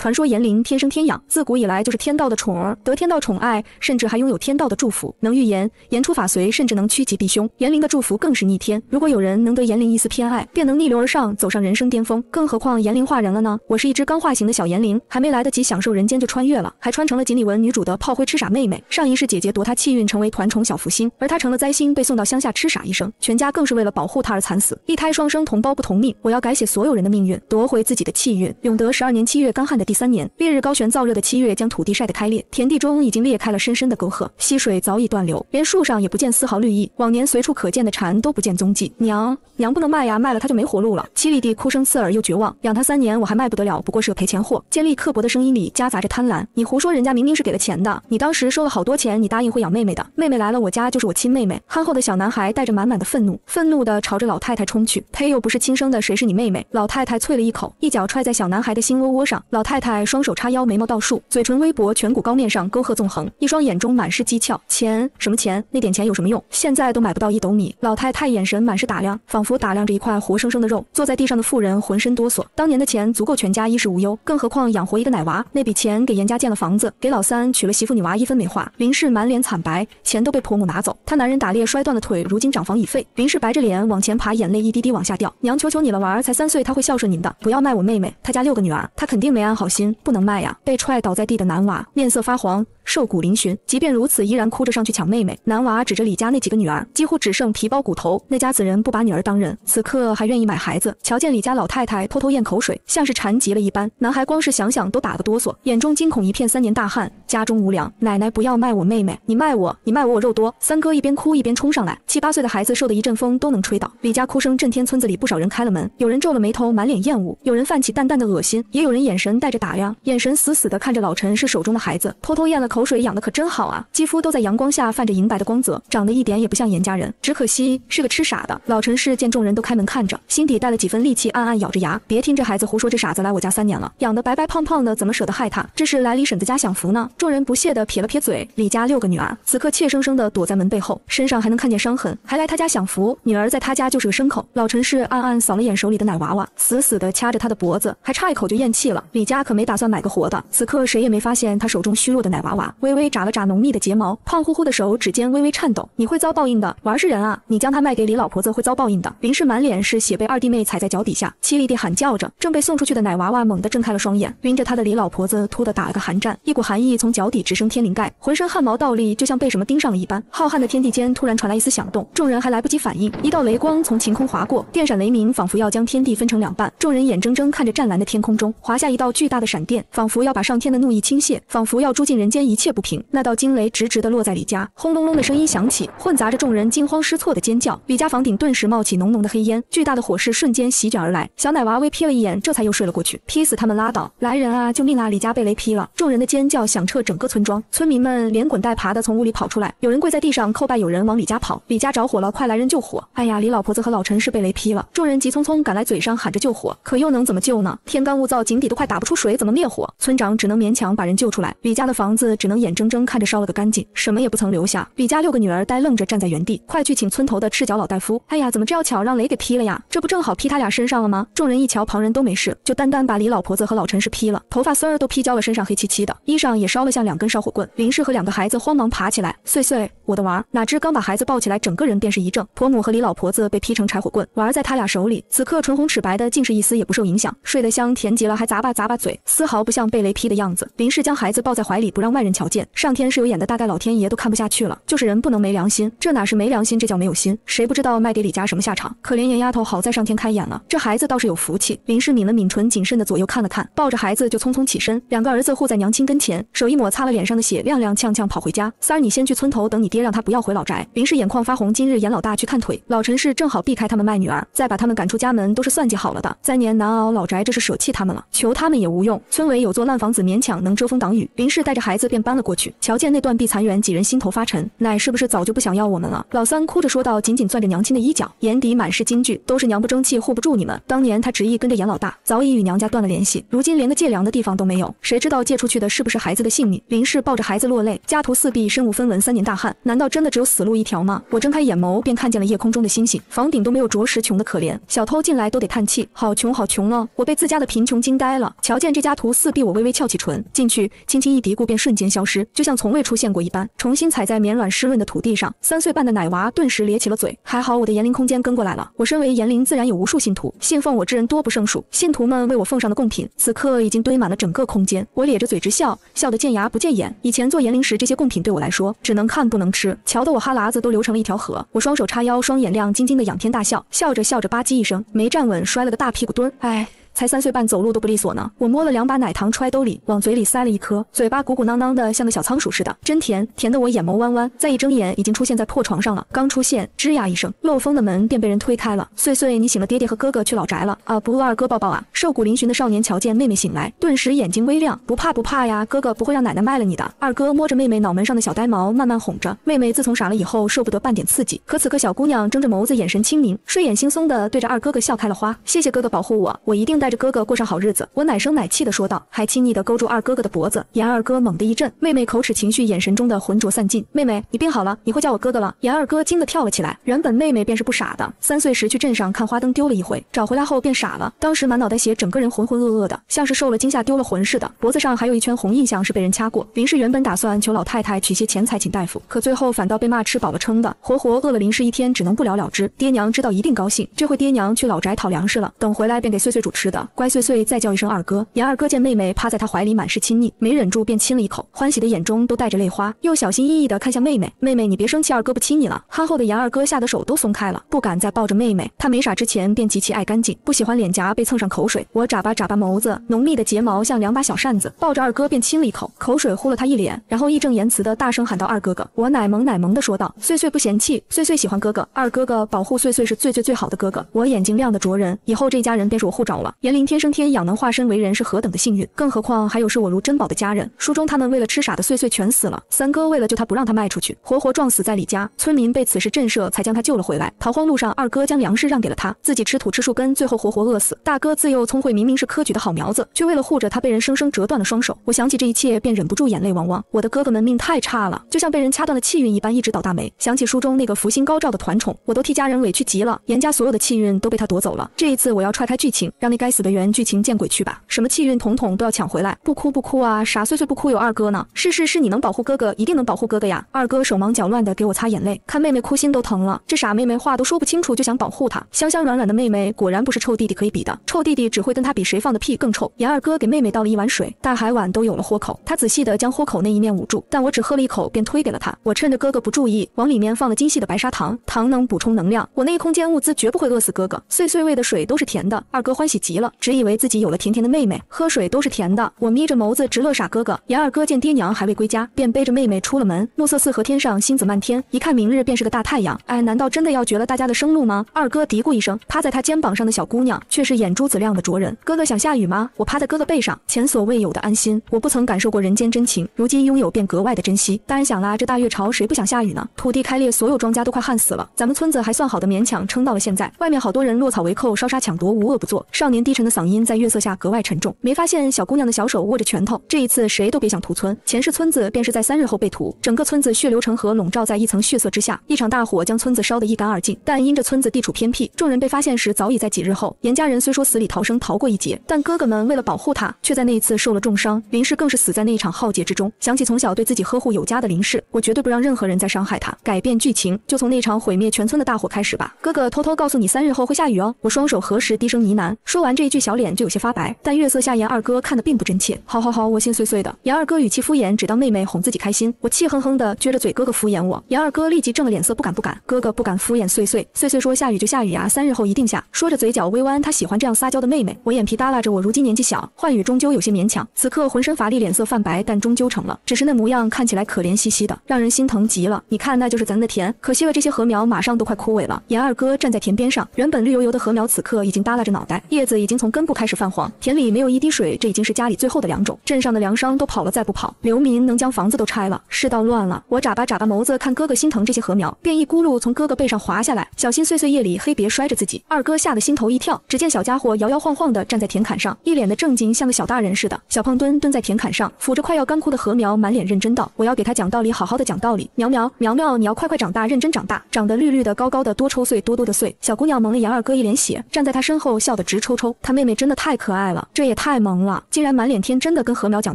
传说炎灵天生天养，自古以来就是天道的宠儿，得天道宠爱，甚至还拥有天道的祝福，能预言，言出法随，甚至能趋吉避凶。炎灵的祝福更是逆天，如果有人能得炎灵一丝偏爱，便能逆流而上，走上人生巅峰。更何况炎灵化人了呢？我是一只刚化形的小炎灵，还没来得及享受人间就穿越了，还穿成了锦鲤文女主的炮灰痴傻妹妹。上一世姐姐夺她气运，成为团宠小福星，而她成了灾星，被送到乡下痴傻一生，全家更是为了保护她而惨死。一胎双生同胞不同命，我要改写所有人的命运，夺回自己的气运。永德十二年七月干旱的。第三年，烈日高悬，燥热的七月将土地晒得开裂，田地中已经裂开了深深的沟壑，溪水早已断流，连树上也不见丝毫绿意。往年随处可见的蝉都不见踪迹。娘娘不能卖呀，卖了他就没活路了。七里地哭声刺耳又绝望，养他三年我还卖不得了，不过是个赔钱货。尖利刻薄的声音里夹杂着贪婪。你胡说，人家明明是给了钱的，你当时收了好多钱，你答应会养妹妹的，妹妹来了我家就是我亲妹妹。憨厚的小男孩带着满满的愤怒，愤怒地朝着老太太冲去。呸，又不是亲生的，谁是你妹妹？老太太啐了一口，一脚踹在小男孩的心窝窝上。老太。太双手叉腰，眉毛倒竖，嘴唇微薄，颧骨高，面上沟壑纵横，一双眼中满是讥诮。钱什么钱？那点钱有什么用？现在都买不到一斗米。老太太眼神满是打量，仿佛打量着一块活生生的肉。坐在地上的妇人浑身哆嗦。当年的钱足够全家衣食无忧，更何况养活一个奶娃。那笔钱给严家建了房子，给老三娶了媳妇，女娃一分没花。林氏满脸惨白，钱都被婆母拿走。她男人打猎摔断了腿，如今长房已废。林氏白着脸往前爬，眼泪一滴滴往下掉。娘，求求你了，娃儿才三岁，他会孝顺您的，不要卖我妹妹。她家六个女儿，她肯定没安好。心不能卖呀！被踹倒在地的男娃面色发黄。瘦骨嶙峋，即便如此，依然哭着上去抢妹妹。男娃指着李家那几个女儿，几乎只剩皮包骨头。那家子人不把女儿当人，此刻还愿意买孩子。瞧见李家老太太偷偷咽口水，像是馋极了一般。男孩光是想想都打个哆嗦，眼中惊恐一片。三年大旱，家中无粮，奶奶不要卖我妹妹，你卖我，你卖我，我肉多。三哥一边哭一边冲上来，七八岁的孩子瘦的一阵风都能吹倒。李家哭声震天，村子里不少人开了门，有人皱了眉头，满脸厌恶；有人泛起淡淡的恶心；也有人眼神带着打量，眼神死死的看着老陈是手中的孩子，偷偷咽了口。口水养的可真好啊，肌肤都在阳光下泛着银白的光泽，长得一点也不像严家人。只可惜是个吃傻的。老陈氏见众人都开门看着，心底带了几分戾气，暗暗咬着牙，别听这孩子胡说，这傻子来我家三年了，养得白白胖胖的，怎么舍得害他？这是来李婶子家享福呢。众人不屑的撇了撇嘴。李家六个女儿，此刻怯生生的躲在门背后，身上还能看见伤痕，还来他家享福？女儿在他家就是个牲口。老陈氏暗暗扫了眼手里的奶娃娃，死死的掐着他的脖子，还差一口就咽气了。李家可没打算买个活的。此刻谁也没发现他手中虚弱的奶娃娃。微微眨了眨浓密的睫毛，胖乎乎的手指尖微微颤抖。你会遭报应的，玩是人啊！你将他卖给李老婆子会遭报应的。林氏满脸是血，被二弟妹踩在脚底下，凄厉地喊叫着。正被送出去的奶娃娃猛地睁开了双眼，拎着他的李老婆子突地打了个寒战，一股寒意从脚底直升天灵盖，浑身汗毛倒立，就像被什么盯上了一般。浩瀚的天地间突然传来一丝响动，众人还来不及反应，一道雷光从晴空划过，电闪雷鸣，仿佛要将天地分成两半。众人眼睁睁看着湛蓝的天空中划下一道巨大的闪电，仿佛要把上天的怒意倾泻，仿佛要诛尽人间。一切不平，那道惊雷直直的落在李家，轰隆隆的声音响起，混杂着众人惊慌失措的尖叫。李家房顶顿时冒起浓浓的黑烟，巨大的火势瞬间席卷而来。小奶娃微瞥了一眼，这才又睡了过去。劈死他们拉倒！来人啊，救命啊！李家被雷劈了！众人的尖叫响彻整个村庄，村民们连滚带爬的从屋里跑出来，有人跪在地上叩拜，有人往李家跑。李家着火了，快来人救火！哎呀，李老婆子和老陈是被雷劈了。众人急匆匆赶来，嘴上喊着救火，可又能怎么救呢？天干物燥，井底都快打不出水，怎么灭火？村长只能勉强把人救出来。李家的房子。只能眼睁睁看着烧了个干净，什么也不曾留下。李家六个女儿呆愣着站在原地，快去请村头的赤脚老大夫。哎呀，怎么这要巧让雷给劈了呀？这不正好劈他俩身上了吗？众人一瞧，旁人都没事，就单单把李老婆子和老陈氏劈了，头发丝儿都劈焦了，身上黑漆漆的，衣裳也烧了，像两根烧火棍。林氏和两个孩子慌忙爬起来，碎碎，我的娃。哪知刚把孩子抱起来，整个人便是一怔，婆母和李老婆子被劈成柴火棍，娃儿在他俩手里，此刻唇红齿白的，竟是一丝也不受影响，睡得香甜极了，还咂吧咂吧嘴，丝毫不像被雷劈的样子。林氏将孩子抱在怀里，不让外人。瞧见上天是有眼的，大概老天爷都看不下去了。就是人不能没良心，这哪是没良心，这叫没有心。谁不知道卖给李家什么下场？可怜严丫头，好在上天开眼了，这孩子倒是有福气。林氏抿了抿唇，谨慎的左右看了看，抱着孩子就匆匆起身。两个儿子护在娘亲跟前，手一抹擦了脸上的血，踉踉跄跄跑回家。三儿，你先去村头等你爹，让他不要回老宅。林氏眼眶发红，今日严老大去看腿，老陈氏正好避开他们卖女儿，再把他们赶出家门，都是算计好了的。三年难熬，老宅这是舍弃他们了，求他们也无用。村尾有座烂房子，勉强能遮风挡雨。林氏带着孩子便。搬了过去，瞧见那断壁残垣，几人心头发沉，奶是不是早就不想要我们了？老三哭着说道，紧紧攥着娘亲的衣角，眼底满是惊惧，都是娘不争气，护不住你们。当年他执意跟着严老大，早已与娘家断了联系，如今连个借粮的地方都没有，谁知道借出去的是不是孩子的性命？林氏抱着孩子落泪，家徒四壁，身无分文，三年大旱，难道真的只有死路一条吗？我睁开眼眸，便看见了夜空中的星星，房顶都没有，着实穷的可怜，小偷进来都得叹气，好穷，好穷啊！我被自家的贫穷惊呆了，瞧见这家徒四壁，我微微翘起唇，进去，轻轻一嘀咕，便瞬间。消失，就像从未出现过一般。重新踩在绵软湿润的土地上，三岁半的奶娃顿时咧起了嘴。还好我的言灵空间跟过来了。我身为言灵，自然有无数信徒，信奉我之人多不胜数。信徒们为我奉上的贡品，此刻已经堆满了整个空间。我咧着嘴直笑，笑得见牙不见眼。以前做言灵时，这些贡品对我来说只能看不能吃，瞧得我哈喇子都流成了一条河。我双手叉腰，双眼亮晶晶的仰天大笑，笑着笑着吧唧一声，没站稳摔了个大屁股墩儿。哎。才三岁半，走路都不利索呢。我摸了两把奶糖揣兜里，往嘴里塞了一颗，嘴巴鼓鼓囊囊的，像个小仓鼠似的，真甜，甜得我眼眸弯弯。再一睁眼，已经出现在破床上了。刚出现，吱呀一声，漏风的门便被人推开了。岁岁，你醒了，爹爹和哥哥去老宅了。啊，不，二哥抱抱啊！瘦骨嶙峋的少年瞧见妹妹醒来，顿时眼睛微亮，不怕不怕呀，哥哥不会让奶奶卖了你的。二哥摸着妹妹脑门上的小呆毛，慢慢哄着妹妹。自从傻了以后，受不得半点刺激。可此刻小姑娘睁着眸子，眼神清明，睡眼惺忪的对着二哥哥笑开了花。谢谢哥哥保护我，我一定。带着哥哥过上好日子，我奶声奶气的说道，还亲昵的勾住二哥哥的脖子。严二哥猛地一震，妹妹口齿、情绪、眼神中的浑浊散尽。妹妹，你病好了，你会叫我哥哥了。严二哥惊得跳了起来。原本妹妹便是不傻的，三岁时去镇上看花灯丢了一回，找回来后便傻了。当时满脑袋血，整个人浑浑噩噩的，像是受了惊吓丢了魂似的。脖子上还有一圈红印，象是被人掐过。林氏原本打算求老太太取些钱财请大夫，可最后反倒被骂吃饱了撑的，活活饿了林氏一天，只能不了了之。爹娘知道一定高兴，这回爹娘去老宅讨粮食了，等回来便给碎碎主吃。乖碎碎再叫一声二哥，严二哥见妹妹趴在他怀里满是亲昵，没忍住便亲了一口，欢喜的眼中都带着泪花，又小心翼翼地看向妹妹。妹妹你别生气，二哥不亲你了。憨厚的严二哥吓得手都松开了，不敢再抱着妹妹。他没傻之前便极其爱干净，不喜欢脸颊被蹭上口水。我眨巴眨巴眸子，浓密的睫毛像两把小扇子，抱着二哥便亲了一口，口水呼了他一脸，然后义正言辞地大声喊道：“二哥哥！”我奶萌奶萌地说道：“碎碎不嫌弃，碎碎喜欢哥哥，二哥哥保护碎碎是最最最好的哥哥。”我眼睛亮得灼人，以后这一家人便是我护着了。严灵天生天养，能化身为人是何等的幸运，更何况还有视我如珍宝的家人。书中他们为了吃傻的碎碎全死了，三哥为了救他不让他卖出去，活活撞死在李家。村民被此事震慑，才将他救了回来。逃荒路上，二哥将粮食让给了他，自己吃土吃树根，最后活活饿死。大哥自幼聪慧，明明是科举的好苗子，却为了护着他被人生生折断了双手。我想起这一切，便忍不住眼泪汪汪。我的哥哥们命太差了，就像被人掐断了气运一般，一直倒大霉。想起书中那个福星高照的团宠，我都替家人委屈极了。严家所有的气运都被他夺走了。这一次我要踹开剧情，让那该。死的原剧情见鬼去吧！什么气运统统都要抢回来！不哭不哭啊，傻碎碎不哭有二哥呢！是是是你能保护哥哥，一定能保护哥哥呀！二哥手忙脚乱的给我擦眼泪，看妹妹哭心都疼了。这傻妹妹话都说不清楚就想保护他，香香软软的妹妹果然不是臭弟弟可以比的，臭弟弟只会跟他比谁放的屁更臭。严二哥给妹妹倒了一碗水，大海碗都有了豁口，他仔细的将豁口那一面捂住，但我只喝了一口便推给了他。我趁着哥哥不注意往里面放了精细的白砂糖，糖能补充能量，我那一空间物资绝不会饿死哥哥。碎碎喂的水都是甜的，二哥欢喜极了。只以为自己有了甜甜的妹妹，喝水都是甜的。我眯着眸子直乐，傻哥哥。严二哥见爹娘还未归家，便背着妹妹出了门。暮色四合，天上星子漫天，一看明日便是个大太阳。哎，难道真的要绝了大家的生路吗？二哥嘀咕一声，趴在他肩膀上的小姑娘却是眼珠子亮的灼人。哥哥想下雨吗？我趴在哥哥背上，前所未有的安心。我不曾感受过人间真情，如今拥有便格外的珍惜。当然想啦，这大月潮谁不想下雨呢？土地开裂，所有庄稼都快旱死了。咱们村子还算好的，勉强撑到了现在。外面好多人落草为寇，烧杀抢夺，无恶不作。少年低沉的嗓音在月色下格外沉重，没发现小姑娘的小手握着拳头。这一次谁都别想屠村，前世村子便是在三日后被屠，整个村子血流成河，笼罩在一层血色之下。一场大火将村子烧得一干二净，但因这村子地处偏僻，众人被发现时早已在几日后。严家人虽说死里逃生，逃过一劫，但哥哥们为了保护他，却在那一次受了重伤。林氏更是死在那一场浩劫之中。想起从小对自己呵护有加的林氏，我绝对不让任何人再伤害他。改变剧情，就从那场毁灭全村的大火开始吧。哥哥偷偷告诉你，三日后会下雨哦。我双手合十，低声呢喃，说完。这一句小脸就有些发白，但月色下，严二哥看的并不真切。好好好，我心碎碎的。严二哥语气敷衍，只当妹妹哄自己开心。我气哼哼的撅着嘴，哥哥敷衍我。严二哥立即正了脸色，不敢不敢，哥哥不敢敷衍碎碎碎碎。说下雨就下雨呀，三日后一定下。说着嘴角微弯，他喜欢这样撒娇的妹妹。我眼皮耷拉着，我如今年纪小，换雨终究有些勉强。此刻浑身乏力，脸色泛白，但终究成了。只是那模样看起来可怜兮兮的，让人心疼极了。你看，那就是咱的田，可惜了这些禾苗，马上都快枯萎了。严二哥站在田边上，原本绿油油的禾苗，此刻已经耷拉着脑袋，叶子已。已经从根部开始泛黄，田里没有一滴水，这已经是家里最后的粮种。镇上的粮商都跑了，再不跑，流民能将房子都拆了。世道乱了。我眨巴眨巴眸子，看哥哥心疼这些禾苗，便一咕噜从哥哥背上滑下来，小心碎碎夜里黑别摔着自己。二哥吓得心头一跳，只见小家伙摇摇晃晃的站在田坎上，一脸的正经，像个小大人似的。小胖墩蹲在田坎上，抚着快要干枯的禾苗，满脸认真道：“我要给他讲道理，好好的讲道理。苗苗苗苗，你要快快长大，认真长大，长得绿绿的，高高的，多抽穗，多多的穗。”小姑娘蒙了严二哥一脸血，站在他身后笑得直抽抽。他妹妹真的太可爱了，这也太萌了，竟然满脸天真的跟禾苗讲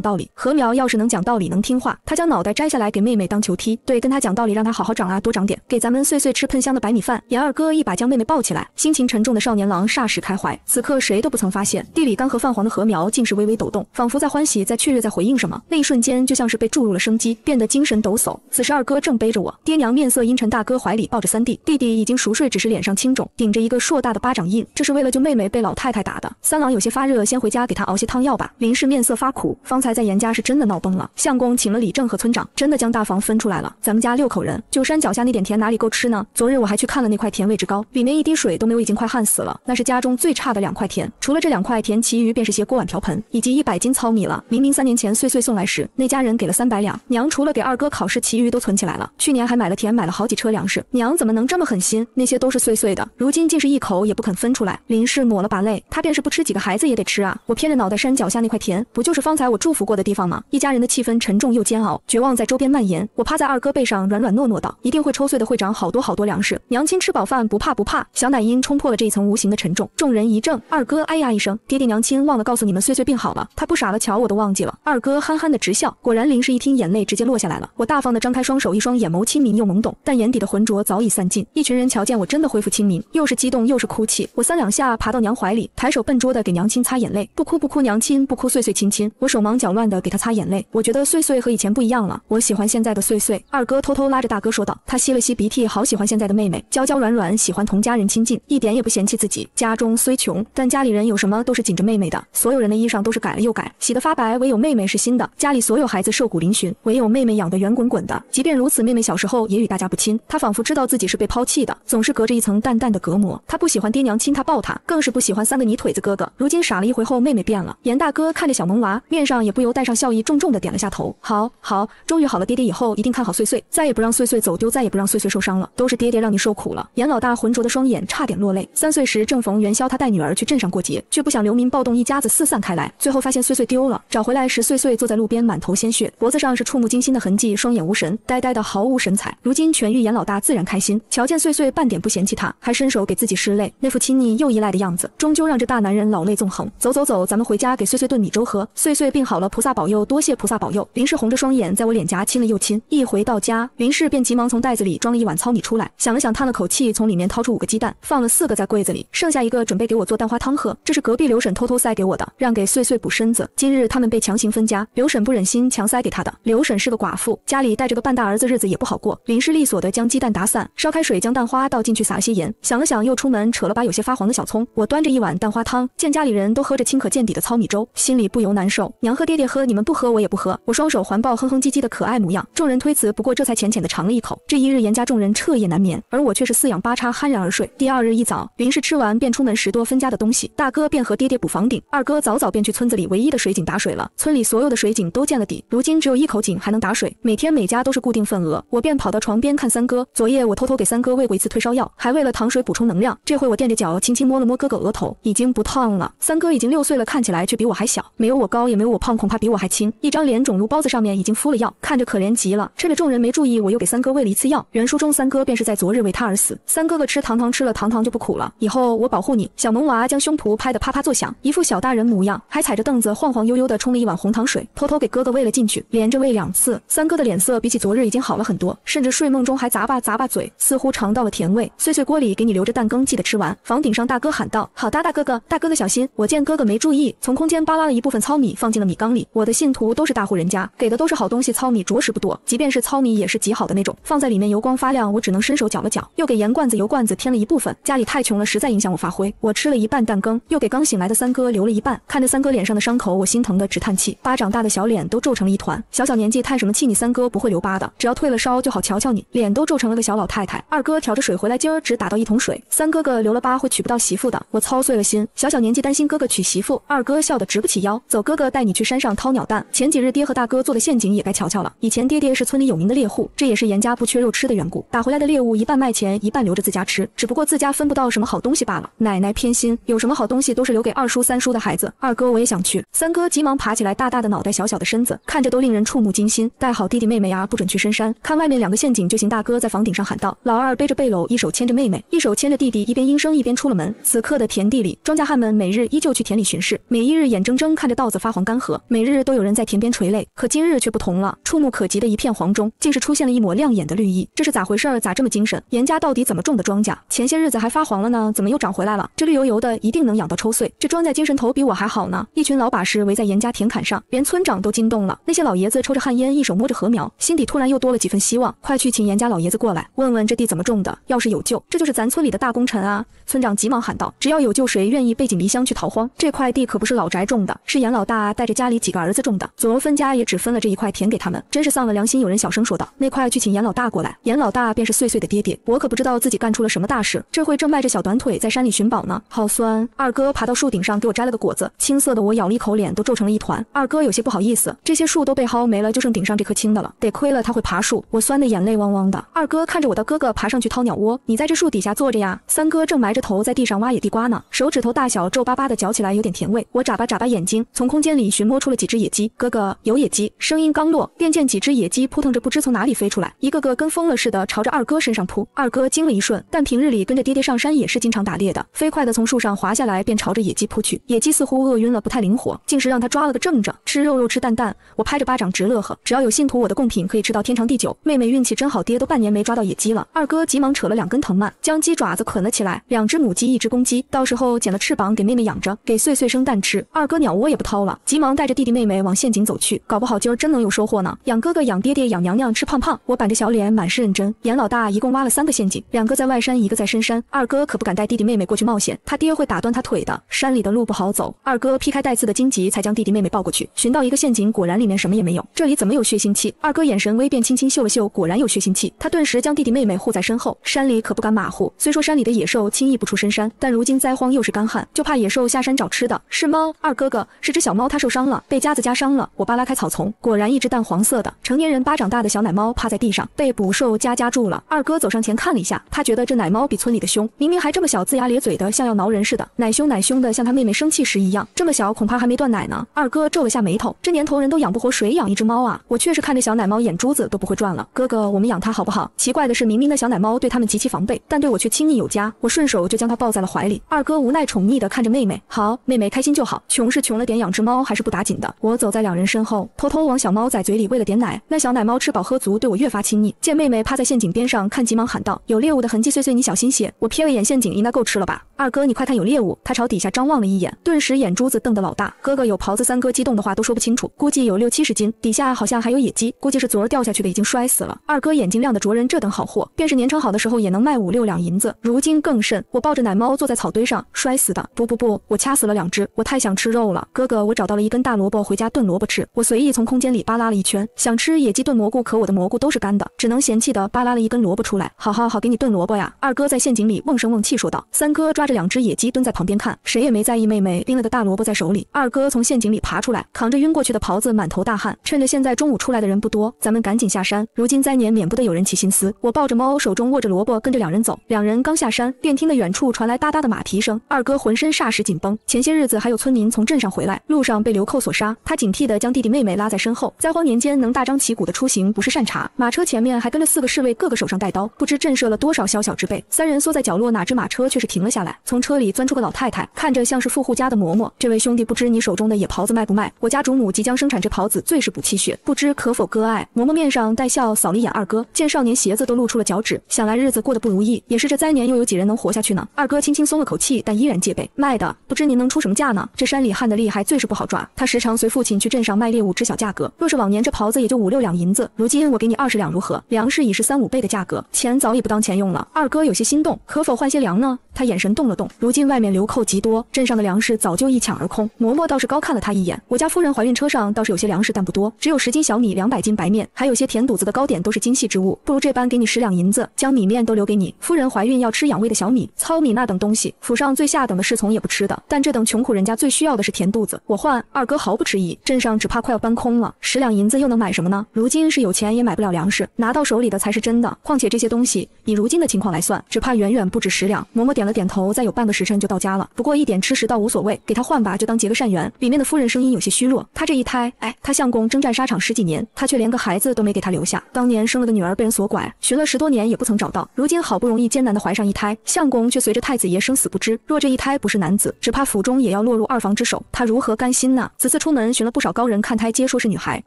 道理。禾苗要是能讲道理，能听话，他将脑袋摘下来给妹妹当球踢。对，跟他讲道理，让他好好长啊，多长点，给咱们岁岁吃喷香的白米饭。严二哥一把将妹妹抱起来，心情沉重的少年郎霎时开怀。此刻谁都不曾发现，地里干涸泛黄的禾苗竟是微微抖动，仿佛在欢喜，在雀跃，在回应什么。那一瞬间，就像是被注入了生机，变得精神抖擞。此时二哥正背着我，爹娘面色阴沉，大哥怀里抱着三弟，弟弟已经熟睡，只是脸上青肿，顶着一个硕大的巴掌印，这是为了救妹妹被老太太。打的三郎有些发热，先回家给他熬些汤药吧。林氏面色发苦，方才在严家是真的闹崩了。相公请了李正和村长，真的将大房分出来了。咱们家六口人，就山脚下那点田哪里够吃呢？昨日我还去看了那块田，位置高，里面一滴水都没有，已经快旱死了。那是家中最差的两块田，除了这两块田，其余便是些锅碗瓢盆以及一百斤糙米了。明明三年前岁岁送来时，那家人给了三百两，娘除了给二哥考试，其余都存起来了。去年还买了田，买了好几车粮食。娘怎么能这么狠心？那些都是碎碎的，如今竟是一口也不肯分出来。林氏抹了把泪。他便是不吃几个孩子也得吃啊！我偏着脑袋，山脚下那块田，不就是方才我祝福过的地方吗？一家人的气氛沉重又煎熬，绝望在周边蔓延。我趴在二哥背上，软软糯糯道：“一定会抽穗的会长好多好多粮食。”娘亲吃饱饭不怕不怕。小奶音冲破了这一层无形的沉重，众人一怔。二哥哎呀一声，爹爹娘亲忘了告诉你们，穗穗病好了。他不傻了，瞧我都忘记了。二哥憨憨的直笑。果然林氏一听，眼泪直接落下来了。我大方的张开双手，一双眼眸清明又懵懂，但眼底的浑浊早已散尽。一群人瞧见我真的恢复清明，又是激动又是哭泣。我三两下爬到娘怀里，他。抬手笨拙的给娘亲擦眼泪，不哭不哭，娘亲不哭，岁岁亲亲。我手忙脚乱的给他擦眼泪，我觉得岁岁和以前不一样了。我喜欢现在的岁岁。二哥偷偷拉着大哥说道，他吸了吸鼻涕，好喜欢现在的妹妹，娇娇软软，喜欢同家人亲近，一点也不嫌弃自己。家中虽穷，但家里人有什么都是紧着妹妹的。所有人的衣裳都是改了又改，洗得发白，唯有妹妹是新的。家里所有孩子瘦骨嶙峋，唯有妹妹养得圆滚滚的。即便如此，妹妹小时候也与大家不亲，她仿佛知道自己是被抛弃的，总是隔着一层淡淡的隔膜。她不喜欢爹娘亲她抱她，更是不喜欢三个你。腿子哥哥，如今傻了一回后，妹妹变了。严大哥看着小萌娃，面上也不由带上笑意，重重的点了下头。好好，终于好了。爹爹以后一定看好岁岁，再也不让岁岁走丢，再也不让岁岁受伤了。都是爹爹让你受苦了。严老大浑浊的双眼差点落泪。三岁时正逢元宵，他带女儿去镇上过节，却不想流民暴动，一家子四散开来。最后发现岁岁丢了，找回来时岁岁坐在路边，满头鲜血，脖子上是触目惊心的痕迹，双眼无神，呆呆的毫无神采。如今痊愈，严老大自然开心。瞧见岁岁半点不嫌弃他，还伸手给自己拭泪，那副亲昵又依赖的样子，终究让这。大男人老泪纵横，走走走，咱们回家给岁岁炖米粥喝。岁岁病好了，菩萨保佑，多谢菩萨保佑。林氏红着双眼，在我脸颊亲了又亲。一回到家，林氏便急忙从袋子里装了一碗糙米出来，想了想，叹了口气，从里面掏出五个鸡蛋，放了四个在柜子里，剩下一个准备给我做蛋花汤喝。这是隔壁刘婶偷偷塞给我的，让给岁岁补身子。今日他们被强行分家，刘婶不忍心强塞给他的。刘婶是个寡妇，家里带着个半大儿子，日子也不好过。林氏利索的将鸡蛋打散，烧开水，将蛋花倒进去，撒了些盐。想了想，又出门扯了把有些发黄的小葱。我端着一碗蛋花。花汤见家里人都喝着清可见底的糙米粥，心里不由难受。娘喝，爹爹喝，你们不喝，我也不喝。我双手环抱，哼哼唧唧的可爱模样。众人推辞，不过这才浅浅的尝了一口。这一日，严家众人彻夜难眠，而我却是四仰八叉酣然而睡。第二日一早，林氏吃完便出门拾掇分家的东西。大哥便和爹爹补房顶，二哥早早便去村子里唯一的水井打水了。村里所有的水井都见了底，如今只有一口井还能打水，每天每家都是固定份额。我便跑到床边看三哥。昨夜我偷偷给三哥喂过一次退烧药，还喂了糖水补充能量。这会我垫着脚轻轻摸了摸哥哥额头，已经。不胖了，三哥已经六岁了，看起来却比我还小，没有我高，也没有我胖，恐怕比我还轻。一张脸肿如包子，上面已经敷了药，看着可怜极了。趁着众人没注意，我又给三哥喂了一次药。原书中三哥便是在昨日为他而死。三哥哥吃糖糖，吃了糖糖就不苦了。以后我保护你。小萌娃将胸脯拍得啪啪作响，一副小大人模样，还踩着凳子晃晃悠悠地冲了一碗红糖水，偷偷给哥哥喂了进去，连着喂两次。三哥的脸色比起昨日已经好了很多，甚至睡梦中还咂吧咂吧嘴，似乎尝到了甜味。碎碎锅里给你留着蛋羹，记得吃完。房顶上大哥喊道：好哒，大哥。哥，大哥哥小心！我见哥哥没注意，从空间扒拉了一部分糙米放进了米缸里。我的信徒都是大户人家，给的都是好东西，糙米着实不多，即便是糙米也是极好的那种，放在里面油光发亮。我只能伸手搅了搅，又给盐罐子、油罐子添了一部分。家里太穷了，实在影响我发挥。我吃了一半蛋羹，又给刚醒来的三哥留了一半。看着三哥脸上的伤口，我心疼的直叹气，巴掌大的小脸都皱成了一团。小小年纪叹什么气？你三哥不会留疤的，只要退了烧就好。瞧瞧你，脸都皱成了个小老太太。二哥挑着水回来，今儿只打到一桶水。三哥哥留了疤会娶不到媳妇的，我操碎了心。小小年纪担心哥哥娶媳妇，二哥笑得直不起腰。走，哥哥带你去山上掏鸟蛋。前几日爹和大哥做的陷阱也该瞧瞧了。以前爹爹是村里有名的猎户，这也是严家不缺肉吃的缘故。打回来的猎物一半卖钱，一半留着自家吃，只不过自家分不到什么好东西罢了。奶奶偏心，有什么好东西都是留给二叔三叔的孩子。二哥我也想去。三哥急忙爬起来，大大的脑袋，小小的身子，看着都令人触目惊心。带好弟弟妹妹啊，不准去深山，看外面两个陷阱就行。大哥在房顶上喊道。老二背着背篓，一手牵着妹妹，一手牵着弟弟，一边应声一边出了门。此刻的田地里。庄稼汉们每日依旧去田里巡视，每一日眼睁睁看着稻子发黄干涸，每日都有人在田边垂泪。可今日却不同了，触目可及的一片黄中，竟是出现了一抹亮眼的绿意。这是咋回事？咋这么精神？严家到底怎么种的庄稼？前些日子还发黄了呢，怎么又长回来了？这绿油油的，一定能养到抽穗。这庄稼精神头比我还好呢。一群老把式围在严家田坎上，连村长都惊动了。那些老爷子抽着旱烟，一手摸着禾苗，心底突然又多了几分希望。快去请严家老爷子过来，问问这地怎么种的。要是有救，这就是咱村里的大功臣啊！村长急忙喊道：“只要有救，谁愿？”愿意背井离乡去逃荒，这块地可不是老宅种的，是严老大带着家里几个儿子种的。左儿分家也只分了这一块田给他们，真是丧了良心。有人小声说道。那块去请严老大过来，严老大便是碎碎的爹爹。我可不知道自己干出了什么大事，这会正迈着小短腿在山里寻宝呢，好酸。二哥爬到树顶上给我摘了个果子，青涩的，我咬了一口，脸都皱成了一团。二哥有些不好意思，这些树都被薅没了，就剩顶上这棵青的了，得亏了他会爬树，我酸的眼泪汪汪的。二哥看着我的哥哥爬上去掏鸟窝，你在这树底下坐着呀。三哥正埋着头在地上挖野地瓜呢，手指。头大小皱巴巴的，嚼起来有点甜味。我眨巴眨巴眼睛，从空间里寻摸出了几只野鸡。哥哥有野鸡，声音刚落，便见几只野鸡扑腾着不知从哪里飞出来，一个个跟疯了似的朝着二哥身上扑。二哥惊了一瞬，但平日里跟着爹爹上山也是经常打猎的，飞快的从树上滑下来，便朝着野鸡扑去。野鸡似乎饿晕了，不太灵活，竟是让他抓了个正着，吃肉肉，吃蛋蛋。我拍着巴掌直乐呵，只要有信徒，我的贡品可以吃到天长地久。妹妹运气真好，爹都半年没抓到野鸡了。二哥急忙扯了两根藤蔓，将鸡爪子捆了起来，两只母鸡，一只公鸡，到时候捡了。翅膀给妹妹养着，给碎碎生蛋吃。二哥鸟窝也不掏了，急忙带着弟弟妹妹往陷阱走去，搞不好今儿真能有收获呢。养哥哥，养爹爹，养娘娘，吃胖胖。我板着小脸，满是认真。严老大一共挖了三个陷阱，两个在外山，一个在深山。二哥可不敢带弟弟妹妹过去冒险，他爹会打断他腿的。山里的路不好走，二哥劈开带刺的荆棘，才将弟弟妹妹抱过去。寻到一个陷阱，果然里面什么也没有。这里怎么有血腥气？二哥眼神微变，轻轻嗅了嗅，果然有血腥气。他顿时将弟弟妹妹护在身后，山里可不敢马虎。虽说山里的野兽轻易不出深山，但如今灾荒又是干。就怕野兽下山找吃的，是猫。二哥哥，是只小猫，它受伤了，被夹子夹伤了。我爸拉开草丛，果然一只淡黄色的成年人巴掌大的小奶猫趴在地上，被捕兽夹夹住了。二哥走上前看了一下，他觉得这奶猫比村里的凶，明明还这么小，龇牙咧嘴的，像要挠人似的，奶凶奶凶的，像他妹妹生气时一样。这么小，恐怕还没断奶呢。二哥皱了下眉头，这年头人都养不活，谁养一只猫啊？我确实看着小奶猫眼珠子都不会转了。哥哥，我们养它好不好？奇怪的是，明明的小奶猫对他们极其防备，但对我却亲密有加。我顺手就将它抱在了怀里。二哥无奈，宠。宠溺地看着妹妹，好，妹妹开心就好。穷是穷了点，养只猫还是不打紧的。我走在两人身后，偷偷往小猫仔嘴里喂了点奶。那小奶猫吃饱喝足，对我越发亲昵。见妹妹趴在陷阱边上，看，急忙喊道：“有猎物的痕迹，碎碎，你小心些。”我瞥了眼陷阱，应该够吃了吧？二哥，你快看，有猎物！他朝底下张望了一眼，顿时眼珠子瞪得老大。哥哥有袍子，三哥激动的话都说不清楚，估计有六七十斤。底下好像还有野鸡，估计是昨儿掉下去的，已经摔死了。二哥眼睛亮得灼人，这等好货，便是年成好的时候也能卖五六两银子，如今更甚。我抱着奶猫坐在草堆上，摔。死的！不不不，我掐死了两只。我太想吃肉了。哥哥，我找到了一根大萝卜，回家炖萝卜吃。我随意从空间里扒拉了一圈，想吃野鸡炖蘑菇，可我的蘑菇都是干的，只能嫌弃的扒拉了一根萝卜出来。好好好，给你炖萝卜呀。二哥在陷阱里瓮声瓮气说道。三哥抓着两只野鸡蹲在旁边看，谁也没在意妹妹拎了个大萝卜在手里。二哥从陷阱里爬出来，扛着晕过去的袍子，满头大汗。趁着现在中午出来的人不多，咱们赶紧下山。如今灾年，免不得有人起心思。我抱着猫，手中握着萝卜，跟着两人走。两人刚下山，便听得远处传来哒哒的马蹄声。二。哥浑身霎时紧绷，前些日子还有村民从镇上回来，路上被流寇所杀。他警惕的将弟弟妹妹拉在身后。灾荒年间能大张旗鼓的出行不是善茬。马车前面还跟着四个侍卫，各个手上带刀，不知震慑了多少宵小之辈。三人缩在角落，哪知马车却是停了下来，从车里钻出个老太太，看着像是富户家的嬷嬷。这位兄弟，不知你手中的野袍子卖不卖？我家主母即将生产，这袍子最是补气血，不知可否割爱？嬷嬷面上带笑，扫了一眼二哥，见少年鞋子都露出了脚趾，想来日子过得不如意，也是这灾年又有几人能活下去呢？二哥轻轻松了口气，但依然。戒备卖的，不知您能出什么价呢？这山里旱的厉害，最是不好抓。他时常随父亲去镇上卖猎物，知晓价格。若是往年这袍子也就五六两银子，如今我给你二十两如何？粮食已是三五倍的价格，钱早已不当钱用了。二哥有些心动，可否换些粮呢？他眼神动了动。如今外面流寇极多，镇上的粮食早就一抢而空。嬷嬷倒是高看了他一眼。我家夫人怀孕，车上倒是有些粮食，但不多，只有十斤小米，两百斤白面，还有些填肚子的糕点，都是精细之物。不如这般，给你十两银子，将米面都留给你。夫人怀孕要吃养胃的小米、糙米那等东西，府上最下。等的侍从也不吃的，但这等穷苦人家最需要的是填肚子。我换二哥毫不迟疑，镇上只怕快要搬空了，十两银子又能买什么呢？如今是有钱也买不了粮食，拿到手里的才是真的。况且这些东西以如今的情况来算，只怕远远不止十两。嬷嬷点了点头，再有半个时辰就到家了。不过一点吃食倒无所谓，给他换吧，就当结个善缘。里面的夫人声音有些虚弱，她这一胎，哎，她相公征战沙场十几年，她却连个孩子都没给他留下。当年生了个女儿被人所拐，寻了十多年也不曾找到。如今好不容易艰难的怀上一胎，相公却随着太子爷生死不知。若这一胎不是男子，只怕府中也要落入二房之手，他如何甘心呢？此次出门寻了不少高人看胎，皆说是女孩。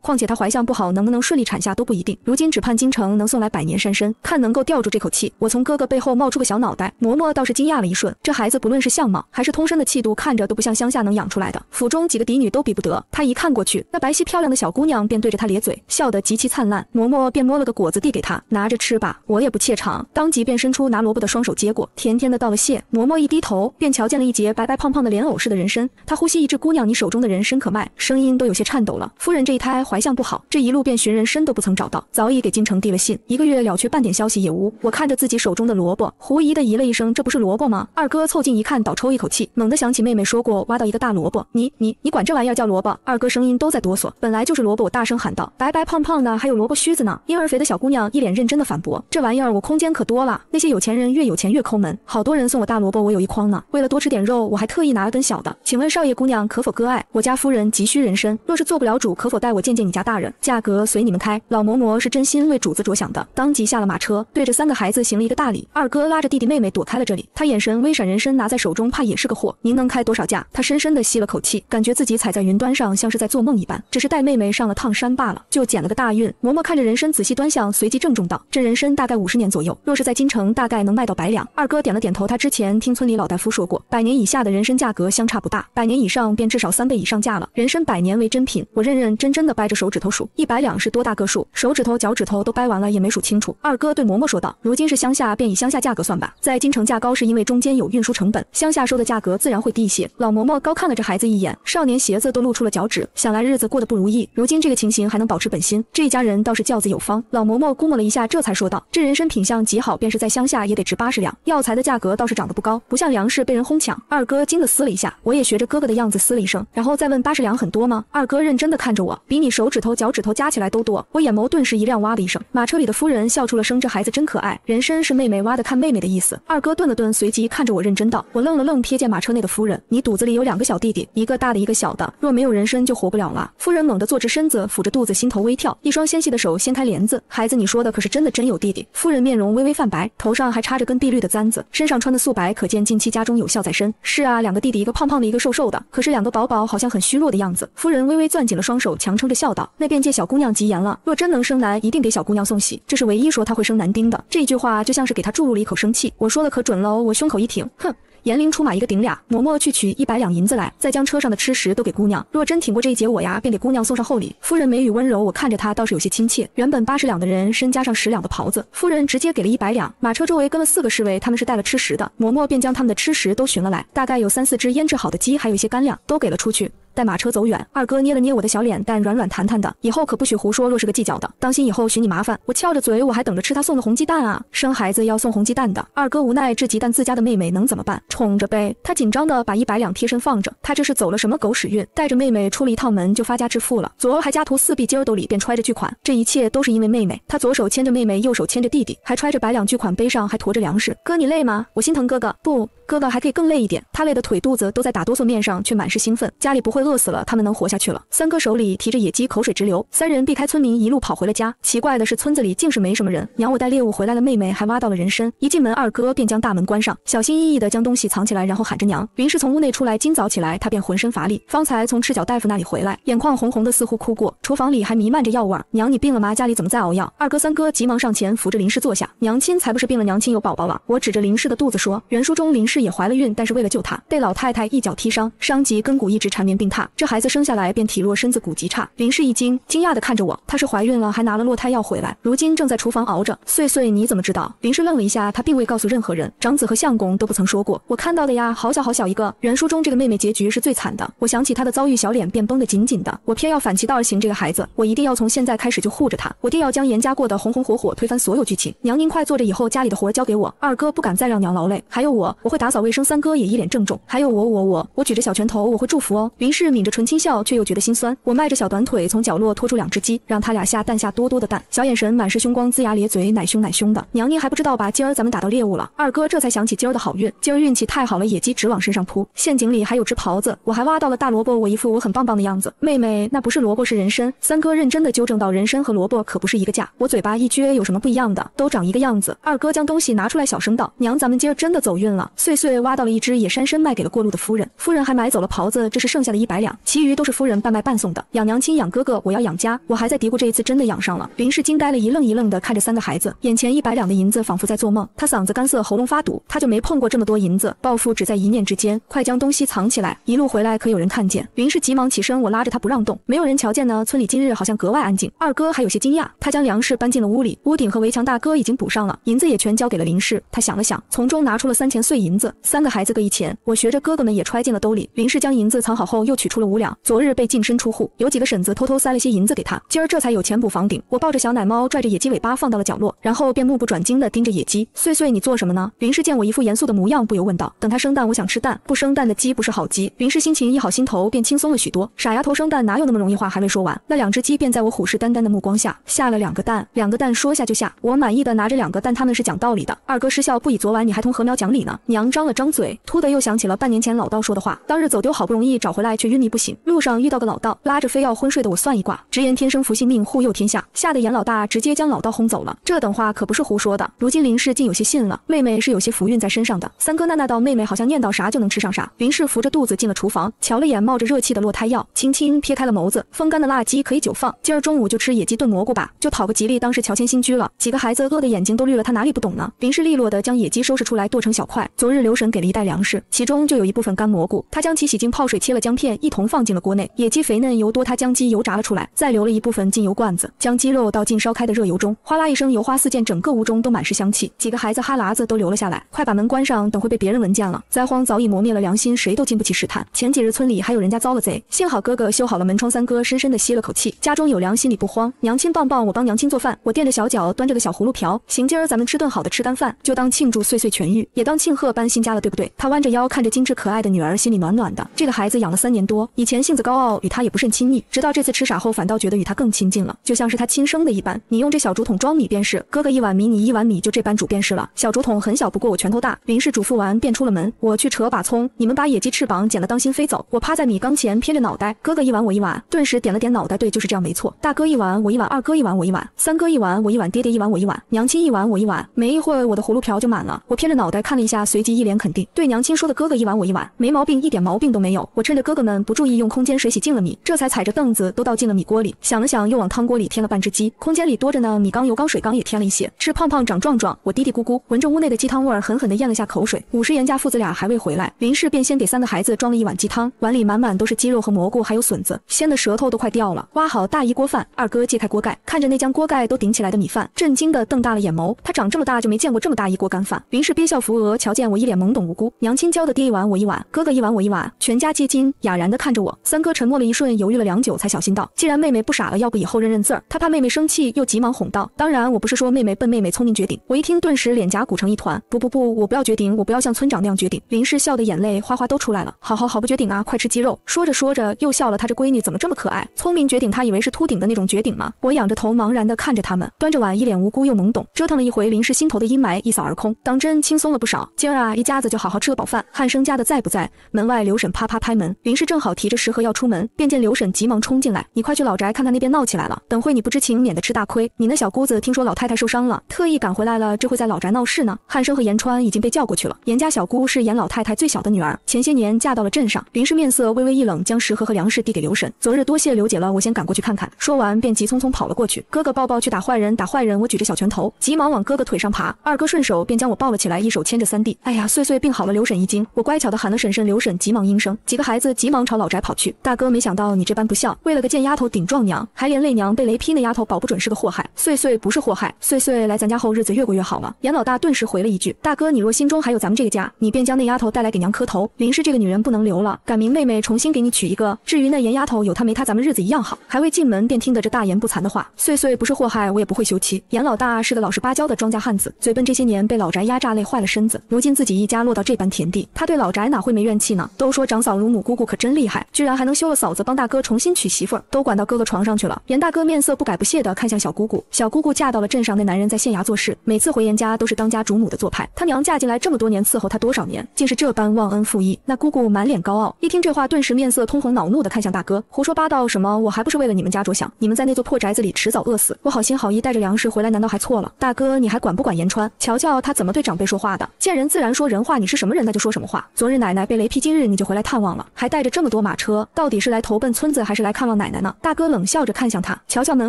况且他怀相不好，能不能顺利产下都不一定。如今只盼京城能送来百年山参，看能够吊住这口气。我从哥哥背后冒出个小脑袋，嬷嬷倒是惊讶了一瞬。这孩子不论是相貌，还是通身的气度，看着都不像乡下能养出来的。府中几个嫡女都比不得。她一看过去，那白皙漂亮的小姑娘便对着她咧嘴，笑得极其灿烂。嬷嬷便摸了个果子递给她，拿着吃吧，我也不怯场。当即便伸出拿萝卜的双手接过，甜甜的道了谢。嬷嬷一低头，便。瞧见了一节白白胖胖的莲藕似的人参，他呼吸一只姑娘，你手中的人参可卖？声音都有些颤抖了。夫人这一胎怀相不好，这一路便寻人参都不曾找到，早已给京城递了信，一个月了却半点消息也无。我看着自己手中的萝卜，狐疑的咦了一声，这不是萝卜吗？二哥凑近一看，倒抽一口气，猛地想起妹妹说过挖到一个大萝卜。你你你管这玩意儿叫萝卜？二哥声音都在哆嗦。本来就是萝卜，我大声喊道。白白胖胖的，还有萝卜须子呢。婴儿肥的小姑娘一脸认真的反驳，这玩意儿我空间可多了。那些有钱人越有钱越抠门，好多人送我大萝卜，我有一筐呢。为了。多吃点肉，我还特意拿了根小的。请问少爷姑娘可否割爱？我家夫人急需人参，若是做不了主，可否带我见见你家大人？价格随你们开。老嬷嬷是真心为主子着想的，当即下了马车，对着三个孩子行了一个大礼。二哥拉着弟弟妹妹躲开了这里，他眼神微闪，人参拿在手中，怕也是个货。您能开多少价？他深深的吸了口气，感觉自己踩在云端上，像是在做梦一般，只是带妹妹上了趟山罢了，就捡了个大运。嬷嬷看着人参仔细端详，随即郑重道：这人参大概五十年左右，若是在京城，大概能卖到百两。二哥点了点头，他之前听村里老大夫说过。百年以下的人参价格相差不大，百年以上便至少三倍以上价了。人参百年为珍品，我认认真真的掰着手指头数，一百两是多大个数？手指头、脚趾头都掰完了也没数清楚。二哥对嬷嬷说道：“如今是乡下，便以乡下价格算吧。在京城价高是因为中间有运输成本，乡下收的价格自然会低一些。”老嬷嬷高看了这孩子一眼，少年鞋子都露出了脚趾，想来日子过得不如意。如今这个情形还能保持本心，这一家人倒是教子有方。老嬷嬷估摸了一下，这才说道：“这人参品相极好，便是在乡下也得值八十两。药材的价格倒是涨得不高，不像粮食被人。”哄抢，二哥惊的嘶了一下，我也学着哥哥的样子嘶了一声，然后再问八十两很多吗？二哥认真的看着我，比你手指头脚趾头加起来都多。我眼眸顿时一亮，哇的一声。马车里的夫人笑出了声，这孩子真可爱。人参是妹妹挖的，看妹妹的意思。二哥顿了顿，随即看着我认真道。我愣了愣，瞥见马车内的夫人，你肚子里有两个小弟弟，一个大的，一个小的。若没有人参就活不了了。夫人猛地坐直身子，抚着肚子，心头微跳，一双纤细的手掀开帘子，孩子，你说的可是真的？真有弟弟？夫人面容微微泛白，头上还插着根碧绿的簪子，身上穿的素白，可见近期家中有。笑在身，是啊，两个弟弟，一个胖胖的，一个瘦瘦的。可是两个宝宝好像很虚弱的样子。夫人微微攥紧了双手，强撑着笑道：“那便借小姑娘吉言了。若真能生男，一定给小姑娘送喜。这是唯一说他会生男丁的这一句话，就像是给她注入了一口生气。我说的可准喽！我胸口一挺，哼。”严灵出马一个顶俩，嬷嬷去取一百两银子来，再将车上的吃食都给姑娘。若真挺过这一劫，我呀便给姑娘送上厚礼。夫人眉宇温柔，我看着她倒是有些亲切。原本八十两的人参加上十两的袍子，夫人直接给了一百两。马车周围跟了四个侍卫，他们是带了吃食的，嬷嬷便将他们的吃食都寻了来，大概有三四只腌制好的鸡，还有一些干粮，都给了出去。带马车走远，二哥捏了捏我的小脸蛋，软软弹弹的，以后可不许胡说，若是个计较的，当心以后寻你麻烦。我翘着嘴，我还等着吃他送的红鸡蛋啊！生孩子要送红鸡蛋的。二哥无奈至极，但自家的妹妹能怎么办？宠着呗。他紧张的把一百两贴身放着，他这是走了什么狗屎运？带着妹妹出了一趟门就发家致富了，昨儿还家徒四壁，今儿兜里便揣着巨款。这一切都是因为妹妹。他左手牵着妹妹，右手牵着弟弟，还揣着百两巨款，背上还驮着粮食。哥，你累吗？我心疼哥哥。不，哥哥还可以更累一点。他累的腿肚子都在打哆嗦，面上却满是兴奋。家里不会。饿死了，他们能活下去了。三哥手里提着野鸡，口水直流。三人避开村民，一路跑回了家。奇怪的是，村子里竟是没什么人。娘，我带猎物回来了，妹妹还挖到了人参。一进门，二哥便将大门关上，小心翼翼地将东西藏起来，然后喊着娘。林氏从屋内出来，今早起来她便浑身乏力，方才从赤脚大夫那里回来，眼眶红红的，似乎哭过。厨房里还弥漫着药味儿。娘，你病了吗？家里怎么在熬药？二哥、三哥急忙上前扶着林氏坐下。娘亲才不是病了，娘亲有宝宝了。我指着林氏的肚子说，原书中林氏也怀了孕，但是为了救她，被老太太一脚踢伤，伤及根骨，一直缠绵病榻。这孩子生下来便体弱，身子骨极差。林氏一惊，惊讶地看着我，她是怀孕了，还拿了落胎药回来，如今正在厨房熬着。碎碎，你怎么知道？林氏愣了一下，她并未告诉任何人，长子和相公都不曾说过。我看到的呀，好小好小一个。原书中这个妹妹结局是最惨的，我想起她的遭遇，小脸便绷得紧紧的。我偏要反其道而行，这个孩子，我一定要从现在开始就护着她，我定要将严家过得红红火火，推翻所有剧情。娘，您快坐着，以后家里的活交给我。二哥不敢再让娘劳累，还有我，我会打扫卫生。三哥也一脸郑重，还有我我我，我举着小拳头，我会祝福哦。林氏。是抿着唇轻笑，却又觉得心酸。我迈着小短腿从角落拖出两只鸡，让他俩下蛋，下多多的蛋。小眼神满是凶光，龇牙咧嘴，奶凶奶凶的。娘娘还不知道吧？今儿咱们打到猎物了。二哥这才想起今儿的好运，今儿运气太好了，野鸡直往身上扑。陷阱里还有只狍子，我还挖到了大萝卜。我一副我很棒棒的样子。妹妹，那不是萝卜，是人参。三哥认真的纠正到，人参和萝卜可不是一个价。我嘴巴一撅，有什么不一样的？都长一个样子。二哥将东西拿出来，小声道，娘，咱们今儿真的走运了。碎碎挖到了一只野山参，卖给了过路的夫人，夫人还买走了狍子，这是剩下的一。百两，其余都是夫人半卖半送的。养娘亲，养哥哥，我要养家。我还在嘀咕，这一次真的养上了。林氏惊呆了，一愣一愣的看着三个孩子，眼前一百两的银子仿佛在做梦。他嗓子干涩，喉咙发堵，他就没碰过这么多银子，报复只在一念之间。快将东西藏起来，一路回来可有人看见？林氏急忙起身，我拉着他不让动，没有人瞧见呢。村里今日好像格外安静。二哥还有些惊讶，他将粮食搬进了屋里，屋顶和围墙大哥已经补上了，银子也全交给了林氏。他想了想，从中拿出了三钱碎银子，三个孩子各一钱。我学着哥哥们也揣进了兜里。林氏将银子藏好后又。取出了五两，昨日被净身出户，有几个婶子偷偷塞了些银子给他，今儿这才有钱补房顶。我抱着小奶猫，拽着野鸡尾巴放到了角落，然后便目不转睛的盯着野鸡。碎碎，你做什么呢？云氏见我一副严肃的模样，不由问道。等它生蛋，我想吃蛋。不生蛋的鸡不是好鸡。云氏心情一好，心头便轻松了许多。傻丫头生蛋哪有那么容易？话还未说完，那两只鸡便在我虎视眈眈的目光下下了两个蛋。两个蛋说下就下。我满意的拿着两个蛋，他们是讲道理的。二哥失笑不已，昨晚你还同禾苗讲理呢。娘张了张嘴，突的又想起了半年前老道说的话，当日走丢，好不容易找回来却。晕迷不醒，路上遇到个老道，拉着非要昏睡的我算一卦，直言天生福星命护佑天下，吓得严老大直接将老道轰走了。这等话可不是胡说的。如今林氏竟有些信了，妹妹是有些福运在身上的。三哥那那道妹妹好像念叨啥就能吃上啥。林氏扶着肚子进了厨房，瞧了眼冒着热气的落胎药，轻轻撇开了眸子。风干的辣鸡可以久放，今儿中午就吃野鸡炖蘑菇吧，就讨个吉利当是乔迁新居了。几个孩子饿的眼睛都绿了，他哪里不懂呢？林氏利落的将野鸡收拾出来剁成小块，昨日刘婶给了一袋粮食，其中就有一部分干蘑菇，他将其洗净泡水，切了姜片。一同放进了锅内，野鸡肥嫩油多，他将鸡油炸了出来，再留了一部分进油罐子，将鸡肉倒进烧开的热油中，哗啦一声，油花四溅，整个屋中都满是香气。几个孩子哈喇子都流了下来，快把门关上，等会被别人闻见了。灾荒早已磨灭了良心，谁都经不起试探。前几日村里还有人家遭了贼，幸好哥哥修好了门窗。三哥深深的吸了口气，家中有粮，心里不慌。娘亲棒棒，我帮娘亲做饭，我垫着小脚端着个小葫芦瓢，行，今儿咱们吃顿好的，吃干饭就当庆祝岁岁痊愈，也当庆贺搬新家了，对不对？他弯着腰看着精致可爱的女儿，心里暖暖的。这个孩子养了三年。多以前性子高傲，与他也不甚亲密，直到这次吃傻后，反倒觉得与他更亲近了，就像是他亲生的一般。你用这小竹筒装米便是，哥哥一碗米，你一碗米就这般煮便是了。小竹筒很小，不过我拳头大。林氏嘱咐完，便出了门。我去扯把葱，你们把野鸡翅膀剪了，当心飞走。我趴在米缸前，偏着脑袋，哥哥一碗我一碗，顿时点了点脑袋，对，就是这样，没错。大哥一碗我一碗，二哥一碗我一碗，三哥一碗我一碗，爹爹一碗我一碗，娘亲一碗我一碗。没一会我的葫芦瓢就满了。我偏着脑袋看了一下，随即一脸肯定，对娘亲说的哥哥一碗我一碗，没毛病，一点毛病都没有。我趁着哥哥们。不注意用空间水洗净了米，这才踩着凳子都倒进了米锅里。想了想，又往汤锅里添了半只鸡，空间里多着呢，米缸、油缸、水缸也添了一些。吃胖胖，长壮壮，我嘀嘀咕咕，闻着屋内的鸡汤味儿，狠狠地咽了下口水。五十元家父子俩还未回来，林氏便先给三个孩子装了一碗鸡汤，碗里满满都是鸡肉和蘑菇，还有笋子，鲜的舌头都快掉了。挖好大一锅饭！二哥揭开锅盖，看着那将锅盖都顶起来的米饭，震惊的瞪大了眼眸，他长这么大就没见过这么大一锅干饭。林氏憋笑扶额，瞧见我一脸懵懂无辜，娘亲教的爹一碗我一碗，哥哥一碗我一碗，全家皆惊，哑然。的看着我，三哥沉默了一瞬，犹豫了良久，才小心道：“既然妹妹不傻了，要不以后认认字儿。”他怕妹妹生气，又急忙哄道：“当然，我不是说妹妹笨，妹妹聪明绝顶。”我一听，顿时脸颊鼓成一团。不不不，我不要绝顶，我不要像村长那样绝顶。林氏笑得眼泪哗哗都出来了。好好好，不绝顶啊，快吃鸡肉。说着说着又笑了。他这闺女怎么这么可爱？聪明绝顶？他以为是秃顶的那种绝顶吗？我仰着头茫然地看着他们，端着碗，一脸无辜又懵懂。折腾了一回，林氏心头的阴霾一扫而空，当真轻松了不少。今儿啊，一家子就好好吃了饱饭。汉生家的在不在？门外刘婶啪啪拍门。林氏。正好提着食盒要出门，便见刘婶急忙冲进来，你快去老宅看看，那边闹起来了。等会你不知情，免得吃大亏。你那小姑子听说老太太受伤了，特意赶回来了，这会在老宅闹事呢。汉生和严川已经被叫过去了。严家小姑是严老太太最小的女儿，前些年嫁到了镇上。林氏面色微微一冷，将食盒和粮食递给刘婶。昨日多谢刘姐了，我先赶过去看看。说完便急匆匆跑了过去。哥哥抱抱，去打坏人，打坏人！我举着小拳头，急忙往哥哥腿上爬。二哥顺手便将我抱了起来，一手牵着三弟。哎呀，岁岁病好了。刘婶一惊，我乖巧地喊了婶婶。刘婶急忙应声。几个孩子急忙。刚朝老宅跑去，大哥没想到你这般不孝，为了个贱丫头顶撞娘，还连累娘被雷劈。那丫头保不准是个祸害。岁岁不是祸害，岁岁来咱家后日子越过越好了。严老大顿时回了一句：“大哥，你若心中还有咱们这个家，你便将那丫头带来给娘磕头。林氏这个女人不能留了，赶明妹妹重新给你娶一个。至于那严丫头，有她没她咱们日子一样好。还未进门便听得这大言不惭的话，岁岁不是祸害，我也不会休妻。严老大是个老实巴交的庄稼汉子，嘴笨，这些年被老宅压榨累坏了身子，如今自己一家落到这般田地，他对老宅哪会没怨气呢？都说长嫂如母，姑姑可真。”真厉害，居然还能休了嫂子，帮大哥重新娶媳妇儿，都管到哥哥床上去了。严大哥面色不改，不屑的看向小姑姑。小姑姑嫁到了镇上，那男人在县衙做事，每次回严家都是当家主母的做派。他娘嫁进来这么多年，伺候他多少年，竟是这般忘恩负义。那姑姑满脸高傲，一听这话，顿时面色通红，恼怒的看向大哥。胡说八道什么？我还不是为了你们家着想，你们在那座破宅子里，迟早饿死。我好心好意带着粮食回来，难道还错了？大哥，你还管不管严川？瞧瞧他怎么对长辈说话的，见人自然说人话，你是什么人，那就说什么话。昨日奶奶被雷劈，今日你就回来探望了，还带着这。这么多马车，到底是来投奔村子，还是来看望奶奶呢？大哥冷笑着看向他，瞧瞧门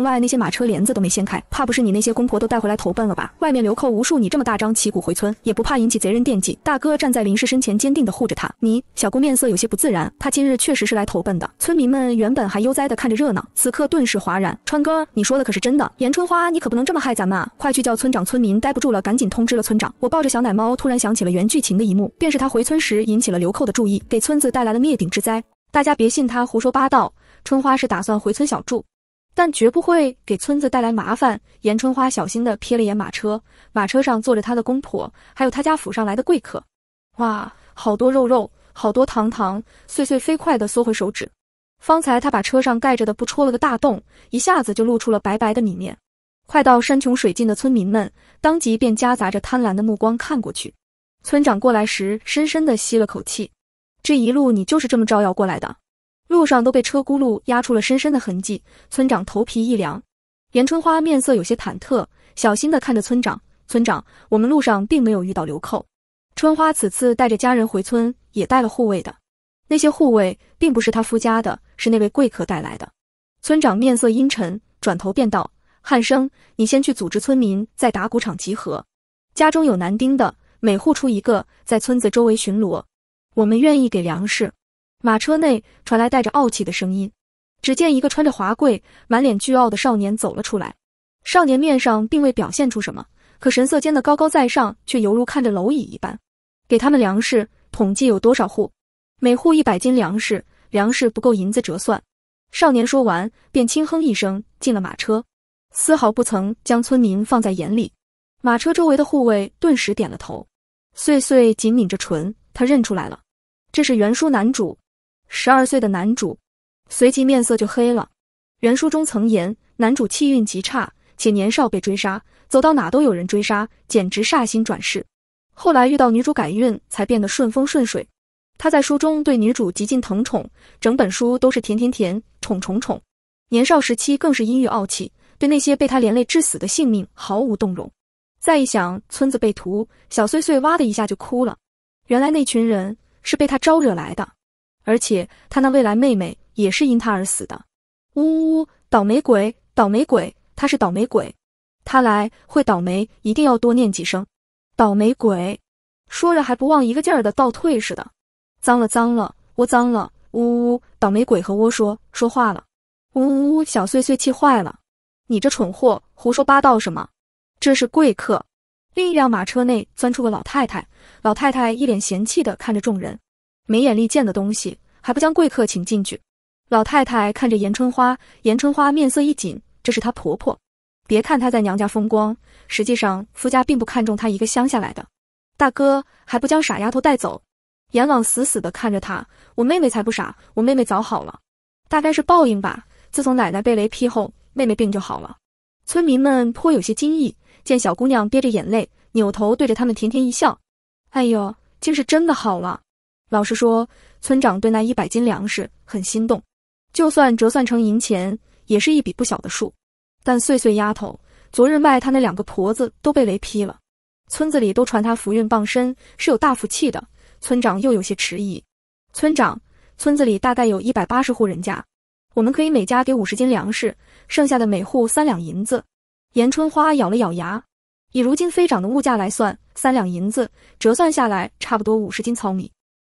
外那些马车，帘子都没掀开，怕不是你那些公婆都带回来投奔了吧？外面流寇无数，你这么大张旗鼓回村，也不怕引起贼人惦记？大哥站在林氏身前，坚定地护着他。你小姑面色有些不自然，她今日确实是来投奔的。村民们原本还悠哉地看着热闹，此刻顿时哗然。川哥，你说的可是真的？严春花，你可不能这么害咱们啊！快去叫村长！村民待不住了，赶紧通知了村长。我抱着小奶猫，突然想起了原剧情的一幕，便是他回村时引起了流寇的注意，给村子带来了灭顶之灾。大家别信他胡说八道，春花是打算回村小住，但绝不会给村子带来麻烦。严春花小心的瞥了眼马车，马车上坐着她的公婆，还有他家府上来的贵客。哇，好多肉肉，好多糖糖！碎碎飞快的缩回手指，方才他把车上盖着的布戳了个大洞，一下子就露出了白白的米面。快到山穷水尽的村民们，当即便夹杂着贪婪的目光看过去。村长过来时，深深的吸了口气。这一路你就是这么招摇过来的，路上都被车轱辘压出了深深的痕迹。村长头皮一凉，严春花面色有些忐忑，小心的看着村长。村长，我们路上并没有遇到流寇。春花此次带着家人回村，也带了护卫的。那些护卫并不是他夫家的，是那位贵客带来的。村长面色阴沉，转头便道：“汉生，你先去组织村民在打谷场集合，家中有男丁的，每户出一个，在村子周围巡逻。”我们愿意给粮食。马车内传来带着傲气的声音。只见一个穿着华贵、满脸倨傲的少年走了出来。少年面上并未表现出什么，可神色间的高高在上却犹如看着蝼蚁一般。给他们粮食，统计有多少户，每户一百斤粮食。粮食不够，银子折算。少年说完，便轻哼一声，进了马车，丝毫不曾将村民放在眼里。马车周围的护卫顿时点了头。穗穗紧抿着唇。他认出来了，这是原书男主，十二岁的男主，随即面色就黑了。原书中曾言，男主气运极差，且年少被追杀，走到哪都有人追杀，简直煞星转世。后来遇到女主改运，才变得顺风顺水。他在书中对女主极尽疼宠，整本书都是甜甜甜，宠宠宠。年少时期更是阴郁傲气，对那些被他连累致死的性命毫无动容。再一想村子被屠，小碎碎哇的一下就哭了。原来那群人是被他招惹来的，而且他那未来妹妹也是因他而死的。呜呜呜，倒霉鬼，倒霉鬼，他是倒霉鬼，他来会倒霉，一定要多念几声倒霉鬼。说着还不忘一个劲儿的倒退似的。脏了，脏了，窝脏了。呜呜，倒霉鬼和窝说说话了。呜呜呜，小碎碎气坏了，你这蠢货，胡说八道什么？这是贵客。另一辆马车内钻出个老太太，老太太一脸嫌弃的看着众人，没眼力见的东西，还不将贵客请进去。老太太看着严春花，严春花面色一紧，这是她婆婆。别看她在娘家风光，实际上夫家并不看重她一个乡下来的大哥，还不将傻丫头带走。阎王死死的看着她，我妹妹才不傻，我妹妹早好了，大概是报应吧。自从奶奶被雷劈后，妹妹病就好了。村民们颇有些惊异。见小姑娘憋着眼泪，扭头对着他们甜甜一笑。哎呦，竟是真的好了！老实说，村长对那一百斤粮食很心动，就算折算成银钱，也是一笔不小的数。但碎碎丫头昨日卖她那两个婆子都被雷劈了，村子里都传她福运傍身，是有大福气的。村长又有些迟疑。村长，村子里大概有一百八十户人家，我们可以每家给五十斤粮食，剩下的每户三两银子。严春花咬了咬牙，以如今飞涨的物价来算，三两银子折算下来，差不多五十斤糙米。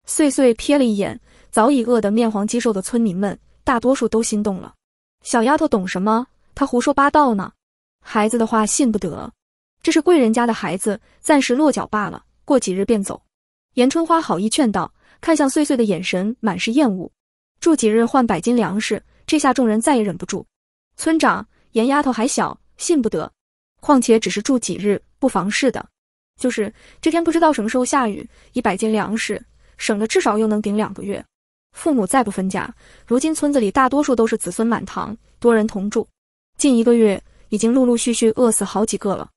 穗穗瞥了一眼早已饿得面黄肌瘦的村民们，大多数都心动了。小丫头懂什么？她胡说八道呢。孩子的话信不得。这是贵人家的孩子，暂时落脚罢了，过几日便走。严春花好意劝道，看向穗穗的眼神满是厌恶。住几日换百斤粮食，这下众人再也忍不住。村长，严丫头还小。信不得，况且只是住几日，不妨事的。就是这天不知道什么时候下雨，一百斤粮食，省着至少又能顶两个月。父母再不分家，如今村子里大多数都是子孙满堂，多人同住。近一个月已经陆陆续续饿死好几个了，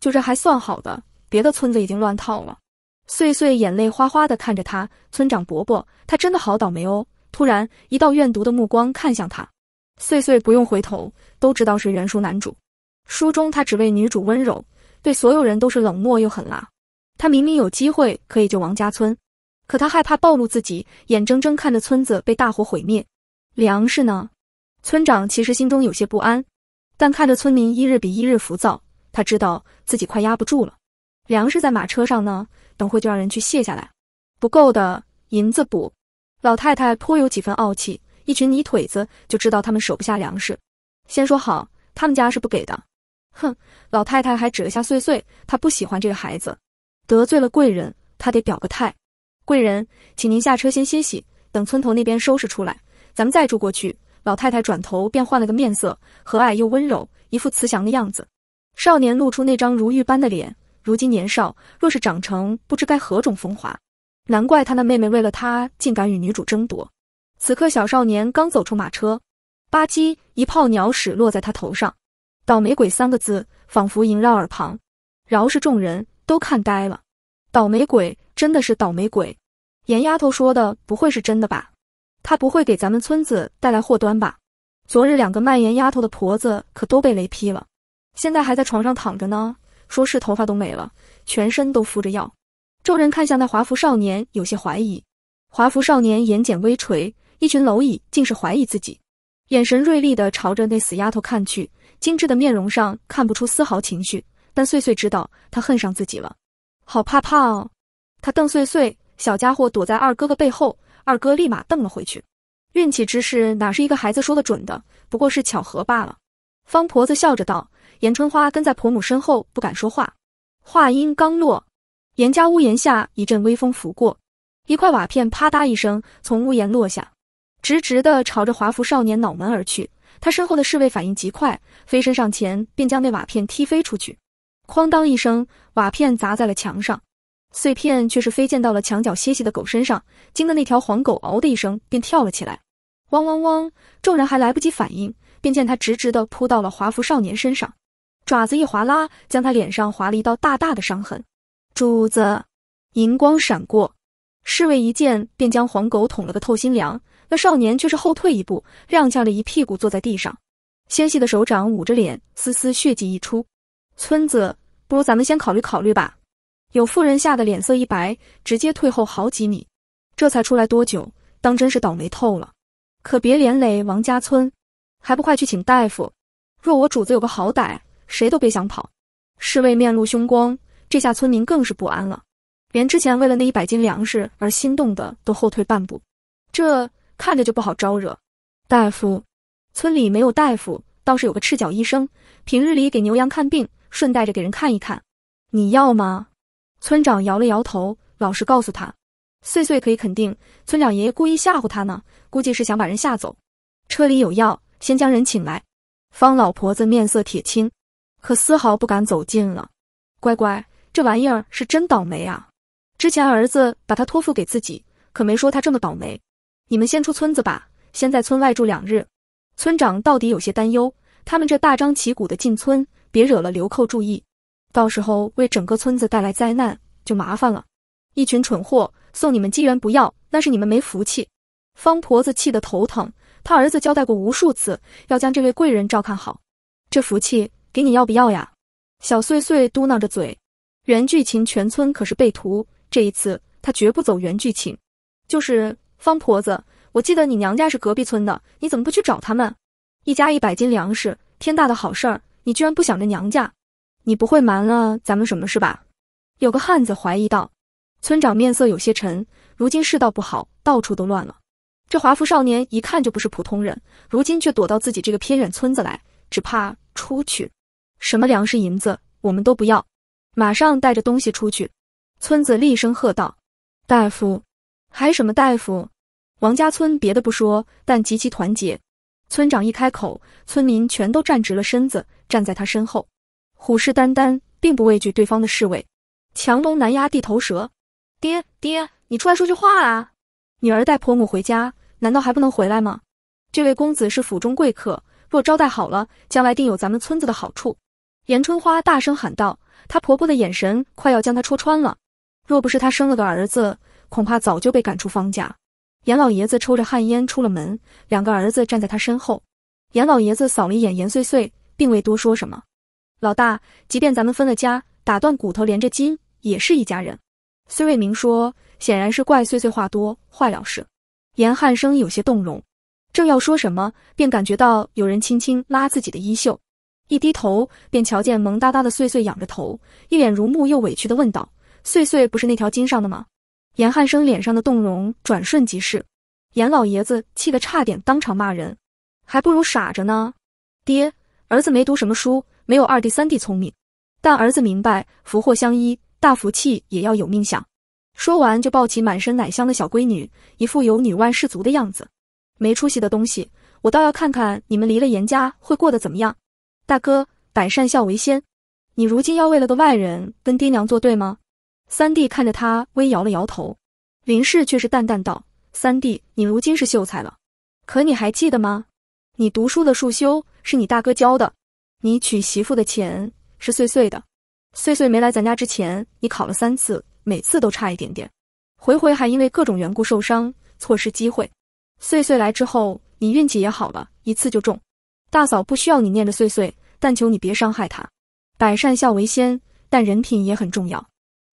就这还算好的，别的村子已经乱套了。岁岁眼泪哗哗地看着他，村长伯伯，他真的好倒霉哦。突然一道怨毒的目光看向他，岁岁不用回头都知道是原书男主。书中他只为女主温柔，对所有人都是冷漠又狠辣。他明明有机会可以救王家村，可他害怕暴露自己，眼睁睁看着村子被大火毁灭。粮食呢？村长其实心中有些不安，但看着村民一日比一日浮躁，他知道自己快压不住了。粮食在马车上呢，等会就让人去卸下来。不够的银子补。老太太颇有几分傲气，一群泥腿子就知道他们舍不下粮食。先说好，他们家是不给的。哼，老太太还指了下碎碎，她不喜欢这个孩子，得罪了贵人，她得表个态。贵人，请您下车先歇息，等村头那边收拾出来，咱们再住过去。老太太转头便换了个面色，和蔼又温柔，一副慈祥的样子。少年露出那张如玉般的脸，如今年少，若是长成，不知该何种风华。难怪他那妹妹为了他，竟敢与女主争夺。此刻小少年刚走出马车，吧唧，一泡鸟屎落在他头上。倒霉鬼三个字仿佛萦绕耳旁，饶是众人都看呆了。倒霉鬼真的是倒霉鬼，严丫头说的不会是真的吧？她不会给咱们村子带来祸端吧？昨日两个卖盐丫头的婆子可都被雷劈了，现在还在床上躺着呢，说是头发都没了，全身都敷着药。众人看向那华服少年，有些怀疑。华服少年眼睑微垂，一群蝼蚁竟是怀疑自己。眼神锐利的朝着那死丫头看去，精致的面容上看不出丝毫情绪，但碎碎知道她恨上自己了，好怕怕哦！他瞪碎碎，小家伙躲在二哥哥背后，二哥立马瞪了回去。运气之事哪是一个孩子说的准的，不过是巧合罢了。方婆子笑着道，严春花跟在婆母身后不敢说话。话音刚落，严家屋檐下一阵微风拂过，一块瓦片啪嗒一声从屋檐落下。直直的朝着华服少年脑门而去，他身后的侍卫反应极快，飞身上前便将那瓦片踢飞出去。哐当一声，瓦片砸在了墙上，碎片却是飞溅到了墙角歇息的狗身上，惊得那条黄狗嗷的一声便跳了起来。汪汪汪！众人还来不及反应，便见它直直的扑到了华服少年身上，爪子一划拉，将他脸上划了一道大大的伤痕。主子，银光闪过，侍卫一见便将黄狗捅了个透心凉。少年却是后退一步，踉跄着一屁股坐在地上，纤细的手掌捂着脸，丝丝血迹溢出。村子，不如咱们先考虑考虑吧。有妇人吓得脸色一白，直接退后好几米。这才出来多久，当真是倒霉透了，可别连累王家村，还不快去请大夫！若我主子有个好歹，谁都别想跑。侍卫面露凶光，这下村民更是不安了，连之前为了那一百斤粮食而心动的都后退半步。这。看着就不好招惹。大夫，村里没有大夫，倒是有个赤脚医生，平日里给牛羊看病，顺带着给人看一看。你要吗？村长摇了摇头，老实告诉他，岁岁可以肯定，村长爷爷故意吓唬他呢，估计是想把人吓走。车里有药，先将人请来。方老婆子面色铁青，可丝毫不敢走近了。乖乖，这玩意儿是真倒霉啊！之前儿子把他托付给自己，可没说他这么倒霉。你们先出村子吧，先在村外住两日。村长到底有些担忧，他们这大张旗鼓的进村，别惹了流寇注意，到时候为整个村子带来灾难就麻烦了。一群蠢货，送你们机缘不要，那是你们没福气。方婆子气得头疼，他儿子交代过无数次，要将这位贵人照看好。这福气给你要不要呀？小碎碎嘟囔着嘴。原剧情全村可是被屠，这一次他绝不走原剧情，就是。方婆子，我记得你娘家是隔壁村的，你怎么不去找他们？一家一百斤粮食，天大的好事，你居然不想着娘家？你不会瞒了咱们什么事吧？有个汉子怀疑道。村长面色有些沉，如今世道不好，到处都乱了。这华服少年一看就不是普通人，如今却躲到自己这个偏远村子来，只怕出去什么粮食银子我们都不要，马上带着东西出去！村子厉声喝道：“大夫，还什么大夫？”王家村别的不说，但极其团结。村长一开口，村民全都站直了身子，站在他身后，虎视眈眈，并不畏惧对方的侍卫。强龙难压地头蛇。爹爹，你出来说句话啊！女儿带婆母回家，难道还不能回来吗？这位公子是府中贵客，若招待好了，将来定有咱们村子的好处。严春花大声喊道，她婆婆的眼神快要将她戳穿了。若不是她生了个儿子，恐怕早就被赶出方家。严老爷子抽着旱烟出了门，两个儿子站在他身后。严老爷子扫了一眼严岁岁，并未多说什么。老大，即便咱们分了家，打断骨头连着筋，也是一家人。崔卫明说，显然是怪岁岁话多坏了事。严汉生有些动容，正要说什么，便感觉到有人轻轻拉自己的衣袖，一低头便瞧见萌哒哒的岁岁仰着头，一脸如木又委屈的问道：“岁岁不是那条筋上的吗？”严汉生脸上的动容转瞬即逝，严老爷子气得差点当场骂人，还不如傻着呢。爹，儿子没读什么书，没有二弟三弟聪明，但儿子明白福祸相依，大福气也要有命享。说完就抱起满身奶香的小闺女，一副有女万事足的样子。没出息的东西，我倒要看看你们离了严家会过得怎么样。大哥，百善孝为先，你如今要为了个外人跟爹娘作对吗？三弟看着他，微摇了摇头。林氏却是淡淡道：“三弟，你如今是秀才了，可你还记得吗？你读书的束修是你大哥教的，你娶媳妇的钱是碎碎的。碎碎没来咱家之前，你考了三次，每次都差一点点，回回还因为各种缘故受伤，错失机会。碎碎来之后，你运气也好了，一次就中。大嫂不需要你念着碎碎，但求你别伤害他。百善孝为先，但人品也很重要。”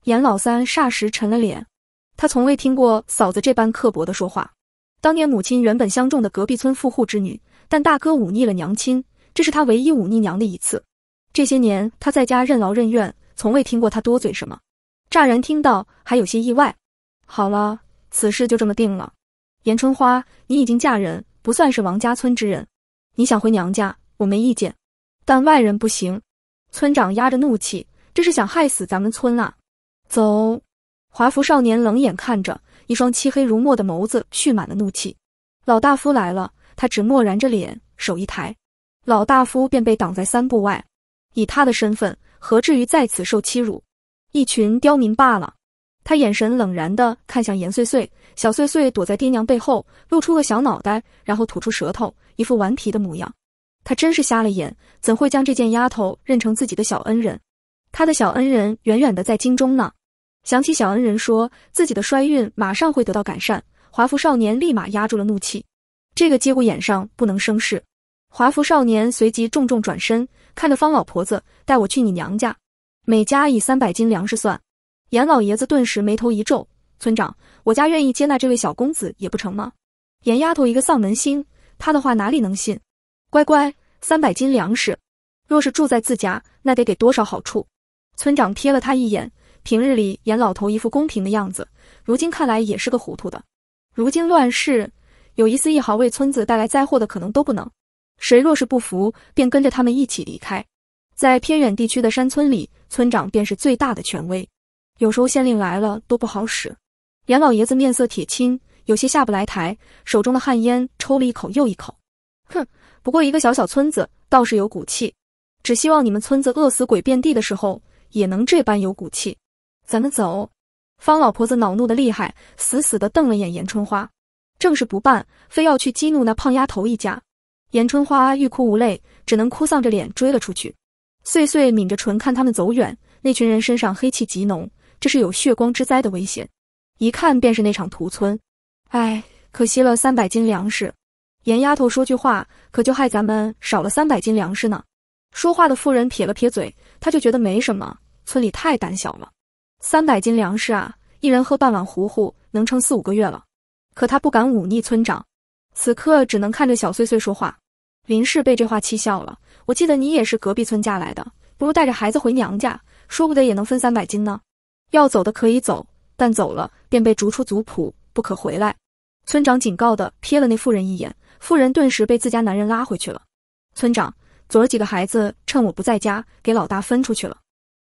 严老三霎时沉了脸，他从未听过嫂子这般刻薄的说话。当年母亲原本相中的隔壁村富户之女，但大哥忤逆了娘亲，这是他唯一忤逆娘的一次。这些年他在家任劳任怨，从未听过他多嘴什么。乍然听到，还有些意外。好了，此事就这么定了。严春花，你已经嫁人，不算是王家村之人。你想回娘家，我没意见，但外人不行。村长压着怒气，这是想害死咱们村啊！走，华服少年冷眼看着，一双漆黑如墨的眸子蓄满了怒气。老大夫来了，他只漠然着脸，手一抬，老大夫便被挡在三步外。以他的身份，何至于在此受欺辱？一群刁民罢了。他眼神冷然的看向严碎碎，小碎碎躲在爹娘背后，露出个小脑袋，然后吐出舌头，一副顽皮的模样。他真是瞎了眼，怎会将这件丫头认成自己的小恩人？他的小恩人远远的在京中呢。想起小恩人说自己的衰运马上会得到改善，华服少年立马压住了怒气。这个节骨眼上不能生事。华服少年随即重重转身，看着方老婆子：“带我去你娘家，每家以三百斤粮食算。”严老爷子顿时眉头一皱：“村长，我家愿意接纳这位小公子也不成吗？”严丫头一个丧门星，他的话哪里能信？乖乖，三百斤粮食，若是住在自家，那得给多少好处？村长瞥了他一眼。平日里严老头一副公平的样子，如今看来也是个糊涂的。如今乱世，有一丝一毫为村子带来灾祸的可能都不能。谁若是不服，便跟着他们一起离开。在偏远地区的山村里，村长便是最大的权威。有时候县令来了都不好使。严老爷子面色铁青，有些下不来台，手中的旱烟抽了一口又一口。哼，不过一个小小村子，倒是有骨气。只希望你们村子饿死鬼遍地的时候，也能这般有骨气。咱们走！方老婆子恼怒的厉害，死死的瞪了眼严春花，正事不办，非要去激怒那胖丫头一家。严春花欲哭无泪，只能哭丧着脸追了出去。岁岁抿着唇看他们走远，那群人身上黑气极浓，这是有血光之灾的危险，一看便是那场屠村。唉，可惜了三百斤粮食。严丫头说句话，可就害咱们少了三百斤粮食呢。说话的妇人撇了撇嘴，她就觉得没什么，村里太胆小了。三百斤粮食啊，一人喝半碗糊糊，能撑四五个月了。可他不敢忤逆村长，此刻只能看着小碎碎说话。林氏被这话气笑了。我记得你也是隔壁村嫁来的，不如带着孩子回娘家，说不得也能分三百斤呢。要走的可以走，但走了便被逐出族谱，不可回来。村长警告的瞥了那妇人一眼，妇人顿时被自家男人拉回去了。村长，昨儿几个孩子趁我不在家，给老大分出去了。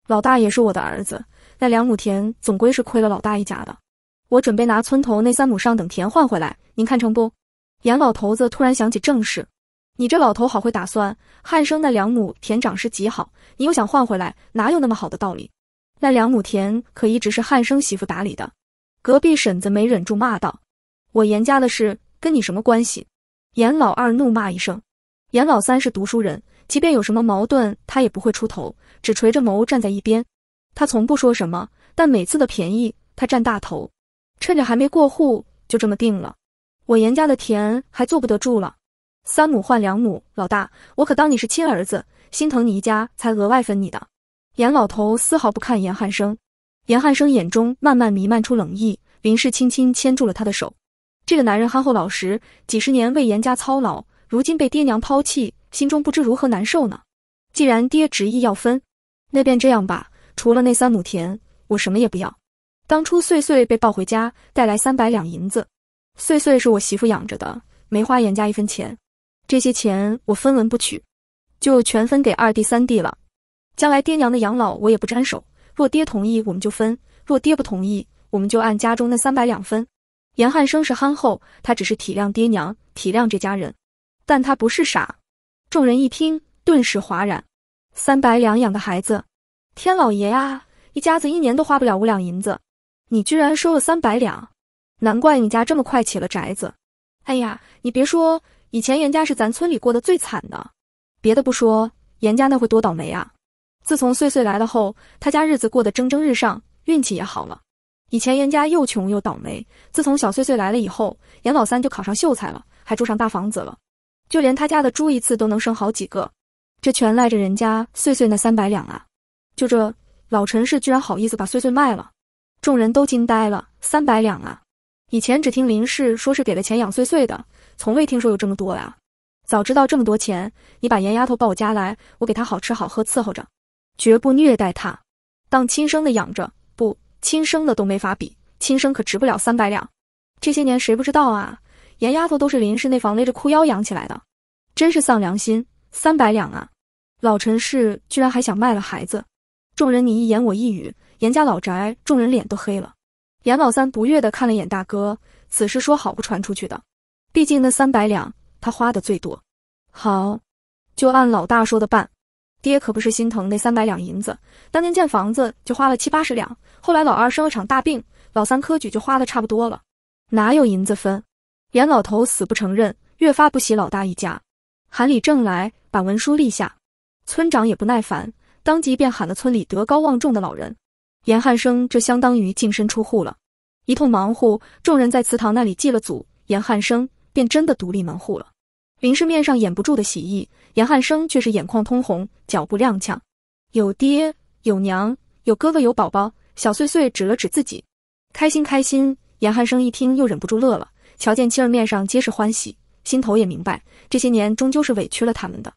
老大也是我的儿子。那两亩田总归是亏了老大一家的，我准备拿村头那三亩上等田换回来，您看成不？严老头子突然想起正事，你这老头好会打算。汉生那两亩田长势极好，你又想换回来，哪有那么好的道理？那两亩田可一直是汉生媳妇打理的。隔壁婶子没忍住骂道：“我严家的事跟你什么关系？”严老二怒骂一声，严老三是读书人，即便有什么矛盾，他也不会出头，只垂着眸站在一边。他从不说什么，但每次的便宜他占大头。趁着还没过户，就这么定了。我严家的田还坐不得住了，三亩换两亩。老大，我可当你是亲儿子，心疼你一家才额外分你的。严老头丝毫不看严汉生，严汉生眼中慢慢弥漫出冷意。林氏轻轻牵住了他的手。这个男人憨厚老实，几十年为严家操劳，如今被爹娘抛弃，心中不知如何难受呢。既然爹执意要分，那便这样吧。除了那三亩田，我什么也不要。当初穗穗被抱回家，带来三百两银子，穗穗是我媳妇养着的，没花严家一分钱，这些钱我分文不取，就全分给二弟三弟了。将来爹娘的养老我也不沾手。若爹同意，我们就分；若爹不同意，我们就按家中那三百两分。严汉生是憨厚，他只是体谅爹娘，体谅这家人，但他不是傻。众人一听，顿时哗然。三百两养的孩子。天老爷呀！一家子一年都花不了五两银子，你居然收了三百两，难怪你家这么快起了宅子。哎呀，你别说，以前严家是咱村里过得最惨的。别的不说，严家那会多倒霉啊！自从岁岁来了后，他家日子过得蒸蒸日上，运气也好了。以前严家又穷又倒霉，自从小岁岁来了以后，严老三就考上秀才了，还住上大房子了，就连他家的猪一次都能生好几个，这全赖着人家岁岁那三百两啊！就这老陈氏居然好意思把碎碎卖了，众人都惊呆了。三百两啊！以前只听林氏说是给了钱养碎碎的，从未听说有这么多啊！早知道这么多钱，你把严丫头抱我家来，我给她好吃好喝伺候着，绝不虐待她，当亲生的养着，不亲生的都没法比，亲生可值不了三百两。这些年谁不知道啊？严丫头都是林氏那房勒着裤腰养起来的，真是丧良心！三百两啊！老陈氏居然还想卖了孩子。众人你一言我一语，严家老宅众人脸都黑了。严老三不悦地看了眼大哥，此事说好不传出去的，毕竟那三百两他花的最多。好，就按老大说的办。爹可不是心疼那三百两银子，当年建房子就花了七八十两，后来老二生了场大病，老三科举就花的差不多了，哪有银子分？严老头死不承认，越发不喜老大一家。喊李正来把文书立下，村长也不耐烦。当即便喊了村里德高望重的老人，严汉生，这相当于净身出户了。一通忙乎，众人在祠堂那里祭了祖，严汉生便真的独立门户了。林氏面上掩不住的喜意，严汉生却是眼眶通红，脚步踉跄。有爹，有娘，有哥哥，有宝宝，小碎碎指了指自己，开心开心。严汉生一听又忍不住乐了，瞧见妻儿面上皆是欢喜，心头也明白，这些年终究是委屈了他们的。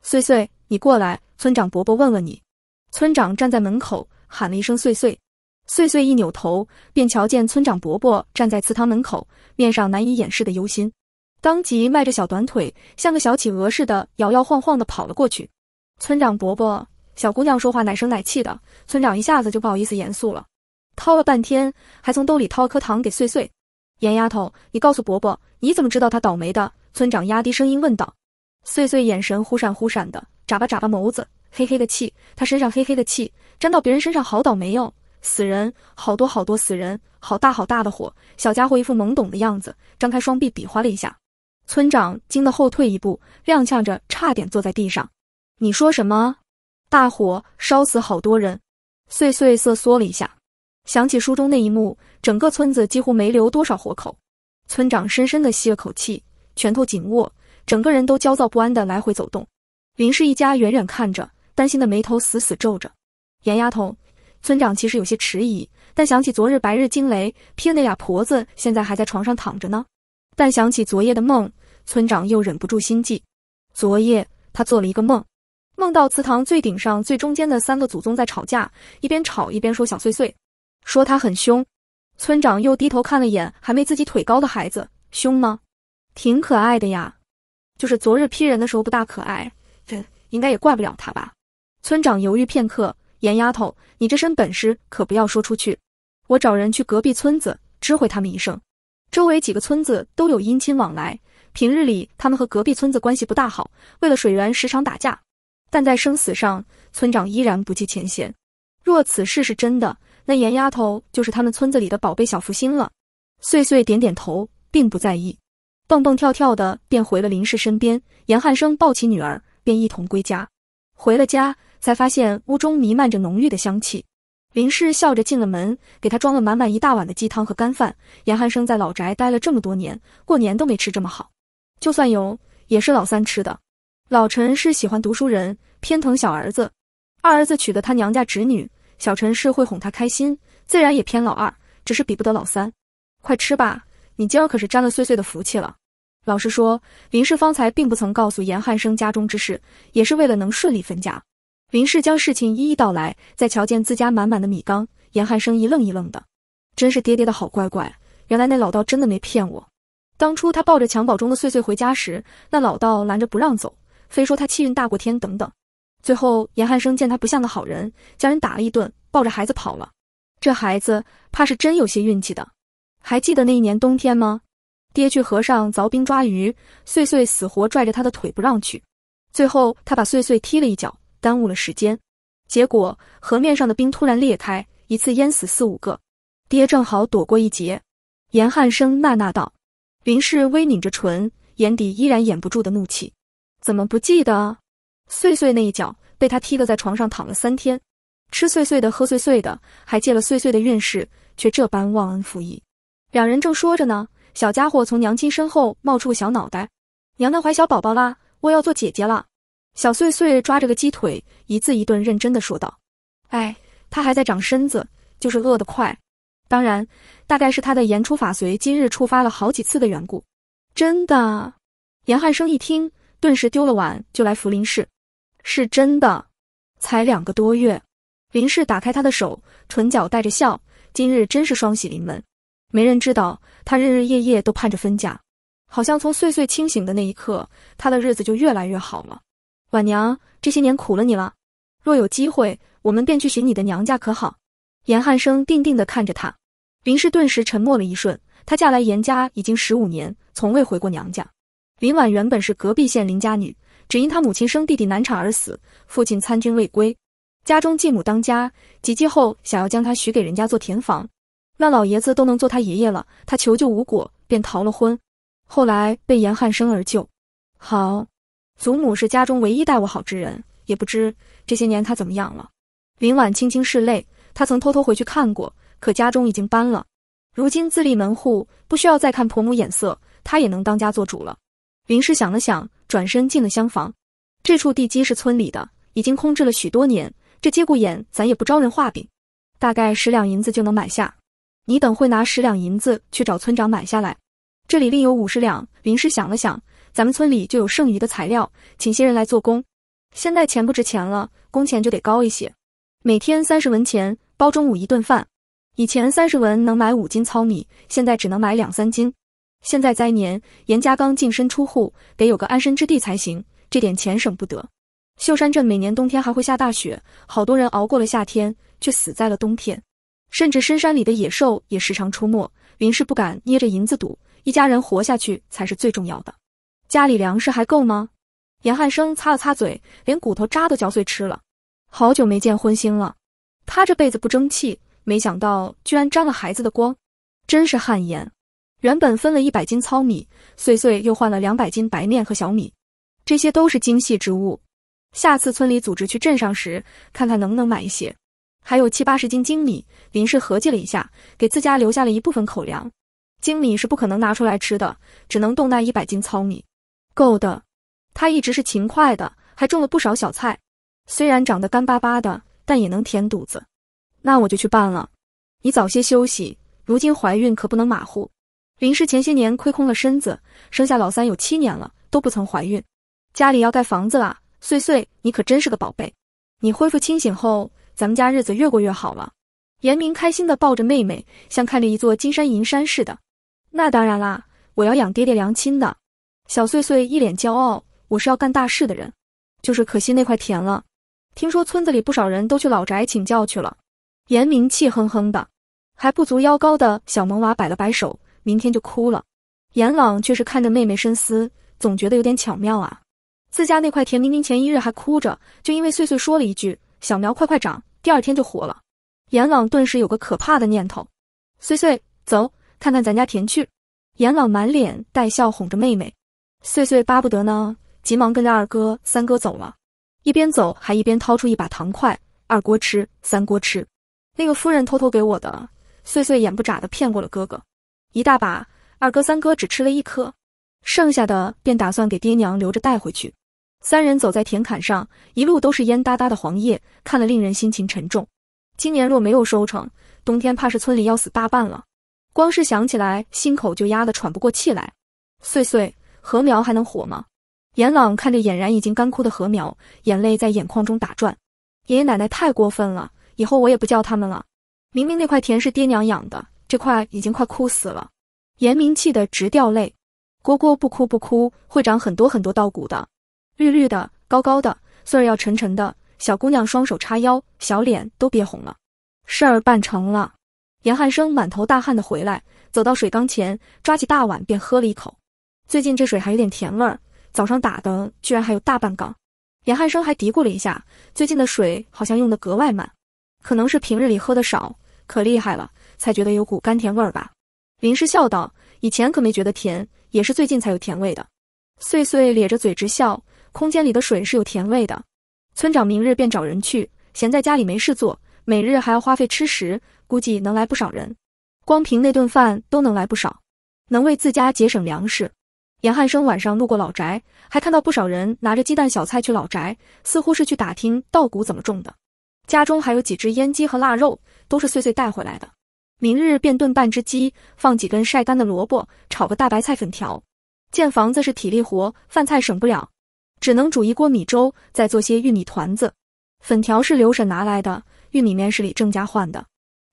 碎碎，你过来。村长伯伯，问问你。村长站在门口喊了一声“岁岁”，岁岁一扭头便瞧见村长伯伯站在祠堂门口，面上难以掩饰的忧心，当即迈着小短腿，像个小企鹅似的摇摇晃晃的跑了过去。村长伯伯，小姑娘说话奶声奶气的，村长一下子就不好意思严肃了，掏了半天，还从兜里掏颗糖给岁岁。严丫头，你告诉伯伯，你怎么知道他倒霉的？村长压低声音问道。岁岁眼神忽闪忽闪的。眨巴眨巴眸子，黑黑的气，他身上黑黑的气，沾到别人身上好倒霉哟！死人，好多好多死人，好大好大的火！小家伙一副懵懂的样子，张开双臂比划了一下。村长惊得后退一步，踉跄着差点坐在地上。你说什么？大火烧死好多人！碎碎瑟缩了一下，想起书中那一幕，整个村子几乎没留多少活口。村长深深地吸了口气，拳头紧握，整个人都焦躁不安地来回走动。林氏一家远远看着，担心的眉头死死皱着。严丫头，村长其实有些迟疑，但想起昨日白日惊雷劈的俩婆子，现在还在床上躺着呢。但想起昨夜的梦，村长又忍不住心悸。昨夜他做了一个梦，梦到祠堂最顶上最中间的三个祖宗在吵架，一边吵一边说小碎碎，说他很凶。村长又低头看了眼还没自己腿高的孩子，凶吗？挺可爱的呀，就是昨日劈人的时候不大可爱。应该也怪不了他吧？村长犹豫片刻，严丫头，你这身本事可不要说出去。我找人去隔壁村子知会他们一声。周围几个村子都有姻亲往来，平日里他们和隔壁村子关系不大好，为了水源时常打架。但在生死上，村长依然不计前嫌。若此事是真的，那严丫头就是他们村子里的宝贝小福星了。碎碎点点头，并不在意，蹦蹦跳跳的便回了林氏身边。严汉生抱起女儿。便一同归家，回了家才发现屋中弥漫着浓郁的香气。林氏笑着进了门，给他装了满满一大碗的鸡汤和干饭。严寒生在老宅待了这么多年，过年都没吃这么好，就算有，也是老三吃的。老陈是喜欢读书人，偏疼小儿子。二儿子娶的他娘家侄女，小陈是会哄他开心，自然也偏老二，只是比不得老三。快吃吧，你今儿可是沾了岁岁的福气了。老实说，林氏方才并不曾告诉严汉生家中之事，也是为了能顺利分家。林氏将事情一一道来，再瞧见自家满满的米缸，严汉生一愣一愣的，真是爹爹的好乖乖。原来那老道真的没骗我。当初他抱着襁褓中的岁岁回家时，那老道拦着不让走，非说他气运大过天等等。最后严汉生见他不像个好人，将人打了一顿，抱着孩子跑了。这孩子怕是真有些运气的。还记得那一年冬天吗？爹去河上凿冰抓鱼，碎碎死活拽着他的腿不让去，最后他把碎碎踢了一脚，耽误了时间。结果河面上的冰突然裂开，一次淹死四五个，爹正好躲过一劫。严汉生纳纳道：“林氏微拧着唇，眼底依然掩不住的怒气，怎么不记得碎碎那一脚？被他踢得在床上躺了三天，吃碎碎的，喝碎碎的，还借了碎碎的运势，却这般忘恩负义。”两人正说着呢。小家伙从娘亲身后冒出个小脑袋，娘娘怀小宝宝啦，我要做姐姐了。小碎碎抓着个鸡腿，一字一顿认真的说道：“哎，他还在长身子，就是饿得快。当然，大概是他的言出法随今日触发了好几次的缘故。”真的。严汉生一听，顿时丢了碗就来扶林氏，是真的。才两个多月，林氏打开他的手，唇角带着笑：“今日真是双喜临门。”没人知道，他日日夜夜都盼着分家，好像从岁岁清醒的那一刻，他的日子就越来越好了。婉娘，这些年苦了你了。若有机会，我们便去寻你的娘家，可好？严汉生定定地看着她，林氏顿时沉默了一瞬。她嫁来严家已经十五年，从未回过娘家。林婉原本是隔壁县林家女，只因她母亲生弟弟难产而死，父亲参军未归，家中继母当家，及笄后想要将她许给人家做填房。那老爷子都能做他爷爷了，他求救无果，便逃了婚。后来被严汉生而救。好，祖母是家中唯一待我好之人，也不知这些年他怎么样了。林婉轻轻拭泪，他曾偷偷回去看过，可家中已经搬了，如今自立门户，不需要再看婆母眼色，他也能当家做主了。林氏想了想，转身进了厢房。这处地基是村里的，已经空置了许多年，这节骨眼咱也不招人画饼，大概十两银子就能买下。你等会拿十两银子去找村长买下来，这里另有五十两。林氏想了想，咱们村里就有剩余的材料，请些人来做工。现在钱不值钱了，工钱就得高一些，每天三十文钱，包中午一顿饭。以前三十文能买五斤糙米，现在只能买两三斤。现在灾年，严家刚净身出户，得有个安身之地才行，这点钱省不得。秀山镇每年冬天还会下大雪，好多人熬过了夏天，却死在了冬天。甚至深山里的野兽也时常出没，林氏不敢捏着银子赌，一家人活下去才是最重要的。家里粮食还够吗？严汉生擦了擦嘴，连骨头渣都嚼碎吃了。好久没见荤腥了，他这辈子不争气，没想到居然沾了孩子的光，真是汗颜。原本分了一百斤糙米，碎碎又换了两百斤白面和小米，这些都是精细之物。下次村里组织去镇上时，看看能不能买一些。还有七八十斤精米，林氏合计了一下，给自家留下了一部分口粮。精米是不可能拿出来吃的，只能动那一百斤糙米，够的。他一直是勤快的，还种了不少小菜，虽然长得干巴巴的，但也能填肚子。那我就去办了，你早些休息。如今怀孕可不能马虎。林氏前些年亏空了身子，生下老三有七年了都不曾怀孕。家里要盖房子啦，穗穗，你可真是个宝贝。你恢复清醒后。咱们家日子越过越好了，严明开心的抱着妹妹，像看着一座金山银山似的。那当然啦，我要养爹爹娘亲的。小穗穗一脸骄傲，我是要干大事的人。就是可惜那块田了，听说村子里不少人都去老宅请教去了。严明气哼哼的，还不足腰高的小萌娃摆了摆手，明天就哭了。严朗却是看着妹妹深思，总觉得有点巧妙啊。自家那块田明明前一日还哭着，就因为穗穗说了一句。小苗快快长，第二天就活了。严朗顿时有个可怕的念头。岁岁，走，看看咱家田去。严朗满脸带笑哄着妹妹。岁岁巴不得呢，急忙跟着二哥、三哥走了。一边走还一边掏出一把糖块，二锅吃，三锅吃。那个夫人偷偷给我的。岁岁眼不眨的骗过了哥哥，一大把。二哥、三哥只吃了一颗，剩下的便打算给爹娘留着带回去。三人走在田坎上，一路都是烟哒哒的黄叶，看了令人心情沉重。今年若没有收成，冬天怕是村里要死大半了。光是想起来，心口就压得喘不过气来。岁岁，禾苗还能活吗？严朗看着俨然已经干枯的禾苗，眼泪在眼眶中打转。爷爷奶奶太过分了，以后我也不叫他们了。明明那块田是爹娘养的，这块已经快枯死了。严明气得直掉泪。蝈蝈不哭不哭，会长很多很多稻谷的。绿绿的，高高的，穗儿要沉沉的。小姑娘双手叉腰，小脸都憋红了。事儿办成了。严汉生满头大汗的回来，走到水缸前，抓起大碗便喝了一口。最近这水还有点甜味儿，早上打的居然还有大半缸。严汉生还嘀咕了一下，最近的水好像用的格外慢，可能是平日里喝的少，可厉害了，才觉得有股甘甜味儿吧。林氏笑道：“以前可没觉得甜，也是最近才有甜味的。”穗穗咧着嘴直笑。空间里的水是有甜味的，村长明日便找人去。闲在家里没事做，每日还要花费吃食，估计能来不少人。光凭那顿饭都能来不少，能为自家节省粮食。严汉生晚上路过老宅，还看到不少人拿着鸡蛋、小菜去老宅，似乎是去打听稻谷怎么种的。家中还有几只烟鸡和腊肉，都是碎碎带回来的。明日便炖半只鸡，放几根晒干的萝卜，炒个大白菜粉条。建房子是体力活，饭菜省不了。只能煮一锅米粥，再做些玉米团子。粉条是刘婶拿来的，玉米面是李正家换的。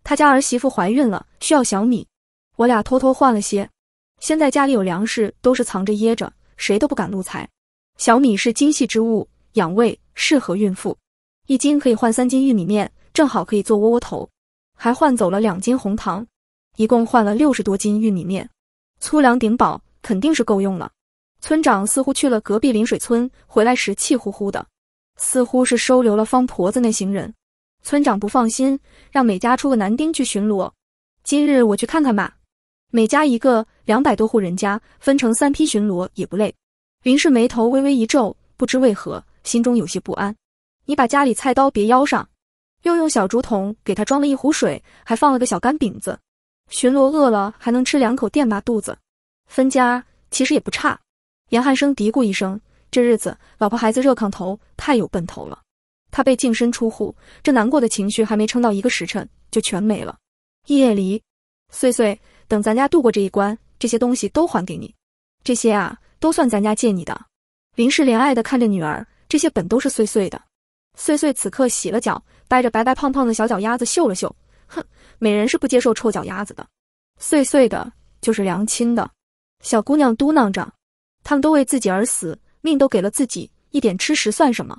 他家儿媳妇怀孕了，需要小米，我俩偷偷换了些。现在家里有粮食，都是藏着掖着，谁都不敢露财。小米是精细之物，养胃，适合孕妇。一斤可以换三斤玉米面，正好可以做窝窝头。还换走了两斤红糖，一共换了六十多斤玉米面。粗粮顶饱，肯定是够用了。村长似乎去了隔壁临水村，回来时气呼呼的，似乎是收留了方婆子那行人。村长不放心，让每家出个男丁去巡逻。今日我去看看吧。每家一个，两百多户人家，分成三批巡逻也不累。林氏眉头微微一皱，不知为何心中有些不安。你把家里菜刀别腰上，又用小竹筒给他装了一壶水，还放了个小干饼子。巡逻饿了还能吃两口垫吧肚子。分家其实也不差。严汉生嘀咕一声：“这日子，老婆孩子热炕头，太有奔头了。”他被净身出户，这难过的情绪还没撑到一个时辰，就全没了。夜里，岁岁，等咱家度过这一关，这些东西都还给你。这些啊，都算咱家借你的。林氏怜爱的看着女儿，这些本都是岁岁的。岁岁此刻洗了脚，掰着白白胖胖的小脚丫子嗅了嗅，哼，美人是不接受臭脚丫子的。岁岁的就是娘亲的。小姑娘嘟囔着。他们都为自己而死，命都给了自己，一点吃食算什么？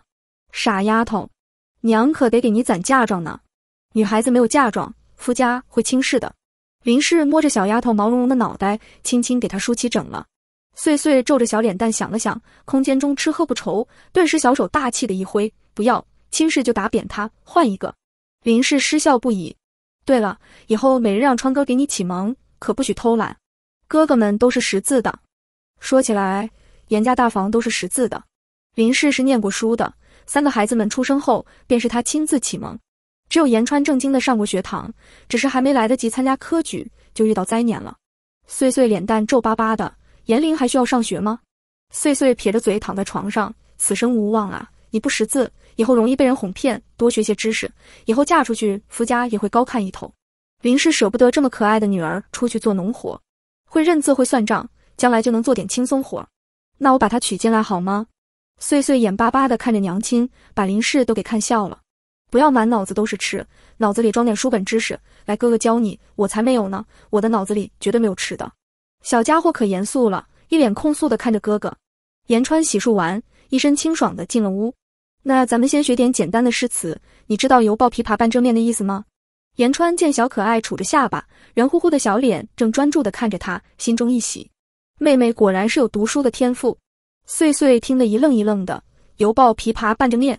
傻丫头，娘可得给你攒嫁妆呢。女孩子没有嫁妆，夫家会轻视的。林氏摸着小丫头毛茸茸的脑袋，轻轻给她梳起整了。穗穗皱着小脸蛋想了想，空间中吃喝不愁，顿时小手大气的一挥，不要轻视就打扁他，换一个。林氏失笑不已。对了，以后每日让川哥给你启蒙，可不许偷懒。哥哥们都是识字的。说起来，严家大房都是识字的，林氏是念过书的。三个孩子们出生后，便是他亲自启蒙。只有严川正经的上过学堂，只是还没来得及参加科举，就遇到灾年了。岁岁脸蛋皱巴巴的，严龄还需要上学吗？岁岁撇着嘴躺在床上，此生无望啊！你不识字，以后容易被人哄骗，多学些知识，以后嫁出去，夫家也会高看一头。林氏舍不得这么可爱的女儿出去做农活，会认字，会算账。将来就能做点轻松活，那我把她娶进来好吗？岁岁眼巴巴的看着娘亲，把林氏都给看笑了。不要满脑子都是吃，脑子里装点书本知识，来哥哥教你，我才没有呢，我的脑子里绝对没有吃的。小家伙可严肃了，一脸控诉的看着哥哥。言川洗漱完，一身清爽的进了屋。那咱们先学点简单的诗词，你知道“油爆琵琶半遮面”的意思吗？言川见小可爱杵着下巴，圆乎乎的小脸正专注的看着他，心中一喜。妹妹果然是有读书的天赋，岁岁听得一愣一愣的。犹抱琵琶半着面，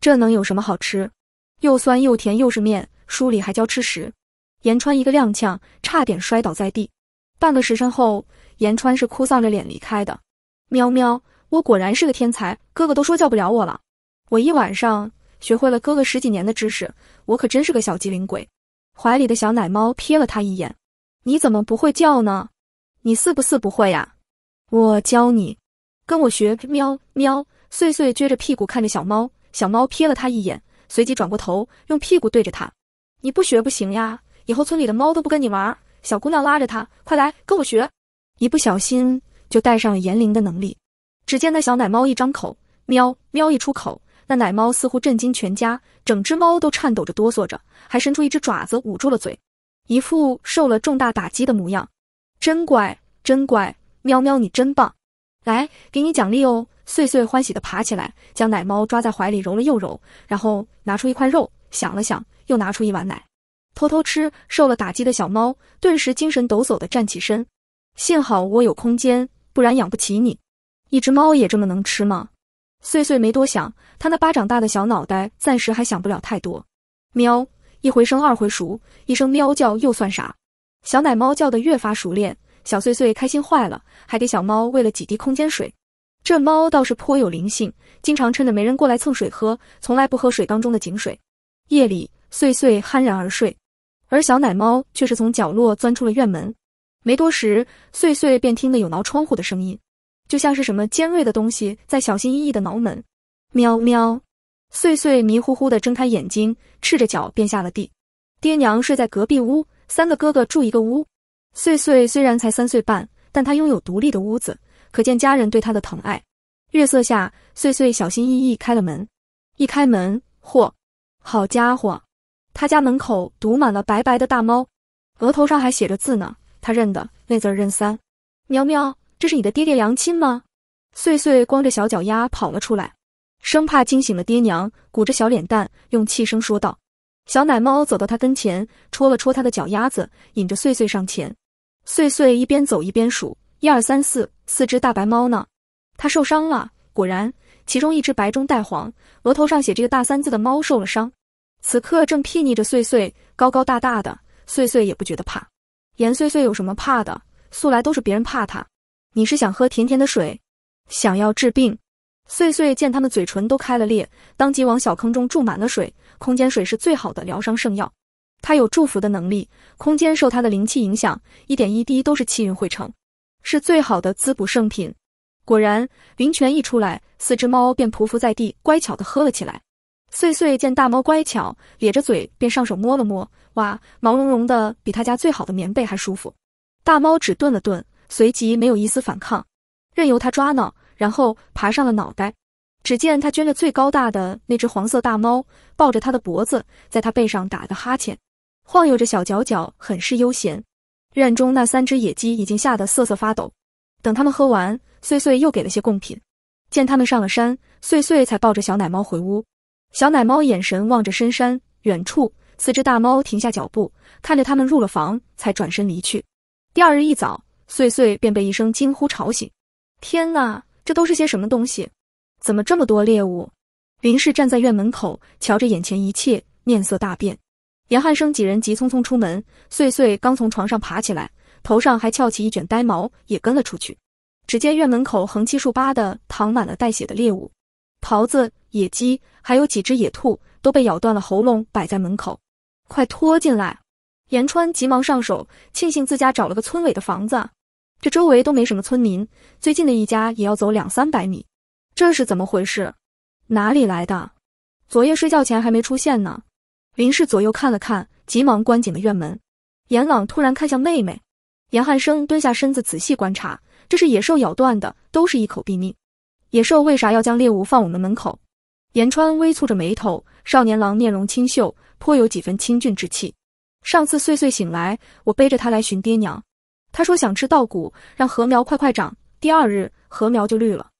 这能有什么好吃？又酸又甜又是面，书里还教吃食。严川一个踉跄，差点摔倒在地。半个时辰后，严川是哭丧着脸离开的。喵喵，我果然是个天才，哥哥都说教不了我了。我一晚上学会了哥哥十几年的知识，我可真是个小机灵鬼。怀里的小奶猫瞥了他一眼：“你怎么不会叫呢？”你是不是不会呀？我教你，跟我学喵喵！碎碎撅着屁股看着小猫，小猫瞥了他一眼，随即转过头，用屁股对着他。你不学不行呀，以后村里的猫都不跟你玩。小姑娘拉着他，快来跟我学！一不小心就带上了炎灵的能力。只见那小奶猫一张口，喵喵一出口，那奶猫似乎震惊全家，整只猫都颤抖着哆嗦着，还伸出一只爪子捂住了嘴，一副受了重大打击的模样。真乖，真乖，喵喵，你真棒！来，给你奖励哦。岁岁欢喜的爬起来，将奶猫抓在怀里揉了又揉，然后拿出一块肉，想了想，又拿出一碗奶，偷偷吃。受了打击的小猫顿时精神抖擞的站起身。幸好我有空间，不然养不起你。一只猫也这么能吃吗？岁岁没多想，他那巴掌大的小脑袋暂时还想不了太多。喵，一回生二回熟，一声喵叫又算啥？小奶猫叫得越发熟练，小碎碎开心坏了，还给小猫喂了几滴空间水。这猫倒是颇有灵性，经常趁着没人过来蹭水喝，从来不喝水缸中的井水。夜里，碎碎酣然而睡，而小奶猫却是从角落钻出了院门。没多时，碎碎便听得有挠窗户的声音，就像是什么尖锐的东西在小心翼翼的挠门。喵喵！碎碎迷糊糊的睁开眼睛，赤着脚便下了地。爹娘睡在隔壁屋。三个哥哥住一个屋，岁岁虽然才三岁半，但他拥有独立的屋子，可见家人对他的疼爱。月色下，岁岁小心翼翼开了门，一开门，嚯，好家伙，他家门口堵满了白白的大猫，额头上还写着字呢，他认得那字儿认三。喵喵，这是你的爹爹娘亲吗？岁岁光着小脚丫跑了出来，生怕惊醒了爹娘，鼓着小脸蛋，用气声说道。小奶猫走到他跟前，戳了戳他的脚丫子，引着碎碎上前。碎碎一边走一边数，一二三四，四只大白猫呢。它受伤了，果然，其中一只白中带黄，额头上写这个大三字的猫受了伤，此刻正睥睨着碎碎，高高大大的。碎碎也不觉得怕，严碎碎有什么怕的？素来都是别人怕它。你是想喝甜甜的水，想要治病？碎碎见它们嘴唇都开了裂，当即往小坑中注满了水。空间水是最好的疗伤圣药，它有祝福的能力。空间受它的灵气影响，一点一滴都是气运汇成，是最好的滋补圣品。果然，灵泉一出来，四只猫便匍匐在地，乖巧地喝了起来。岁岁见大猫乖巧，咧着嘴便上手摸了摸，哇，毛茸茸的，比他家最好的棉被还舒服。大猫只顿了顿，随即没有一丝反抗，任由他抓挠，然后爬上了脑袋。只见他捐着最高大的那只黄色大猫，抱着它的脖子，在它背上打个哈欠，晃悠着小脚脚，很是悠闲。院中那三只野鸡已经吓得瑟瑟发抖。等他们喝完，碎碎又给了些贡品。见他们上了山，碎碎才抱着小奶猫回屋。小奶猫眼神望着深山远处，四只大猫停下脚步，看着他们入了房，才转身离去。第二日一早，碎碎便被一声惊呼吵醒。天哪，这都是些什么东西？怎么这么多猎物？林氏站在院门口，瞧着眼前一切，面色大变。严汉生几人急匆匆出门，穗穗刚从床上爬起来，头上还翘起一卷呆毛，也跟了出去。只见院门口横七竖八的躺满了带血的猎物，狍子、野鸡，还有几只野兔都被咬断了喉咙，摆在门口。快拖进来！严川急忙上手，庆幸自家找了个村委的房子，这周围都没什么村民，最近的一家也要走两三百米。这是怎么回事？哪里来的？昨夜睡觉前还没出现呢。林氏左右看了看，急忙关紧了院门。严朗突然看向妹妹，严汉生蹲下身子仔细观察，这是野兽咬断的，都是一口毙命。野兽为啥要将猎物放我们门口？严川微蹙着眉头，少年郎面容清秀，颇有几分清俊之气。上次岁岁醒来，我背着他来寻爹娘，他说想吃稻谷，让禾苗快快长。第二日，禾苗就绿了。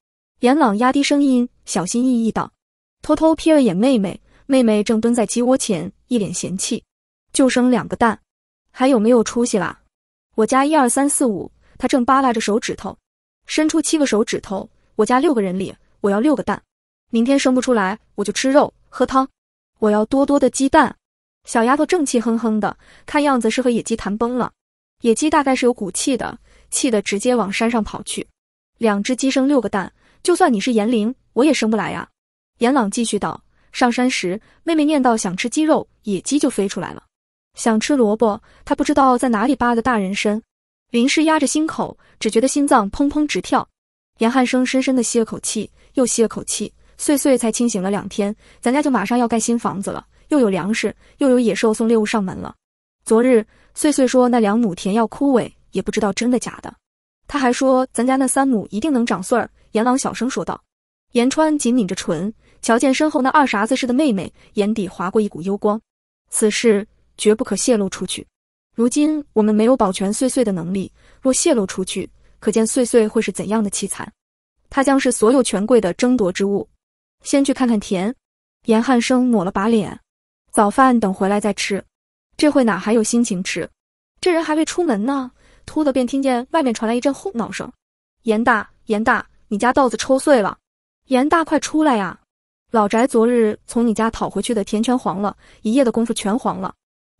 严朗压低声音，小心翼翼道：“偷偷瞥了眼妹妹，妹妹正蹲在鸡窝前，一脸嫌弃，就生两个蛋，还有没有出息啦？我家一二三四五，他正扒拉着手指头，伸出七个手指头。我家六个人里，我要六个蛋，明天生不出来我就吃肉喝汤，我要多多的鸡蛋。”小丫头正气哼哼的，看样子是和野鸡谈崩了。野鸡大概是有骨气的，气得直接往山上跑去。两只鸡生六个蛋。就算你是严灵，我也生不来呀。严朗继续道：“上山时，妹妹念到想吃鸡肉，野鸡就飞出来了；想吃萝卜，她不知道在哪里扒个大人参。”林氏压着心口，只觉得心脏砰砰直跳。严汉生深深地吸了口气，又吸了口气。岁岁才清醒了两天，咱家就马上要盖新房子了，又有粮食，又有野兽送猎物上门了。昨日岁岁说那两亩田要枯萎，也不知道真的假的。他还说咱家那三亩一定能长穗儿。严朗小声说道：“严川紧抿着唇，瞧见身后那二傻子似的妹妹，眼底划过一股幽光。此事绝不可泄露出去。如今我们没有保全碎碎的能力，若泄露出去，可见碎碎会是怎样的凄惨。他将是所有权贵的争夺之物。先去看看田。”严汉生抹了把脸，早饭等回来再吃。这会哪还有心情吃？这人还未出门呢，突的便听见外面传来一阵哄闹声：“严大，严大！”你家稻子抽穗了，严大快出来呀！老宅昨日从你家讨回去的田全黄了，一夜的功夫全黄了。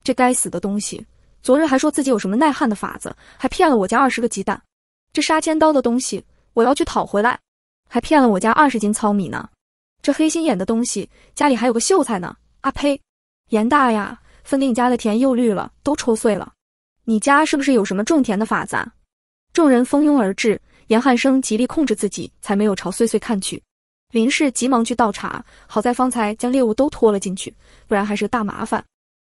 这该死的东西，昨日还说自己有什么耐旱的法子，还骗了我家二十个鸡蛋。这杀千刀的东西，我要去讨回来，还骗了我家二十斤糙米呢。这黑心眼的东西，家里还有个秀才呢。啊呸！严大呀，分给你家的田又绿了，都抽穗了。你家是不是有什么种田的法子？啊？众人蜂拥而至。严汉生极力控制自己，才没有朝碎碎看去。林氏急忙去倒茶，好在方才将猎物都拖了进去，不然还是个大麻烦。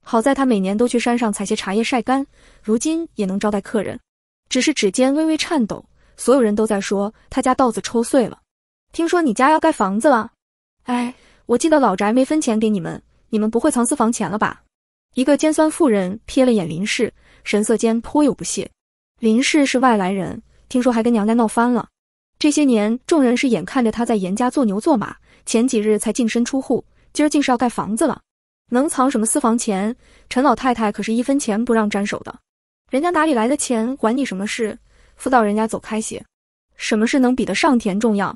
好在他每年都去山上采些茶叶晒干，如今也能招待客人。只是指尖微微颤抖。所有人都在说他家稻子抽碎了。听说你家要盖房子了？哎，我记得老宅没分钱给你们，你们不会藏私房钱了吧？一个尖酸妇人瞥了眼林氏，神色间颇有不屑。林氏是外来人。听说还跟娘家闹翻了，这些年众人是眼看着他在严家做牛做马，前几日才净身出户，今儿竟是要盖房子了。能藏什么私房钱？陈老太太可是一分钱不让沾手的，人家哪里来的钱？管你什么事？妇道人家走开些，什么事能比得上田重要？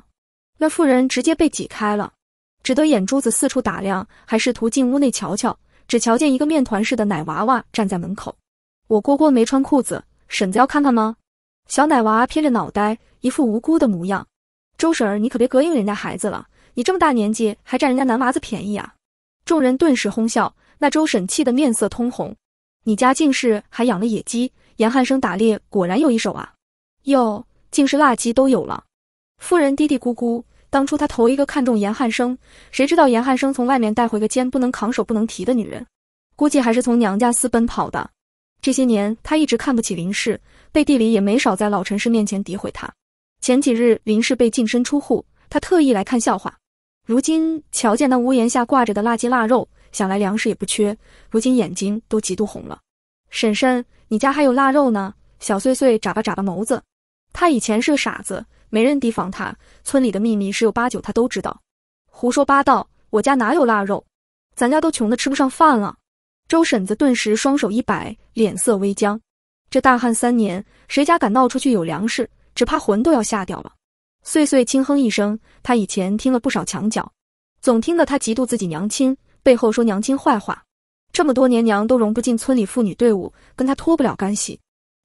那妇人直接被挤开了，只得眼珠子四处打量，还试图进屋内瞧瞧，只瞧见一个面团似的奶娃娃站在门口。我蝈蝈没穿裤子，婶子要看看吗？小奶娃偏着脑袋，一副无辜的模样。周婶儿，你可别膈应人家孩子了，你这么大年纪还占人家男娃子便宜啊！众人顿时哄笑，那周婶气得面色通红。你家竟是还养了野鸡，严汉生打猎果然有一手啊！哟，竟是辣鸡都有了。妇人嘀嘀咕咕，当初她头一个看中严汉生，谁知道严汉生从外面带回个肩不能扛手不能提的女人，估计还是从娘家私奔跑的。这些年他一直看不起林氏，背地里也没少在老陈氏面前诋毁他。前几日林氏被净身出户，他特意来看笑话。如今瞧见那屋檐下挂着的腊鸡腊肉，想来粮食也不缺，如今眼睛都嫉妒红了。婶婶，你家还有腊肉呢？小碎碎眨巴眨巴眸子。他以前是个傻子，没人提防他，村里的秘密十有八九他都知道。胡说八道，我家哪有腊肉？咱家都穷的吃不上饭了。周婶子顿时双手一摆，脸色微僵。这大旱三年，谁家敢闹出去有粮食，只怕魂都要吓掉了。穗穗轻哼一声，她以前听了不少墙角，总听得她嫉妒自己娘亲，背后说娘亲坏话。这么多年，娘都融不进村里妇女队伍，跟她脱不了干系。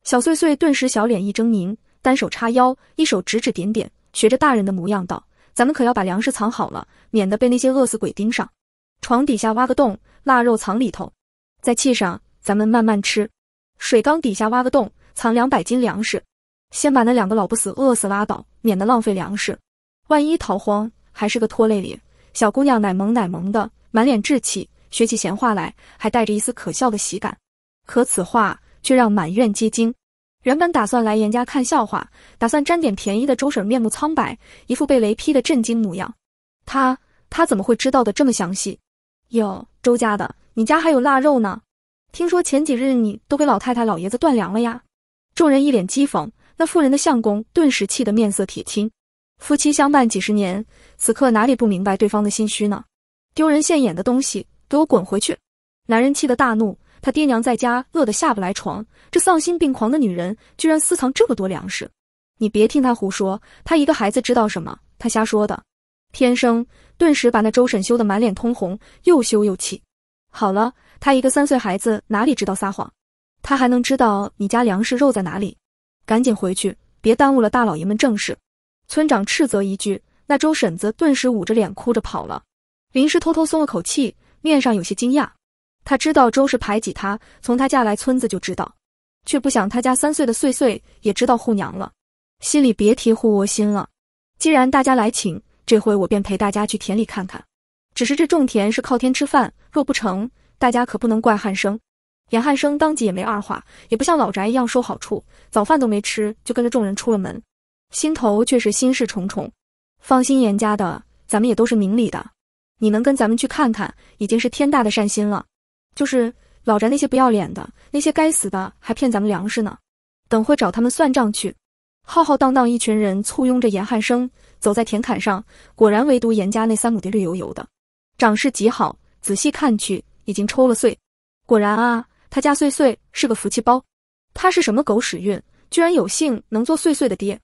小穗穗顿时小脸一狰狞，单手叉腰，一手指指点点，学着大人的模样道：“咱们可要把粮食藏好了，免得被那些饿死鬼盯上。床底下挖个洞，腊肉藏里头。”在气上，咱们慢慢吃。水缸底下挖个洞，藏两百斤粮食。先把那两个老不死饿死拉倒，免得浪费粮食。万一逃荒，还是个拖累哩。小姑娘奶萌奶萌的，满脸稚气，学起闲话来还带着一丝可笑的喜感。可此话却让满院皆惊。原本打算来严家看笑话，打算沾点便宜的周婶，面目苍白，一副被雷劈的震惊模样。她她怎么会知道的这么详细？哟，周家的。你家还有腊肉呢？听说前几日你都给老太太、老爷子断粮了呀？众人一脸讥讽，那妇人的相公顿时气得面色铁青。夫妻相伴几十年，此刻哪里不明白对方的心虚呢？丢人现眼的东西，给我滚回去！男人气得大怒，他爹娘在家饿得下不来床，这丧心病狂的女人居然私藏这么多粮食！你别听他胡说，他一个孩子知道什么？他瞎说的！天生顿时把那周婶羞得满脸通红，又羞又气。好了，他一个三岁孩子哪里知道撒谎？他还能知道你家粮食肉在哪里？赶紧回去，别耽误了大老爷们正事。村长斥责一句，那周婶子顿时捂着脸哭着跑了。林氏偷偷松了口气，面上有些惊讶。他知道周氏排挤他，从他嫁来村子就知道，却不想他家三岁的岁岁也知道护娘了，心里别提护窝心了。既然大家来请，这回我便陪大家去田里看看。只是这种田是靠天吃饭，若不成，大家可不能怪汉生。严汉生当即也没二话，也不像老宅一样收好处，早饭都没吃就跟着众人出了门，心头却是心事重重。放心，严家的，咱们也都是明理的。你能跟咱们去看看，已经是天大的善心了。就是老宅那些不要脸的，那些该死的还骗咱们粮食呢，等会找他们算账去。浩浩荡荡一群人簇拥着严汉生走在田坎上，果然唯独严家那三亩地绿油油的。长势极好，仔细看去，已经抽了穗。果然啊，他家穗穗是个福气包。他是什么狗屎运，居然有幸能做穗穗的爹？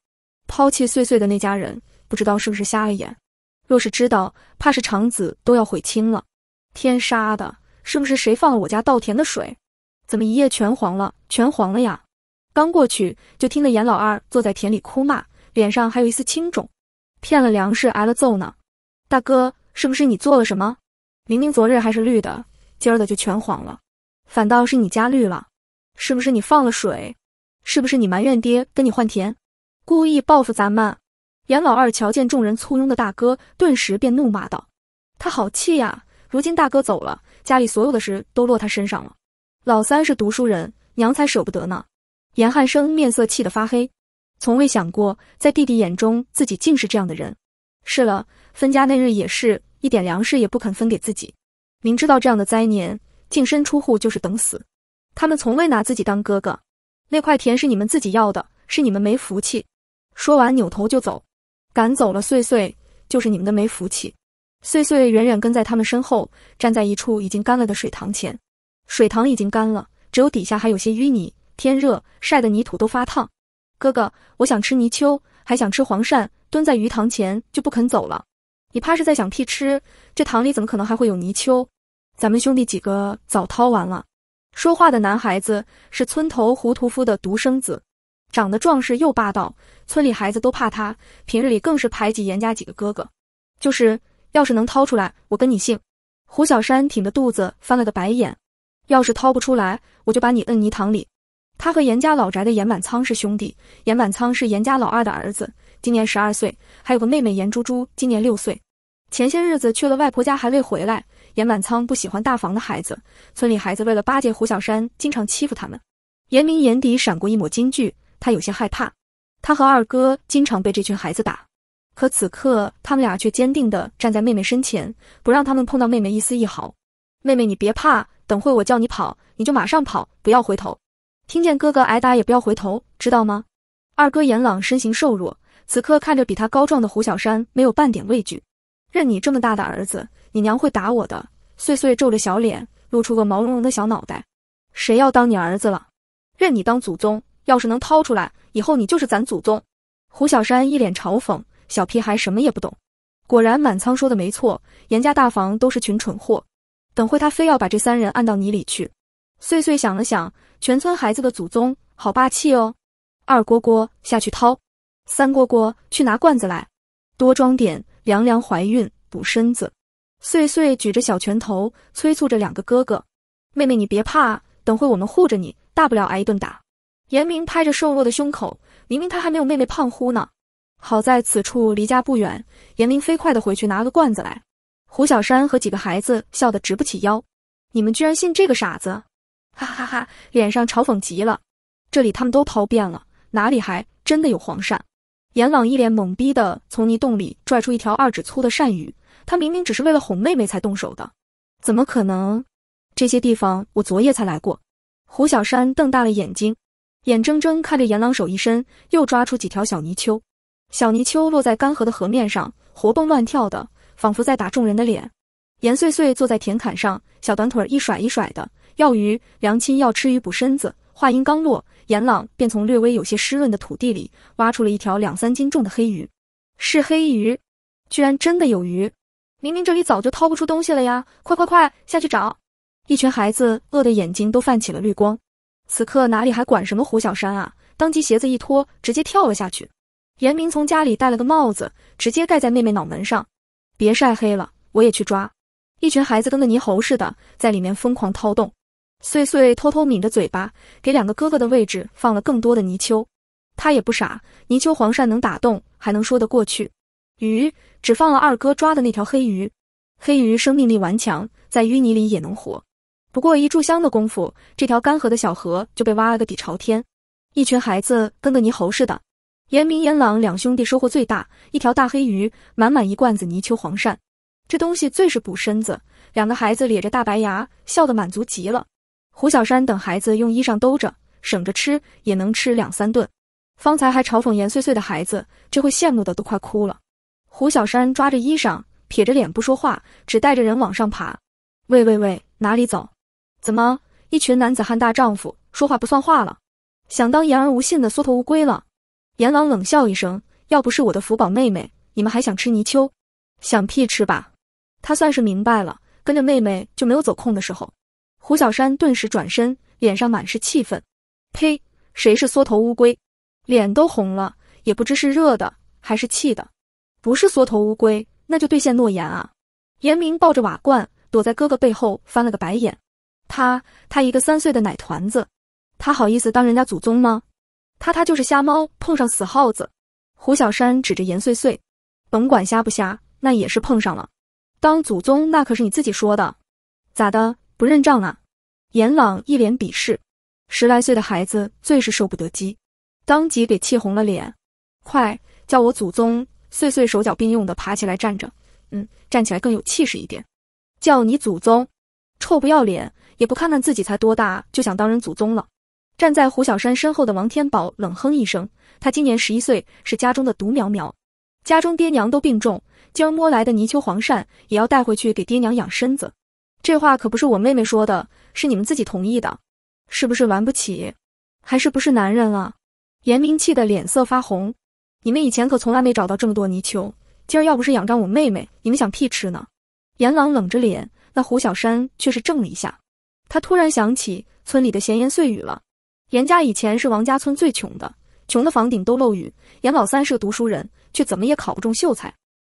抛弃穗穗的那家人，不知道是不是瞎了眼？若是知道，怕是长子都要悔青了。天杀的，是不是谁放了我家稻田的水？怎么一夜全黄了？全黄了呀！刚过去，就听得严老二坐在田里哭骂，脸上还有一丝青肿，骗了粮食，挨了揍呢。大哥。是不是你做了什么？明明昨日还是绿的，今儿的就全黄了，反倒是你家绿了。是不是你放了水？是不是你埋怨爹跟你换田，故意报复咱们？严老二瞧见众人簇拥的大哥，顿时便怒骂道：“他好气呀！如今大哥走了，家里所有的事都落他身上了。老三是读书人，娘才舍不得呢。”严汉生面色气得发黑，从未想过在弟弟眼中自己竟是这样的人。是了，分家那日也是。一点粮食也不肯分给自己，明知道这样的灾年净身出户就是等死，他们从未拿自己当哥哥。那块田是你们自己要的，是你们没福气。说完，扭头就走，赶走了岁岁，就是你们的没福气。岁岁远远跟在他们身后，站在一处已经干了的水塘前，水塘已经干了，只有底下还有些淤泥。天热，晒得泥土都发烫。哥哥，我想吃泥鳅，还想吃黄鳝，蹲在鱼塘前就不肯走了。你怕是在想屁吃？这塘里怎么可能还会有泥鳅？咱们兄弟几个早掏完了。说话的男孩子是村头胡屠夫的独生子，长得壮实又霸道，村里孩子都怕他。平日里更是排挤严家几个哥哥。就是，要是能掏出来，我跟你姓。胡小山挺着肚子翻了个白眼。要是掏不出来，我就把你摁泥塘里。他和严家老宅的严满仓是兄弟，严满仓是严家老二的儿子。今年十二岁，还有个妹妹严珠珠，今年六岁。前些日子去了外婆家，还未回来。严满仓不喜欢大房的孩子，村里孩子为了巴结胡小山，经常欺负他们。严明眼底闪过一抹惊惧，他有些害怕。他和二哥经常被这群孩子打，可此刻他们俩却坚定地站在妹妹身前，不让他们碰到妹妹一丝一毫。妹妹，你别怕，等会我叫你跑，你就马上跑，不要回头。听见哥哥挨打也不要回头，知道吗？二哥严朗身形瘦弱。此刻看着比他高壮的胡小山，没有半点畏惧。任你这么大的儿子，你娘会打我的。岁岁皱着小脸，露出个毛茸茸的小脑袋。谁要当你儿子了？任你当祖宗，要是能掏出来，以后你就是咱祖宗。胡小山一脸嘲讽，小屁孩什么也不懂。果然满仓说的没错，严家大房都是群蠢货。等会他非要把这三人按到泥里去。岁岁想了想，全村孩子的祖宗，好霸气哦。二蝈蝈下去掏。三蝈蝈去拿罐子来，多装点，凉凉怀孕补身子。岁岁举着小拳头催促着两个哥哥：“妹妹你别怕，等会我们护着你，大不了挨一顿打。”严明拍着瘦弱的胸口，明明他还没有妹妹胖乎呢。好在此处离家不远，严明飞快的回去拿个罐子来。胡小山和几个孩子笑得直不起腰，你们居然信这个傻子，哈哈哈，脸上嘲讽极了。这里他们都掏遍了，哪里还真的有黄鳝？严朗一脸懵逼的从泥洞里拽出一条二指粗的鳝鱼，他明明只是为了哄妹妹才动手的，怎么可能？这些地方我昨夜才来过。胡小山瞪大了眼睛，眼睁睁看着严朗手一伸，又抓出几条小泥鳅。小泥鳅落在干涸的河面上，活蹦乱跳的，仿佛在打众人的脸。严碎碎坐在田坎上，小短腿一甩一甩的，要鱼，娘亲要吃鱼补身子。话音刚落。严朗便从略微有些湿润的土地里挖出了一条两三斤重的黑鱼，是黑鱼，居然真的有鱼！明明这里早就掏不出东西了呀！快快快下去找！一群孩子饿得眼睛都泛起了绿光，此刻哪里还管什么胡小山啊？当即鞋子一脱，直接跳了下去。严明从家里带了个帽子，直接盖在妹妹脑门上，别晒黑了，我也去抓！一群孩子跟个泥猴似的，在里面疯狂掏洞。碎碎偷偷抿着嘴巴，给两个哥哥的位置放了更多的泥鳅。他也不傻，泥鳅、黄鳝能打洞，还能说得过去。鱼只放了二哥抓的那条黑鱼，黑鱼生命力顽强，在淤泥里也能活。不过一炷香的功夫，这条干涸的小河就被挖了个底朝天。一群孩子跟个泥猴似的。严明、严朗两兄弟收获最大，一条大黑鱼，满满一罐子泥鳅、黄鳝。这东西最是补身子，两个孩子咧着大白牙，笑得满足极了。胡小山等孩子用衣裳兜着，省着吃也能吃两三顿。方才还嘲讽严碎碎的孩子，这会羡慕的都快哭了。胡小山抓着衣裳，撇着脸不说话，只带着人往上爬。喂喂喂，哪里走？怎么一群男子汉大丈夫说话不算话了？想当言而无信的缩头乌龟了？阎王冷笑一声，要不是我的福宝妹妹，你们还想吃泥鳅？想屁吃吧！他算是明白了，跟着妹妹就没有走空的时候。胡小山顿时转身，脸上满是气愤。呸！谁是缩头乌龟？脸都红了，也不知是热的还是气的。不是缩头乌龟，那就兑现诺言啊！严明抱着瓦罐，躲在哥哥背后翻了个白眼。他他一个三岁的奶团子，他好意思当人家祖宗吗？他他就是瞎猫碰上死耗子。胡小山指着严碎碎，甭管瞎不瞎，那也是碰上了。当祖宗那可是你自己说的，咋的不认账啊？严朗一脸鄙视，十来岁的孩子最是受不得激，当即给气红了脸。快叫我祖宗！碎碎手脚并用的爬起来站着，嗯，站起来更有气势一点。叫你祖宗！臭不要脸，也不看看自己才多大，就想当人祖宗了。站在胡小山身后的王天宝冷哼一声，他今年十一岁，是家中的独苗苗，家中爹娘都病重，今儿摸来的泥鳅黄鳝也要带回去给爹娘养身子。这话可不是我妹妹说的，是你们自己同意的，是不是玩不起，还是不是男人了？严明气得脸色发红，你们以前可从来没找到这么多泥鳅，今儿要不是仰仗我妹妹，你们想屁吃呢？严朗冷着脸，那胡小山却是怔了一下，他突然想起村里的闲言碎语了。严家以前是王家村最穷的，穷的房顶都漏雨。严老三是个读书人，却怎么也考不中秀才。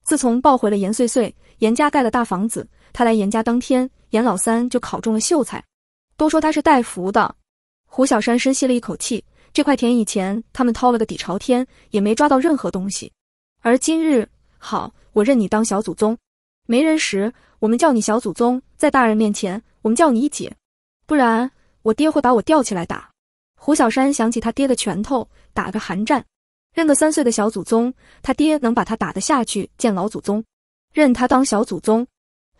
自从抱回了严穗穗，严家盖了大房子。他来严家当天，严老三就考中了秀才，都说他是带福的。胡小山深吸了一口气，这块田以前他们掏了个底朝天，也没抓到任何东西。而今日好，我认你当小祖宗。没人时，我们叫你小祖宗；在大人面前，我们叫你姐。不然我爹会把我吊起来打。胡小山想起他爹的拳头，打个寒战。认个三岁的小祖宗，他爹能把他打得下去见老祖宗？认他当小祖宗？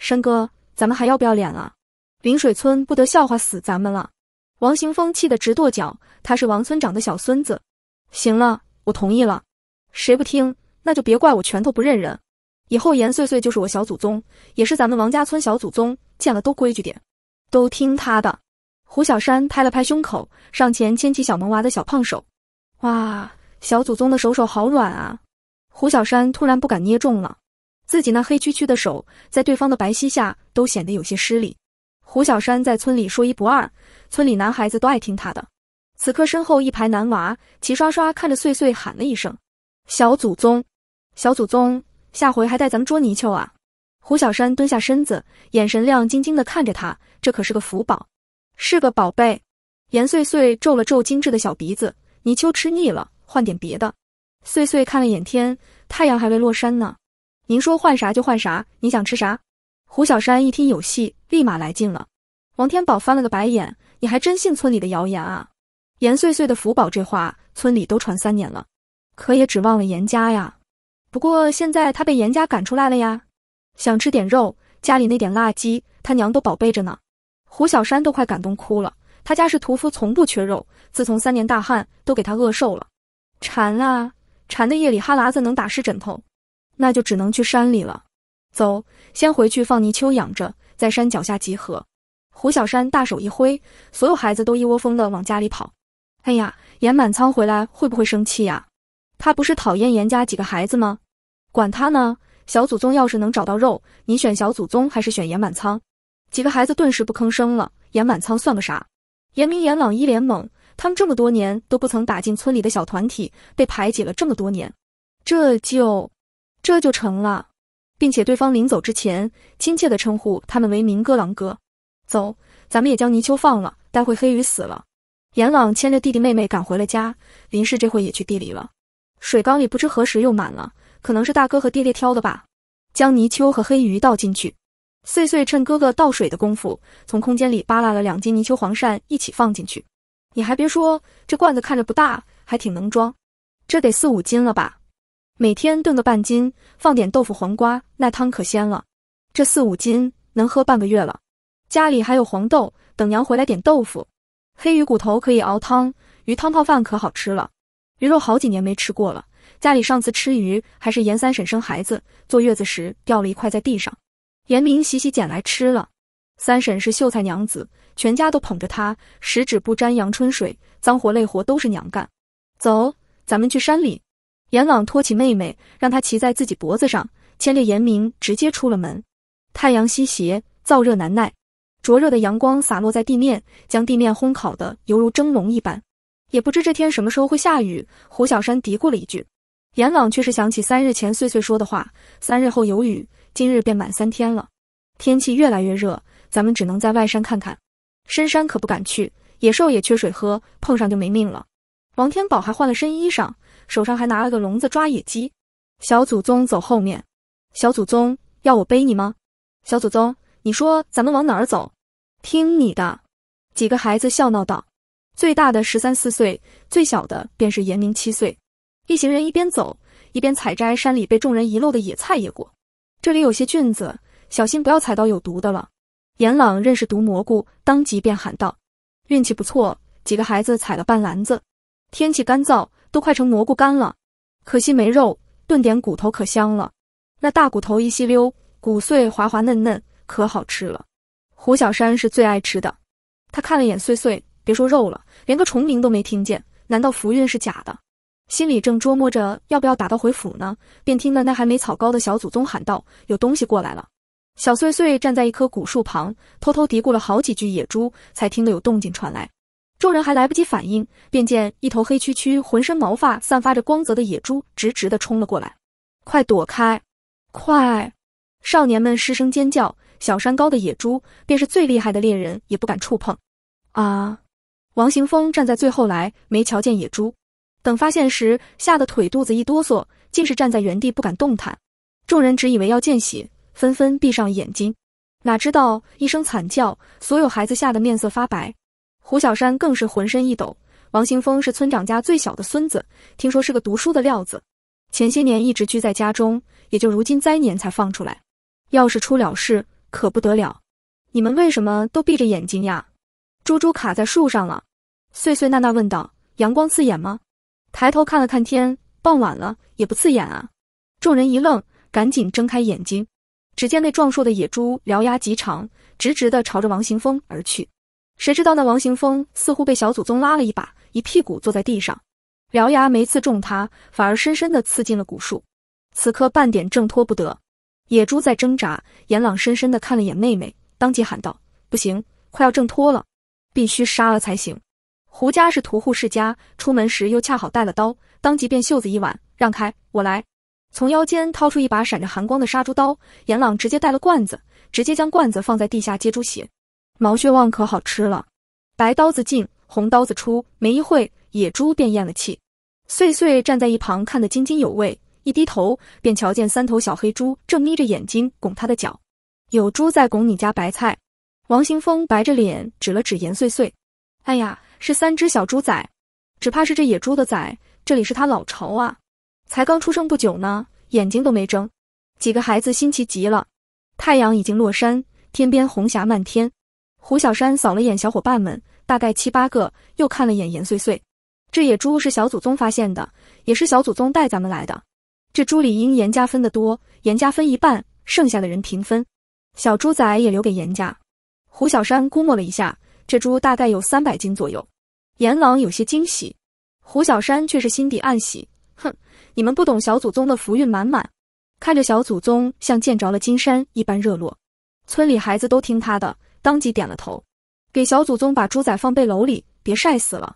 山哥，咱们还要不要脸了？临水村不得笑话死咱们了！王行风气得直跺脚，他是王村长的小孙子。行了，我同意了，谁不听，那就别怪我拳头不认人。以后严岁岁就是我小祖宗，也是咱们王家村小祖宗，见了都规矩点，都听他的。胡小山拍了拍胸口，上前牵起小萌娃的小胖手，哇，小祖宗的手手好软啊！胡小山突然不敢捏重了。自己那黑黢黢的手，在对方的白皙下都显得有些失礼。胡小山在村里说一不二，村里男孩子都爱听他的。此刻，身后一排男娃齐刷刷看着穗穗喊了一声：“小祖宗，小祖宗，下回还带咱们捉泥鳅啊？”胡小山蹲下身子，眼神亮晶晶的看着他，这可是个福宝，是个宝贝。严穗穗皱了皱精致的小鼻子，泥鳅吃腻了，换点别的。穗穗看了眼天，太阳还未落山呢。您说换啥就换啥，你想吃啥？胡小山一听有戏，立马来劲了。王天宝翻了个白眼，你还真信村里的谣言啊？严岁岁的福宝这话，村里都传三年了，可也指望了严家呀。不过现在他被严家赶出来了呀。想吃点肉，家里那点辣鸡，他娘都宝贝着呢。胡小山都快感动哭了，他家是屠夫，从不缺肉。自从三年大旱，都给他饿瘦了，馋啊，馋的夜里哈喇子能打湿枕头。那就只能去山里了，走，先回去放泥鳅养着，在山脚下集合。胡小山大手一挥，所有孩子都一窝蜂的往家里跑。哎呀，严满仓回来会不会生气呀？他不是讨厌严家几个孩子吗？管他呢，小祖宗要是能找到肉，你选小祖宗还是选严满仓？几个孩子顿时不吭声了。严满仓算个啥？严明、严朗一脸懵，他们这么多年都不曾打进村里的小团体，被排挤了这么多年，这就。这就成了，并且对方临走之前亲切地称呼他们为明哥、狼哥。走，咱们也将泥鳅放了。待会黑鱼死了，严朗牵着弟弟妹妹赶回了家。林氏这回也去地里了。水缸里不知何时又满了，可能是大哥和爹爹挑的吧。将泥鳅和黑鱼倒进去。碎碎趁哥哥倒水的功夫，从空间里扒拉了两斤泥鳅黄鳝一起放进去。你还别说，这罐子看着不大，还挺能装。这得四五斤了吧。每天炖个半斤，放点豆腐、黄瓜，那汤可鲜了。这四五斤能喝半个月了。家里还有黄豆，等娘回来点豆腐。黑鱼骨头可以熬汤，鱼汤泡饭可好吃了。鱼肉好几年没吃过了。家里上次吃鱼还是严三婶生孩子坐月子时掉了一块在地上，严明洗洗捡来吃了。三婶是秀才娘子，全家都捧着她，十指不沾阳春水，脏活累活都是娘干。走，咱们去山里。阎朗托起妹妹，让她骑在自己脖子上，牵着严明直接出了门。太阳西斜，燥热难耐，灼热的阳光洒落在地面，将地面烘烤得犹如蒸笼一般。也不知这天什么时候会下雨，胡小山嘀咕了一句。阎朗却是想起三日前岁岁说的话：三日后有雨，今日便满三天了。天气越来越热，咱们只能在外山看看，深山可不敢去，野兽也缺水喝，碰上就没命了。王天宝还换了身衣裳。手上还拿了个笼子抓野鸡，小祖宗走后面，小祖宗要我背你吗？小祖宗，你说咱们往哪儿走？听你的。几个孩子笑闹道：“最大的十三四岁，最小的便是严明七岁。”一行人一边走一边采摘山里被众人遗漏的野菜野果。这里有些菌子，小心不要踩到有毒的了。严朗认识毒蘑菇，当即便喊道：“运气不错，几个孩子采了半篮子。”天气干燥。都快成蘑菇干了，可惜没肉，炖点骨头可香了。那大骨头一吸溜，骨碎滑滑嫩嫩，可好吃了。胡小山是最爱吃的，他看了一眼碎碎，别说肉了，连个虫鸣都没听见。难道福运是假的？心里正琢磨着要不要打道回府呢，便听得那还没草高的小祖宗喊道：“有东西过来了。”小碎碎站在一棵古树旁，偷偷嘀咕了好几句野猪，才听得有动静传来。众人还来不及反应，便见一头黑黢黢、浑身毛发散发着光泽的野猪直直的冲了过来。快躲开！快！少年们失声尖叫。小山高的野猪，便是最厉害的猎人也不敢触碰。啊！王行风站在最后，来没瞧见野猪。等发现时，吓得腿肚子一哆嗦，竟是站在原地不敢动弹。众人只以为要见血，纷纷闭上眼睛。哪知道一声惨叫，所有孩子吓得面色发白。胡小山更是浑身一抖。王行风是村长家最小的孙子，听说是个读书的料子。前些年一直居在家中，也就如今灾年才放出来。要是出了事，可不得了！你们为什么都闭着眼睛呀？猪猪卡在树上了，碎碎娜娜问道：“阳光刺眼吗？”抬头看了看天，傍晚了，也不刺眼啊。众人一愣，赶紧睁开眼睛，只见那壮硕的野猪獠牙极长，直直的朝着王行风而去。谁知道那王行风似乎被小祖宗拉了一把，一屁股坐在地上，獠牙没刺中他，反而深深地刺进了古树，此刻半点挣脱不得。野猪在挣扎，严朗深深地看了眼妹妹，当即喊道：“不行，快要挣脱了，必须杀了才行。”胡家是屠户世家，出门时又恰好带了刀，当即便袖子一挽，让开，我来。从腰间掏出一把闪着寒光的杀猪刀，严朗直接带了罐子，直接将罐子放在地下接猪血。毛血旺可好吃了，白刀子进，红刀子出。没一会，野猪便咽了气。碎碎站在一旁看得津津有味，一低头便瞧见三头小黑猪正眯着眼睛拱他的脚。有猪在拱你家白菜。王行风白着脸指了指严碎碎，哎呀，是三只小猪仔，只怕是这野猪的崽。这里是它老巢啊，才刚出生不久呢，眼睛都没睁。几个孩子心奇极了。太阳已经落山，天边红霞漫天。胡小山扫了眼小伙伴们，大概七八个，又看了眼严碎碎。这野猪是小祖宗发现的，也是小祖宗带咱们来的。这猪理应严家分的多，严家分一半，剩下的人平分。小猪崽也留给严家。胡小山估摸了一下，这猪大概有三百斤左右。严朗有些惊喜，胡小山却是心底暗喜，哼，你们不懂小祖宗的福运满满。看着小祖宗像见着了金山一般热络，村里孩子都听他的。当即点了头，给小祖宗把猪仔放背篓里，别晒死了。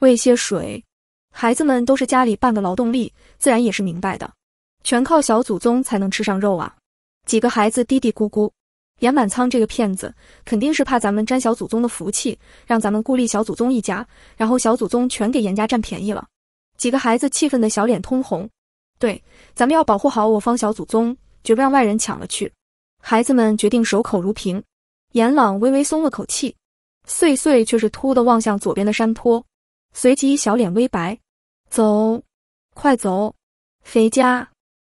喂些水，孩子们都是家里半个劳动力，自然也是明白的。全靠小祖宗才能吃上肉啊！几个孩子嘀嘀咕咕，严满仓这个骗子肯定是怕咱们沾小祖宗的福气，让咱们孤立小祖宗一家，然后小祖宗全给严家占便宜了。几个孩子气愤的小脸通红，对，咱们要保护好我方小祖宗，绝不让外人抢了去。孩子们决定守口如瓶。严朗微微松了口气，碎碎却是突的望向左边的山坡，随即小脸微白：“走，快走，回家！”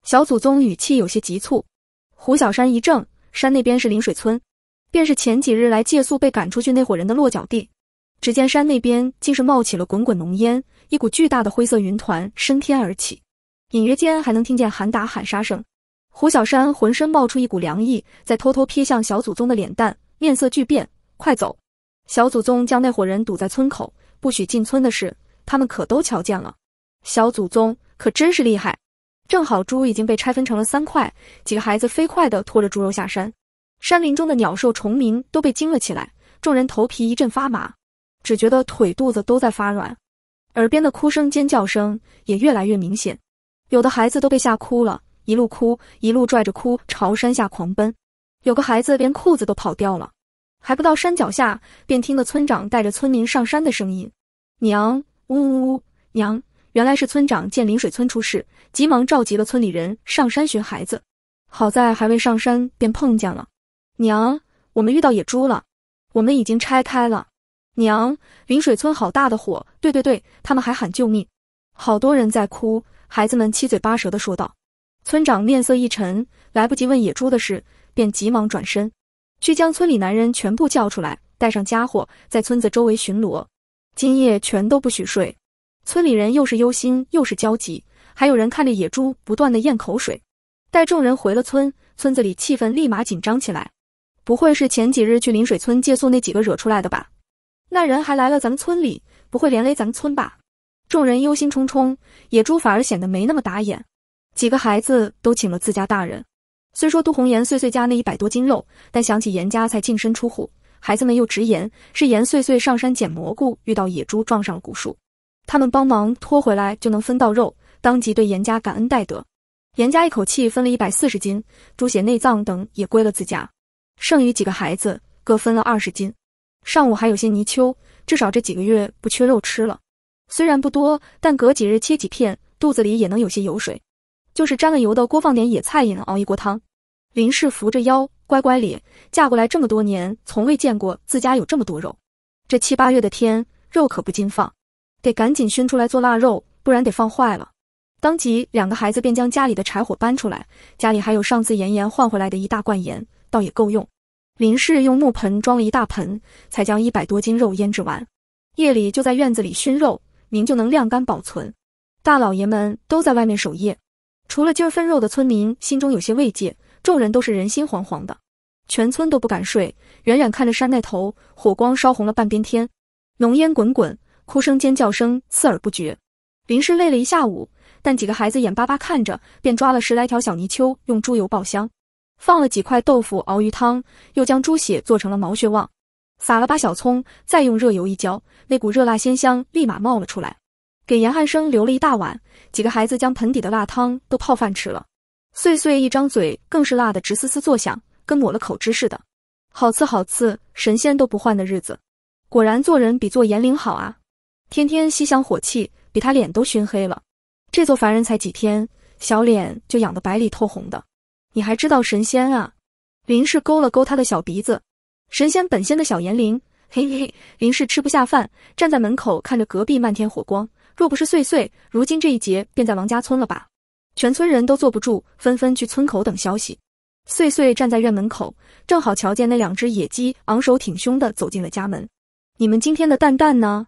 小祖宗语气有些急促。胡小山一怔，山那边是临水村，便是前几日来借宿被赶出去那伙人的落脚地。只见山那边竟是冒起了滚滚浓烟，一股巨大的灰色云团升天而起，隐约间还能听见喊打喊杀声。胡小山浑身冒出一股凉意，在偷偷瞥向小祖宗的脸蛋。面色巨变，快走！小祖宗将那伙人堵在村口，不许进村的事，他们可都瞧见了。小祖宗可真是厉害！正好猪已经被拆分成了三块，几个孩子飞快地拖着猪肉下山。山林中的鸟兽虫鸣都被惊了起来，众人头皮一阵发麻，只觉得腿肚子都在发软，耳边的哭声、尖叫声也越来越明显，有的孩子都被吓哭了，一路哭一路拽着哭，朝山下狂奔。有个孩子连裤子都跑掉了，还不到山脚下，便听得村长带着村民上山的声音。娘，呜呜呜，娘，原来是村长见邻水村出事，急忙召集了村里人上山寻孩子。好在还未上山，便碰见了。娘，我们遇到野猪了，我们已经拆开了。娘，邻水村好大的火，对对对，他们还喊救命，好多人在哭。孩子们七嘴八舌的说道。村长面色一沉，来不及问野猪的事。便急忙转身，去将村里男人全部叫出来，带上家伙，在村子周围巡逻。今夜全都不许睡。村里人又是忧心又是焦急，还有人看着野猪不断的咽口水。待众人回了村，村子里气氛立马紧张起来。不会是前几日去临水村借宿那几个惹出来的吧？那人还来了咱们村里，不会连累咱们村吧？众人忧心忡忡，野猪反而显得没那么打眼。几个孩子都请了自家大人。虽说杜红颜岁岁家那一百多斤肉，但想起严家才净身出户，孩子们又直言是严岁岁上山捡蘑菇遇到野猪撞上了古树，他们帮忙拖回来就能分到肉，当即对严家感恩戴德。严家一口气分了一百四十斤，猪血、内脏等也归了自家，剩余几个孩子各分了二十斤。上午还有些泥鳅，至少这几个月不缺肉吃了。虽然不多，但隔几日切几片，肚子里也能有些油水。就是沾了油的锅放点野菜也能熬一锅汤。林氏扶着腰，乖乖咧。嫁过来这么多年，从未见过自家有这么多肉。这七八月的天，肉可不禁放，得赶紧熏出来做腊肉，不然得放坏了。当即，两个孩子便将家里的柴火搬出来，家里还有上次妍盐换回来的一大罐盐，倒也够用。林氏用木盆装了一大盆，才将一百多斤肉腌制完。夜里就在院子里熏肉，明就能晾干保存。大老爷们都在外面守夜，除了今儿分肉的村民，心中有些慰藉。众人都是人心惶惶的，全村都不敢睡，远远看着山那头火光烧红了半边天，浓烟滚滚，哭声尖叫声刺耳不绝。林氏累了一下午，但几个孩子眼巴巴看着，便抓了十来条小泥鳅用猪油爆香，放了几块豆腐熬鱼汤，又将猪血做成了毛血旺，撒了把小葱，再用热油一浇，那股热辣鲜香立马冒了出来。给严汉生留了一大碗，几个孩子将盆底的辣汤都泡饭吃了。碎碎一张嘴更是辣得直嘶嘶作响，跟抹了口汁似的，好次好次，神仙都不换的日子，果然做人比做炎灵好啊！天天吸香火气，比他脸都熏黑了。这座凡人才几天，小脸就养得白里透红的。你还知道神仙啊？林氏勾了勾他的小鼻子，神仙本仙的小炎灵，嘿嘿。林氏吃不下饭，站在门口看着隔壁漫天火光，若不是碎碎，如今这一劫便在王家村了吧。全村人都坐不住，纷纷去村口等消息。岁岁站在院门口，正好瞧见那两只野鸡昂首挺胸的走进了家门。你们今天的蛋蛋呢？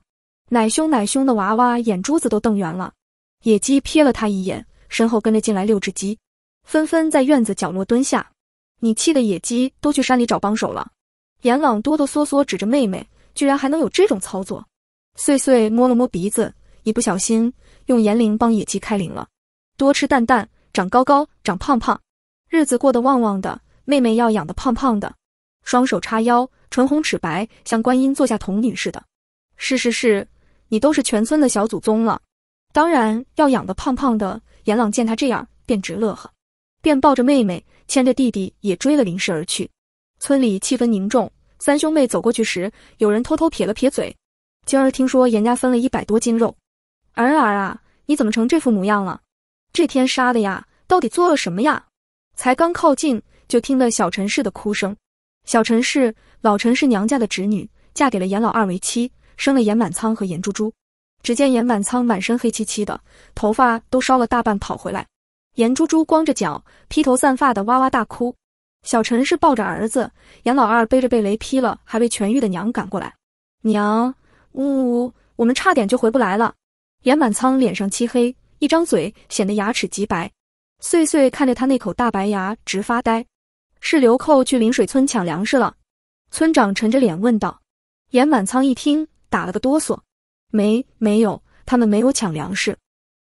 奶凶奶凶的娃娃眼珠子都瞪圆了。野鸡瞥了他一眼，身后跟着进来六只鸡，纷纷在院子角落蹲下。你气的野鸡都去山里找帮手了。阎朗哆哆嗦嗦指着妹妹，居然还能有这种操作。岁岁摸了摸鼻子，一不小心用言铃帮野鸡开铃了。多吃蛋蛋，长高高，长胖胖，日子过得旺旺的。妹妹要养得胖胖的，双手叉腰，唇红齿白，像观音坐下童女似的。是是是，你都是全村的小祖宗了，当然要养得胖胖的。严朗见他这样，便直乐呵，便抱着妹妹，牵着弟弟也追了林氏而去。村里气氛凝重，三兄妹走过去时，有人偷偷撇了撇嘴。今儿听说严家分了一百多斤肉，儿儿啊，你怎么成这副模样了？这天杀的呀！到底做了什么呀？才刚靠近，就听了小陈氏的哭声。小陈氏，老陈氏娘家的侄女，嫁给了严老二为妻，生了严满仓和严珠珠。只见严满仓满身黑漆漆的，头发都烧了大半，跑回来；严珠珠光着脚，披头散发的，哇哇大哭。小陈氏抱着儿子，严老二背着被雷劈了还未痊愈的娘赶过来。娘，呜呜，我们差点就回不来了。严满仓脸上漆黑。一张嘴显得牙齿极白，岁岁看着他那口大白牙直发呆。是流寇去临水村抢粮食了？村长沉着脸问道。严满仓一听，打了个哆嗦。没，没有，他们没有抢粮食。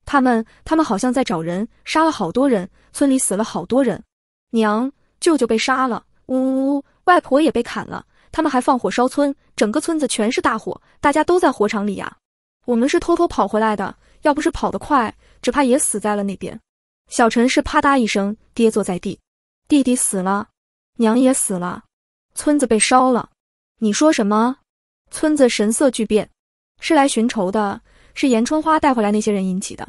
他们，他们好像在找人，杀了好多人，村里死了好多人。娘，舅舅被杀了，呜呜呜！外婆也被砍了，他们还放火烧村，整个村子全是大火，大家都在火场里呀。我们是偷偷跑回来的。要不是跑得快，只怕也死在了那边。小陈是啪嗒一声跌坐在地，弟弟死了，娘也死了，村子被烧了。你说什么？村子神色巨变，是来寻仇的，是严春花带回来那些人引起的。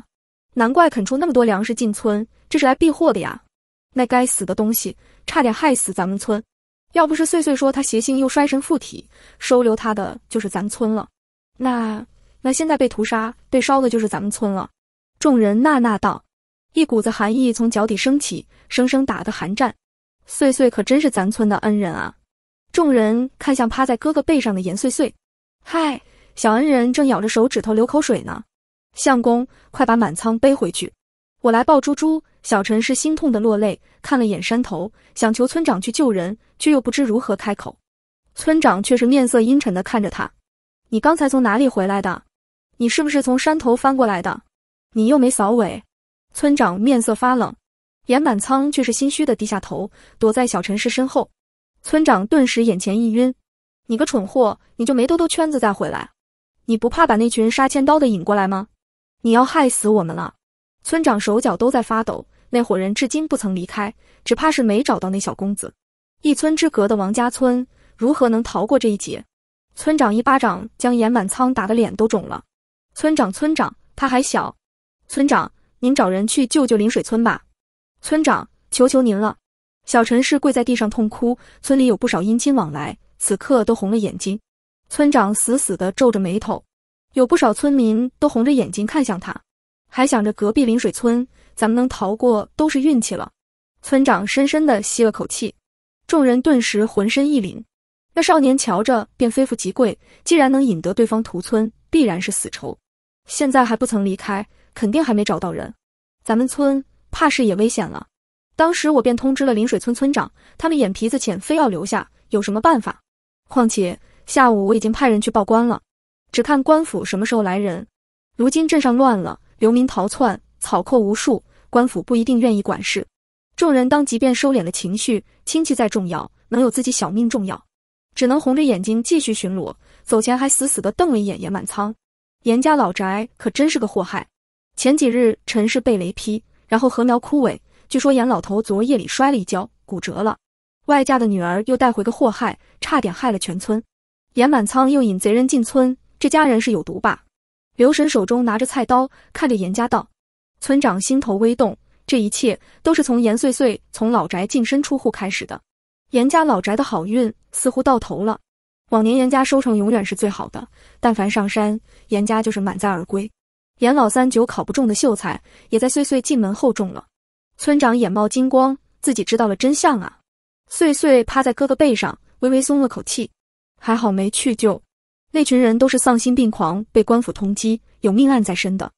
难怪肯出那么多粮食进村，这是来避祸的呀。那该死的东西，差点害死咱们村。要不是岁岁说他邪性又衰神附体，收留他的就是咱村了。那。那现在被屠杀、被烧的就是咱们村了。众人呐呐道，一股子寒意从脚底升起，生生打个寒战。岁岁可真是咱村的恩人啊！众人看向趴在哥哥背上的严岁岁，嗨，小恩人正咬着手指头流口水呢。相公，快把满仓背回去，我来抱猪猪。小陈是心痛的落泪，看了眼山头，想求村长去救人，却又不知如何开口。村长却是面色阴沉的看着他，你刚才从哪里回来的？你是不是从山头翻过来的？你又没扫尾。村长面色发冷，严满仓却是心虚的低下头，躲在小陈氏身后。村长顿时眼前一晕：“你个蠢货，你就没兜兜圈子再回来？你不怕把那群杀千刀的引过来吗？你要害死我们了！”村长手脚都在发抖。那伙人至今不曾离开，只怕是没找到那小公子。一村之隔的王家村如何能逃过这一劫？村长一巴掌将严满仓打得脸都肿了。村长，村长，他还小，村长，您找人去救救临水村吧，村长，求求您了！小陈氏跪在地上痛哭，村里有不少姻亲往来，此刻都红了眼睛。村长死死的皱着眉头，有不少村民都红着眼睛看向他，还想着隔壁临水村，咱们能逃过都是运气了。村长深深的吸了口气，众人顿时浑身一凛。那少年瞧着便非富即贵，既然能引得对方屠村，必然是死仇。现在还不曾离开，肯定还没找到人，咱们村怕是也危险了。当时我便通知了临水村村长，他们眼皮子浅，非要留下，有什么办法？况且下午我已经派人去报官了，只看官府什么时候来人。如今镇上乱了，流民逃窜，草寇无数，官府不一定愿意管事。众人当即便收敛了情绪，亲戚再重要，能有自己小命重要，只能红着眼睛继续巡逻。走前还死死地瞪了一眼严满仓。严家老宅可真是个祸害。前几日陈氏被雷劈，然后禾苗枯萎。据说严老头昨夜里摔了一跤，骨折了。外嫁的女儿又带回个祸害，差点害了全村。严满仓又引贼人进村，这家人是有毒吧？刘婶手中拿着菜刀，看着严家道，村长心头微动。这一切都是从严岁岁从老宅净身出户开始的。严家老宅的好运似乎到头了。往年严家收成永远是最好的，但凡上山，严家就是满载而归。严老三久考不中的秀才，也在岁岁进门后中了。村长眼冒金光，自己知道了真相啊！岁岁趴在哥哥背上，微微松了口气，还好没去救。那群人都是丧心病狂，被官府通缉，有命案在身的。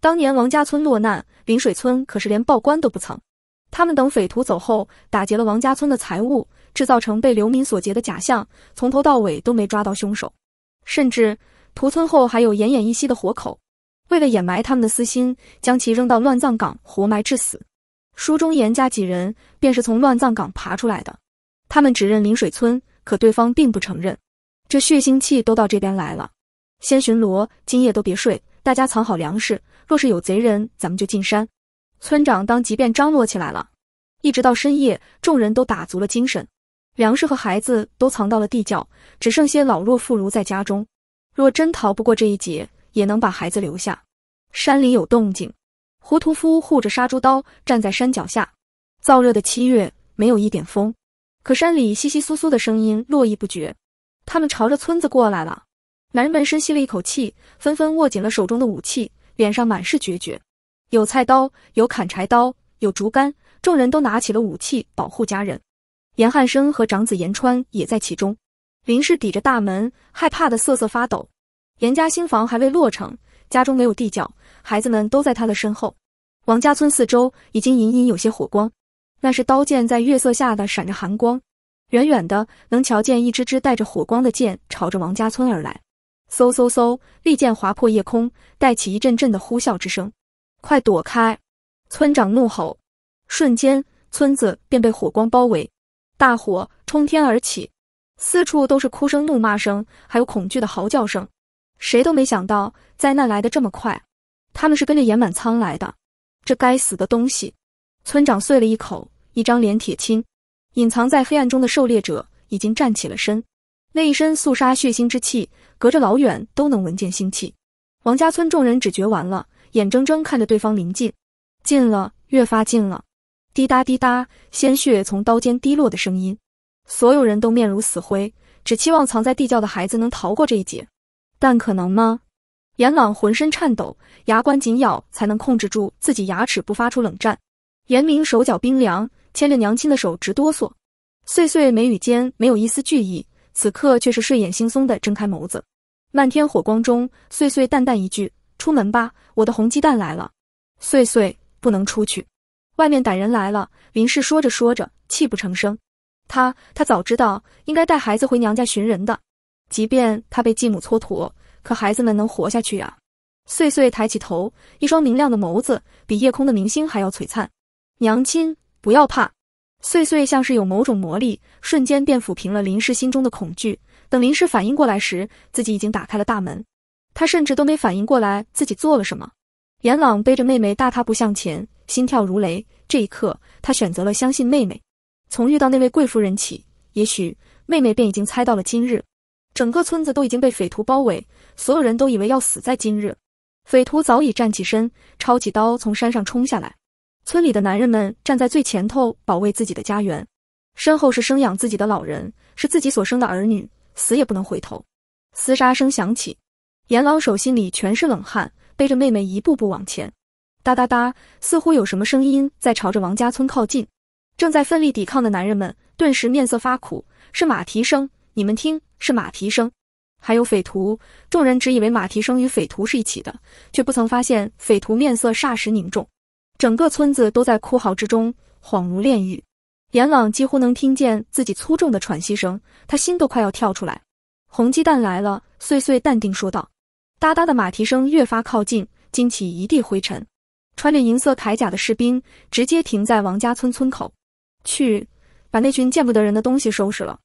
当年王家村落难，临水村可是连报官都不曾。他们等匪徒走后，打劫了王家村的财物，制造成被流民所劫的假象，从头到尾都没抓到凶手，甚至屠村后还有奄奄一息的活口。为了掩埋他们的私心，将其扔到乱葬岗活埋致死。书中严家几人便是从乱葬岗爬出来的。他们指认临水村，可对方并不承认。这血腥气都到这边来了，先巡逻，今夜都别睡，大家藏好粮食，若是有贼人，咱们就进山。村长当即便张罗起来了，一直到深夜，众人都打足了精神，粮食和孩子都藏到了地窖，只剩些老弱妇孺在家中。若真逃不过这一劫，也能把孩子留下。山里有动静，胡屠夫护着杀猪刀站在山脚下。燥热的七月没有一点风，可山里窸窸窣窣的声音络绎不绝，他们朝着村子过来了。男人们深吸了一口气，纷纷握紧了手中的武器，脸上满是决绝。有菜刀，有砍柴刀，有竹竿，众人都拿起了武器保护家人。严汉生和长子严川也在其中。林氏抵着大门，害怕的瑟瑟发抖。严家新房还未落成，家中没有地窖，孩子们都在他的身后。王家村四周已经隐隐有些火光，那是刀剑在月色下的闪着寒光。远远的能瞧见一支支带着火光的剑朝着王家村而来，嗖嗖嗖，利剑划破夜空，带起一阵阵的呼啸之声。快躲开！村长怒吼，瞬间村子便被火光包围，大火冲天而起，四处都是哭声、怒骂声，还有恐惧的嚎叫声。谁都没想到灾难来的这么快。他们是跟着岩满仓来的，这该死的东西！村长碎了一口，一张脸铁青。隐藏在黑暗中的狩猎者已经站起了身，那一身肃杀血腥之气，隔着老远都能闻见腥气。王家村众人只觉完了。眼睁睁看着对方临近，近了，越发近了。滴答滴答，鲜血从刀尖滴落的声音。所有人都面如死灰，只期望藏在地窖的孩子能逃过这一劫，但可能吗？严朗浑身颤抖，牙关紧咬，才能控制住自己牙齿不发出冷战。严明手脚冰凉，牵着娘亲的手直哆嗦。碎碎眉宇间没有一丝惧意，此刻却是睡眼惺忪的睁开眸子。漫天火光中，碎碎淡淡一句。出门吧，我的红鸡蛋来了。岁岁不能出去，外面歹人来了。林氏说着说着，泣不成声。他他早知道应该带孩子回娘家寻人的，即便他被继母蹉跎，可孩子们能活下去呀。岁岁抬起头，一双明亮的眸子比夜空的明星还要璀璨。娘亲不要怕，岁岁像是有某种魔力，瞬间便抚平了林氏心中的恐惧。等林氏反应过来时，自己已经打开了大门。他甚至都没反应过来自己做了什么。严朗背着妹妹大踏步向前，心跳如雷。这一刻，他选择了相信妹妹。从遇到那位贵夫人起，也许妹妹便已经猜到了今日，整个村子都已经被匪徒包围，所有人都以为要死在今日。匪徒早已站起身，抄起刀从山上冲下来。村里的男人们站在最前头保卫自己的家园，身后是生养自己的老人，是自己所生的儿女，死也不能回头。厮杀声响起。严朗手心里全是冷汗，背着妹妹一步步往前。哒哒哒，似乎有什么声音在朝着王家村靠近。正在奋力抵抗的男人们顿时面色发苦。是马蹄声，你们听，是马蹄声。还有匪徒。众人只以为马蹄声与匪徒是一起的，却不曾发现匪徒面色霎时凝重。整个村子都在哭嚎之中，恍如炼狱。严朗几乎能听见自己粗重的喘息声，他心都快要跳出来。红鸡蛋来了，碎碎淡定说道。哒哒的马蹄声越发靠近，惊起一地灰尘。穿着银色铠甲的士兵直接停在王家村村口，去把那群见不得人的东西收拾了。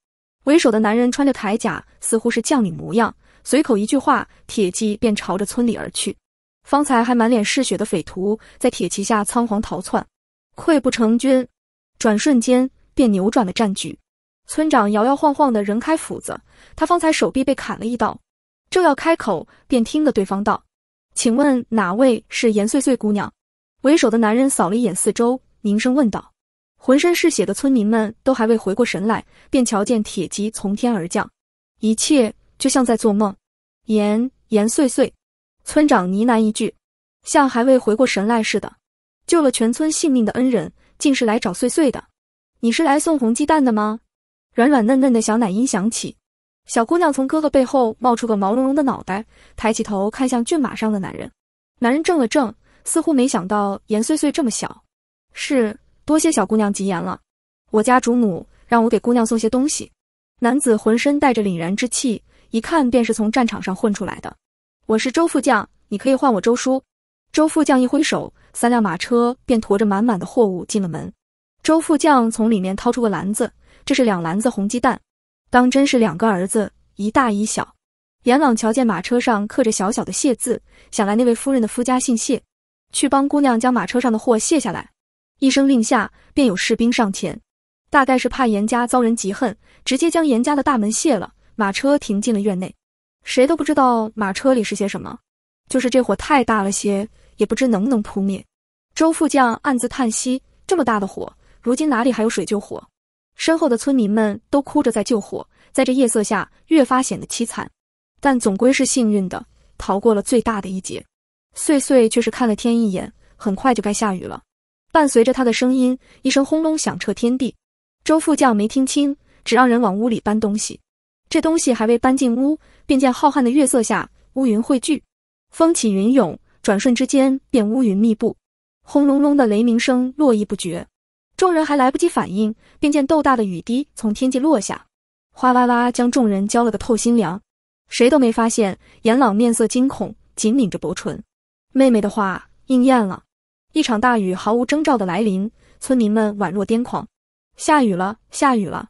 为首的男人穿着铠甲，似乎是将领模样，随口一句话，铁骑便朝着村里而去。方才还满脸嗜血的匪徒，在铁骑下仓皇逃窜，溃不成军。转瞬间便扭转了战局。村长摇摇晃晃地扔开斧子，他方才手臂被砍了一刀。正要开口，便听得对方道：“请问哪位是严岁岁姑娘？”为首的男人扫了一眼四周，凝声问道：“浑身是血的村民们都还未回过神来，便瞧见铁骑从天而降，一切就像在做梦。”严严岁岁，村长呢喃一句，像还未回过神来似的。救了全村性命的恩人，竟是来找岁岁的？你是来送红鸡蛋的吗？软软嫩嫩的小奶音响起。小姑娘从哥哥背后冒出个毛茸茸的脑袋，抬起头看向骏马上的男人。男人怔了怔，似乎没想到颜碎碎这么小。是多谢小姑娘吉言了，我家主母让我给姑娘送些东西。男子浑身带着凛然之气，一看便是从战场上混出来的。我是周副将，你可以唤我周叔。周副将一挥手，三辆马车便驮着满满的货物进了门。周副将从里面掏出个篮子，这是两篮子红鸡蛋。当真是两个儿子，一大一小。严朗瞧见马车上刻着小小的谢字，想来那位夫人的夫家姓谢。去帮姑娘将马车上的货卸下来。一声令下，便有士兵上前。大概是怕严家遭人嫉恨，直接将严家的大门卸了，马车停进了院内。谁都不知道马车里是些什么。就是这火太大了些，也不知能不能扑灭。周副将暗自叹息：这么大的火，如今哪里还有水救火？身后的村民们都哭着在救火，在这夜色下越发显得凄惨，但总归是幸运的，逃过了最大的一劫。岁岁却是看了天一眼，很快就该下雨了。伴随着他的声音，一声轰隆响彻天地。周副将没听清，只让人往屋里搬东西。这东西还未搬进屋，便见浩瀚的月色下乌云汇聚，风起云涌，转瞬之间便乌云密布，轰隆隆的雷鸣声络绎不绝。众人还来不及反应，便见豆大的雨滴从天际落下，哗啦啦将众人浇了个透心凉。谁都没发现，严朗面色惊恐，紧抿着薄唇。妹妹的话应验了，一场大雨毫无征兆的来临，村民们宛若癫狂。下雨了，下雨了，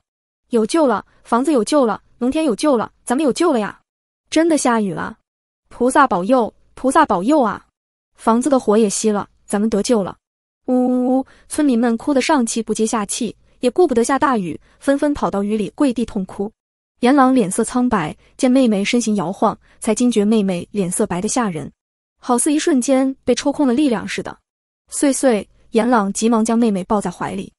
有救了，房子有救了，农田有救了，咱们有救了呀！真的下雨了，菩萨保佑，菩萨保佑啊！房子的火也熄了，咱们得救了。呜呜呜！村民们哭得上气不接下气，也顾不得下大雨，纷纷跑到雨里跪地痛哭。严朗脸色苍白，见妹妹身形摇晃，才惊觉妹妹脸色白得吓人，好似一瞬间被抽空了力量似的。穗穗，严朗急忙将妹妹抱在怀里，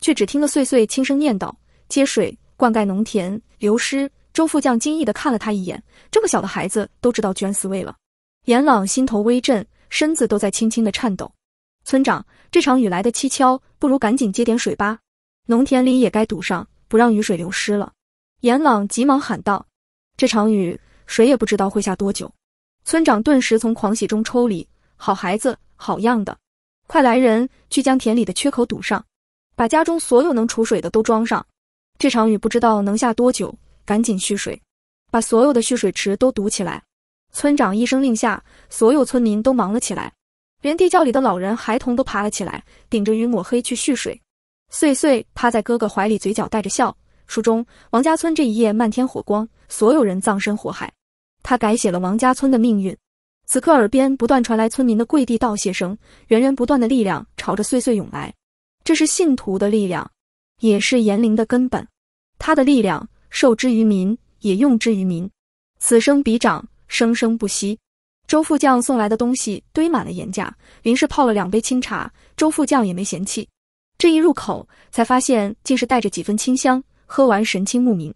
却只听得穗穗轻声念道：“接水，灌溉农田，流失。”周副将惊异的看了他一眼，这么小的孩子都知道居安思危了。严朗心头微震，身子都在轻轻的颤抖。村长，这场雨来的蹊跷，不如赶紧接点水吧。农田里也该堵上，不让雨水流失了。严朗急忙喊道：“这场雨，谁也不知道会下多久。”村长顿时从狂喜中抽离：“好孩子，好样的！快来人，去将田里的缺口堵上，把家中所有能储水的都装上。这场雨不知道能下多久，赶紧蓄水，把所有的蓄水池都堵起来。”村长一声令下，所有村民都忙了起来。连地窖里的老人、孩童都爬了起来，顶着雨抹黑去蓄水。岁岁趴在哥哥怀里，嘴角带着笑。书中王家村这一夜漫天火光，所有人葬身火海。他改写了王家村的命运。此刻耳边不断传来村民的跪地道谢声，源源不断的力量朝着岁岁涌来。这是信徒的力量，也是炎灵的根本。他的力量受之于民，也用之于民。此生彼长，生生不息。周副将送来的东西堆满了盐架，林氏泡了两杯清茶，周副将也没嫌弃。这一入口，才发现竟是带着几分清香，喝完神清目明。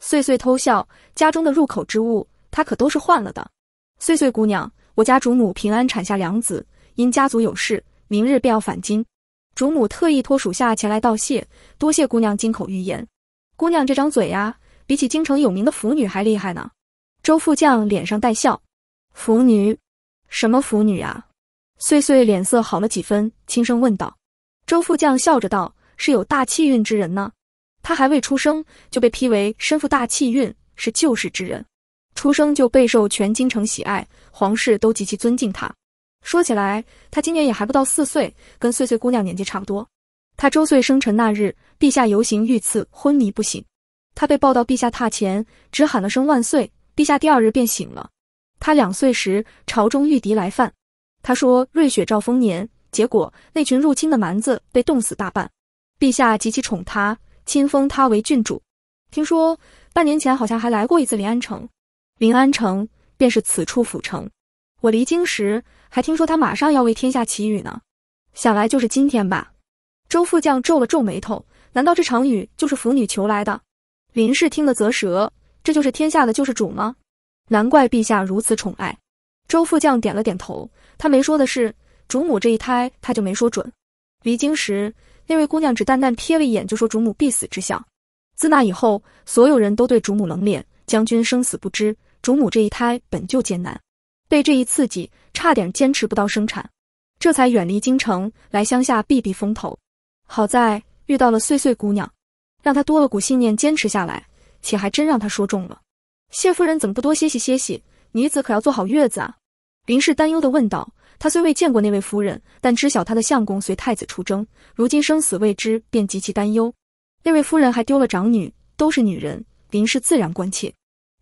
岁岁偷笑，家中的入口之物，她可都是换了的。岁岁姑娘，我家主母平安产下两子，因家族有事，明日便要返京，主母特意托属下前来道谢，多谢姑娘金口玉言。姑娘这张嘴呀，比起京城有名的腐女还厉害呢。周副将脸上带笑。腐女，什么腐女啊？穗穗脸色好了几分，轻声问道。周副将笑着道：“是有大气运之人呢。他还未出生就被批为身负大气运，是救世之人。出生就备受全京城喜爱，皇室都极其尊敬他。说起来，他今年也还不到四岁，跟穗穗姑娘年纪差不多。他周岁生辰那日，陛下游行遇刺，昏迷不醒。他被抱到陛下榻前，只喊了声万岁。陛下第二日便醒了。”他两岁时，朝中遇敌来犯，他说瑞雪兆丰年，结果那群入侵的蛮子被冻死大半。陛下极其宠他，亲封他为郡主。听说半年前好像还来过一次临安城，临安城便是此处府城。我离京时还听说他马上要为天下祈雨呢，想来就是今天吧。周副将皱了皱眉头，难道这场雨就是腐女求来的？林氏听了则舌，这就是天下的救世主吗？难怪陛下如此宠爱，周副将点了点头。他没说的是，主母这一胎他就没说准。离京时，那位姑娘只淡淡瞥了一眼，就说主母必死之相。自那以后，所有人都对主母冷脸。将军生死不知，主母这一胎本就艰难，被这一刺激，差点坚持不到生产，这才远离京城，来乡下避避风头。好在遇到了岁岁姑娘，让她多了股信念，坚持下来，且还真让她说中了。谢夫人怎么不多歇息歇息？女子可要做好月子啊！林氏担忧的问道。她虽未见过那位夫人，但知晓她的相公随太子出征，如今生死未知，便极其担忧。那位夫人还丢了长女，都是女人，林氏自然关切。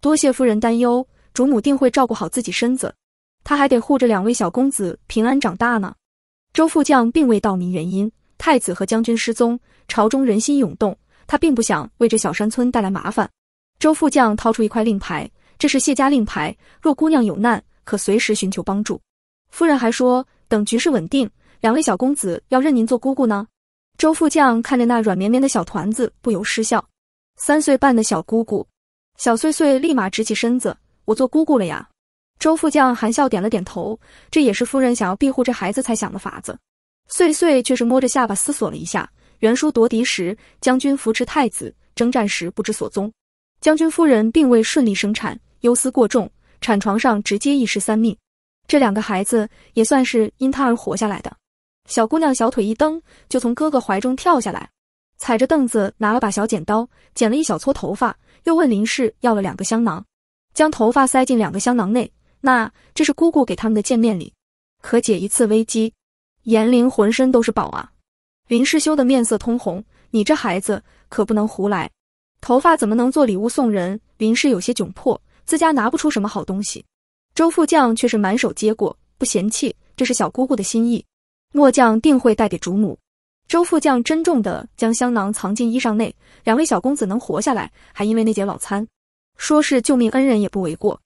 多谢夫人担忧，主母定会照顾好自己身子。她还得护着两位小公子平安长大呢。周副将并未道明原因，太子和将军失踪，朝中人心涌动，他并不想为这小山村带来麻烦。周副将掏出一块令牌，这是谢家令牌。若姑娘有难，可随时寻求帮助。夫人还说，等局势稳定，两位小公子要认您做姑姑呢。周副将看着那软绵绵的小团子，不由失笑。三岁半的小姑姑，小穗穗立马直起身子：“我做姑姑了呀！”周副将含笑点了点头。这也是夫人想要庇护这孩子才想的法子。穗穗却是摸着下巴思索了一下：元叔夺嫡时，将军扶持太子；征战时不知所踪。将军夫人并未顺利生产，忧思过重，产床上直接一尸三命。这两个孩子也算是因她而活下来的。小姑娘小腿一蹬，就从哥哥怀中跳下来，踩着凳子拿了把小剪刀，剪了一小撮头发，又问林氏要了两个香囊，将头发塞进两个香囊内。那这是姑姑给他们的见面礼，可解一次危机。颜玲浑身都是宝啊！林氏羞得面色通红，你这孩子可不能胡来。头发怎么能做礼物送人？林氏有些窘迫，自家拿不出什么好东西。周副将却是满手接过，不嫌弃，这是小姑姑的心意，末将定会带给主母。周副将珍重的将香囊藏进衣裳内。两位小公子能活下来，还因为那节老参，说是救命恩人也不为过。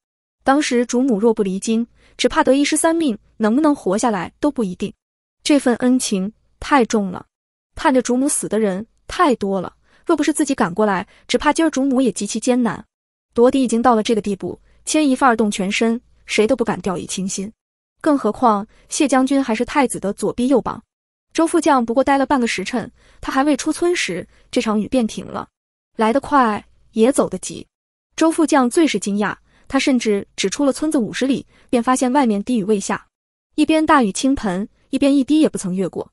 当时主母若不离京，只怕得一失三命，能不能活下来都不一定。这份恩情太重了，盼着主母死的人太多了。若不是自己赶过来，只怕今儿主母也极其艰难。夺嫡已经到了这个地步，牵一发而动全身，谁都不敢掉以轻心。更何况谢将军还是太子的左臂右膀。周副将不过待了半个时辰，他还未出村时，这场雨便停了。来得快，也走得急。周副将最是惊讶，他甚至只出了村子五十里，便发现外面滴雨未下。一边大雨倾盆，一边一滴也不曾越过，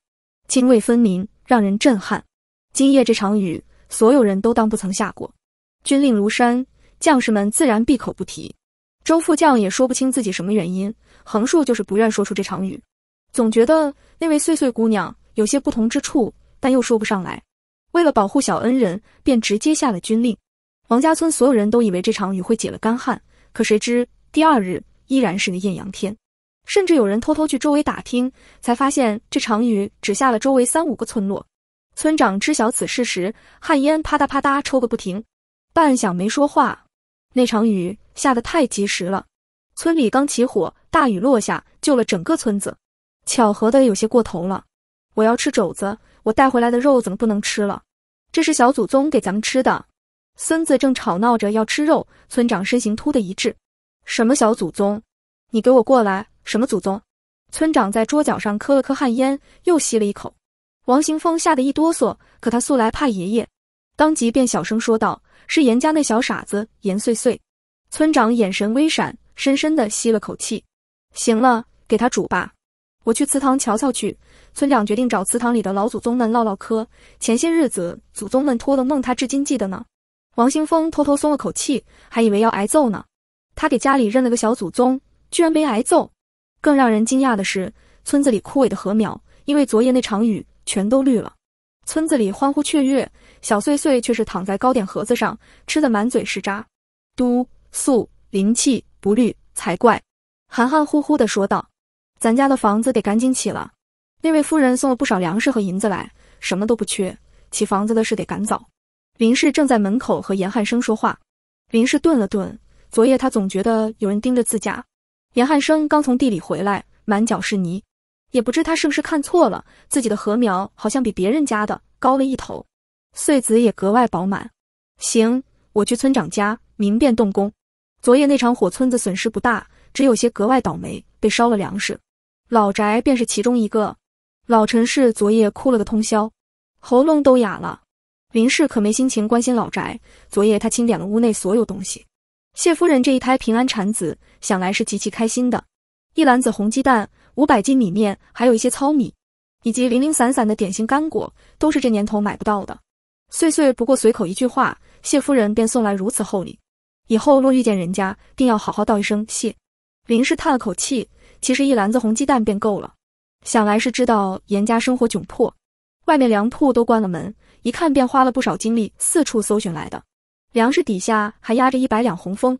泾渭分明，让人震撼。今夜这场雨。所有人都当不曾下过，军令如山，将士们自然闭口不提。周副将也说不清自己什么原因，横竖就是不愿说出这场雨，总觉得那位岁岁姑娘有些不同之处，但又说不上来。为了保护小恩人，便直接下了军令。王家村所有人都以为这场雨会解了干旱，可谁知第二日依然是个艳阳天，甚至有人偷偷去周围打听，才发现这场雨只下了周围三五个村落。村长知晓此事时，旱烟啪嗒啪嗒抽个不停，半晌没说话。那场雨下得太及时了，村里刚起火，大雨落下，救了整个村子，巧合的有些过头了。我要吃肘子，我带回来的肉怎么不能吃了？这是小祖宗给咱们吃的。孙子正吵闹着要吃肉，村长身形突的一滞。什么小祖宗？你给我过来！什么祖宗？村长在桌角上磕了磕旱烟，又吸了一口。王兴峰吓得一哆嗦，可他素来怕爷爷，当即便小声说道：“是严家那小傻子严碎碎。”村长眼神微闪，深深的吸了口气：“行了，给他煮吧，我去祠堂瞧瞧去。”村长决定找祠堂里的老祖宗们唠唠嗑。前些日子祖宗们托的梦，他至今记得呢。王兴峰偷偷松了口气，还以为要挨揍呢。他给家里认了个小祖宗，居然没挨揍。更让人惊讶的是，村子里枯萎的禾苗，因为昨夜那场雨。全都绿了，村子里欢呼雀跃，小碎碎却是躺在糕点盒子上，吃的满嘴是渣。都素灵气不绿才怪，含含糊糊的说道：“咱家的房子得赶紧起了。”那位夫人送了不少粮食和银子来，什么都不缺，起房子的事得赶早。林氏正在门口和严汉生说话，林氏顿了顿，昨夜他总觉得有人盯着自家。严汉生刚从地里回来，满脚是泥。也不知他是不是看错了，自己的禾苗好像比别人家的高了一头，穗子也格外饱满。行，我去村长家明便动工。昨夜那场火，村子损失不大，只有些格外倒霉，被烧了粮食。老宅便是其中一个。老陈氏昨夜哭了个通宵，喉咙都哑了。林氏可没心情关心老宅。昨夜他清点了屋内所有东西。谢夫人这一胎平安产子，想来是极其开心的。一篮子红鸡蛋。五百斤米面，还有一些糙米，以及零零散散的点心干果，都是这年头买不到的。岁岁不过随口一句话，谢夫人便送来如此厚礼，以后若遇见人家，定要好好道一声谢。林氏叹了口气，其实一篮子红鸡蛋便够了。想来是知道严家生活窘迫，外面粮铺都关了门，一看便花了不少精力四处搜寻来的。粮食底下还压着一百两红封，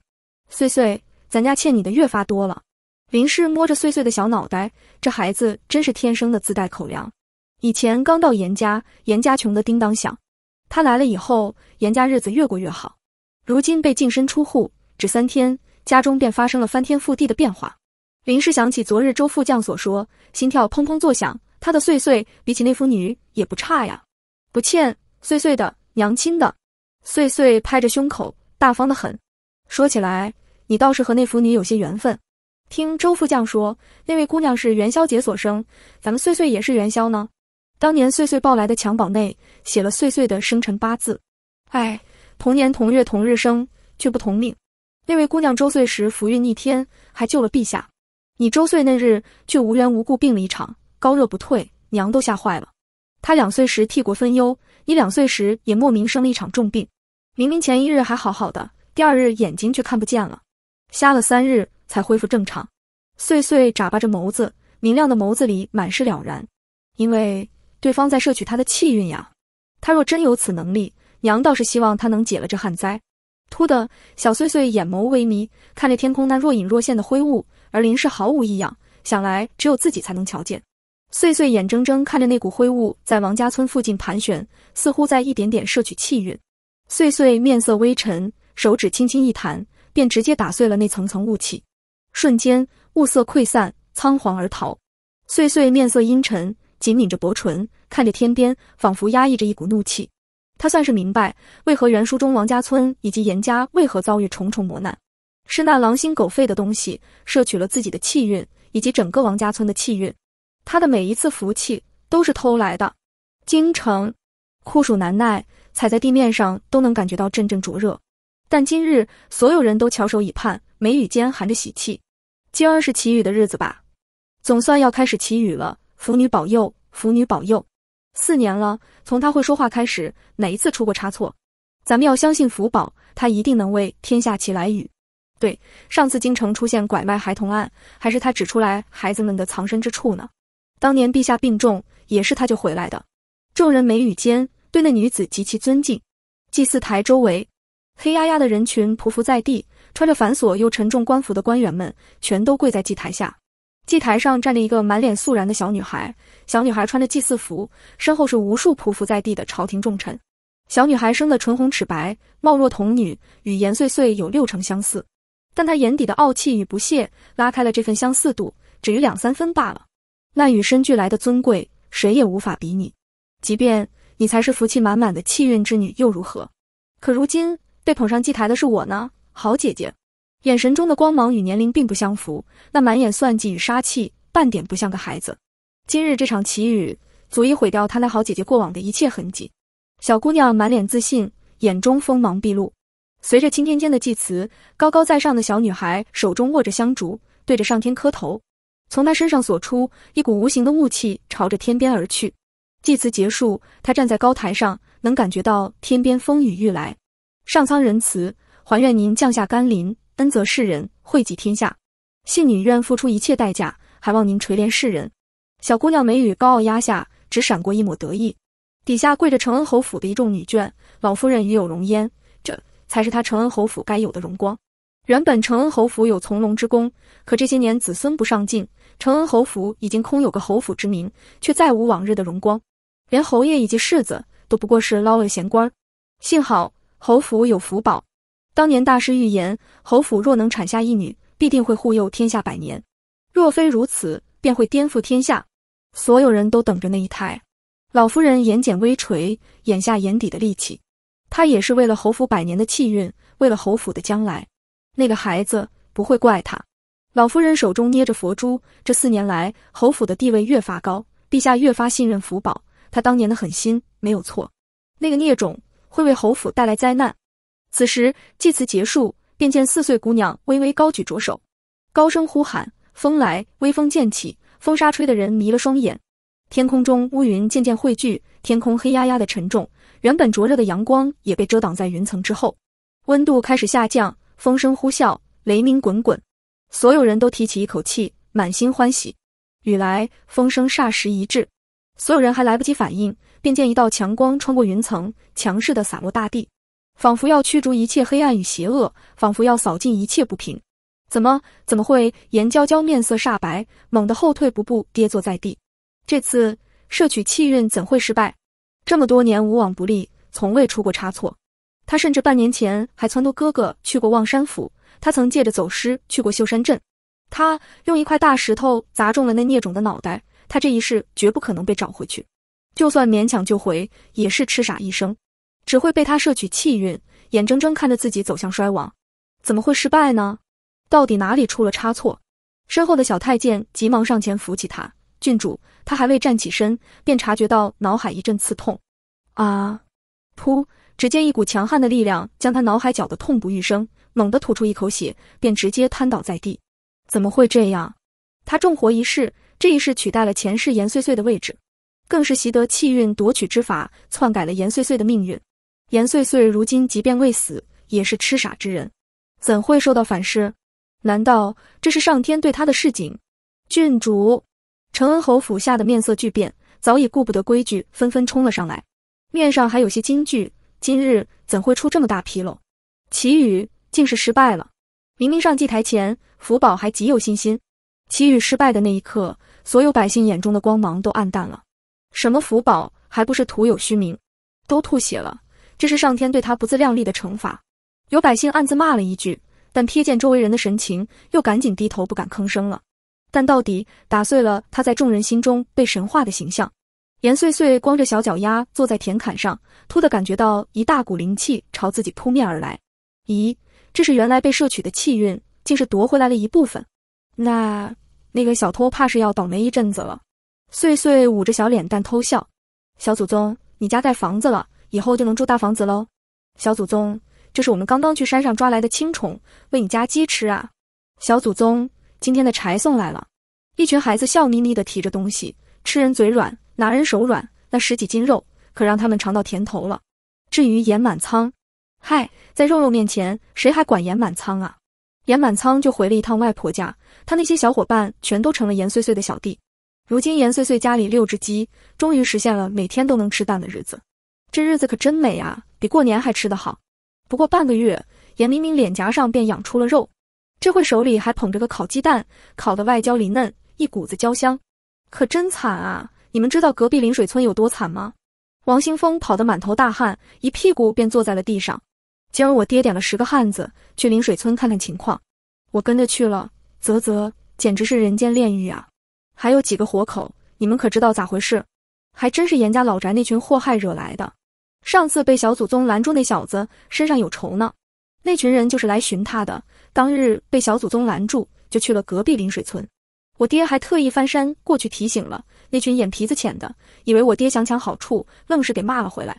岁岁，咱家欠你的越发多了。林氏摸着碎碎的小脑袋，这孩子真是天生的自带口粮。以前刚到严家，严家穷得叮当响。他来了以后，严家日子越过越好。如今被净身出户，只三天，家中便发生了翻天覆地的变化。林氏想起昨日周副将所说，心跳砰砰作响。他的碎碎比起那妇女也不差呀，不欠碎碎的娘亲的。碎碎拍着胸口，大方的很。说起来，你倒是和那妇女有些缘分。听周副将说，那位姑娘是元宵节所生，咱们岁岁也是元宵呢。当年岁岁抱来的襁褓内写了岁岁的生辰八字，哎，同年同月同日生，却不同命。那位姑娘周岁时福运逆天，还救了陛下。你周岁那日却无缘无故病了一场，高热不退，娘都吓坏了。她两岁时替国分忧，你两岁时也莫名生了一场重病，明明前一日还好好的，第二日眼睛却看不见了，瞎了三日。才恢复正常，碎碎眨巴着眸子，明亮的眸子里满是了然，因为对方在摄取他的气运呀。他若真有此能力，娘倒是希望他能解了这旱灾。突的，小碎碎眼眸微眯，看着天空那若隐若现的灰雾，而林氏毫无异样，想来只有自己才能瞧见。碎碎眼睁睁看着那股灰雾在王家村附近盘旋，似乎在一点点摄取气运。碎碎面色微沉，手指轻轻一弹，便直接打碎了那层层雾气。瞬间雾色溃散，仓皇而逃。碎碎面色阴沉，紧抿着薄唇，看着天边，仿佛压抑着一股怒气。他算是明白，为何原书中王家村以及严家为何遭遇重重磨难，是那狼心狗肺的东西摄取了自己的气运，以及整个王家村的气运。他的每一次福气都是偷来的。京城酷暑难耐，踩在地面上都能感觉到阵阵灼热，但今日所有人都翘首以盼，眉宇间含着喜气。今儿是祈雨的日子吧，总算要开始祈雨了。福女保佑，福女保佑。四年了，从他会说话开始，哪一次出过差错？咱们要相信福宝，他一定能为天下祈来雨。对，上次京城出现拐卖孩童案，还是他指出来孩子们的藏身之处呢。当年陛下病重，也是他就回来的。众人眉宇间对那女子极其尊敬。祭祀台周围，黑压压的人群匍匐在地。穿着繁琐又沉重官服的官员们全都跪在祭台下，祭台上站着一个满脸肃然的小女孩。小女孩穿着祭祀服，身后是无数匍匐在地的朝廷重臣。小女孩生的唇红齿白，貌若童女，与颜穗穗有六成相似，但她眼底的傲气与不屑拉开了这份相似度，只于两三分罢了。那与生俱来的尊贵，谁也无法比拟。即便你才是福气满满的气运之女又如何？可如今被捧上祭台的是我呢？好姐姐，眼神中的光芒与年龄并不相符，那满眼算计与杀气，半点不像个孩子。今日这场奇雨，足以毁掉她那好姐姐过往的一切痕迹。小姑娘满脸自信，眼中锋芒毕露。随着青天间的祭词，高高在上的小女孩手中握着香烛，对着上天磕头。从她身上所出一股无形的雾气，朝着天边而去。祭词结束，她站在高台上，能感觉到天边风雨欲来。上苍仁慈。还愿您降下甘霖，恩泽世人，惠及天下。信女愿付出一切代价，还望您垂怜世人。小姑娘眉宇高傲压下，只闪过一抹得意。底下跪着承恩侯府的一众女眷，老夫人与有荣焉。这才是她承恩侯府该有的荣光。原本承恩侯府有从龙之功，可这些年子孙不上进，承恩侯府已经空有个侯府之名，却再无往日的荣光。连侯爷以及世子都不过是捞了闲官。幸好侯府有福宝。当年大师预言，侯府若能产下一女，必定会护佑天下百年；若非如此，便会颠覆天下。所有人都等着那一胎。老夫人眼睑微垂，眼下眼底的戾气。她也是为了侯府百年的气运，为了侯府的将来。那个孩子不会怪他。老夫人手中捏着佛珠，这四年来，侯府的地位越发高，陛下越发信任福宝。他当年的狠心没有错，那个孽种会为侯府带来灾难。此时祭词结束，便见四岁姑娘微微高举着手，高声呼喊：“风来！”微风渐起，风沙吹的人迷了双眼。天空中乌云渐渐汇聚，天空黑压压的沉重，原本灼热的阳光也被遮挡在云层之后，温度开始下降，风声呼啸，雷鸣滚滚。所有人都提起一口气，满心欢喜。雨来，风声霎时一滞，所有人还来不及反应，便见一道强光穿过云层，强势的洒落大地。仿佛要驱逐一切黑暗与邪恶，仿佛要扫尽一切不平。怎么怎么会？颜娇娇面色煞白，猛地后退不步，跌坐在地。这次摄取气运怎会失败？这么多年无往不利，从未出过差错。他甚至半年前还撺掇哥哥去过望山府，他曾借着走失去过秀山镇。他用一块大石头砸中了那孽种的脑袋，他这一世绝不可能被找回去，就算勉强救回，也是痴傻一生。只会被他摄取气运，眼睁睁看着自己走向衰亡，怎么会失败呢？到底哪里出了差错？身后的小太监急忙上前扶起他，郡主，他还未站起身，便察觉到脑海一阵刺痛，啊！噗！只见一股强悍的力量将他脑海搅得痛不欲生，猛地吐出一口血，便直接瘫倒在地。怎么会这样？他重活一世，这一世取代了前世严岁岁的位置，更是习得气运夺取之法，篡改了严岁岁的命运。严岁岁如今即便未死，也是痴傻之人，怎会受到反噬？难道这是上天对他的示警？郡主，承恩侯府下的面色巨变，早已顾不得规矩，纷纷冲了上来，面上还有些惊惧。今日怎会出这么大纰漏？祁宇竟是失败了。明明上祭台前，福宝还极有信心，祁宇失败的那一刻，所有百姓眼中的光芒都暗淡了。什么福宝，还不是徒有虚名？都吐血了。这是上天对他不自量力的惩罚。有百姓暗自骂了一句，但瞥见周围人的神情，又赶紧低头不敢吭声了。但到底打碎了他在众人心中被神化的形象。严碎碎光着小脚丫坐在田坎上，突的感觉到一大股灵气朝自己扑面而来。咦，这是原来被摄取的气运，竟是夺回来了一部分。那那个小偷怕是要倒霉一阵子了。碎碎捂着小脸蛋偷笑，小祖宗，你家盖房子了。以后就能住大房子喽，小祖宗，这是我们刚刚去山上抓来的青虫，喂你家鸡吃啊！小祖宗，今天的柴送来了。一群孩子笑眯眯的提着东西，吃人嘴软，拿人手软，那十几斤肉可让他们尝到甜头了。至于严满仓，嗨，在肉肉面前，谁还管严满仓啊？严满仓就回了一趟外婆家，他那些小伙伴全都成了严碎碎的小弟。如今严碎碎家里六只鸡，终于实现了每天都能吃蛋的日子。这日子可真美啊，比过年还吃得好。不过半个月，严明明脸颊上便养出了肉，这会手里还捧着个烤鸡蛋，烤的外焦里嫩，一股子焦香，可真惨啊！你们知道隔壁临水村有多惨吗？王兴峰跑得满头大汗，一屁股便坐在了地上。今儿我爹点了十个汉子去临水村看看情况，我跟着去了。啧啧，简直是人间炼狱啊！还有几个活口，你们可知道咋回事？还真是严家老宅那群祸害惹来的。上次被小祖宗拦住，那小子身上有仇呢。那群人就是来寻他的。当日被小祖宗拦住，就去了隔壁临水村。我爹还特意翻山过去提醒了那群眼皮子浅的，以为我爹想抢好处，愣是给骂了回来。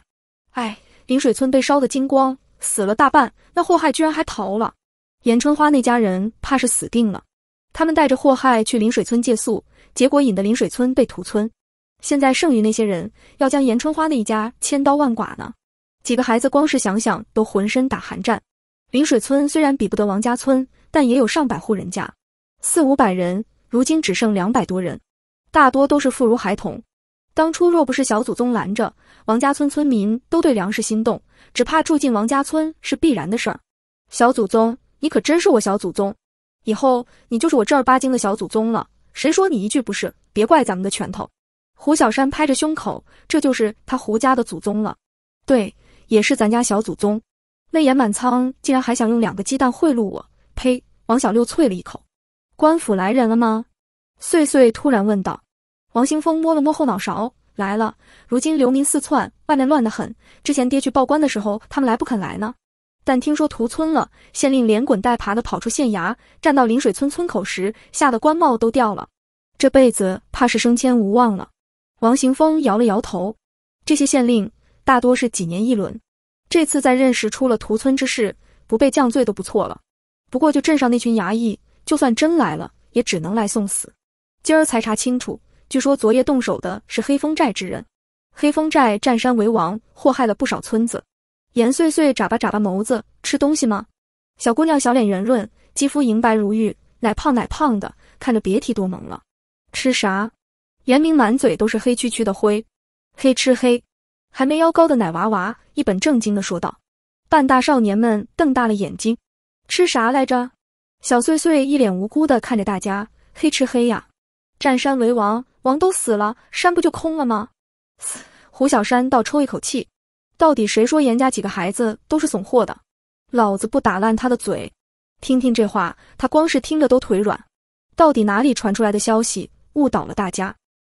哎，临水村被烧得精光，死了大半，那祸害居然还逃了。严春花那家人怕是死定了。他们带着祸害去临水村借宿，结果引得临水村被屠村。现在剩余那些人要将严春花那一家千刀万剐呢？几个孩子光是想想都浑身打寒战。临水村虽然比不得王家村，但也有上百户人家，四五百人，如今只剩两百多人，大多都是妇孺孩童。当初若不是小祖宗拦着，王家村村民都对粮食心动，只怕住进王家村是必然的事儿。小祖宗，你可真是我小祖宗，以后你就是我正儿八经的小祖宗了。谁说你一句不是，别怪咱们的拳头。胡小山拍着胸口，这就是他胡家的祖宗了，对，也是咱家小祖宗。那严满仓竟然还想用两个鸡蛋贿赂我，呸！王小六啐了一口。官府来人了吗？岁岁突然问道。王兴峰摸了摸后脑勺，来了。如今流民四窜，外面乱得很。之前爹去报官的时候，他们来不肯来呢。但听说屠村了，县令连滚带爬的跑出县衙，站到临水村村口时，吓得官帽都掉了。这辈子怕是升迁无望了。王行风摇了摇头，这些县令大多是几年一轮，这次在任时出了屠村之事，不被降罪都不错了。不过就镇上那群衙役，就算真来了，也只能来送死。今儿才查清楚，据说昨夜动手的是黑风寨之人。黑风寨占山为王，祸害了不少村子。严碎碎眨巴眨巴眸子，吃东西吗？小姑娘小脸圆润，肌肤莹白如玉，奶胖奶胖的，看着别提多萌了。吃啥？严明满嘴都是黑黢黢的灰，黑吃黑，还没腰高的奶娃娃一本正经的说道。半大少年们瞪大了眼睛，吃啥来着？小碎碎一脸无辜的看着大家，黑吃黑呀，占山为王，王都死了，山不就空了吗？胡小山倒抽一口气，到底谁说严家几个孩子都是怂货的？老子不打烂他的嘴！听听这话，他光是听着都腿软。到底哪里传出来的消息误导了大家？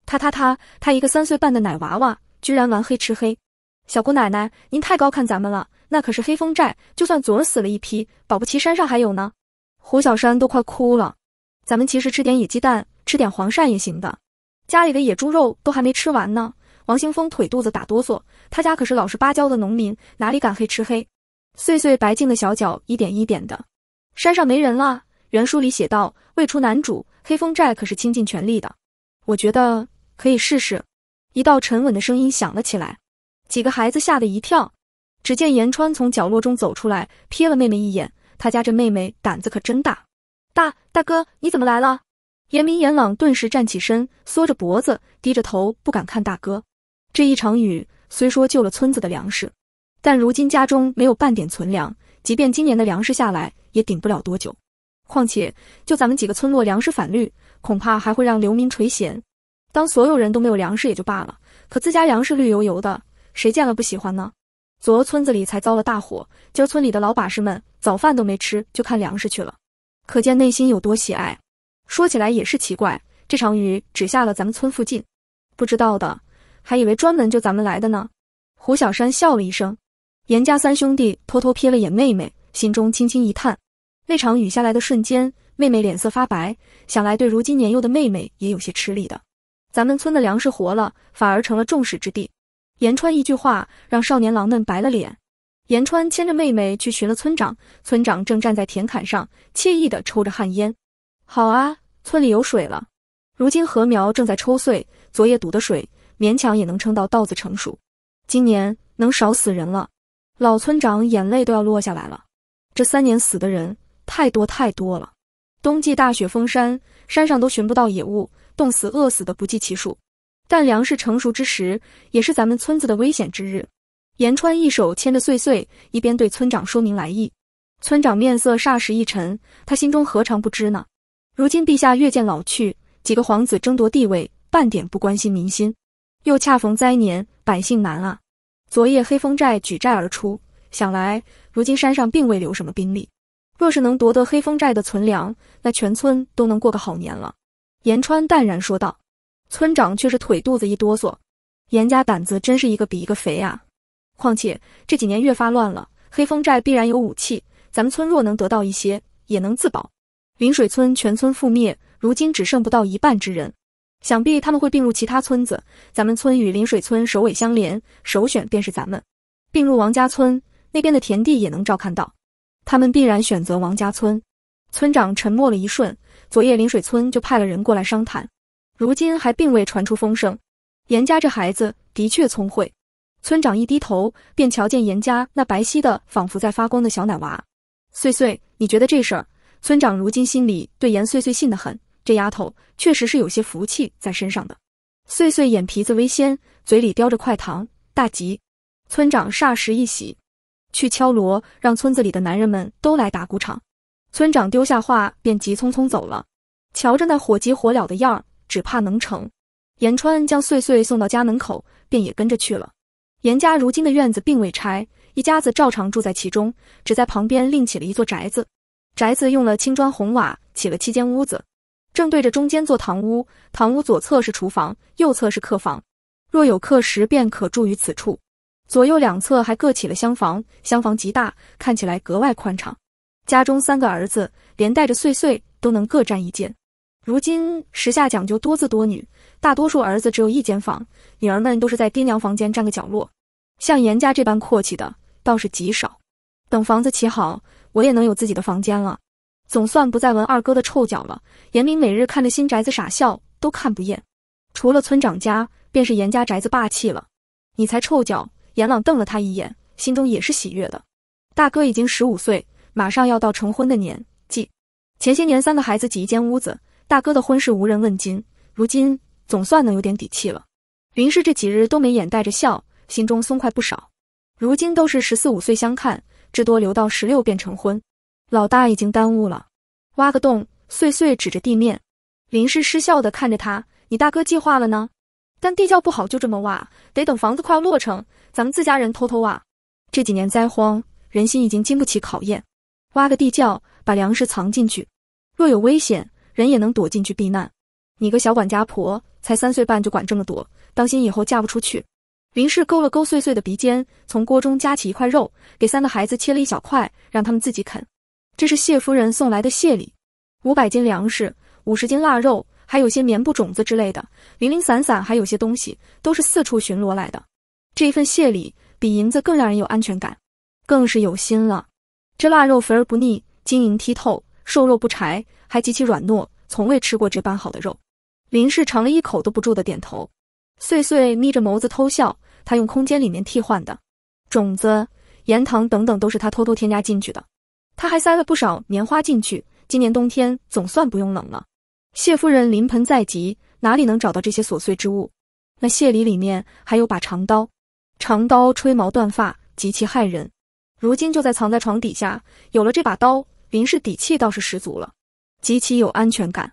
他他他他一个三岁半的奶娃娃，居然玩黑吃黑！小姑奶奶，您太高看咱们了。那可是黑风寨，就算昨儿死了一批，保不齐山上还有呢。胡小山都快哭了。咱们其实吃点野鸡蛋，吃点黄鳝也行的。家里的野猪肉都还没吃完呢。王兴峰腿肚子打哆嗦，他家可是老实巴交的农民，哪里敢黑吃黑？碎碎白净的小脚一点一点的。山上没人了。原书里写道：未出男主，黑风寨可是倾尽全力的。我觉得。可以试试，一道沉稳的声音响了起来。几个孩子吓得一跳，只见严川从角落中走出来，瞥了妹妹一眼。他家这妹妹胆子可真大！大大哥，你怎么来了？严明、严朗顿时站起身，缩着脖子，低着头，不敢看大哥。这一场雨虽说救了村子的粮食，但如今家中没有半点存粮，即便今年的粮食下来，也顶不了多久。况且，就咱们几个村落粮食反绿，恐怕还会让流民垂涎。当所有人都没有粮食也就罢了，可自家粮食绿油油的，谁见了不喜欢呢？昨儿村子里才遭了大火，今儿村里的老把式们早饭都没吃就看粮食去了，可见内心有多喜爱。说起来也是奇怪，这场雨只下了咱们村附近，不知道的还以为专门就咱们来的呢。胡小山笑了一声，严家三兄弟偷偷瞥了眼妹妹，心中轻轻一叹。那场雨下来的瞬间，妹妹脸色发白，想来对如今年幼的妹妹也有些吃力的。咱们村的粮食活了，反而成了众矢之的。延川一句话，让少年郎们白了脸。延川牵着妹妹去寻了村长，村长正站在田坎上，惬意地抽着旱烟。好啊，村里有水了。如今禾苗正在抽穗，昨夜堵的水，勉强也能撑到稻子成熟。今年能少死人了。老村长眼泪都要落下来了。这三年死的人太多太多了。冬季大雪封山，山上都寻不到野物。冻死饿死的不计其数，但粮食成熟之时，也是咱们村子的危险之日。延川一手牵着穗穗，一边对村长说明来意。村长面色霎时一沉，他心中何尝不知呢？如今陛下越见老去，几个皇子争夺地位，半点不关心民心，又恰逢灾年，百姓难啊！昨夜黑风寨举寨而出，想来如今山上并未留什么兵力。若是能夺得黑风寨的存粮，那全村都能过个好年了。严川淡然说道：“村长却是腿肚子一哆嗦。严家胆子真是一个比一个肥啊！况且这几年越发乱了，黑风寨必然有武器，咱们村若能得到一些，也能自保。临水村全村覆灭，如今只剩不到一半之人，想必他们会并入其他村子。咱们村与临水村首尾相连，首选便是咱们。并入王家村，那边的田地也能照看到，他们必然选择王家村。”村长沉默了一瞬。昨夜临水村就派了人过来商谈，如今还并未传出风声。严家这孩子的确聪慧。村长一低头，便瞧见严家那白皙的、仿佛在发光的小奶娃。岁岁，你觉得这事儿？村长如今心里对严岁岁信的很，这丫头确实是有些福气在身上的。岁岁眼皮子微掀，嘴里叼着块糖，大吉！村长霎时一喜，去敲锣，让村子里的男人们都来打鼓场。村长丢下话，便急匆匆走了。瞧着那火急火燎的样儿，只怕能成。严川将碎碎送到家门口，便也跟着去了。严家如今的院子并未拆，一家子照常住在其中，只在旁边另起了一座宅子。宅子用了青砖红瓦，起了七间屋子，正对着中间做堂屋。堂屋左侧是厨房，右侧是客房。若有客时，便可住于此处。左右两侧还各起了厢房，厢房极大，看起来格外宽敞。家中三个儿子，连带着岁岁都能各占一间。如今时下讲究多子多女，大多数儿子只有一间房，女儿们都是在爹娘房间占个角落。像严家这般阔气的倒是极少。等房子起好，我也能有自己的房间了，总算不再闻二哥的臭脚了。严明每日看着新宅子傻笑，都看不厌。除了村长家，便是严家宅子霸气了。你才臭脚！严朗瞪了他一眼，心中也是喜悦的。大哥已经十五岁。马上要到成婚的年纪，前些年三个孩子挤一间屋子，大哥的婚事无人问津，如今总算能有点底气了。林氏这几日都眉眼带着笑，心中松快不少。如今都是十四五岁相看，至多留到十六便成婚。老大已经耽误了，挖个洞，碎碎指着地面。林氏失笑的看着他：“你大哥计划了呢？但地窖不好就这么挖，得等房子快要落成，咱们自家人偷偷挖。这几年灾荒，人心已经经不起考验。”挖个地窖，把粮食藏进去。若有危险，人也能躲进去避难。你个小管家婆，才三岁半就管这么多，当心以后嫁不出去。林氏勾了勾碎碎的鼻尖，从锅中夹起一块肉，给三个孩子切了一小块，让他们自己啃。这是谢夫人送来的谢礼，五百斤粮食，五十斤腊肉，还有些棉布、种子之类的，零零散散，还有些东西，都是四处巡逻来的。这一份谢礼比银子更让人有安全感，更是有心了。这腊肉肥而不腻，晶莹剔透，瘦肉不柴，还极其软糯，从未吃过这般好的肉。林氏尝了一口都不住的点头，穗穗眯着眸子偷笑。他用空间里面替换的种子、盐糖等等都是他偷偷添加进去的，他还塞了不少棉花进去。今年冬天总算不用冷了。谢夫人临盆在即，哪里能找到这些琐碎之物？那谢礼里面还有把长刀，长刀吹毛断发，极其害人。如今就在藏在床底下，有了这把刀，林氏底气倒是十足了，极其有安全感。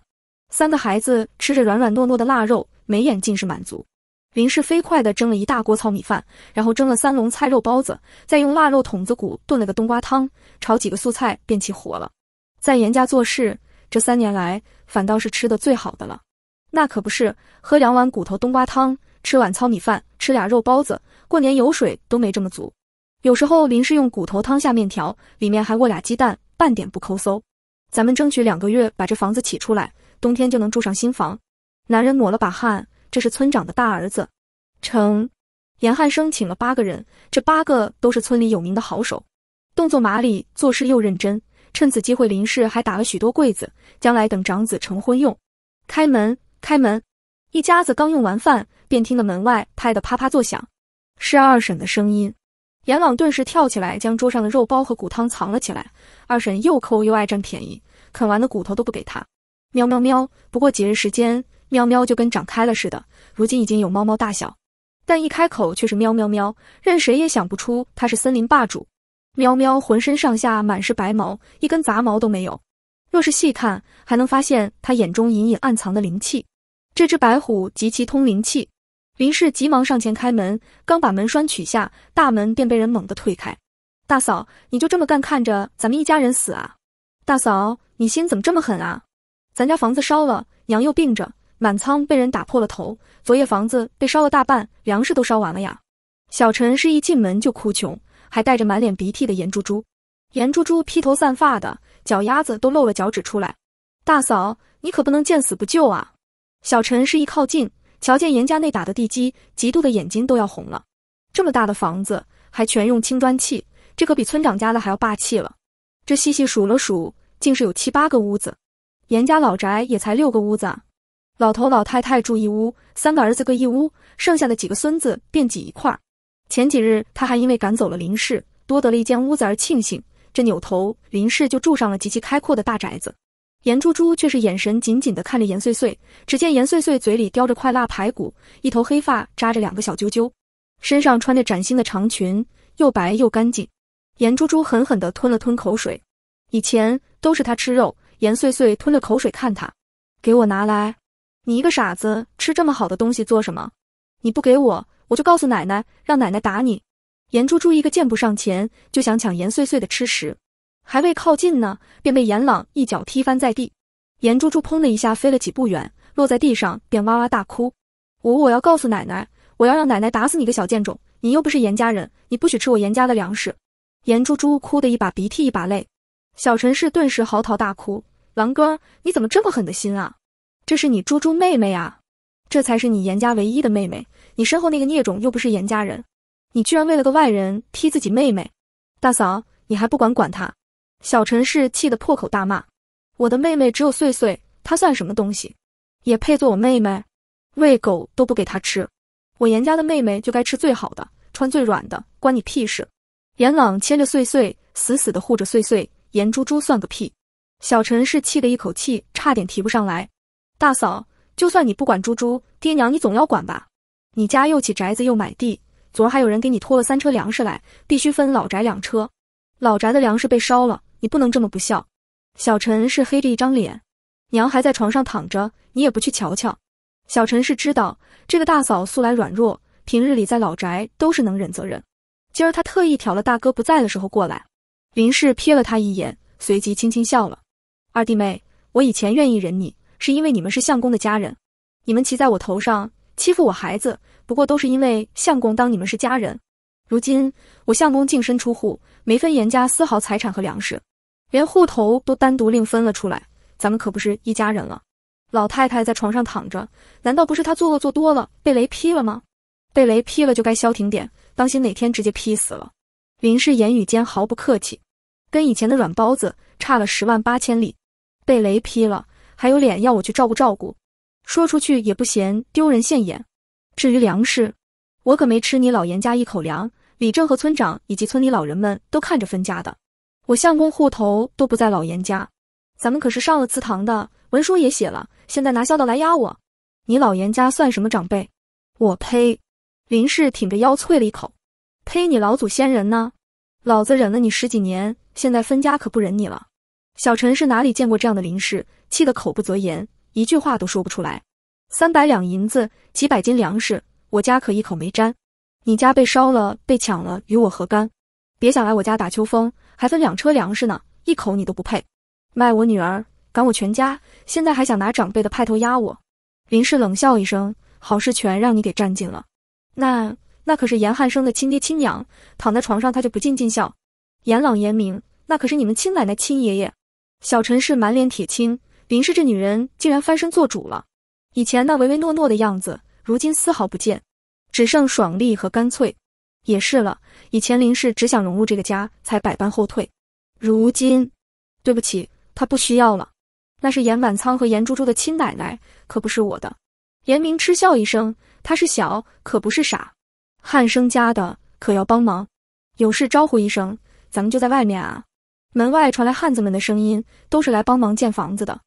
三个孩子吃着软软糯糯的腊肉，眉眼尽是满足。林氏飞快地蒸了一大锅糙米饭，然后蒸了三笼菜肉包子，再用腊肉筒子骨炖了个冬瓜汤，炒几个素菜便起火了。在严家做事这三年来，反倒是吃的最好的了。那可不是，喝两碗骨头冬瓜汤，吃碗糙米饭，吃俩肉包子，过年油水都没这么足。有时候林氏用骨头汤下面条，里面还卧俩鸡蛋，半点不抠搜。咱们争取两个月把这房子起出来，冬天就能住上新房。男人抹了把汗，这是村长的大儿子。成。严汉生请了八个人，这八个都是村里有名的好手，动作麻利，做事又认真。趁此机会，林氏还打了许多柜子，将来等长子成婚用。开门，开门！一家子刚用完饭，便听得门外拍得啪啪作响，是二婶的声音。阎王顿时跳起来，将桌上的肉包和骨汤藏了起来。二婶又抠又爱占便宜，啃完的骨头都不给他。喵喵喵！不过几日时间，喵喵就跟长开了似的，如今已经有猫猫大小，但一开口却是喵喵喵，任谁也想不出它是森林霸主。喵喵浑身上下满是白毛，一根杂毛都没有。若是细看，还能发现它眼中隐隐暗藏的灵气。这只白虎极其通灵气。林氏急忙上前开门，刚把门栓取下，大门便被人猛地推开。大嫂，你就这么干看着咱们一家人死啊？大嫂，你心怎么这么狠啊？咱家房子烧了，娘又病着，满仓被人打破了头，昨夜房子被烧了大半，粮食都烧完了呀。小陈是一进门就哭穷，还带着满脸鼻涕的颜珠珠。颜珠珠披头散发的，脚丫子都露了脚趾出来。大嫂，你可不能见死不救啊！小陈是一靠近。瞧见严家那打的地基，嫉妒的眼睛都要红了。这么大的房子，还全用青砖砌，这可比村长家的还要霸气了。这细细数了数，竟是有七八个屋子。严家老宅也才六个屋子，啊，老头老太太住一屋，三个儿子各一屋，剩下的几个孙子便挤一块儿。前几日他还因为赶走了林氏，多得了一间屋子而庆幸，这扭头林氏就住上了极其开阔的大宅子。严珠珠却是眼神紧紧的看着严穗穗。只见严穗穗嘴里叼着块辣排骨，一头黑发扎着两个小揪揪，身上穿着崭新的长裙，又白又干净。严珠珠狠狠的吞了吞口水，以前都是她吃肉，严穗穗吞着口水看他，给我拿来，你一个傻子吃这么好的东西做什么？你不给我，我就告诉奶奶，让奶奶打你。严珠珠一个箭步上前，就想抢严穗穗的吃食。还未靠近呢，便被严朗一脚踢翻在地。严珠珠砰的一下飞了几步远，落在地上便哇哇大哭：“我我要告诉奶奶，我要让奶奶打死你个小贱种！你又不是严家人，你不许吃我严家的粮食！”严珠珠哭的一把鼻涕一把泪。小陈氏顿时嚎啕大哭：“狼哥，你怎么这么狠的心啊？这是你猪猪妹妹呀，这才是你严家唯一的妹妹。你身后那个孽种又不是严家人，你居然为了个外人踢自己妹妹！大嫂，你还不管管他？”小陈氏气得破口大骂：“我的妹妹只有岁岁，她算什么东西？也配做我妹妹？喂狗都不给她吃，我严家的妹妹就该吃最好的，穿最软的，关你屁事！”严朗牵着岁岁，死死的护着岁岁，严珠珠算个屁！小陈氏气得一口气差点提不上来。大嫂，就算你不管珠珠，爹娘你总要管吧？你家又起宅子又买地，昨儿还有人给你拖了三车粮食来，必须分老宅两车。老宅的粮食被烧了。你不能这么不孝！小陈是黑着一张脸，娘还在床上躺着，你也不去瞧瞧。小陈是知道这个大嫂素来软弱，平日里在老宅都是能忍则忍。今儿他特意挑了大哥不在的时候过来。林氏瞥了他一眼，随即轻轻笑了：“二弟妹，我以前愿意忍你，是因为你们是相公的家人，你们骑在我头上欺负我孩子，不过都是因为相公当你们是家人。如今我相公净身出户，没分严家丝毫财产和粮食。”连户头都单独另分了出来，咱们可不是一家人了。老太太在床上躺着，难道不是她作恶做多了，被雷劈了吗？被雷劈了就该消停点，当心哪天直接劈死了。林氏言语间毫不客气，跟以前的软包子差了十万八千里。被雷劈了还有脸要我去照顾照顾？说出去也不嫌丢人现眼。至于粮食，我可没吃你老严家一口粮。李正和村长以及村里老人们都看着分家的。我相公户头都不在老严家，咱们可是上了祠堂的文书也写了，现在拿孝道来压我？你老严家算什么长辈？我呸！林氏挺着腰啐了一口：“呸！你老祖先人呢？老子忍了你十几年，现在分家可不忍你了。”小陈是哪里见过这样的林氏，气得口不择言，一句话都说不出来。三百两银子，几百斤粮食，我家可一口没沾。你家被烧了，被抢了，与我何干？别想来我家打秋风。还分两车粮食呢，一口你都不配。卖我女儿，赶我全家，现在还想拿长辈的派头压我？林氏冷笑一声，好事全让你给占尽了。那那可是严汉生的亲爹亲娘，躺在床上他就不尽尽孝。严朗严明，那可是你们亲奶奶亲爷爷。小陈氏满脸铁青，林氏这女人竟然翻身做主了。以前那唯唯诺诺的样子，如今丝毫不见，只剩爽利和干脆。也是了，以前林氏只想融入这个家，才百般后退。如今，对不起，他不需要了。那是严满仓和严珠珠的亲奶奶，可不是我的。严明嗤笑一声，他是小，可不是傻。汉生家的可要帮忙，有事招呼一声，咱们就在外面啊。门外传来汉子们的声音，都是来帮忙建房子的。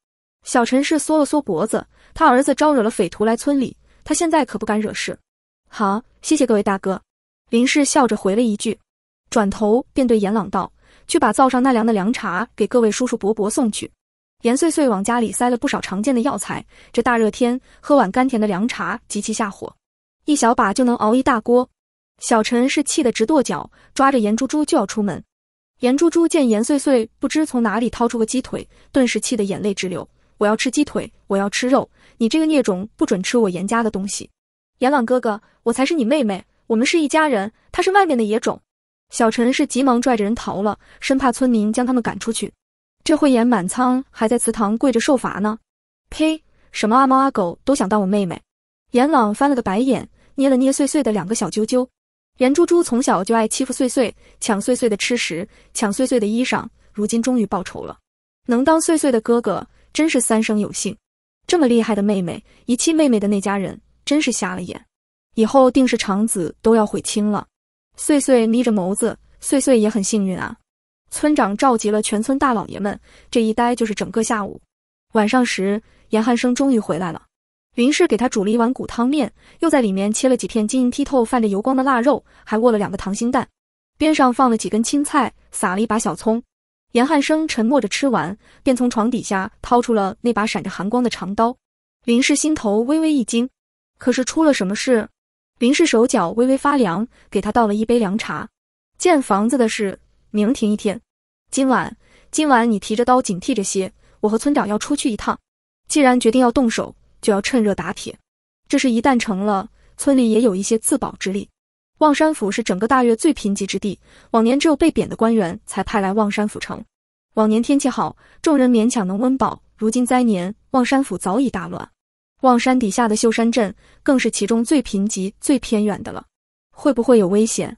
小陈氏缩了缩脖子，他儿子招惹了匪徒来村里，他现在可不敢惹事。好，谢谢各位大哥。林氏笑着回了一句，转头便对严朗道：“去把灶上纳凉的凉茶给各位叔叔伯伯送去。”严碎碎往家里塞了不少常见的药材，这大热天喝碗甘甜的凉茶极其下火，一小把就能熬一大锅。小陈是气得直跺脚，抓着严珠珠就要出门。严珠珠见严碎碎不知从哪里掏出个鸡腿，顿时气得眼泪直流：“我要吃鸡腿，我要吃肉，你这个孽种不准吃我严家的东西！”严朗哥哥，我才是你妹妹。我们是一家人，他是外面的野种。小陈是急忙拽着人逃了，生怕村民将他们赶出去。这慧眼满仓还在祠堂跪着受罚呢。呸！什么阿猫阿狗都想当我妹妹？严朗翻了个白眼，捏了捏碎碎的两个小啾啾。颜珠珠从小就爱欺负碎碎，抢碎碎的吃食，抢碎碎的衣裳。如今终于报仇了，能当碎碎的哥哥，真是三生有幸。这么厉害的妹妹，遗弃妹妹的那家人真是瞎了眼。以后定是长子都要悔青了。岁岁眯着眸子，岁岁也很幸运啊。村长召集了全村大老爷们，这一待就是整个下午。晚上时，严汉生终于回来了。林氏给他煮了一碗骨汤面，又在里面切了几片晶莹剔透、泛着油光的腊肉，还握了两个溏心蛋，边上放了几根青菜，撒了一把小葱。严汉生沉默着吃完，便从床底下掏出了那把闪着寒光的长刀。林氏心头微微一惊，可是出了什么事？林氏手脚微微发凉，给他倒了一杯凉茶。建房子的事，明停一天。今晚，今晚你提着刀警惕着些。我和村长要出去一趟。既然决定要动手，就要趁热打铁。这事一旦成了，村里也有一些自保之力。望山府是整个大岳最贫瘠之地，往年只有被贬的官员才派来望山府城。往年天气好，众人勉强能温饱。如今灾年，望山府早已大乱。望山底下的秀山镇，更是其中最贫瘠、最偏远的了。会不会有危险？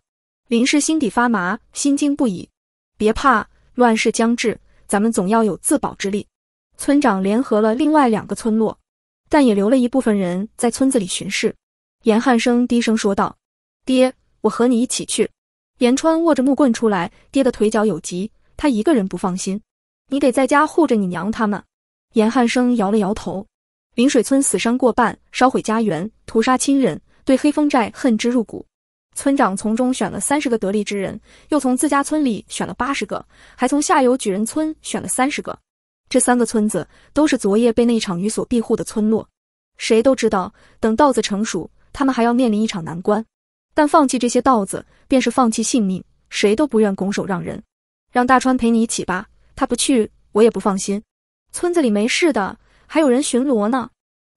林氏心底发麻，心惊不已。别怕，乱世将至，咱们总要有自保之力。村长联合了另外两个村落，但也留了一部分人在村子里巡视。严汉生低声说道：“爹，我和你一起去。”严川握着木棍出来，爹的腿脚有疾，他一个人不放心。你得在家护着你娘他们。严汉生摇了摇头。临水村死伤过半，烧毁家园，屠杀亲人，对黑风寨恨之入骨。村长从中选了三十个得力之人，又从自家村里选了八十个，还从下游举人村选了三十个。这三个村子都是昨夜被那一场雨所庇护的村落。谁都知道，等稻子成熟，他们还要面临一场难关。但放弃这些稻子，便是放弃性命，谁都不愿拱手让人。让大川陪你一起吧，他不去，我也不放心。村子里没事的。还有人巡逻呢，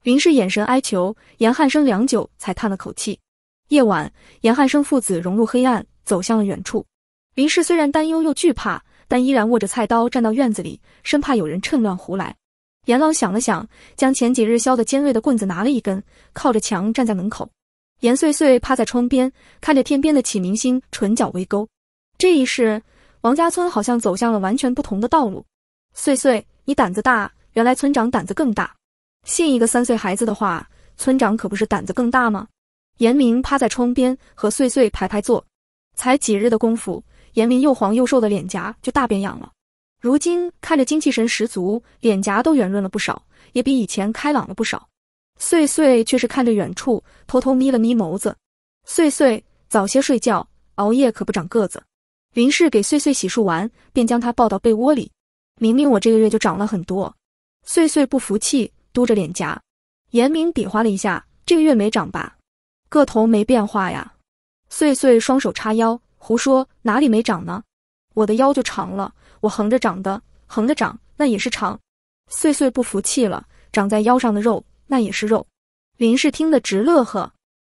林氏眼神哀求，严汉生良久才叹了口气。夜晚，严汉生父子融入黑暗，走向了远处。林氏虽然担忧又惧怕，但依然握着菜刀站到院子里，生怕有人趁乱胡来。严朗想了想，将前几日削的尖锐的棍子拿了一根，靠着墙站在门口。严碎碎趴在窗边，看着天边的启明星，唇角微勾。这一世，王家村好像走向了完全不同的道路。碎碎，你胆子大。原来村长胆子更大，信一个三岁孩子的话，村长可不是胆子更大吗？严明趴在窗边和碎碎排排坐，才几日的功夫，严明又黄又瘦的脸颊就大变样了。如今看着精气神十足，脸颊都圆润了不少，也比以前开朗了不少。碎碎却是看着远处，偷偷眯了眯眸子。碎碎早些睡觉，熬夜可不长个子。林氏给碎碎洗漱完，便将他抱到被窝里。明明我这个月就长了很多。岁岁不服气，嘟着脸颊。严明比划了一下，这个月没长吧？个头没变化呀？岁岁双手叉腰，胡说，哪里没长呢？我的腰就长了，我横着长的，横着长那也是长。岁岁不服气了，长在腰上的肉那也是肉。林氏听得直乐呵，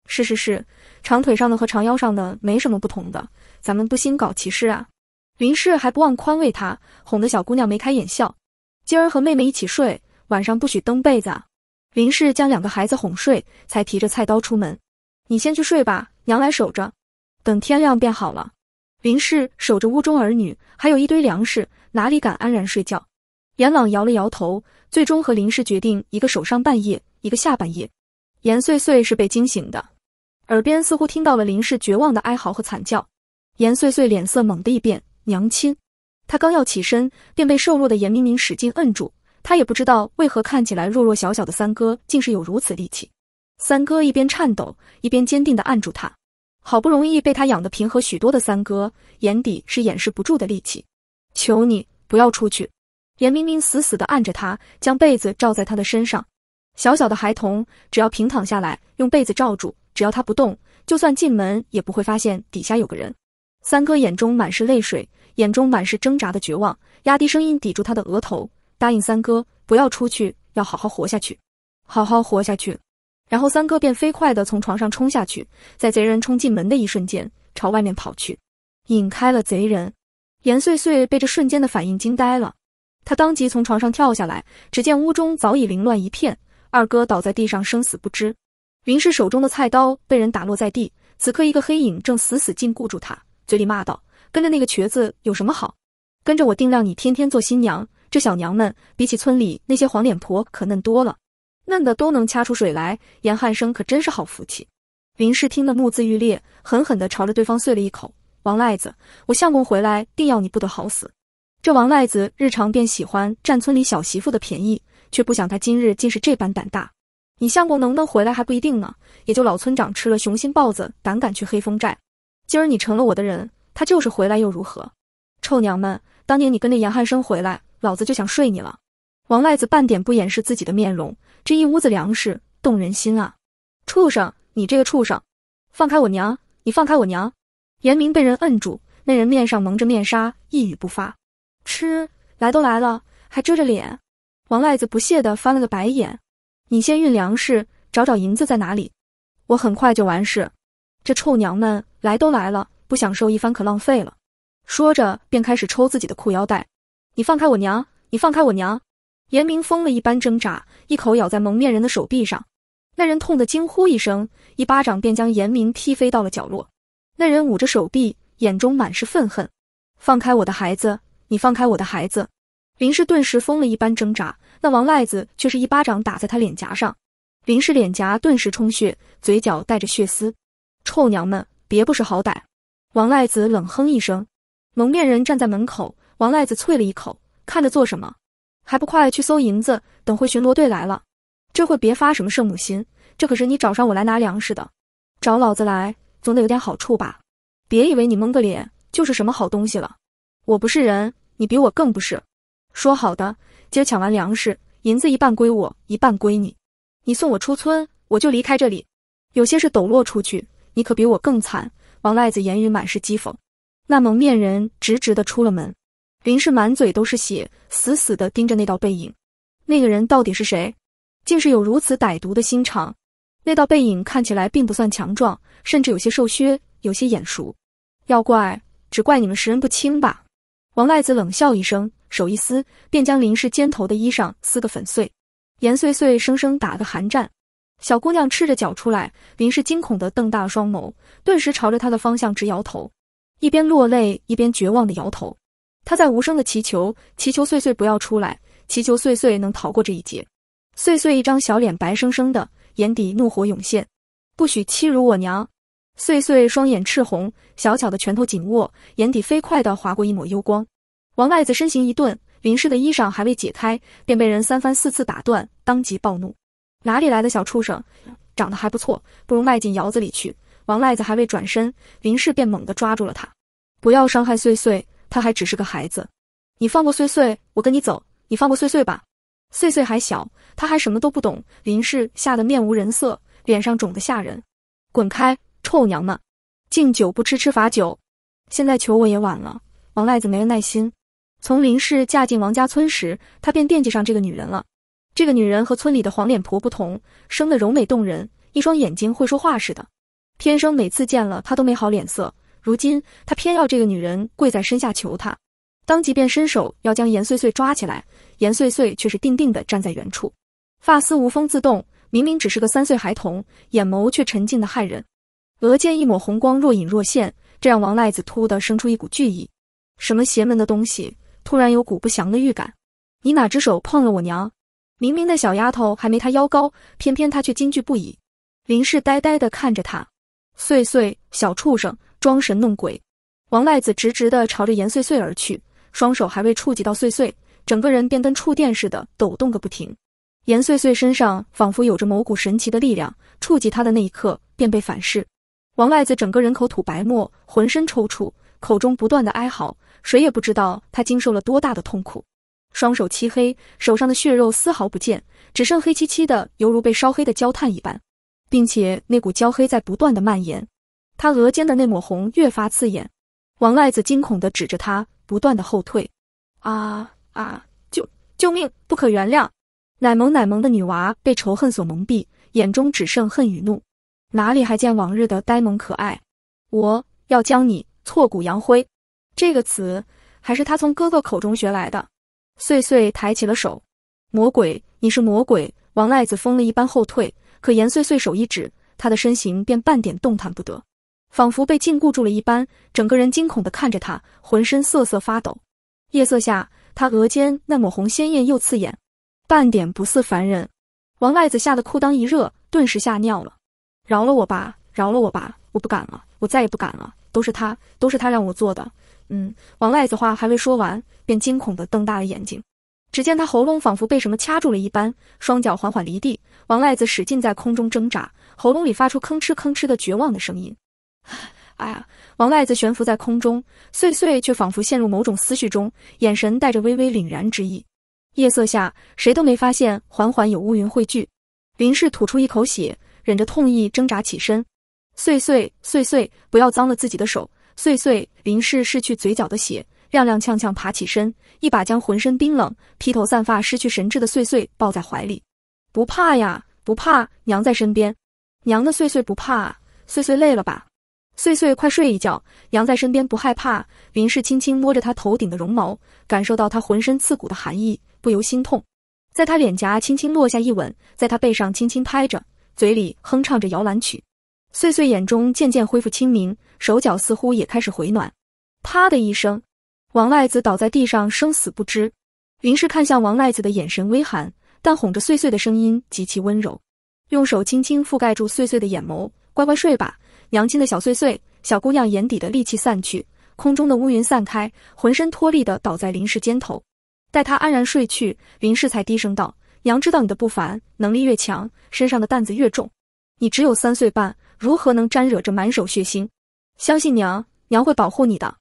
是是是，长腿上的和长腰上的没什么不同的，咱们不兴搞歧视啊。林氏还不忘宽慰他，哄得小姑娘眉开眼笑。今儿和妹妹一起睡，晚上不许蹬被子。林氏将两个孩子哄睡，才提着菜刀出门。你先去睡吧，娘来守着，等天亮便好了。林氏守着屋中儿女，还有一堆粮食，哪里敢安然睡觉？严朗摇了摇头，最终和林氏决定一个守上半夜，一个下半夜。严碎碎是被惊醒的，耳边似乎听到了林氏绝望的哀嚎和惨叫。严碎碎脸色猛地一变，娘亲。他刚要起身，便被瘦弱的严明明使劲摁住。他也不知道为何，看起来弱弱小小的三哥竟是有如此力气。三哥一边颤抖，一边坚定的按住他。好不容易被他养的平和许多的三哥，眼底是掩饰不住的力气。求你不要出去！严明明死死的按着他，将被子罩在他的身上。小小的孩童，只要平躺下来，用被子罩住，只要他不动，就算进门也不会发现底下有个人。三哥眼中满是泪水。眼中满是挣扎的绝望，压低声音抵住他的额头，答应三哥不要出去，要好好活下去，好好活下去。然后三哥便飞快的从床上冲下去，在贼人冲进门的一瞬间，朝外面跑去，引开了贼人。严碎碎被这瞬间的反应惊呆了，他当即从床上跳下来，只见屋中早已凌乱一片，二哥倒在地上生死不知，云氏手中的菜刀被人打落在地，此刻一个黑影正死死禁锢住他，嘴里骂道。跟着那个瘸子有什么好？跟着我定让你天天做新娘。这小娘们比起村里那些黄脸婆可嫩多了，嫩的都能掐出水来。严汉生可真是好福气。林氏听得目眦欲裂，狠狠地朝着对方碎了一口：“王赖子，我相公回来定要你不得好死。”这王赖子日常便喜欢占村里小媳妇的便宜，却不想他今日竟是这般胆大。你相公能不能回来还不一定呢。也就老村长吃了雄心豹子，胆敢去黑风寨。今儿你成了我的人。他就是回来又如何，臭娘们！当年你跟着严汉生回来，老子就想睡你了。王赖子半点不掩饰自己的面容，这一屋子粮食，动人心啊！畜生，你这个畜生，放开我娘！你放开我娘！严明被人摁住，那人面上蒙着面纱，一语不发。吃，来都来了，还遮着脸。王赖子不屑地翻了个白眼。你先运粮食，找找银子在哪里，我很快就完事。这臭娘们，来都来了。不享受一番可浪费了。说着，便开始抽自己的裤腰带。你放开我娘！你放开我娘！严明疯了一般挣扎，一口咬在蒙面人的手臂上。那人痛得惊呼一声，一巴掌便将严明踢飞到了角落。那人捂着手臂，眼中满是愤恨。放开我的孩子！你放开我的孩子！林氏顿时疯了一般挣扎，那王赖子却是一巴掌打在他脸颊上。林氏脸颊顿时充血，嘴角带着血丝。臭娘们，别不识好歹！王赖子冷哼一声，蒙面人站在门口。王赖子啐了一口，看着做什么？还不快去搜银子！等会巡逻队来了，这会别发什么圣母心！这可是你找上我来拿粮食的，找老子来总得有点好处吧？别以为你蒙个脸就是什么好东西了！我不是人，你比我更不是。说好的，今儿抢完粮食，银子一半归我，一半归你。你送我出村，我就离开这里。有些事抖落出去，你可比我更惨。王赖子言语满是讥讽，那蒙面人直直的出了门。林氏满嘴都是血，死死的盯着那道背影。那个人到底是谁？竟是有如此歹毒的心肠。那道背影看起来并不算强壮，甚至有些瘦削，有些眼熟。要怪，只怪你们识人不清吧。王赖子冷笑一声，手一撕，便将林氏肩头的衣裳撕个粉碎。严碎碎生生打个寒战。小姑娘赤着脚出来，林氏惊恐的瞪大双眸，顿时朝着她的方向直摇头，一边落泪一边绝望的摇头。她在无声的祈求，祈求岁岁不要出来，祈求岁岁能逃过这一劫。岁岁一张小脸白生生的，眼底怒火涌现，不许欺辱我娘！岁岁双眼赤红，小巧的拳头紧握，眼底飞快的划过一抹幽光。王外子身形一顿，林氏的衣裳还未解开，便被人三番四次打断，当即暴怒。哪里来的小畜生，长得还不错，不如卖进窑子里去。王赖子还未转身，林氏便猛地抓住了他，不要伤害碎碎，他还只是个孩子。你放过碎碎，我跟你走。你放过碎碎吧，碎碎还小，他还什么都不懂。林氏吓得面无人色，脸上肿得吓人。滚开，臭娘们！敬酒不吃吃罚酒。现在求我也晚了。王赖子没了耐心，从林氏嫁进王家村时，他便惦记上这个女人了。这个女人和村里的黄脸婆不同，生的柔美动人，一双眼睛会说话似的。偏生每次见了她都没好脸色，如今她偏要这个女人跪在身下求她。当即便伸手要将严碎碎抓起来。严碎碎却是定定的站在原处，发丝无风自动，明明只是个三岁孩童，眼眸却沉静的骇人，额间一抹红光若隐若现，这让王赖子突的生出一股惧意，什么邪门的东西？突然有股不祥的预感，你哪只手碰了我娘？明明那小丫头还没他腰高，偏偏他却惊惧不已。林氏呆呆的看着他，碎碎小畜生，装神弄鬼。王赖子直直的朝着严碎碎而去，双手还未触及到碎碎，整个人便跟触电似的抖动个不停。严碎碎身上仿佛有着某股神奇的力量，触及他的那一刻便被反噬。王赖子整个人口吐白沫，浑身抽搐，口中不断的哀嚎，谁也不知道他经受了多大的痛苦。双手漆黑，手上的血肉丝毫不见，只剩黑漆漆的，犹如被烧黑的焦炭一般，并且那股焦黑在不断的蔓延。他额间的那抹红越发刺眼。王赖子惊恐地指着他，不断地后退。啊啊！救救命！不可原谅！奶萌奶萌的女娃被仇恨所蒙蔽，眼中只剩恨与怒，哪里还见往日的呆萌可爱？我要将你挫骨扬灰。这个词还是他从哥哥口中学来的。岁岁抬起了手，魔鬼，你是魔鬼！王赖子疯了一般后退，可严岁岁手一指，他的身形便半点动弹不得，仿佛被禁锢住了一般，整个人惊恐的看着他，浑身瑟瑟发抖。夜色下，他额间那抹红鲜艳又刺眼，半点不似凡人。王赖子吓得裤裆一热，顿时吓尿了。饶了我吧，饶了我吧，我不敢了，我再也不敢了，都是他，都是他让我做的。嗯，王赖子话还未说完，便惊恐地瞪大了眼睛。只见他喉咙仿佛被什么掐住了一般，双脚缓缓离地。王赖子使劲在空中挣扎，喉咙里发出吭哧吭哧的绝望的声音。哎呀！王赖子悬浮在空中，碎碎却仿佛陷入某种思绪中，眼神带着微微凛然之意。夜色下，谁都没发现，缓缓有乌云汇聚。林氏吐出一口血，忍着痛意挣扎起身。碎碎，碎碎，不要脏了自己的手。碎碎，林氏拭去嘴角的血，踉踉跄跄爬起身，一把将浑身冰冷、披头散发、失去神智的碎碎抱在怀里。不怕呀，不怕，娘在身边。娘的，碎碎不怕，碎碎累了吧？碎碎，快睡一觉，娘在身边不害怕。林氏轻轻摸着她头顶的绒毛，感受到她浑身刺骨的寒意，不由心痛，在她脸颊轻轻落下一吻，在她背上轻轻拍着，嘴里哼唱着摇篮曲。岁岁眼中渐渐恢复清明，手脚似乎也开始回暖。啪的一声，王赖子倒在地上，生死不知。林氏看向王赖子的眼神微寒，但哄着岁岁的声音极其温柔，用手轻轻覆盖住岁岁的眼眸，乖乖睡吧，娘亲的小岁岁。小姑娘眼底的戾气散去，空中的乌云散开，浑身脱力的倒在林氏肩头。待她安然睡去，林氏才低声道：“娘知道你的不凡，能力越强，身上的担子越重。你只有三岁半。”如何能沾惹这满手血腥？相信娘，娘会保护你的。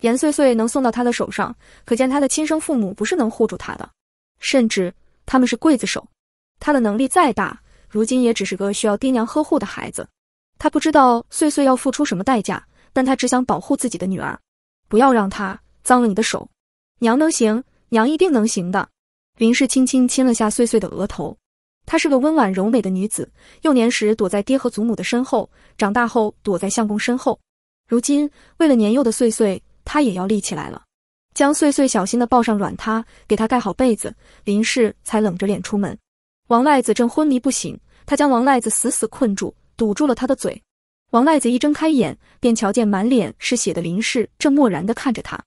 颜岁岁能送到他的手上，可见他的亲生父母不是能护住他的，甚至他们是刽子手。他的能力再大，如今也只是个需要爹娘呵护的孩子。他不知道岁岁要付出什么代价，但他只想保护自己的女儿，不要让他脏了你的手。娘能行，娘一定能行的。林氏轻轻亲了下岁岁的额头。她是个温婉柔美的女子，幼年时躲在爹和祖母的身后，长大后躲在相公身后。如今，为了年幼的穗穗，她也要立起来了。将穗穗小心的抱上软榻，给她盖好被子，林氏才冷着脸出门。王赖子正昏迷不醒，他将王赖子死死困住，堵住了他的嘴。王赖子一睁开眼，便瞧见满脸是血的林氏正漠然地看着他。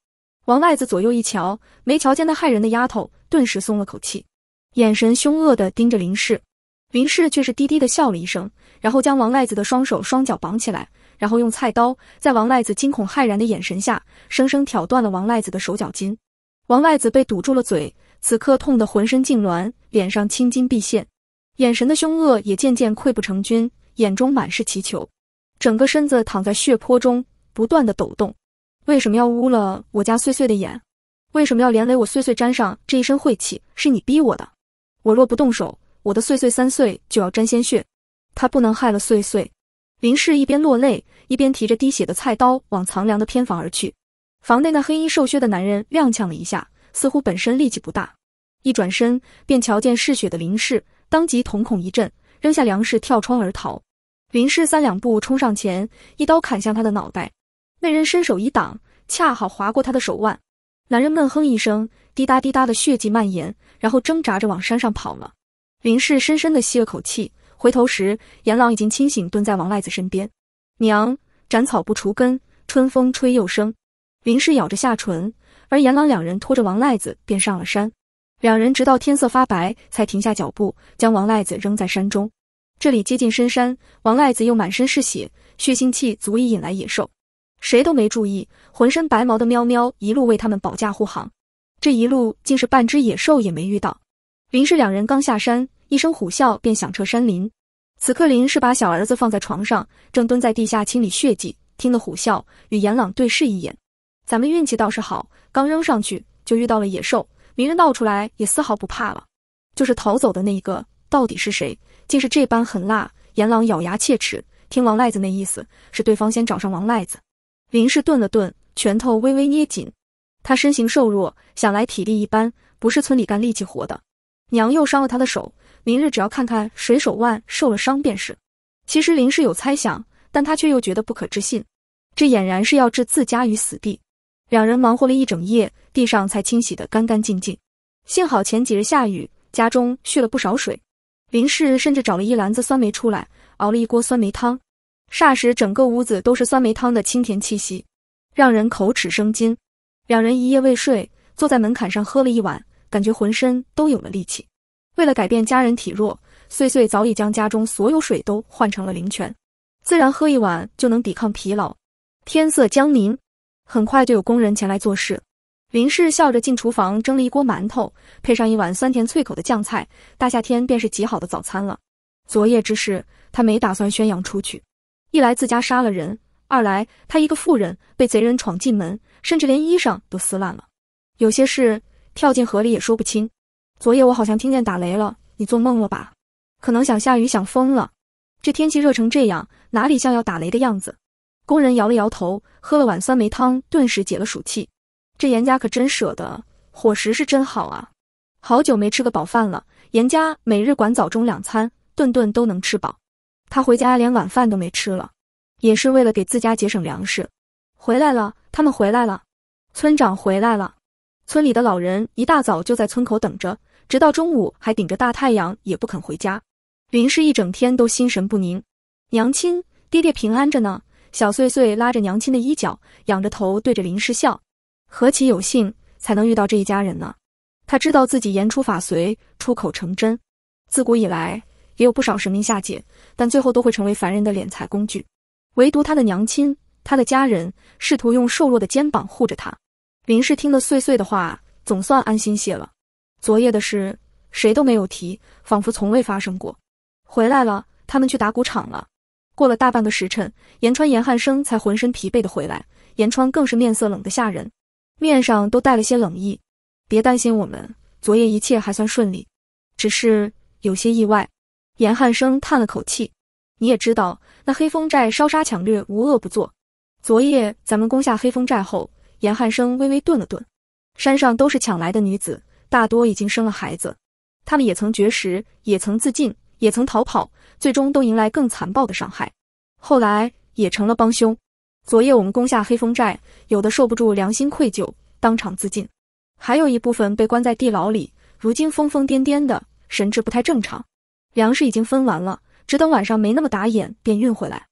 王赖子左右一瞧，没瞧见那害人的丫头，顿时松了口气。眼神凶恶的盯着林氏，林氏却是低低的笑了一声，然后将王赖子的双手双脚绑起来，然后用菜刀在王赖子惊恐骇然的眼神下，生生挑断了王赖子的手脚筋。王赖子被堵住了嘴，此刻痛得浑身痉挛，脸上青筋毕现，眼神的凶恶也渐渐溃不成军，眼中满是祈求，整个身子躺在血泊中不断的抖动。为什么要污了我家碎碎的眼？为什么要连累我碎碎沾上这一身晦气？是你逼我的！我若不动手，我的岁岁三岁就要沾鲜血，他不能害了岁岁。林氏一边落泪，一边提着滴血的菜刀往藏粮的偏房而去。房内那黑衣瘦削的男人踉跄了一下，似乎本身力气不大。一转身便瞧见嗜血的林氏，当即瞳孔一震，扔下粮食跳窗而逃。林氏三两步冲上前，一刀砍向他的脑袋。那人伸手一挡，恰好划过他的手腕。男人闷哼一声，滴答滴答的血迹蔓延。然后挣扎着往山上跑了。林氏深深的吸了口气，回头时，严朗已经清醒，蹲在王赖子身边。娘，斩草不除根，春风吹又生。林氏咬着下唇，而严朗两人拖着王赖子便上了山。两人直到天色发白才停下脚步，将王赖子扔在山中。这里接近深山，王赖子又满身是血，血腥气足以引来野兽。谁都没注意，浑身白毛的喵喵一路为他们保驾护航。这一路竟是半只野兽也没遇到。林氏两人刚下山，一声虎啸便响彻山林。此刻林氏把小儿子放在床上，正蹲在地下清理血迹，听得虎啸，与严朗对视一眼。咱们运气倒是好，刚扔上去就遇到了野兽，明人闹出来也丝毫不怕了。就是逃走的那一个，到底是谁？竟是这般狠辣！严朗咬牙切齿，听王赖子那意思，是对方先找上王赖子。林氏顿了顿，拳头微微捏紧。他身形瘦弱，想来体力一般，不是村里干力气活的。娘又伤了他的手，明日只要看看谁手腕受了伤便是。其实林氏有猜想，但他却又觉得不可置信，这俨然是要置自家于死地。两人忙活了一整夜，地上才清洗得干干净净。幸好前几日下雨，家中蓄了不少水，林氏甚至找了一篮子酸梅出来，熬了一锅酸梅汤，霎时整个屋子都是酸梅汤的清甜气息，让人口齿生津。两人一夜未睡，坐在门槛上喝了一碗，感觉浑身都有了力气。为了改变家人体弱，岁岁早已将家中所有水都换成了灵泉，自然喝一碗就能抵抗疲劳。天色将明，很快就有工人前来做事。林氏笑着进厨房蒸了一锅馒头，配上一碗酸甜脆口的酱菜，大夏天便是极好的早餐了。昨夜之事，他没打算宣扬出去。一来自家杀了人，二来他一个妇人被贼人闯进门。甚至连衣裳都撕烂了，有些事跳进河里也说不清。昨夜我好像听见打雷了，你做梦了吧？可能想下雨想疯了。这天气热成这样，哪里像要打雷的样子？工人摇了摇头，喝了碗酸梅汤，顿时解了暑气。这严家可真舍得，伙食是真好啊！好久没吃个饱饭了。严家每日管早中两餐，顿顿都能吃饱。他回家连晚饭都没吃了，也是为了给自家节省粮食。回来了。他们回来了，村长回来了，村里的老人一大早就在村口等着，直到中午还顶着大太阳也不肯回家。林氏一整天都心神不宁。娘亲、爹爹平安着呢。小穗穗拉着娘亲的衣角，仰着头对着林氏笑。何其有幸才能遇到这一家人呢？他知道自己言出法随，出口成真。自古以来也有不少神明下界，但最后都会成为凡人的敛财工具，唯独他的娘亲。他的家人试图用瘦弱的肩膀护着他，林氏听了碎碎的话，总算安心些了。昨夜的事谁都没有提，仿佛从未发生过。回来了，他们去打鼓场了。过了大半个时辰，严川、严汉生才浑身疲惫的回来。严川更是面色冷得吓人，面上都带了些冷意。别担心，我们昨夜一切还算顺利，只是有些意外。严汉生叹了口气：“你也知道，那黑风寨烧杀抢掠，无恶不作。”昨夜咱们攻下黑风寨后，严汉生微微顿了顿。山上都是抢来的女子，大多已经生了孩子。他们也曾绝食，也曾自尽，也曾逃跑，最终都迎来更残暴的伤害。后来也成了帮凶。昨夜我们攻下黑风寨，有的受不住良心愧疚，当场自尽；还有一部分被关在地牢里，如今疯疯癫癫的，神智不太正常。粮食已经分完了，只等晚上没那么打眼，便运回来。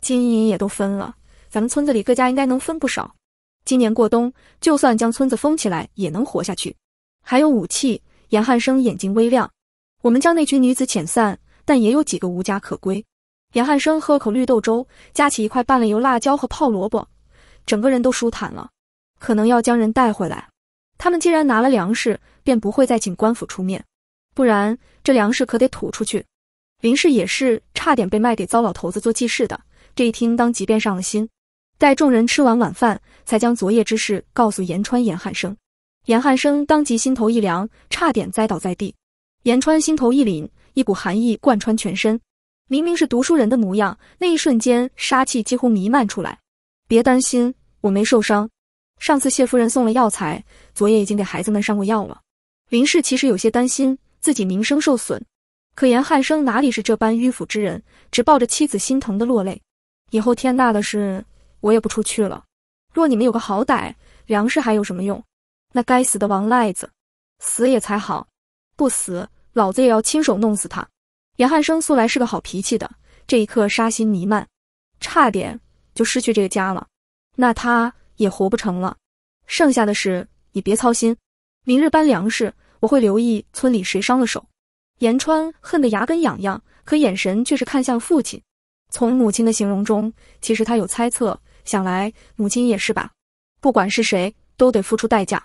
金银也都分了。咱们村子里各家应该能分不少，今年过冬，就算将村子封起来也能活下去。还有武器，严汉生眼睛微亮。我们将那群女子遣散，但也有几个无家可归。严汉生喝口绿豆粥，夹起一块拌了油辣椒和泡萝卜，整个人都舒坦了。可能要将人带回来，他们既然拿了粮食，便不会再请官府出面，不然这粮食可得吐出去。林氏也是差点被卖给糟老头子做记事的，这一听当即便上了心。待众人吃完晚饭，才将昨夜之事告诉严川、严汉生。严汉生当即心头一凉，差点栽倒在地。严川心头一凛，一股寒意贯穿全身。明明是读书人的模样，那一瞬间杀气几乎弥漫出来。别担心，我没受伤。上次谢夫人送了药材，昨夜已经给孩子们上过药了。林氏其实有些担心自己名声受损，可严汉生哪里是这般迂腐之人，只抱着妻子心疼的落泪。以后天大的事。我也不出去了。若你们有个好歹，粮食还有什么用？那该死的王赖子，死也才好，不死，老子也要亲手弄死他。严汉生素来是个好脾气的，这一刻杀心弥漫，差点就失去这个家了。那他也活不成了。剩下的事你别操心。明日搬粮食，我会留意村里谁伤了手。严川恨得牙根痒痒，可眼神却是看向父亲。从母亲的形容中，其实他有猜测。想来母亲也是吧，不管是谁都得付出代价。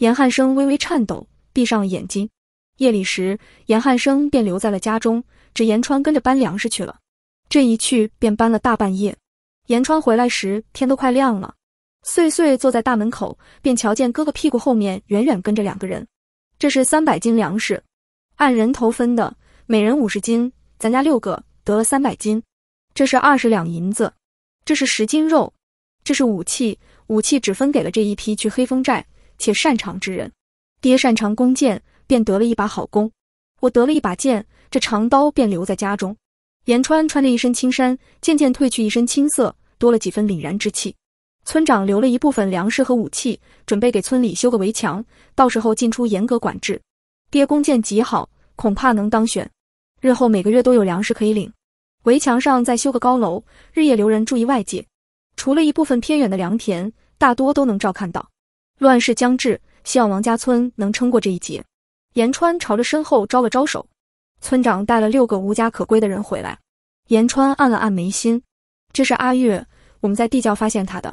严汉生微微颤抖，闭上了眼睛。夜里时，严汉生便留在了家中，只严川跟着搬粮食去了。这一去便搬了大半夜。严川回来时，天都快亮了。岁岁坐在大门口，便瞧见哥哥屁股后面远远跟着两个人。这是三百斤粮食，按人头分的，每人五十斤，咱家六个得了三百斤。这是二十两银子，这是十斤肉。这是武器，武器只分给了这一批去黑风寨且擅长之人。爹擅长弓箭，便得了一把好弓；我得了一把剑，这长刀便留在家中。严川穿着一身青衫，渐渐褪去一身青色，多了几分凛然之气。村长留了一部分粮食和武器，准备给村里修个围墙，到时候进出严格管制。爹弓箭极好，恐怕能当选。日后每个月都有粮食可以领，围墙上再修个高楼，日夜留人注意外界。除了一部分偏远的良田，大多都能照看到。乱世将至，希望王家村能撑过这一劫。严川朝着身后招了招手，村长带了六个无家可归的人回来。严川按了按眉心，这是阿月，我们在地窖发现他的，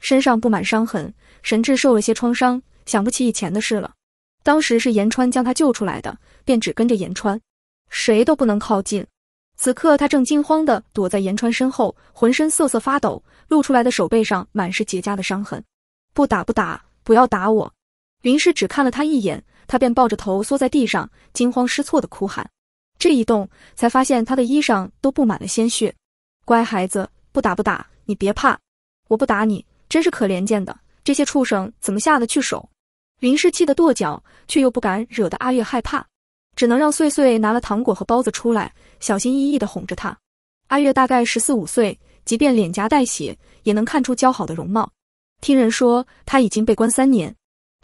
身上布满伤痕，神智受了些创伤，想不起以前的事了。当时是严川将他救出来的，便只跟着严川，谁都不能靠近。此刻他正惊慌的躲在严川身后，浑身瑟瑟发抖，露出来的手背上满是结痂的伤痕。不打不打，不要打我！林氏只看了他一眼，他便抱着头缩在地上，惊慌失措的哭喊。这一动，才发现他的衣裳都布满了鲜血。乖孩子，不打不打，你别怕，我不打你，真是可怜见的。这些畜生怎么下得去手？林氏气得跺脚，却又不敢惹得阿月害怕。只能让穗穗拿了糖果和包子出来，小心翼翼地哄着她。阿月大概十四五岁，即便脸颊带血，也能看出姣好的容貌。听人说她已经被关三年，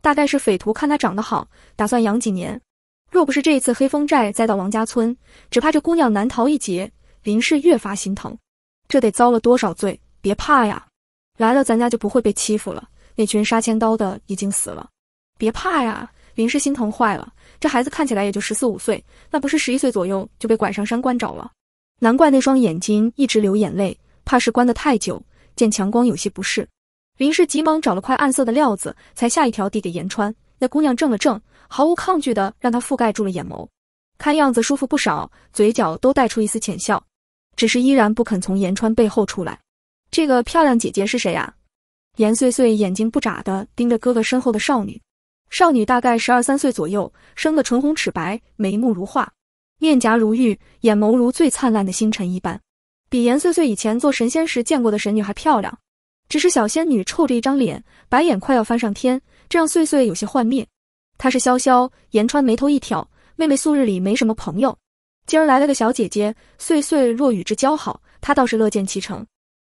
大概是匪徒看她长得好，打算养几年。若不是这一次黑风寨再到王家村，只怕这姑娘难逃一劫。林氏越发心疼，这得遭了多少罪？别怕呀，来了咱家就不会被欺负了。那群杀千刀的已经死了，别怕呀！林氏心疼坏了。这孩子看起来也就十四五岁，那不是十一岁左右就被拐上山关着了。难怪那双眼睛一直流眼泪，怕是关得太久，见强光有些不适。林氏急忙找了块暗色的料子，才下一条递给严川。那姑娘怔了怔，毫无抗拒的让他覆盖住了眼眸，看样子舒服不少，嘴角都带出一丝浅笑，只是依然不肯从严川背后出来。这个漂亮姐姐是谁呀？严岁岁眼睛不眨的盯着哥哥身后的少女。少女大概十二三岁左右，生得唇红齿白，眉目如画，面颊如玉，眼眸如最灿烂的星辰一般，比严岁岁以前做神仙时见过的神女还漂亮。只是小仙女臭着一张脸，白眼快要翻上天，这让岁岁有些幻灭。她是潇潇，颜川眉头一挑，妹妹素日里没什么朋友，今儿来了个小姐姐，岁岁若与之交好，她倒是乐见其成。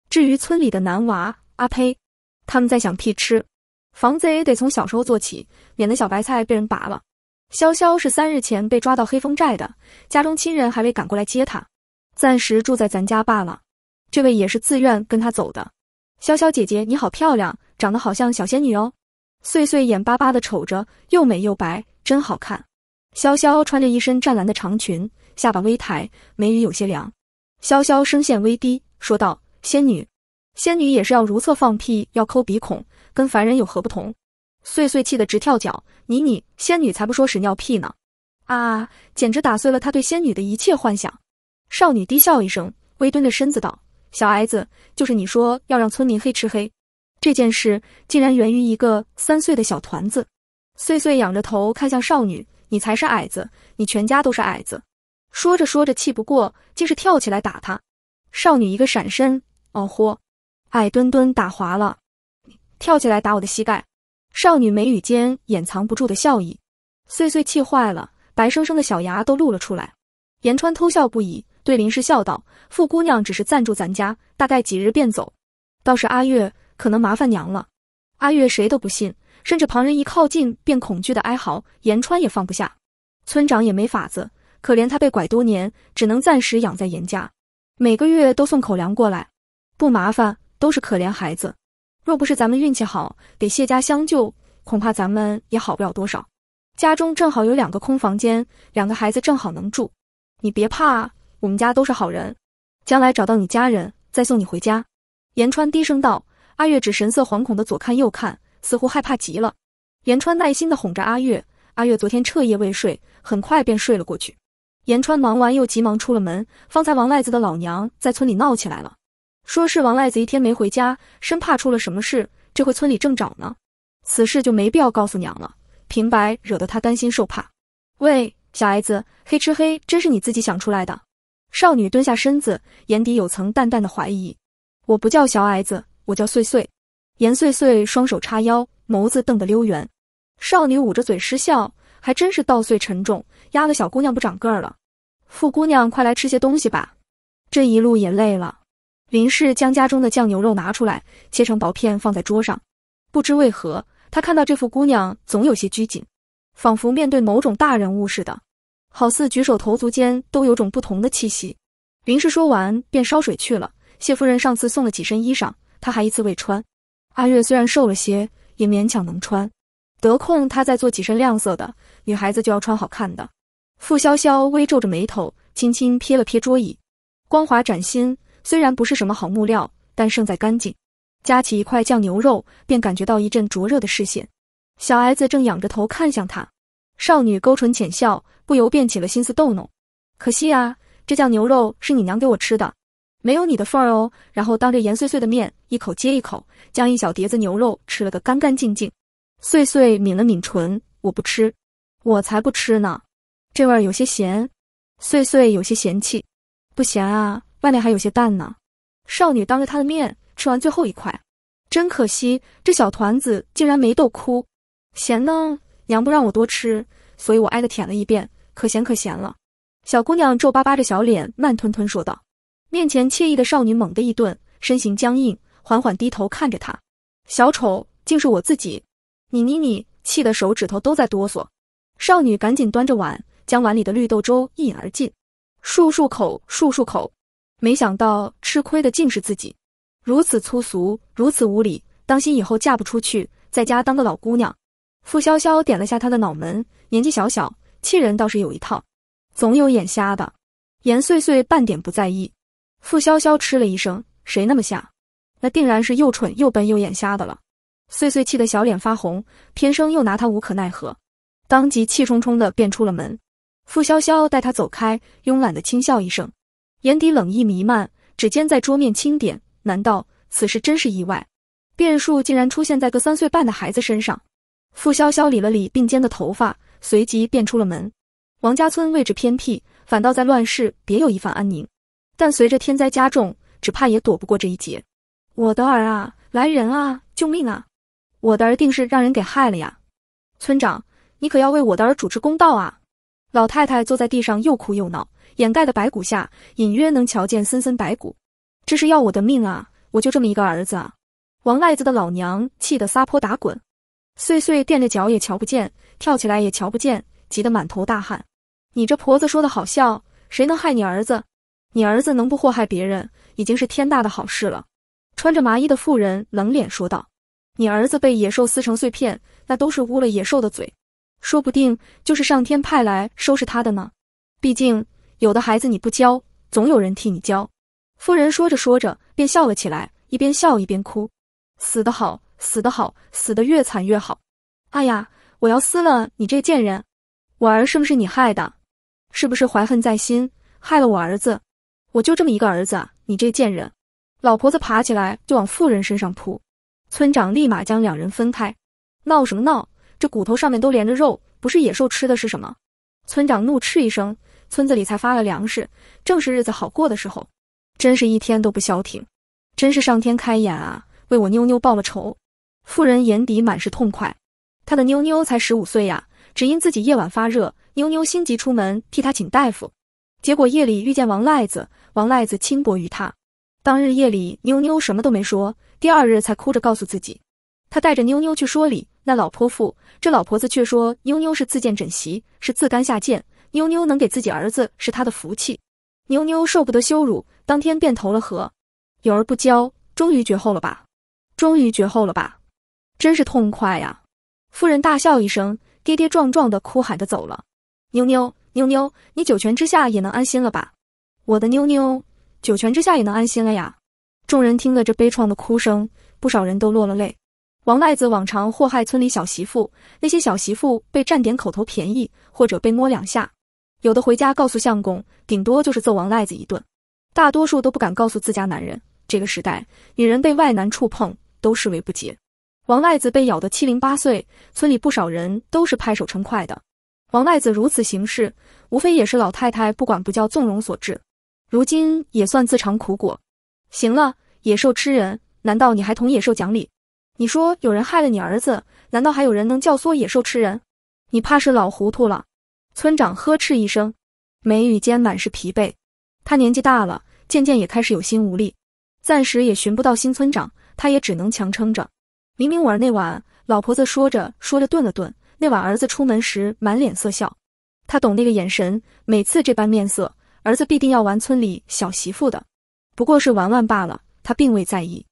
至于村里的男娃，阿呸，他们在想屁吃。防贼得从小时候做起，免得小白菜被人拔了。潇潇是三日前被抓到黑风寨的，家中亲人还未赶过来接她，暂时住在咱家罢了。这位也是自愿跟他走的。潇潇姐姐，你好漂亮，长得好像小仙女哦。岁岁眼巴巴的瞅着，又美又白，真好看。潇潇穿着一身湛蓝的长裙，下巴微抬，眉宇有些凉。潇潇声线微低，说道：“仙女，仙女也是要如厕放屁，要抠鼻孔。”跟凡人有何不同？碎碎气得直跳脚，你你仙女才不说屎尿屁呢！啊，简直打碎了他对仙女的一切幻想。少女低笑一声，微蹲着身子道：“小矮子，就是你说要让村民黑吃黑这件事，竟然源于一个三岁的小团子。”碎碎仰着头看向少女：“你才是矮子，你全家都是矮子。”说着说着，气不过，竟是跳起来打他。少女一个闪身，哦豁，矮墩墩打滑了。跳起来打我的膝盖，少女眉宇间掩藏不住的笑意，碎碎气坏了，白生生的小牙都露了出来。严川偷笑不已，对林氏笑道：“傅姑娘只是暂住咱家，大概几日便走。倒是阿月，可能麻烦娘了。”阿月谁都不信，甚至旁人一靠近便恐惧的哀嚎。严川也放不下，村长也没法子，可怜他被拐多年，只能暂时养在严家，每个月都送口粮过来，不麻烦，都是可怜孩子。若不是咱们运气好，得谢家相救，恐怕咱们也好不了多少。家中正好有两个空房间，两个孩子正好能住。你别怕，我们家都是好人，将来找到你家人再送你回家。严川低声道。阿月只神色惶恐的左看右看，似乎害怕极了。严川耐心的哄着阿月。阿月昨天彻夜未睡，很快便睡了过去。严川忙完又急忙出了门。方才王赖子的老娘在村里闹起来了。说是王赖子一天没回家，生怕出了什么事。这回村里正找呢，此事就没必要告诉娘了，平白惹得她担心受怕。喂，小矮子，黑吃黑真是你自己想出来的？少女蹲下身子，眼底有层淡淡的怀疑。我不叫小矮子，我叫碎碎。严碎碎双手叉腰，眸子瞪得溜圆。少女捂着嘴失笑，还真是稻穗沉重，压得小姑娘不长个了。傅姑娘，快来吃些东西吧，这一路也累了。林氏将家中的酱牛肉拿出来，切成薄片放在桌上。不知为何，他看到这副姑娘总有些拘谨，仿佛面对某种大人物似的，好似举手投足间都有种不同的气息。林氏说完便烧水去了。谢夫人上次送了几身衣裳，她还一次未穿。阿月虽然瘦了些，也勉强能穿。得空她再做几身亮色的，女孩子就要穿好看的。傅潇潇微皱着眉头，轻轻撇了撇桌椅，光滑崭新。虽然不是什么好木料，但胜在干净。夹起一块酱牛肉，便感觉到一阵灼热的视线。小矮子正仰着头看向他，少女勾唇浅笑，不由便起了心思逗弄。可惜啊，这酱牛肉是你娘给我吃的，没有你的份儿哦。然后当着严碎碎的面，一口接一口，将一小碟子牛肉吃了个干干净净。碎碎抿了抿唇，我不吃，我才不吃呢，这味儿有些咸。碎碎有些嫌弃，不咸啊。外面还有些淡呢。少女当着他的面吃完最后一块，真可惜，这小团子竟然没逗哭。咸呢，娘不让我多吃，所以我挨着舔了一遍，可咸可咸了。小姑娘皱巴巴着小脸，慢吞吞说道。面前惬意的少女猛地一顿，身形僵硬，缓缓低头看着他。小丑竟是我自己！你你你！气得手指头都在哆嗦。少女赶紧端着碗，将碗里的绿豆粥一饮而尽，漱漱口，漱漱口。没想到吃亏的竟是自己，如此粗俗，如此无礼，当心以后嫁不出去，在家当个老姑娘。傅潇潇点了下她的脑门，年纪小小，气人倒是有一套，总有眼瞎的。严碎碎半点不在意，傅潇潇嗤了一声，谁那么瞎？那定然是又蠢又笨又眼瞎的了。碎碎气得小脸发红，偏生又拿他无可奈何，当即气冲冲的便出了门。傅潇潇带她走开，慵懒的轻笑一声。眼底冷意弥漫，指尖在桌面轻点。难道此事真是意外？变数竟然出现在个三岁半的孩子身上。傅潇潇理了理并肩的头发，随即便出了门。王家村位置偏僻，反倒在乱世别有一番安宁。但随着天灾加重，只怕也躲不过这一劫。我的儿啊！来人啊！救命啊！我的儿定是让人给害了呀！村长，你可要为我的儿主持公道啊！老太太坐在地上，又哭又闹。掩盖的白骨下，隐约能瞧见森森白骨。这是要我的命啊！我就这么一个儿子啊！王赖子的老娘气得撒泼打滚，碎碎垫着脚也瞧不见，跳起来也瞧不见，急得满头大汗。你这婆子说的好笑，谁能害你儿子？你儿子能不祸害别人，已经是天大的好事了。穿着麻衣的妇人冷脸说道：“你儿子被野兽撕成碎片，那都是污了野兽的嘴，说不定就是上天派来收拾他的呢。毕竟。”有的孩子你不教，总有人替你教。妇人说着说着便笑了起来，一边笑一边哭，死得好，死得好，死得越惨越好。哎呀，我要撕了你这贱人！我儿是不是你害的？是不是怀恨在心，害了我儿子？我就这么一个儿子，你这贱人！老婆子爬起来就往妇人身上扑，村长立马将两人分开。闹什么闹？这骨头上面都连着肉，不是野兽吃的是什么？村长怒斥一声。村子里才发了粮食，正是日子好过的时候，真是一天都不消停，真是上天开眼啊，为我妞妞报了仇。妇人眼底满是痛快，她的妞妞才十五岁呀，只因自己夜晚发热，妞妞心急出门替她请大夫，结果夜里遇见王赖子，王赖子轻薄于她。当日夜里，妞妞什么都没说，第二日才哭着告诉自己，她带着妞妞去说理，那老泼妇，这老婆子却说妞妞是自荐枕席，是自甘下贱。妞妞能给自己儿子是她的福气，妞妞受不得羞辱，当天便投了河。有而不教，终于绝后了吧？终于绝后了吧？真是痛快呀！夫人大笑一声，跌跌撞撞的哭喊着走了。妞妞，妞妞，你九泉之下也能安心了吧？我的妞妞，九泉之下也能安心了呀！众人听了这悲怆的哭声，不少人都落了泪。王赖子往常祸害村里小媳妇，那些小媳妇被占点口头便宜，或者被摸两下。有的回家告诉相公，顶多就是揍王赖子一顿，大多数都不敢告诉自家男人。这个时代，女人被外男触碰都视为不洁。王赖子被咬得七零八碎，村里不少人都是拍手称快的。王赖子如此行事，无非也是老太太不管不教、纵容所致。如今也算自尝苦果。行了，野兽吃人，难道你还同野兽讲理？你说有人害了你儿子，难道还有人能教唆野兽吃人？你怕是老糊涂了。村长呵斥一声，眉宇间满是疲惫。他年纪大了，渐渐也开始有心无力，暂时也寻不到新村长，他也只能强撑着。明明我儿那晚，老婆子说着说着顿了顿，那晚儿子出门时满脸色笑，他懂那个眼神。每次这般面色，儿子必定要玩村里小媳妇的，不过是玩玩罢了，他并未在意。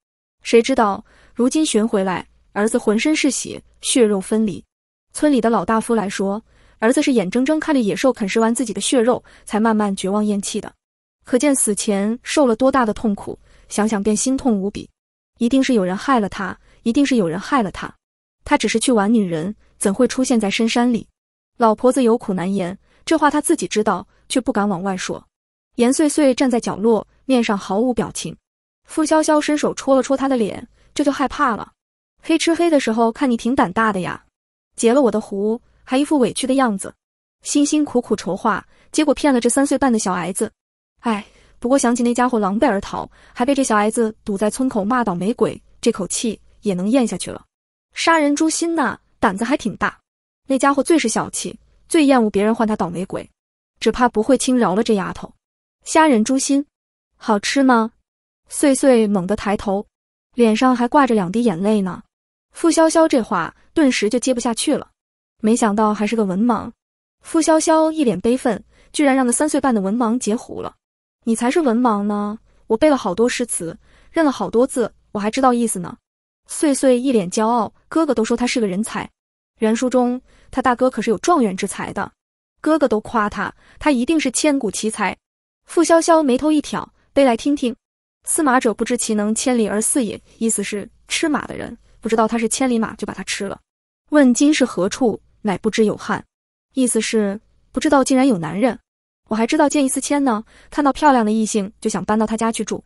谁知道如今寻回来，儿子浑身是血，血肉分离。村里的老大夫来说。儿子是眼睁睁看着野兽啃食完自己的血肉，才慢慢绝望咽气的。可见死前受了多大的痛苦，想想便心痛无比。一定是有人害了他，一定是有人害了他。他只是去玩女人，怎会出现在深山里？老婆子有苦难言，这话他自己知道，却不敢往外说。严碎碎站在角落，面上毫无表情。傅潇潇伸手戳了戳他的脸，这就害怕了。黑吃黑的时候，看你挺胆大的呀，结了我的胡。还一副委屈的样子，辛辛苦苦筹划，结果骗了这三岁半的小孩子。哎，不过想起那家伙狼狈而逃，还被这小孩子堵在村口骂倒霉鬼，这口气也能咽下去了。杀人诛心呐，胆子还挺大。那家伙最是小气，最厌恶别人唤他倒霉鬼，只怕不会轻饶了这丫头。虾仁诛心，好吃吗？碎碎猛地抬头，脸上还挂着两滴眼泪呢。付潇潇这话顿时就接不下去了。没想到还是个文盲，傅潇潇一脸悲愤，居然让那三岁半的文盲截胡了。你才是文盲呢！我背了好多诗词，认了好多字，我还知道意思呢。岁岁一脸骄傲，哥哥都说他是个人才。原书中他大哥可是有状元之才的，哥哥都夸他，他一定是千古奇才。傅潇潇眉头一挑，背来听听。司马者不知其能千里而食也，意思是吃马的人不知道他是千里马就把他吃了。问今是何处？乃不知有汉，意思是不知道竟然有男人。我还知道见异思迁呢，看到漂亮的异性就想搬到他家去住。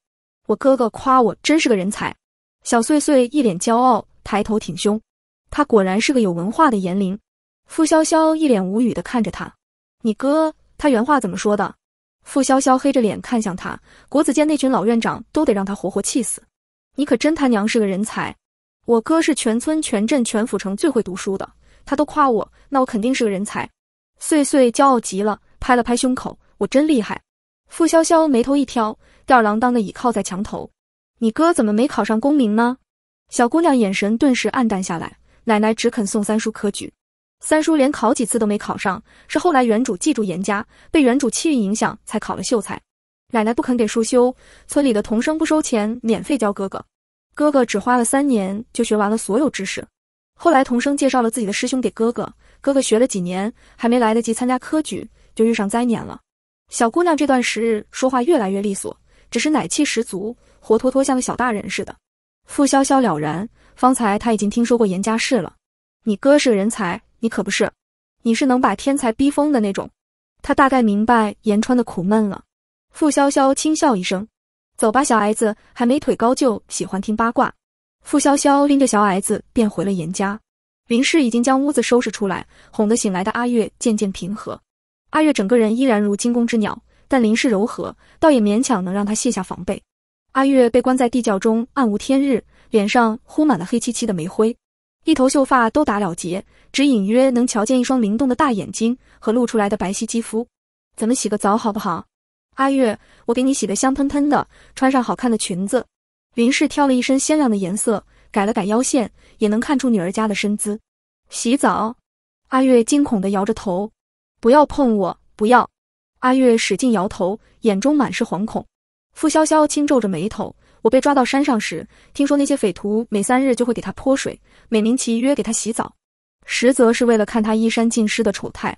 我哥哥夸我真是个人才，小碎碎一脸骄傲，抬头挺胸。他果然是个有文化的颜灵。傅潇潇一脸无语的看着他，你哥他原话怎么说的？傅潇潇黑着脸看向他，国子监那群老院长都得让他活活气死。你可真他娘是个人才，我哥是全村、全镇、全府城最会读书的。他都夸我，那我肯定是个人才。岁岁骄傲极了，拍了拍胸口，我真厉害。傅潇潇眉头一挑，吊儿郎当的倚靠在墙头。你哥怎么没考上功名呢？小姑娘眼神顿时黯淡下来。奶奶只肯送三叔科举，三叔连考几次都没考上，是后来原主记住严家，被原主气运影响，才考了秀才。奶奶不肯给书修，村里的童生不收钱，免费教哥哥。哥哥只花了三年就学完了所有知识。后来，童生介绍了自己的师兄给哥哥，哥哥学了几年，还没来得及参加科举，就遇上灾年了。小姑娘这段时日说话越来越利索，只是奶气十足，活脱脱像个小大人似的。傅潇潇了然，方才他已经听说过严家事了。你哥是人才，你可不是，你是能把天才逼疯的那种。他大概明白严川的苦闷了。傅潇潇轻笑一声：“走吧，小孩子，还没腿高就喜欢听八卦。”付潇潇拎着小矮子便回了严家，林氏已经将屋子收拾出来，哄得醒来的阿月渐渐平和。阿月整个人依然如惊弓之鸟，但林氏柔和，倒也勉强能让他卸下防备。阿月被关在地窖中，暗无天日，脸上糊满了黑漆漆的煤灰，一头秀发都打了结，只隐约能瞧见一双灵动的大眼睛和露出来的白皙肌肤。咱们洗个澡好不好？阿月，我给你洗的香喷喷的，穿上好看的裙子。林氏挑了一身鲜亮的颜色，改了改腰线，也能看出女儿家的身姿。洗澡，阿月惊恐地摇着头，不要碰我，不要！阿月使劲摇头，眼中满是惶恐。傅潇潇轻皱着眉头，我被抓到山上时，听说那些匪徒每三日就会给他泼水，美名其曰给他洗澡，实则是为了看他衣衫尽湿的丑态。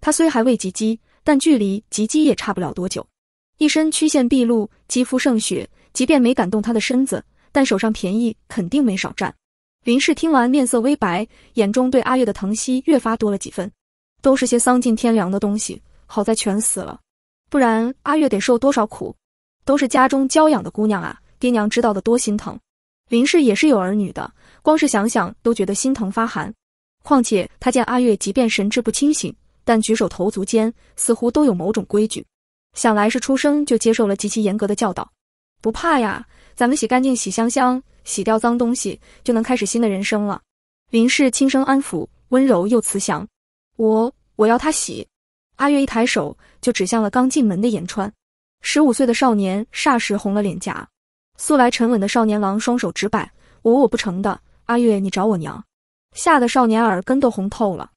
他虽还未及笄，但距离及笄也差不了多久，一身曲线毕露，肌肤胜雪。即便没敢动他的身子，但手上便宜肯定没少占。林氏听完，面色微白，眼中对阿月的疼惜越发多了几分。都是些丧尽天良的东西，好在全死了，不然阿月得受多少苦？都是家中娇养的姑娘啊，爹娘知道的多心疼。林氏也是有儿女的，光是想想都觉得心疼发寒。况且他见阿月，即便神志不清醒，但举手投足间似乎都有某种规矩，想来是出生就接受了极其严格的教导。不怕呀，咱们洗干净、洗香香、洗掉脏东西，就能开始新的人生了。林氏轻声安抚，温柔又慈祥。我我要他洗。阿月一抬手就指向了刚进门的严川。十五岁的少年霎时红了脸颊，素来沉稳的少年郎双手直摆，我我不成的。阿月你找我娘，吓得少年耳根都红透了。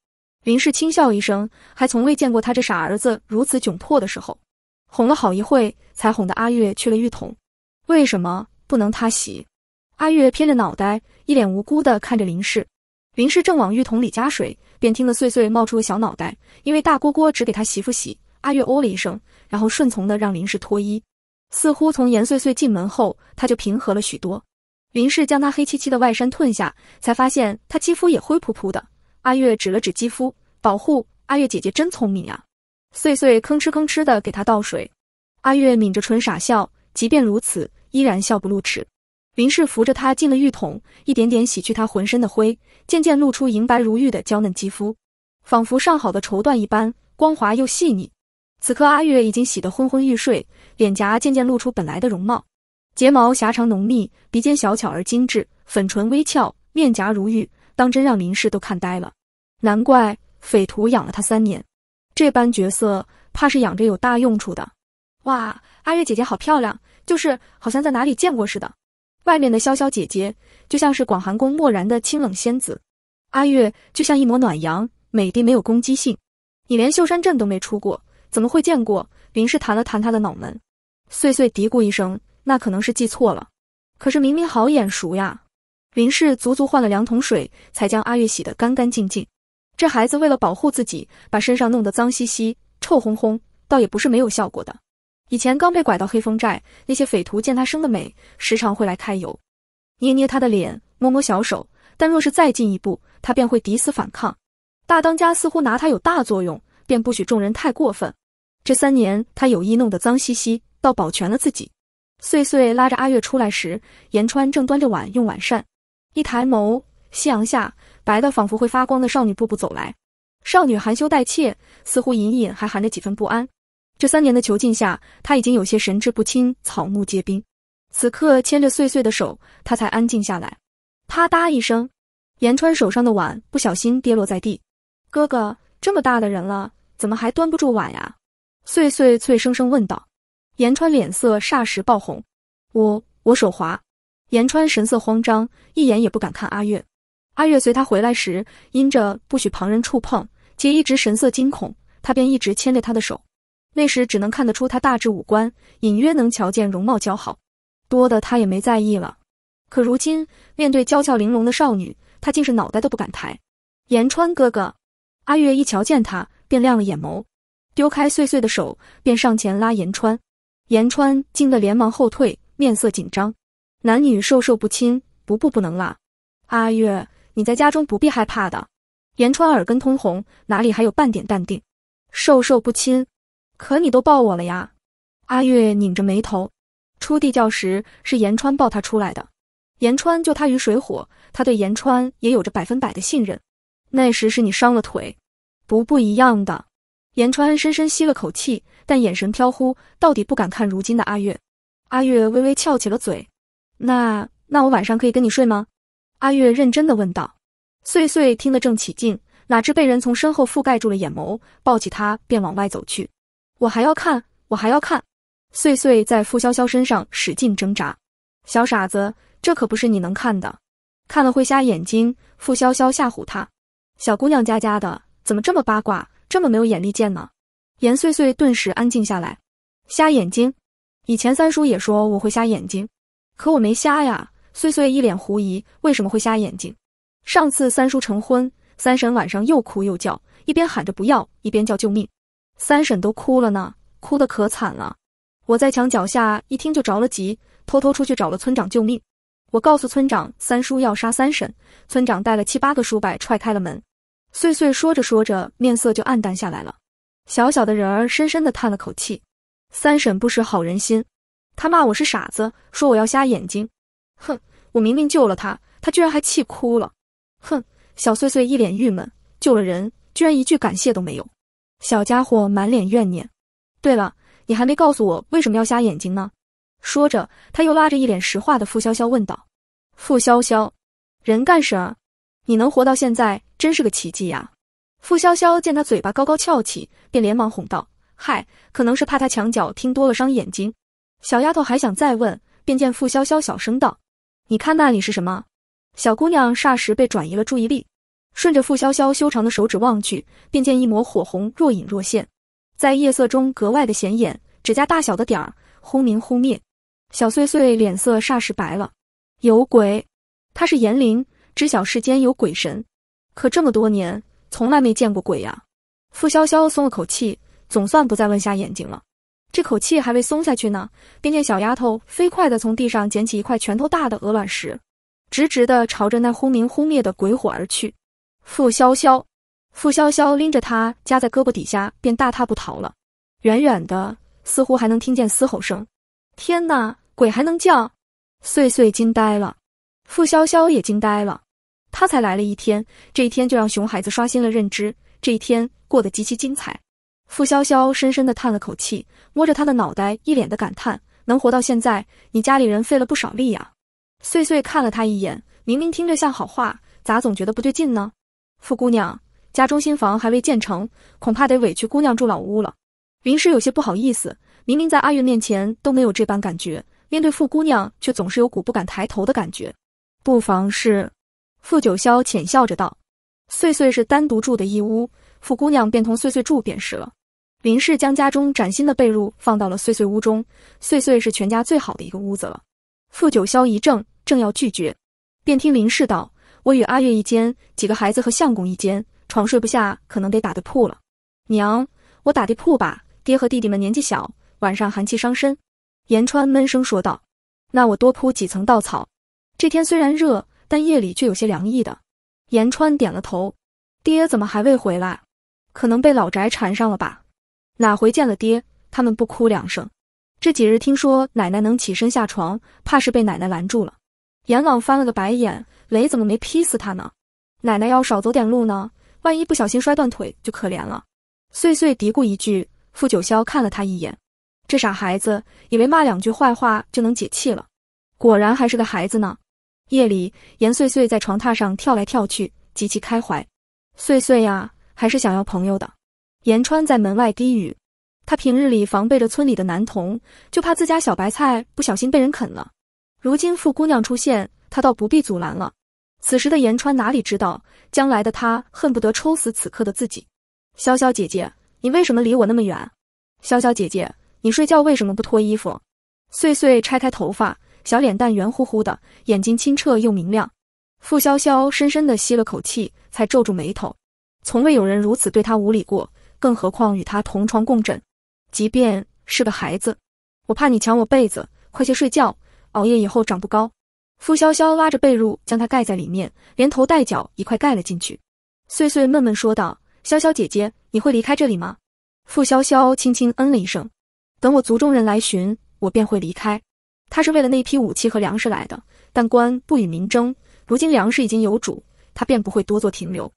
林氏轻笑一声，还从未见过他这傻儿子如此窘迫的时候，哄了好一会，才哄得阿月去了浴桶。为什么不能他洗？阿月偏着脑袋，一脸无辜的看着林氏。林氏正往浴桶里加水，便听得碎碎冒出个小脑袋。因为大锅锅只给他媳妇洗，阿月哦了一声，然后顺从的让林氏脱衣。似乎从严碎碎进门后，他就平和了许多。林氏将他黑漆漆的外衫褪下，才发现他肌肤也灰扑扑的。阿月指了指肌肤，保护阿月姐姐真聪明呀。碎碎吭哧吭哧的给他倒水。阿月抿着唇傻笑。即便如此，依然笑不露齿。林氏扶着他进了浴桶，一点点洗去他浑身的灰，渐渐露出银白如玉的娇嫩肌肤，仿佛上好的绸缎一般光滑又细腻。此刻阿月已经洗得昏昏欲睡，脸颊渐渐露出本来的容貌，睫毛狭长浓密，鼻尖小巧而精致，粉唇微翘，面颊如玉，当真让林氏都看呆了。难怪匪徒养了他三年，这般角色怕是养着有大用处的。哇！阿月姐姐好漂亮，就是好像在哪里见过似的。外面的潇潇姐姐就像是广寒宫漠然的清冷仙子，阿月就像一抹暖阳，美的没有攻击性。你连秀山镇都没出过，怎么会见过？林氏弹了弹她的脑门，碎碎嘀咕一声：“那可能是记错了，可是明明好眼熟呀。”林氏足足换了两桶水，才将阿月洗得干干净净。这孩子为了保护自己，把身上弄得脏兮兮、臭烘烘，倒也不是没有效果的。以前刚被拐到黑风寨，那些匪徒见她生的美，时常会来揩油，捏捏她的脸，摸摸小手。但若是再进一步，她便会抵死反抗。大当家似乎拿她有大作用，便不许众人太过分。这三年，他有意弄得脏兮兮，倒保全了自己。岁岁拉着阿月出来时，言川正端着碗用晚膳，一抬眸，夕阳下，白的仿佛会发光的少女步步走来。少女含羞带怯，似乎隐隐还含着几分不安。这三年的囚禁下，他已经有些神志不清，草木皆兵。此刻牵着碎碎的手，他才安静下来。啪嗒一声，严川手上的碗不小心跌落在地。哥哥这么大的人了，怎么还端不住碗呀？碎碎脆生生问道。严川脸色霎时爆红，我我手滑。严川神色慌张，一眼也不敢看阿月。阿月随他回来时，因着不许旁人触碰，且一直神色惊恐，他便一直牵着他的手。那时只能看得出他大致五官，隐约能瞧见容貌姣好，多的他也没在意了。可如今面对娇俏玲珑的少女，他竟是脑袋都不敢抬。延川哥哥，阿月一瞧见他便亮了眼眸，丢开碎碎的手，便上前拉延川。延川惊得连忙后退，面色紧张。男女授受不亲，不不不能拉。阿月你在家中不必害怕的。延川耳根通红，哪里还有半点淡定？授受不亲。可你都抱我了呀！阿月拧着眉头，出地窖时是严川抱他出来的，严川救他于水火，他对严川也有着百分百的信任。那时是你伤了腿，不不一样的。严川深深吸了口气，但眼神飘忽，到底不敢看如今的阿月。阿月微微翘起了嘴，那那我晚上可以跟你睡吗？阿月认真的问道。岁岁听得正起劲，哪知被人从身后覆盖住了眼眸，抱起他便往外走去。我还要看，我还要看！碎碎在傅潇潇身上使劲挣扎。小傻子，这可不是你能看的，看了会瞎眼睛。傅潇潇吓唬他。小姑娘家家的，怎么这么八卦，这么没有眼力见呢？严碎碎顿时安静下来。瞎眼睛？以前三叔也说我会瞎眼睛，可我没瞎呀。碎碎一脸狐疑，为什么会瞎眼睛？上次三叔成婚，三婶晚上又哭又叫，一边喊着不要，一边叫救命。三婶都哭了呢，哭得可惨了。我在墙脚下一听就着了急，偷偷出去找了村长救命。我告诉村长三叔要杀三婶，村长带了七八个叔伯踹开了门。岁岁说着说着，面色就暗淡下来了。小小的人儿深深地叹了口气。三婶不识好人心，他骂我是傻子，说我要瞎眼睛。哼，我明明救了他，他居然还气哭了。哼，小岁岁一脸郁闷，救了人居然一句感谢都没有。小家伙满脸怨念。对了，你还没告诉我为什么要瞎眼睛呢？说着，他又拉着一脸石化的傅潇潇问道：“傅潇潇，人干什你能活到现在真是个奇迹呀！”傅潇潇见他嘴巴高高翘起，便连忙哄道：“嗨，可能是怕他墙角听多了伤眼睛。”小丫头还想再问，便见傅潇潇小声道：“你看那里是什么？”小姑娘霎时被转移了注意力。顺着傅潇潇修长的手指望去，便见一抹火红若隐若现，在夜色中格外的显眼。指甲大小的点儿，忽明忽灭。小碎碎脸色霎时白了。有鬼！她是炎灵，知晓世间有鬼神，可这么多年，从来没见过鬼呀。傅潇潇松了口气，总算不再问瞎眼睛了。这口气还未松下去呢，便见小丫头飞快的从地上捡起一块拳头大的鹅卵石，直直的朝着那忽明忽灭的鬼火而去。傅潇潇，傅潇潇拎着他夹在胳膊底下，便大踏步逃了。远远的，似乎还能听见嘶吼声。天哪，鬼还能叫？岁岁惊呆了，傅潇潇也惊呆了。他才来了一天，这一天就让熊孩子刷新了认知。这一天过得极其精彩。傅潇潇深深的叹了口气，摸着他的脑袋，一脸的感叹：能活到现在，你家里人费了不少力呀。岁岁看了他一眼，明明听着像好话，咋总觉得不对劲呢？傅姑娘家中新房还未建成，恐怕得委屈姑娘住老屋了。林氏有些不好意思，明明在阿月面前都没有这般感觉，面对傅姑娘却总是有股不敢抬头的感觉。不妨事，傅九霄浅笑着道：“岁岁是单独住的一屋，傅姑娘便同岁岁住便是了。”林氏将家中崭新的被褥放到了岁岁屋中，岁岁是全家最好的一个屋子了。傅九霄一怔，正要拒绝，便听林氏道。我与阿月一间，几个孩子和相公一间，床睡不下，可能得打地铺了。娘，我打地铺吧。爹和弟弟们年纪小，晚上寒气伤身。言川闷声说道。那我多铺几层稻草。这天虽然热，但夜里却有些凉意的。言川点了头。爹怎么还未回来？可能被老宅缠上了吧。哪回见了爹，他们不哭两声？这几日听说奶奶能起身下床，怕是被奶奶拦住了。阎王翻了个白眼。雷怎么没劈死他呢？奶奶要少走点路呢，万一不小心摔断腿就可怜了。碎碎嘀咕一句，傅九霄看了他一眼，这傻孩子以为骂两句坏话就能解气了，果然还是个孩子呢。夜里，严碎碎在床榻上跳来跳去，极其开怀。碎碎呀，还是想要朋友的。严川在门外低语，他平日里防备着村里的男童，就怕自家小白菜不小心被人啃了。如今傅姑娘出现，他倒不必阻拦了。此时的延川哪里知道，将来的他恨不得抽死此刻的自己。潇潇姐姐，你为什么离我那么远？潇潇姐姐，你睡觉为什么不脱衣服？碎碎拆开头发，小脸蛋圆乎乎的，眼睛清澈又明亮。傅潇潇深深的吸了口气，才皱住眉头。从未有人如此对他无礼过，更何况与他同床共枕，即便是个孩子。我怕你抢我被子，快些睡觉，熬夜以后长不高。傅潇潇拉着被褥将他盖在里面，连头带脚一块盖了进去。碎碎闷闷说道：“潇潇姐姐，你会离开这里吗？”傅潇潇轻轻嗯了一声：“等我族中人来寻，我便会离开。他是为了那批武器和粮食来的，但官不与民争。如今粮食已经有主，他便不会多做停留。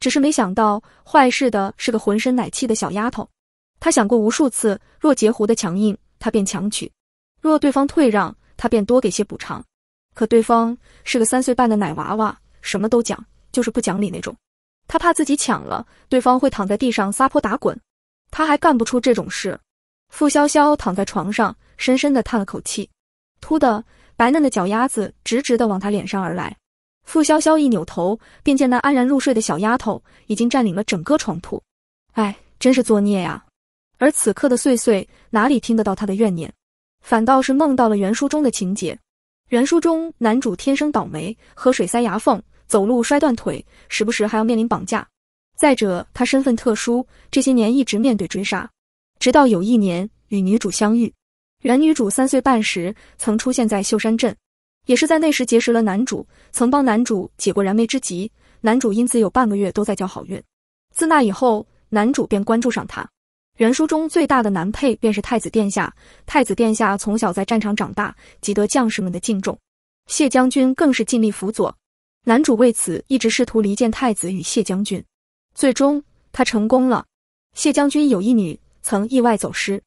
只是没想到，坏事的是个浑身奶气的小丫头。他想过无数次，若截胡的强硬，他便强取；若对方退让，他便多给些补偿。”可对方是个三岁半的奶娃娃，什么都讲，就是不讲理那种。他怕自己抢了，对方会躺在地上撒泼打滚，他还干不出这种事。傅潇潇躺在床上，深深地叹了口气。突的，白嫩的脚丫子直直的往他脸上而来。傅潇潇一扭头，便见那安然入睡的小丫头已经占领了整个床铺。哎，真是作孽呀！而此刻的碎碎哪里听得到他的怨念，反倒是梦到了原书中的情节。原书中，男主天生倒霉，喝水塞牙缝，走路摔断腿，时不时还要面临绑架。再者，他身份特殊，这些年一直面对追杀。直到有一年，与女主相遇。原女主三岁半时曾出现在秀山镇，也是在那时结识了男主，曾帮男主解过燃眉之急。男主因此有半个月都在交好运。自那以后，男主便关注上她。原书中最大的男配便是太子殿下。太子殿下从小在战场长大，极得将士们的敬重。谢将军更是尽力辅佐。男主为此一直试图离间太子与谢将军，最终他成功了。谢将军有一女，曾意外走失，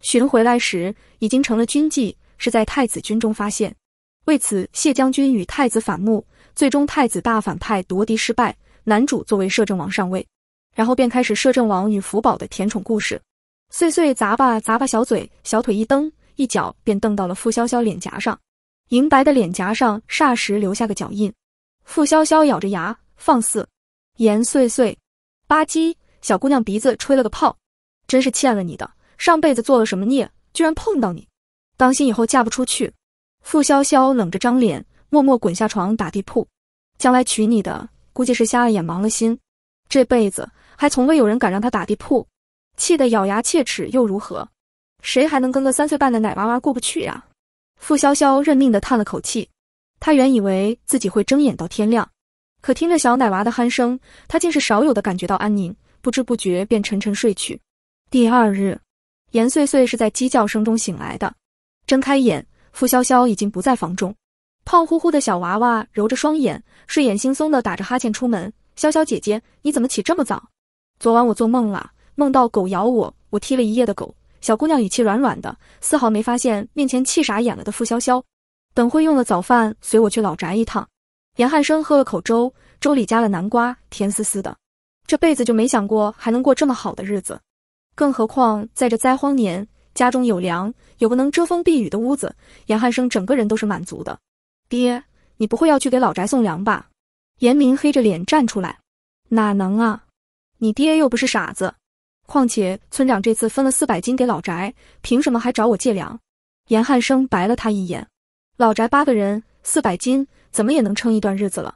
寻回来时已经成了军妓，是在太子军中发现。为此，谢将军与太子反目，最终太子大反派夺嫡失败，男主作为摄政王上位。然后便开始摄政王与福宝的甜宠故事。碎碎砸吧砸吧小嘴，小腿一蹬，一脚便蹬到了傅潇潇脸颊上，银白的脸颊上霎时留下个脚印。傅潇潇咬着牙，放肆。颜碎碎吧唧，小姑娘鼻子吹了个泡，真是欠了你的。上辈子做了什么孽，居然碰到你？当心以后嫁不出去。傅潇潇冷着张脸，默默滚下床打地铺。将来娶你的，估计是瞎了眼、盲了心。这辈子。还从未有人敢让他打地铺，气得咬牙切齿又如何？谁还能跟个三岁半的奶娃娃过不去呀？傅潇潇认命的叹了口气，他原以为自己会睁眼到天亮，可听着小奶娃的鼾声，他竟是少有的感觉到安宁，不知不觉便沉沉睡去。第二日，严穗穗是在鸡叫声中醒来的，睁开眼，傅潇潇已经不在房中。胖乎乎的小娃娃揉着双眼，睡眼惺忪的打着哈欠出门。潇潇姐姐，你怎么起这么早？昨晚我做梦了，梦到狗咬我，我踢了一夜的狗。小姑娘语气软软的，丝毫没发现面前气傻眼了的傅潇潇。等会用了早饭，随我去老宅一趟。严汉生喝了口粥，粥里加了南瓜，甜丝丝的。这辈子就没想过还能过这么好的日子，更何况在这灾荒年，家中有粮，有个能遮风避雨的屋子，严汉生整个人都是满足的。爹，你不会要去给老宅送粮吧？严明黑着脸站出来，哪能啊？你爹又不是傻子，况且村长这次分了四百斤给老宅，凭什么还找我借粮？严汉生白了他一眼。老宅八个人，四百斤怎么也能撑一段日子了。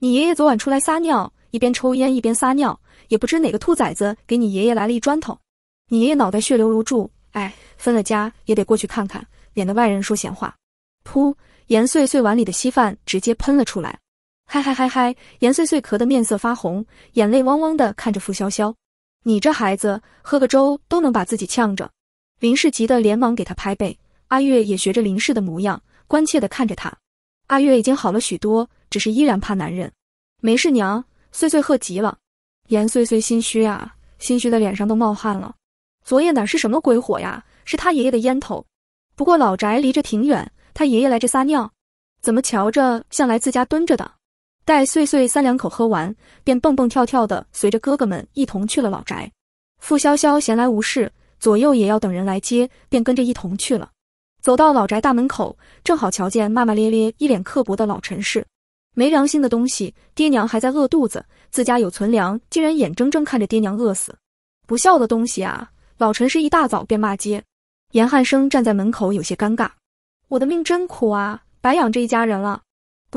你爷爷昨晚出来撒尿，一边抽烟一边撒尿，也不知哪个兔崽子给你爷爷来了一砖头，你爷爷脑袋血流如注。哎，分了家也得过去看看，免得外人说闲话。噗，严岁岁碗里的稀饭直接喷了出来。嗨嗨嗨嗨！严碎碎咳得面色发红，眼泪汪汪的看着傅潇潇。你这孩子，喝个粥都能把自己呛着。林氏急得连忙给他拍背，阿月也学着林氏的模样，关切的看着他。阿月已经好了许多，只是依然怕男人。没事，娘。碎碎喝急了。严碎碎心虚啊，心虚的脸上都冒汗了。昨夜哪是什么鬼火呀？是他爷爷的烟头。不过老宅离这挺远，他爷爷来这撒尿，怎么瞧着像来自家蹲着的？待碎碎三两口喝完，便蹦蹦跳跳的随着哥哥们一同去了老宅。傅潇潇闲来无事，左右也要等人来接，便跟着一同去了。走到老宅大门口，正好瞧见骂骂咧咧、一脸刻薄的老陈氏。没良心的东西，爹娘还在饿肚子，自家有存粮，竟然眼睁睁看着爹娘饿死，不孝的东西啊！老陈氏一大早便骂街。严汉生站在门口有些尴尬，我的命真苦啊，白养这一家人了。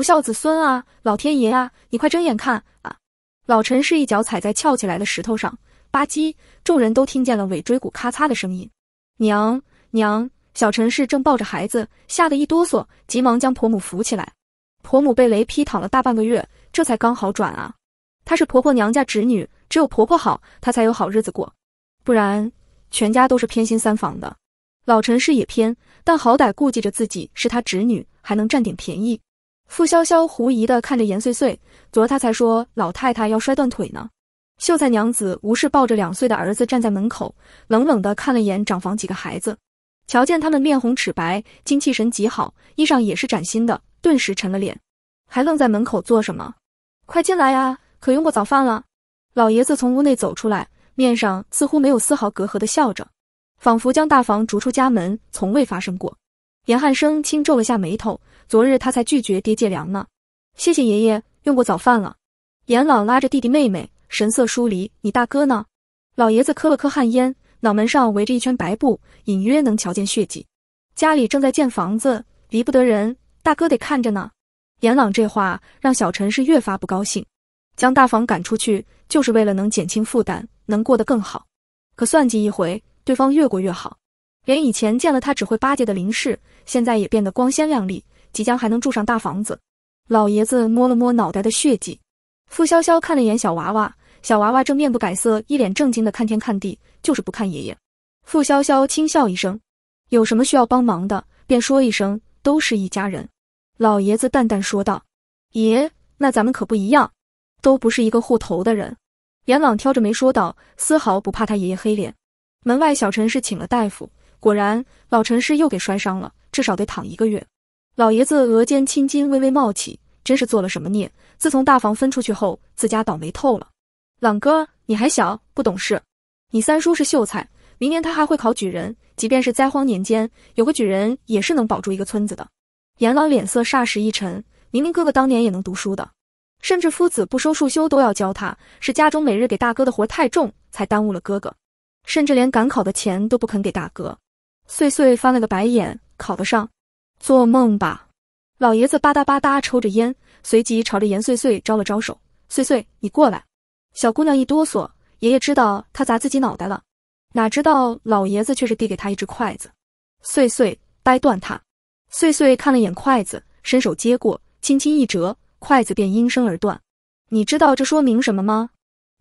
不孝子孙啊！老天爷啊，你快睁眼看啊！老陈氏一脚踩在翘起来的石头上，吧唧！众人都听见了尾椎骨咔嚓的声音。娘娘，小陈氏正抱着孩子，吓得一哆嗦，急忙将婆母扶起来。婆母被雷劈躺了大半个月，这才刚好转啊。她是婆婆娘家侄女，只有婆婆好，她才有好日子过。不然全家都是偏心三房的。老陈氏也偏，但好歹顾忌着自己是他侄女，还能占点便宜。傅潇潇狐疑的看着严岁岁，昨儿她才说老太太要摔断腿呢。秀才娘子无事抱着两岁的儿子站在门口，冷冷的看了眼长房几个孩子，瞧见他们面红齿白，精气神极好，衣裳也是崭新的，顿时沉了脸，还愣在门口做什么？快进来啊！可用过早饭了？老爷子从屋内走出来，面上似乎没有丝毫隔阂的笑着，仿佛将大房逐出家门从未发生过。严汉生轻皱了下眉头。昨日他才拒绝爹借粮呢，谢谢爷爷。用过早饭了。严朗拉着弟弟妹妹，神色疏离。你大哥呢？老爷子磕了磕旱烟，脑门上围着一圈白布，隐约能瞧见血迹。家里正在建房子，离不得人，大哥得看着呢。严朗这话让小陈是越发不高兴，将大房赶出去就是为了能减轻负担，能过得更好。可算计一回，对方越过越好，连以前见了他只会巴结的林氏，现在也变得光鲜亮丽。即将还能住上大房子，老爷子摸了摸脑袋的血迹。傅潇潇看了眼小娃娃，小娃娃正面不改色，一脸正经的看天看地，就是不看爷爷。傅潇潇轻笑一声：“有什么需要帮忙的，便说一声，都是一家人。”老爷子淡淡说道：“爷，那咱们可不一样，都不是一个户头的人。”严朗挑着眉说道，丝毫不怕他爷爷黑脸。门外小陈氏请了大夫，果然老陈氏又给摔伤了，至少得躺一个月。老爷子额间青筋微微冒起，真是做了什么孽？自从大房分出去后，自家倒霉透了。朗哥，你还小，不懂事。你三叔是秀才，明年他还会考举人。即便是灾荒年间，有个举人也是能保住一个村子的。严朗脸色霎时一沉，明明哥哥当年也能读书的，甚至夫子不收束修都要教他，是家中每日给大哥的活太重，才耽误了哥哥。甚至连赶考的钱都不肯给大哥。岁岁翻了个白眼，考得上？做梦吧，老爷子吧嗒吧嗒抽着烟，随即朝着严穗穗招了招手：“穗穗，你过来。”小姑娘一哆嗦，爷爷知道她砸自己脑袋了。哪知道老爷子却是递给她一只筷子，穗穗，掰断它。穗穗看了眼筷子，伸手接过，轻轻一折，筷子便应声而断。你知道这说明什么吗？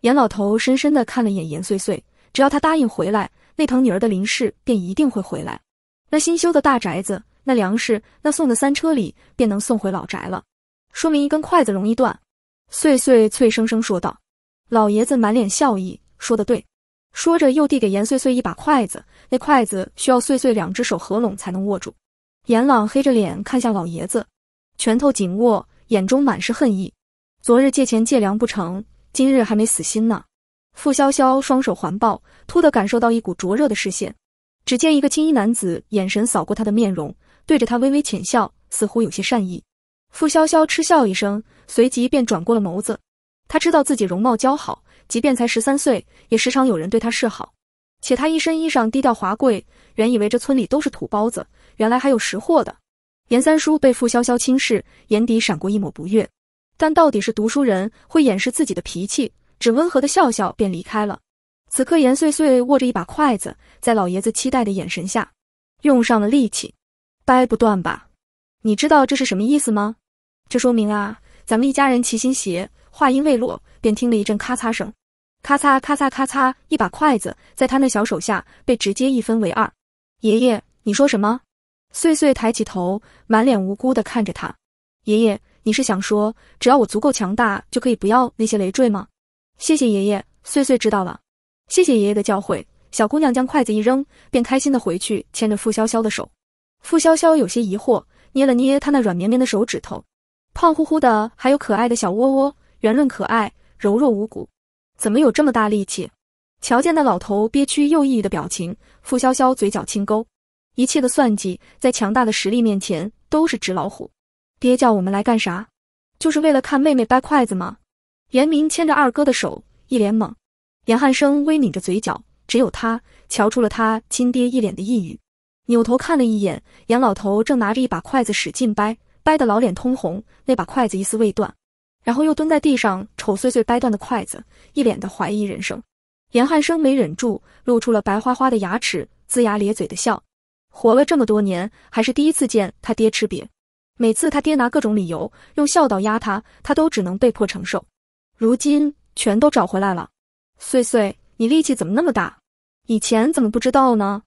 严老头深深地看了眼严穗穗，只要他答应回来，那疼女儿的林氏便一定会回来。那新修的大宅子。那粮食，那送的三车里便能送回老宅了。说明一根筷子容易断。碎碎脆生生说道。老爷子满脸笑意，说的对。说着又递给严碎碎一把筷子。那筷子需要碎碎两只手合拢才能握住。严朗黑着脸看向老爷子，拳头紧握，眼中满是恨意。昨日借钱借粮不成，今日还没死心呢。傅潇潇双手环抱，突的感受到一股灼热的视线。只见一个青衣男子眼神扫过他的面容。对着他微微浅笑，似乎有些善意。傅潇潇嗤笑一声，随即便转过了眸子。他知道自己容貌姣好，即便才十三岁，也时常有人对他示好。且他一身衣裳低调华贵，原以为这村里都是土包子，原来还有识货的。严三叔被傅潇潇轻视，眼底闪过一抹不悦，但到底是读书人，会掩饰自己的脾气，只温和的笑笑便离开了。此刻，严岁岁握着一把筷子，在老爷子期待的眼神下，用上了力气。掰不断吧，你知道这是什么意思吗？这说明啊，咱们一家人齐心协。话音未落，便听了一阵咔嚓声，咔嚓咔嚓咔嚓，一把筷子在他那小手下被直接一分为二。爷爷，你说什么？岁岁抬起头，满脸无辜的看着他。爷爷，你是想说，只要我足够强大，就可以不要那些累赘吗？谢谢爷爷，岁岁知道了。谢谢爷爷的教诲。小姑娘将筷子一扔，便开心的回去牵着付潇潇的手。傅潇潇有些疑惑，捏了捏他那软绵绵的手指头，胖乎乎的，还有可爱的小窝窝，圆润可爱，柔弱无骨，怎么有这么大力气？瞧见那老头憋屈又抑郁的表情，傅潇潇嘴角轻勾，一切的算计在强大的实力面前都是纸老虎。爹叫我们来干啥？就是为了看妹妹掰筷子吗？严明牵着二哥的手，一脸懵。严汉生微抿着嘴角，只有他瞧出了他亲爹一脸的抑郁。扭头看了一眼，严老头正拿着一把筷子使劲掰，掰得老脸通红，那把筷子一丝未断。然后又蹲在地上瞅碎碎掰断的筷子，一脸的怀疑人生。严汉生没忍住，露出了白花花的牙齿，龇牙咧嘴的笑。活了这么多年，还是第一次见他爹吃瘪。每次他爹拿各种理由用孝道压他，他都只能被迫承受。如今全都找回来了。碎碎，你力气怎么那么大？以前怎么不知道呢？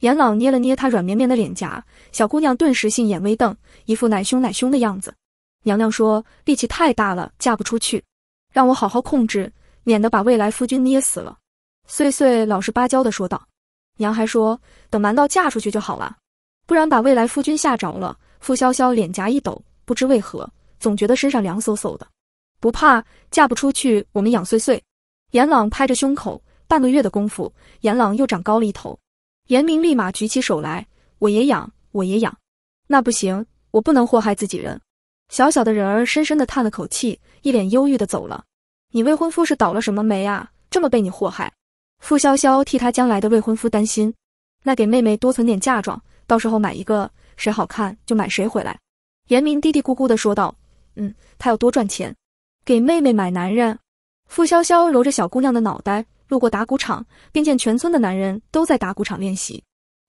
严朗捏了捏她软绵绵的脸颊，小姑娘顿时杏眼微瞪，一副奶凶奶凶的样子。娘娘说力气太大了，嫁不出去，让我好好控制，免得把未来夫君捏死了。岁岁老实巴交的说道。娘还说等瞒到嫁出去就好了，不然把未来夫君吓着了。傅潇潇脸颊一抖，不知为何总觉得身上凉飕飕的。不怕，嫁不出去我们养岁岁。严朗拍着胸口，半个月的功夫，严朗又长高了一头。严明立马举起手来，我也养，我也养，那不行，我不能祸害自己人。小小的人儿深深的叹了口气，一脸忧郁的走了。你未婚夫是倒了什么霉啊，这么被你祸害？傅潇潇替他将来的未婚夫担心。那给妹妹多存点嫁妆，到时候买一个，谁好看就买谁回来。严明嘀嘀咕咕的说道。嗯，他要多赚钱，给妹妹买男人。傅潇潇揉着小姑娘的脑袋。路过打鼓场，便见全村的男人都在打鼓场练习，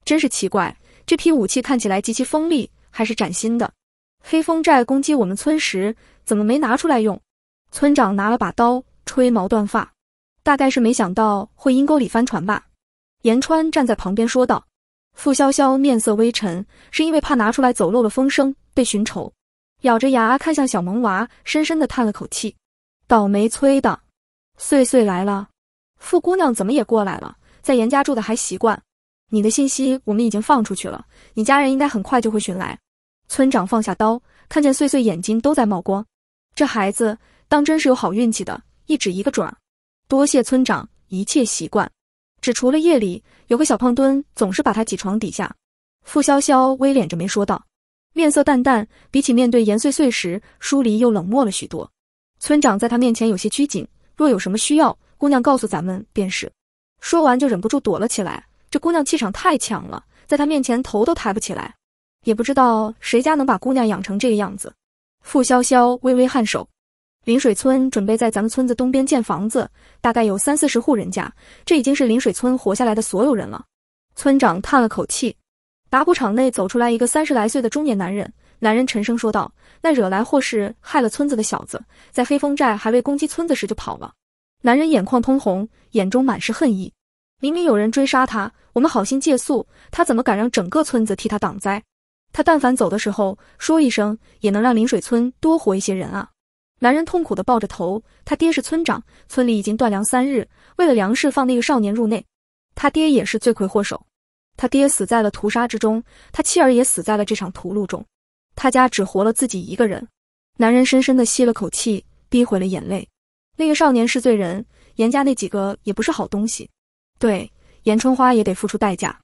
真是奇怪。这批武器看起来极其锋利，还是崭新的。黑风寨攻击我们村时，怎么没拿出来用？村长拿了把刀，吹毛断发，大概是没想到会阴沟里翻船吧。严川站在旁边说道。傅潇潇面色微沉，是因为怕拿出来走漏了风声，被寻仇，咬着牙看向小萌娃，深深的叹了口气。倒霉催的，岁岁来了。傅姑娘怎么也过来了，在严家住的还习惯。你的信息我们已经放出去了，你家人应该很快就会寻来。村长放下刀，看见碎碎眼睛都在冒光，这孩子当真是有好运气的，一指一个准儿。多谢村长，一切习惯，只除了夜里有个小胖墩总是把他挤床底下。傅潇潇微敛着眉说道，面色淡淡，比起面对严碎碎时疏离又冷漠了许多。村长在他面前有些拘谨，若有什么需要。姑娘告诉咱们便是，说完就忍不住躲了起来。这姑娘气场太强了，在她面前头都抬不起来。也不知道谁家能把姑娘养成这个样子。傅潇潇微微颔首。临水村准备在咱们村子东边建房子，大概有三四十户人家。这已经是临水村活下来的所有人了。村长叹了口气。打谷场内走出来一个三十来岁的中年男人，男人沉声说道：“那惹来祸事、害了村子的小子，在黑风寨还未攻击村子时就跑了。”男人眼眶通红，眼中满是恨意。明明有人追杀他，我们好心借宿，他怎么敢让整个村子替他挡灾？他但凡走的时候说一声，也能让临水村多活一些人啊！男人痛苦地抱着头，他爹是村长，村里已经断粮三日，为了粮食放那个少年入内，他爹也是罪魁祸首。他爹死在了屠杀之中，他妻儿也死在了这场屠戮中，他家只活了自己一个人。男人深深地吸了口气，逼回了眼泪。那个少年是罪人，严家那几个也不是好东西，对严春花也得付出代价。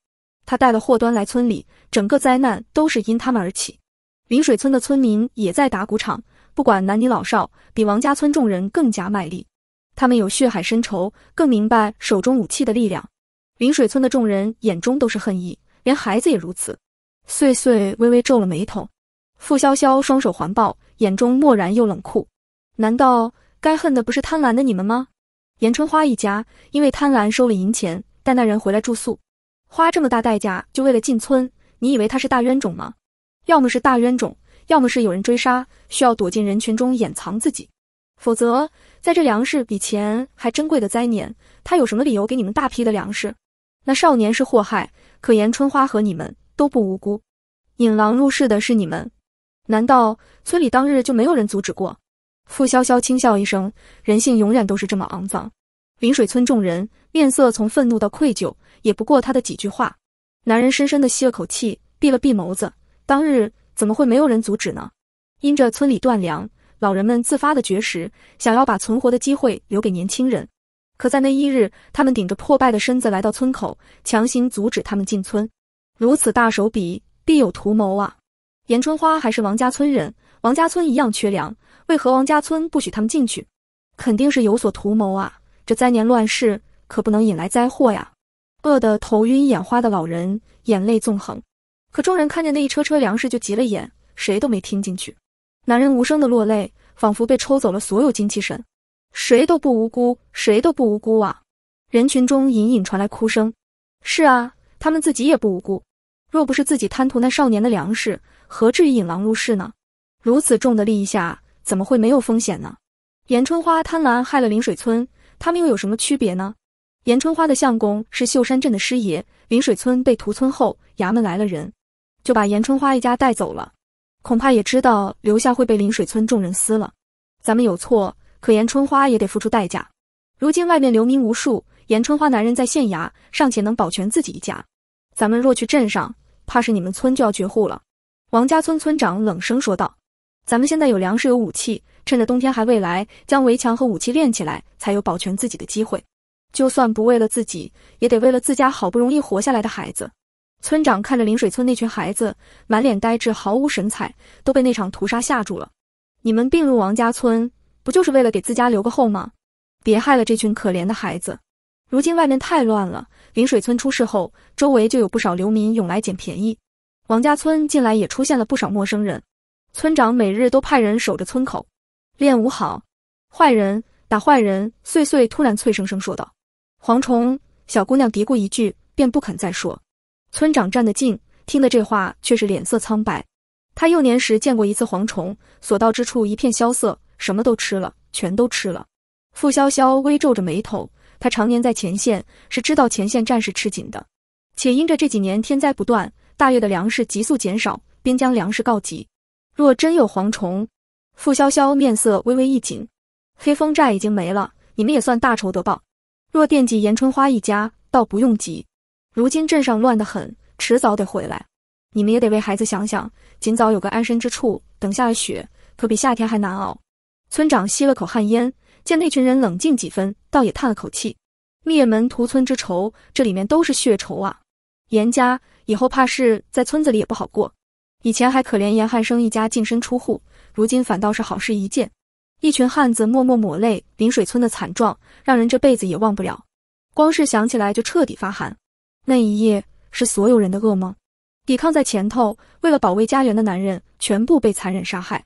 他带了祸端来村里，整个灾难都是因他们而起。临水村的村民也在打鼓场，不管男女老少，比王家村众人更加卖力。他们有血海深仇，更明白手中武器的力量。临水村的众人眼中都是恨意，连孩子也如此。岁岁微微皱了眉头，傅潇潇双手环抱，眼中漠然又冷酷。难道？该恨的不是贪婪的你们吗？严春花一家因为贪婪收了银钱，带那人回来住宿，花这么大代价就为了进村，你以为他是大冤种吗？要么是大冤种，要么是有人追杀，需要躲进人群中掩藏自己，否则在这粮食比钱还珍贵的灾年，他有什么理由给你们大批的粮食？那少年是祸害，可严春花和你们都不无辜，引狼入室的是你们，难道村里当日就没有人阻止过？付潇潇轻笑一声，人性永远都是这么肮脏。临水村众人面色从愤怒到愧疚，也不过他的几句话。男人深深的吸了口气，闭了闭眸子。当日怎么会没有人阻止呢？因着村里断粮，老人们自发的绝食，想要把存活的机会留给年轻人。可在那一日，他们顶着破败的身子来到村口，强行阻止他们进村。如此大手笔，必有图谋啊！严春花还是王家村人，王家村一样缺粮。为何王家村不许他们进去？肯定是有所图谋啊！这灾年乱世，可不能引来灾祸呀！饿得头晕眼花的老人眼泪纵横，可众人看见那一车车粮食就急了眼，谁都没听进去。男人无声的落泪，仿佛被抽走了所有精气神。谁都不无辜，谁都不无辜啊！人群中隐隐传来哭声。是啊，他们自己也不无辜。若不是自己贪图那少年的粮食，何至于引狼入室呢？如此重的利益下。怎么会没有风险呢？严春花贪婪害了临水村，他们又有什么区别呢？严春花的相公是秀山镇的师爷，临水村被屠村后，衙门来了人，就把严春花一家带走了。恐怕也知道留下会被临水村众人撕了。咱们有错，可严春花也得付出代价。如今外面流民无数，严春花男人在县衙尚且能保全自己一家，咱们若去镇上，怕是你们村就要绝户了。王家村村长冷声说道。咱们现在有粮食，有武器，趁着冬天还未来，将围墙和武器练起来，才有保全自己的机会。就算不为了自己，也得为了自家好不容易活下来的孩子。村长看着临水村那群孩子，满脸呆滞，毫无神采，都被那场屠杀吓住了。你们并入王家村，不就是为了给自家留个后吗？别害了这群可怜的孩子。如今外面太乱了，临水村出事后，周围就有不少流民涌来捡便宜，王家村近来也出现了不少陌生人。村长每日都派人守着村口，练武好，坏人打坏人。岁岁突然脆生生说道：“蝗虫。”小姑娘嘀咕一句，便不肯再说。村长站得近，听得这话却是脸色苍白。他幼年时见过一次蝗虫，所到之处一片萧瑟，什么都吃了，全都吃了。傅潇潇微皱着眉头，他常年在前线，是知道前线战事吃紧的，且因着这几年天灾不断，大月的粮食急速减少，边疆粮食告急。若真有蝗虫，傅潇潇面色微微一紧。黑风寨已经没了，你们也算大仇得报。若惦记严春花一家，倒不用急。如今镇上乱得很，迟早得回来。你们也得为孩子想想，尽早有个安身之处。等下了雪，可比夏天还难熬。村长吸了口旱烟，见那群人冷静几分，倒也叹了口气。灭门屠村之仇，这里面都是血仇啊！严家以后怕是在村子里也不好过。以前还可怜严汉生一家净身出户，如今反倒是好事一件。一群汉子默默抹泪，临水村的惨状让人这辈子也忘不了。光是想起来就彻底发寒。那一夜是所有人的噩梦，抵抗在前头，为了保卫家园的男人全部被残忍杀害，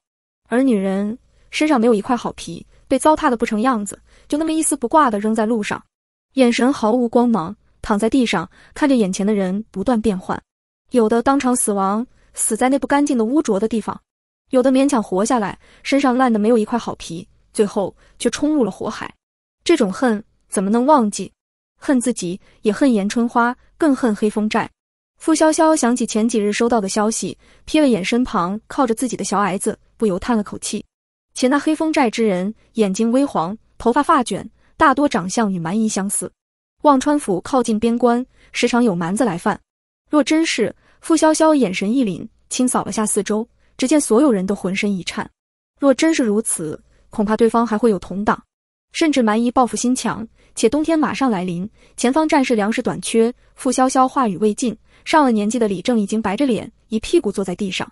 而女人身上没有一块好皮，被糟蹋的不成样子，就那么一丝不挂的扔在路上，眼神毫无光芒，躺在地上看着眼前的人不断变换，有的当场死亡。死在那不干净的污浊的地方，有的勉强活下来，身上烂的没有一块好皮，最后却冲入了火海。这种恨怎么能忘记？恨自己，也恨严春花，更恨黑风寨。傅潇潇想起前几日收到的消息，瞥了眼身旁靠着自己的小矮子，不由叹了口气。且那黑风寨之人眼睛微黄，头发发卷，大多长相与蛮夷相似。忘川府靠近边关，时常有蛮子来犯。若真是……傅潇潇眼神一凛，清扫了下四周，只见所有人都浑身一颤。若真是如此，恐怕对方还会有同党，甚至蛮夷报复心强。且冬天马上来临，前方战士粮食短缺。傅潇潇话语未尽，上了年纪的李正已经白着脸，一屁股坐在地上。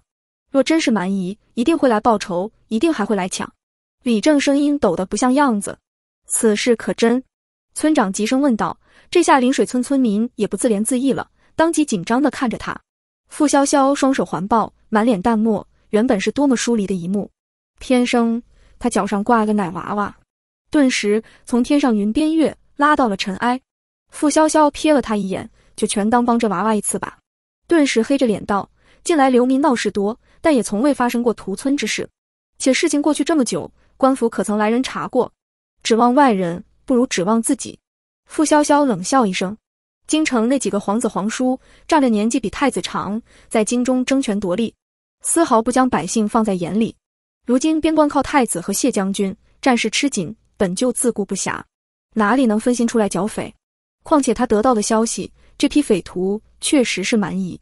若真是蛮夷，一定会来报仇，一定还会来抢。李正声音抖得不像样子。此事可真？村长急声问道。这下临水村村民也不自怜自艾了，当即紧张地看着他。傅潇潇双手环抱，满脸淡漠。原本是多么疏离的一幕，偏生他脚上挂了个奶娃娃，顿时从天上云边月拉到了尘埃。傅潇潇瞥了他一眼，就权当帮这娃娃一次吧。顿时黑着脸道：“近来流民闹事多，但也从未发生过屠村之事。且事情过去这么久，官府可曾来人查过？指望外人，不如指望自己。”傅潇潇冷笑一声。京城那几个皇子皇叔，仗着年纪比太子长，在京中争权夺利，丝毫不将百姓放在眼里。如今边关靠太子和谢将军，战事吃紧，本就自顾不暇，哪里能分心出来剿匪？况且他得到的消息，这批匪徒确实是蛮夷。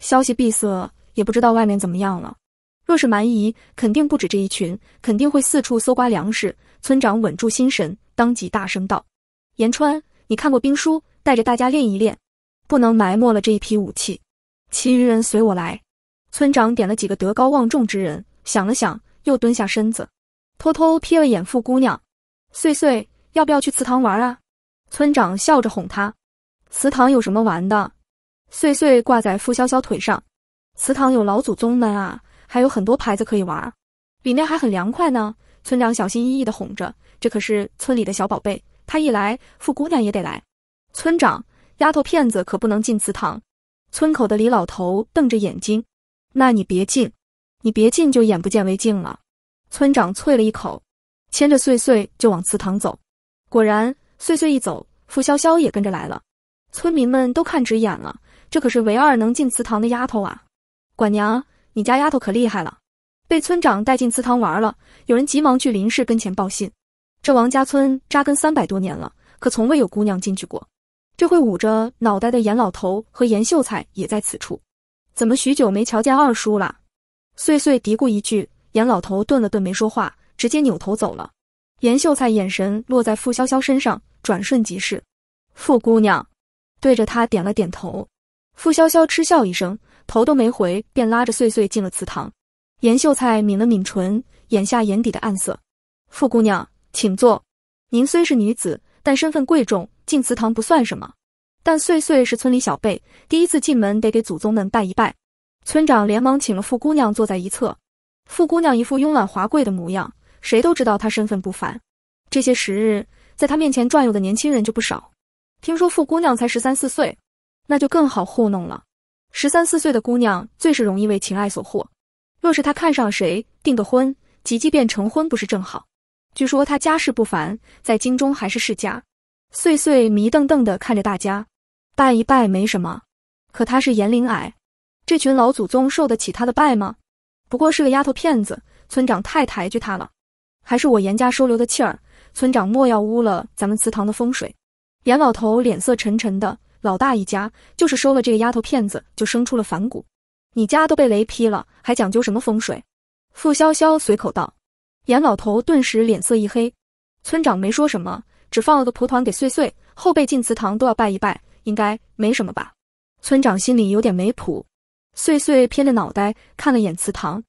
消息闭塞，也不知道外面怎么样了。若是蛮夷，肯定不止这一群，肯定会四处搜刮粮食。村长稳住心神，当即大声道：“延川，你看过兵书？”带着大家练一练，不能埋没了这一批武器。其余人随我来。村长点了几个德高望重之人，想了想，又蹲下身子，偷偷瞥了眼付姑娘。岁岁，要不要去祠堂玩啊？村长笑着哄她。祠堂有什么玩的？岁岁挂在付潇潇腿上。祠堂有老祖宗们啊，还有很多牌子可以玩，里面还很凉快呢。村长小心翼翼的哄着，这可是村里的小宝贝，他一来，付姑娘也得来。村长，丫头片子可不能进祠堂。村口的李老头瞪着眼睛：“那你别进，你别进就眼不见为净了。”村长啐了一口，牵着碎碎就往祠堂走。果然，碎碎一走，付潇潇也跟着来了。村民们都看直眼了，这可是唯二能进祠堂的丫头啊！管娘，你家丫头可厉害了，被村长带进祠堂玩了。有人急忙去林氏跟前报信。这王家村扎根三百多年了，可从未有姑娘进去过。这会捂着脑袋的严老头和严秀才也在此处，怎么许久没瞧见二叔了？碎碎嘀咕一句，严老头顿了顿没说话，直接扭头走了。严秀才眼神落在傅潇潇身上，转瞬即逝。傅姑娘对着他点了点头。傅潇潇嗤笑一声，头都没回，便拉着碎碎进了祠堂。严秀才抿了抿唇，眼下眼底的暗色。傅姑娘，请坐。您虽是女子，但身份贵重。进祠堂不算什么，但岁岁是村里小辈，第一次进门得给祖宗们拜一拜。村长连忙请了傅姑娘坐在一侧。傅姑娘一副慵懒华贵的模样，谁都知道她身份不凡。这些时日，在她面前转悠的年轻人就不少。听说傅姑娘才十三四岁，那就更好糊弄了。十三四岁的姑娘最是容易为情爱所惑，若是她看上谁，订个婚，即即便成婚不是正好？据说她家世不凡，在京中还是世家。岁岁迷瞪瞪的看着大家，拜一拜没什么，可他是颜灵矮，这群老祖宗受得起他的拜吗？不过是个丫头片子，村长太抬举他了，还是我严家收留的气儿，村长莫要污了咱们祠堂的风水。严老头脸色沉沉的，老大一家就是收了这个丫头片子，就生出了反骨，你家都被雷劈了，还讲究什么风水？傅潇潇随口道，严老头顿时脸色一黑，村长没说什么。只放了个蒲团给碎碎，后辈进祠堂都要拜一拜，应该没什么吧？村长心里有点没谱。碎碎偏着脑袋看了眼祠堂，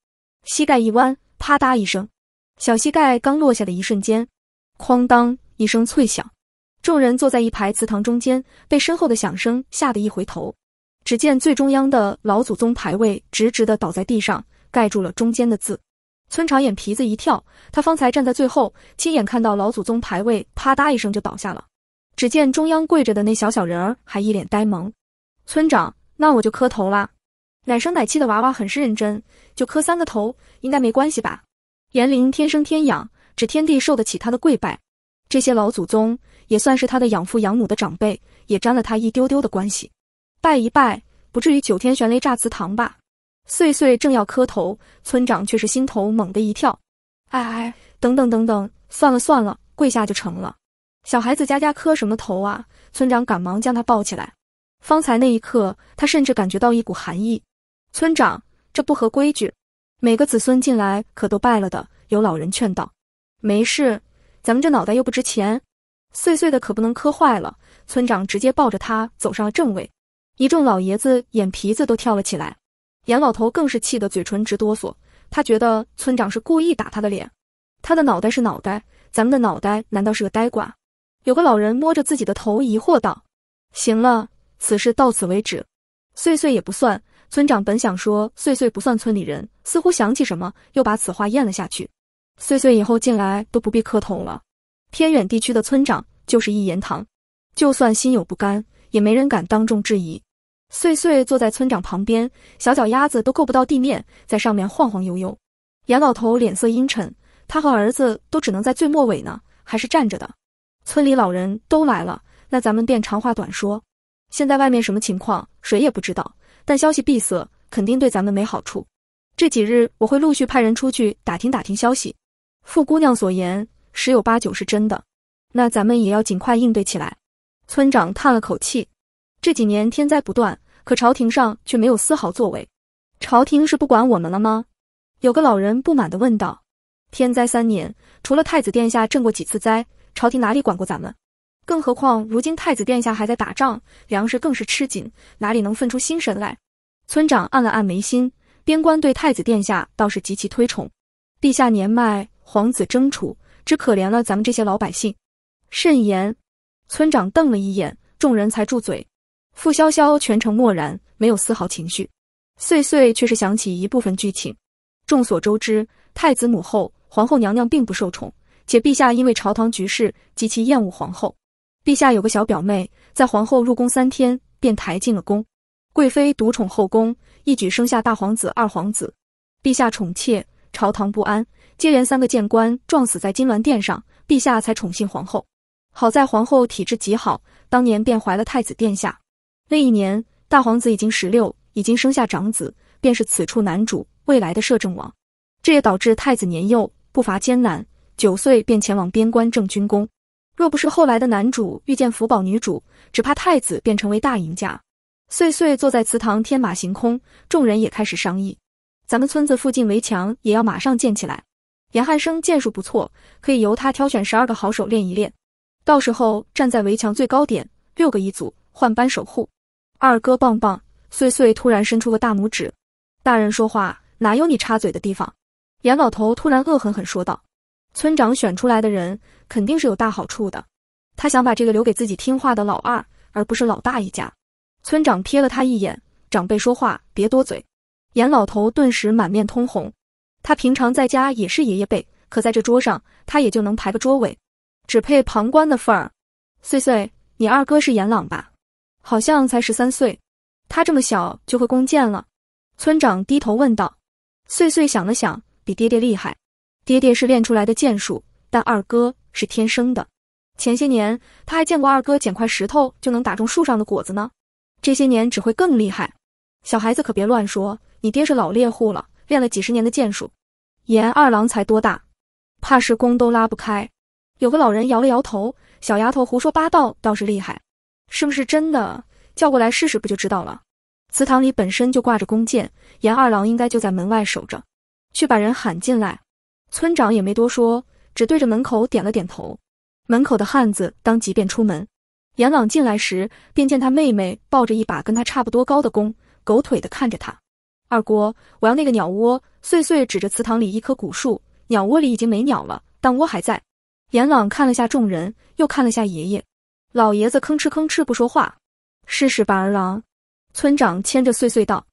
膝盖一弯，啪嗒一声，小膝盖刚落下的一瞬间，哐当一声脆响，众人坐在一排祠堂中间，被身后的响声吓得一回头，只见最中央的老祖宗牌位直直的倒在地上，盖住了中间的字。村长眼皮子一跳，他方才站在最后，亲眼看到老祖宗牌位啪嗒一声就倒下了。只见中央跪着的那小小人儿还一脸呆萌。村长，那我就磕头啦！奶声奶气的娃娃很是认真，就磕三个头，应该没关系吧？言玲天生天养，指天地受得起他的跪拜。这些老祖宗也算是他的养父养母的长辈，也沾了他一丢丢的关系，拜一拜，不至于九天玄雷炸祠堂吧？岁岁正要磕头，村长却是心头猛地一跳。哎哎，等等等等，算了算了，跪下就成了。小孩子家家磕什么头啊？村长赶忙将他抱起来。方才那一刻，他甚至感觉到一股寒意。村长，这不合规矩。每个子孙进来可都拜了的。有老人劝道：“没事，咱们这脑袋又不值钱。碎碎的可不能磕坏了。”村长直接抱着他走上了正位。一众老爷子眼皮子都跳了起来。严老头更是气得嘴唇直哆嗦，他觉得村长是故意打他的脸。他的脑袋是脑袋，咱们的脑袋难道是个呆瓜？有个老人摸着自己的头疑惑道：“行了，此事到此为止，岁岁也不算。”村长本想说岁岁不算村里人，似乎想起什么，又把此话咽了下去。岁岁以后进来都不必磕头了。偏远地区的村长就是一言堂，就算心有不甘，也没人敢当众质疑。岁岁坐在村长旁边，小脚丫子都够不到地面，在上面晃晃悠悠。严老头脸色阴沉，他和儿子都只能在最末尾呢，还是站着的。村里老人都来了，那咱们便长话短说。现在外面什么情况，谁也不知道，但消息闭塞，肯定对咱们没好处。这几日我会陆续派人出去打听打听消息。傅姑娘所言，十有八九是真的，那咱们也要尽快应对起来。村长叹了口气。这几年天灾不断，可朝廷上却没有丝毫作为。朝廷是不管我们了吗？有个老人不满地问道。天灾三年，除了太子殿下镇过几次灾，朝廷哪里管过咱们？更何况如今太子殿下还在打仗，粮食更是吃紧，哪里能分出心神来？村长按了按眉心，边关对太子殿下倒是极其推崇。陛下年迈，皇子争储，只可怜了咱们这些老百姓。慎言！村长瞪了一眼，众人才住嘴。傅潇潇全程漠然，没有丝毫情绪。岁岁却是想起一部分剧情。众所周知，太子母后皇后娘娘并不受宠，且陛下因为朝堂局势极其厌恶皇后。陛下有个小表妹，在皇后入宫三天便抬进了宫。贵妃独宠后宫，一举生下大皇子、二皇子。陛下宠妾，朝堂不安，接连三个谏官撞死在金銮殿上，陛下才宠幸皇后。好在皇后体质极好，当年便怀了太子殿下。那一年，大皇子已经十六，已经生下长子，便是此处男主未来的摄政王。这也导致太子年幼，步伐艰难，九岁便前往边关正军功。若不是后来的男主遇见福宝女主，只怕太子便成为大赢家。岁岁坐在祠堂，天马行空，众人也开始商议，咱们村子附近围墙也要马上建起来。严汉生剑术不错，可以由他挑选十二个好手练一练，到时候站在围墙最高点，六个一组，换班守护。二哥棒棒，岁岁突然伸出个大拇指。大人说话哪有你插嘴的地方？严老头突然恶狠狠说道：“村长选出来的人肯定是有大好处的，他想把这个留给自己听话的老二，而不是老大一家。”村长瞥了他一眼：“长辈说话别多嘴。”严老头顿时满面通红。他平常在家也是爷爷辈，可在这桌上，他也就能排个桌尾，只配旁观的份儿。岁岁，你二哥是严朗吧？好像才十三岁，他这么小就会弓箭了。村长低头问道：“岁岁想了想，比爹爹厉害。爹爹是练出来的剑术，但二哥是天生的。前些年他还见过二哥捡块石头就能打中树上的果子呢。这些年只会更厉害。小孩子可别乱说，你爹是老猎户了，练了几十年的剑术。严二郎才多大，怕是弓都拉不开。”有个老人摇了摇头：“小丫头胡说八道倒是厉害。”是不是真的？叫过来试试不就知道了？祠堂里本身就挂着弓箭，严二郎应该就在门外守着。去把人喊进来。村长也没多说，只对着门口点了点头。门口的汉子当即便出门。严朗进来时，便见他妹妹抱着一把跟他差不多高的弓，狗腿的看着他。二哥，我要那个鸟窝。碎碎指着祠堂里一棵古树，鸟窝里已经没鸟了，但窝还在。严朗看了下众人，又看了下爷爷。老爷子吭哧吭哧不说话，试试吧，儿郎。村长牵着碎碎道。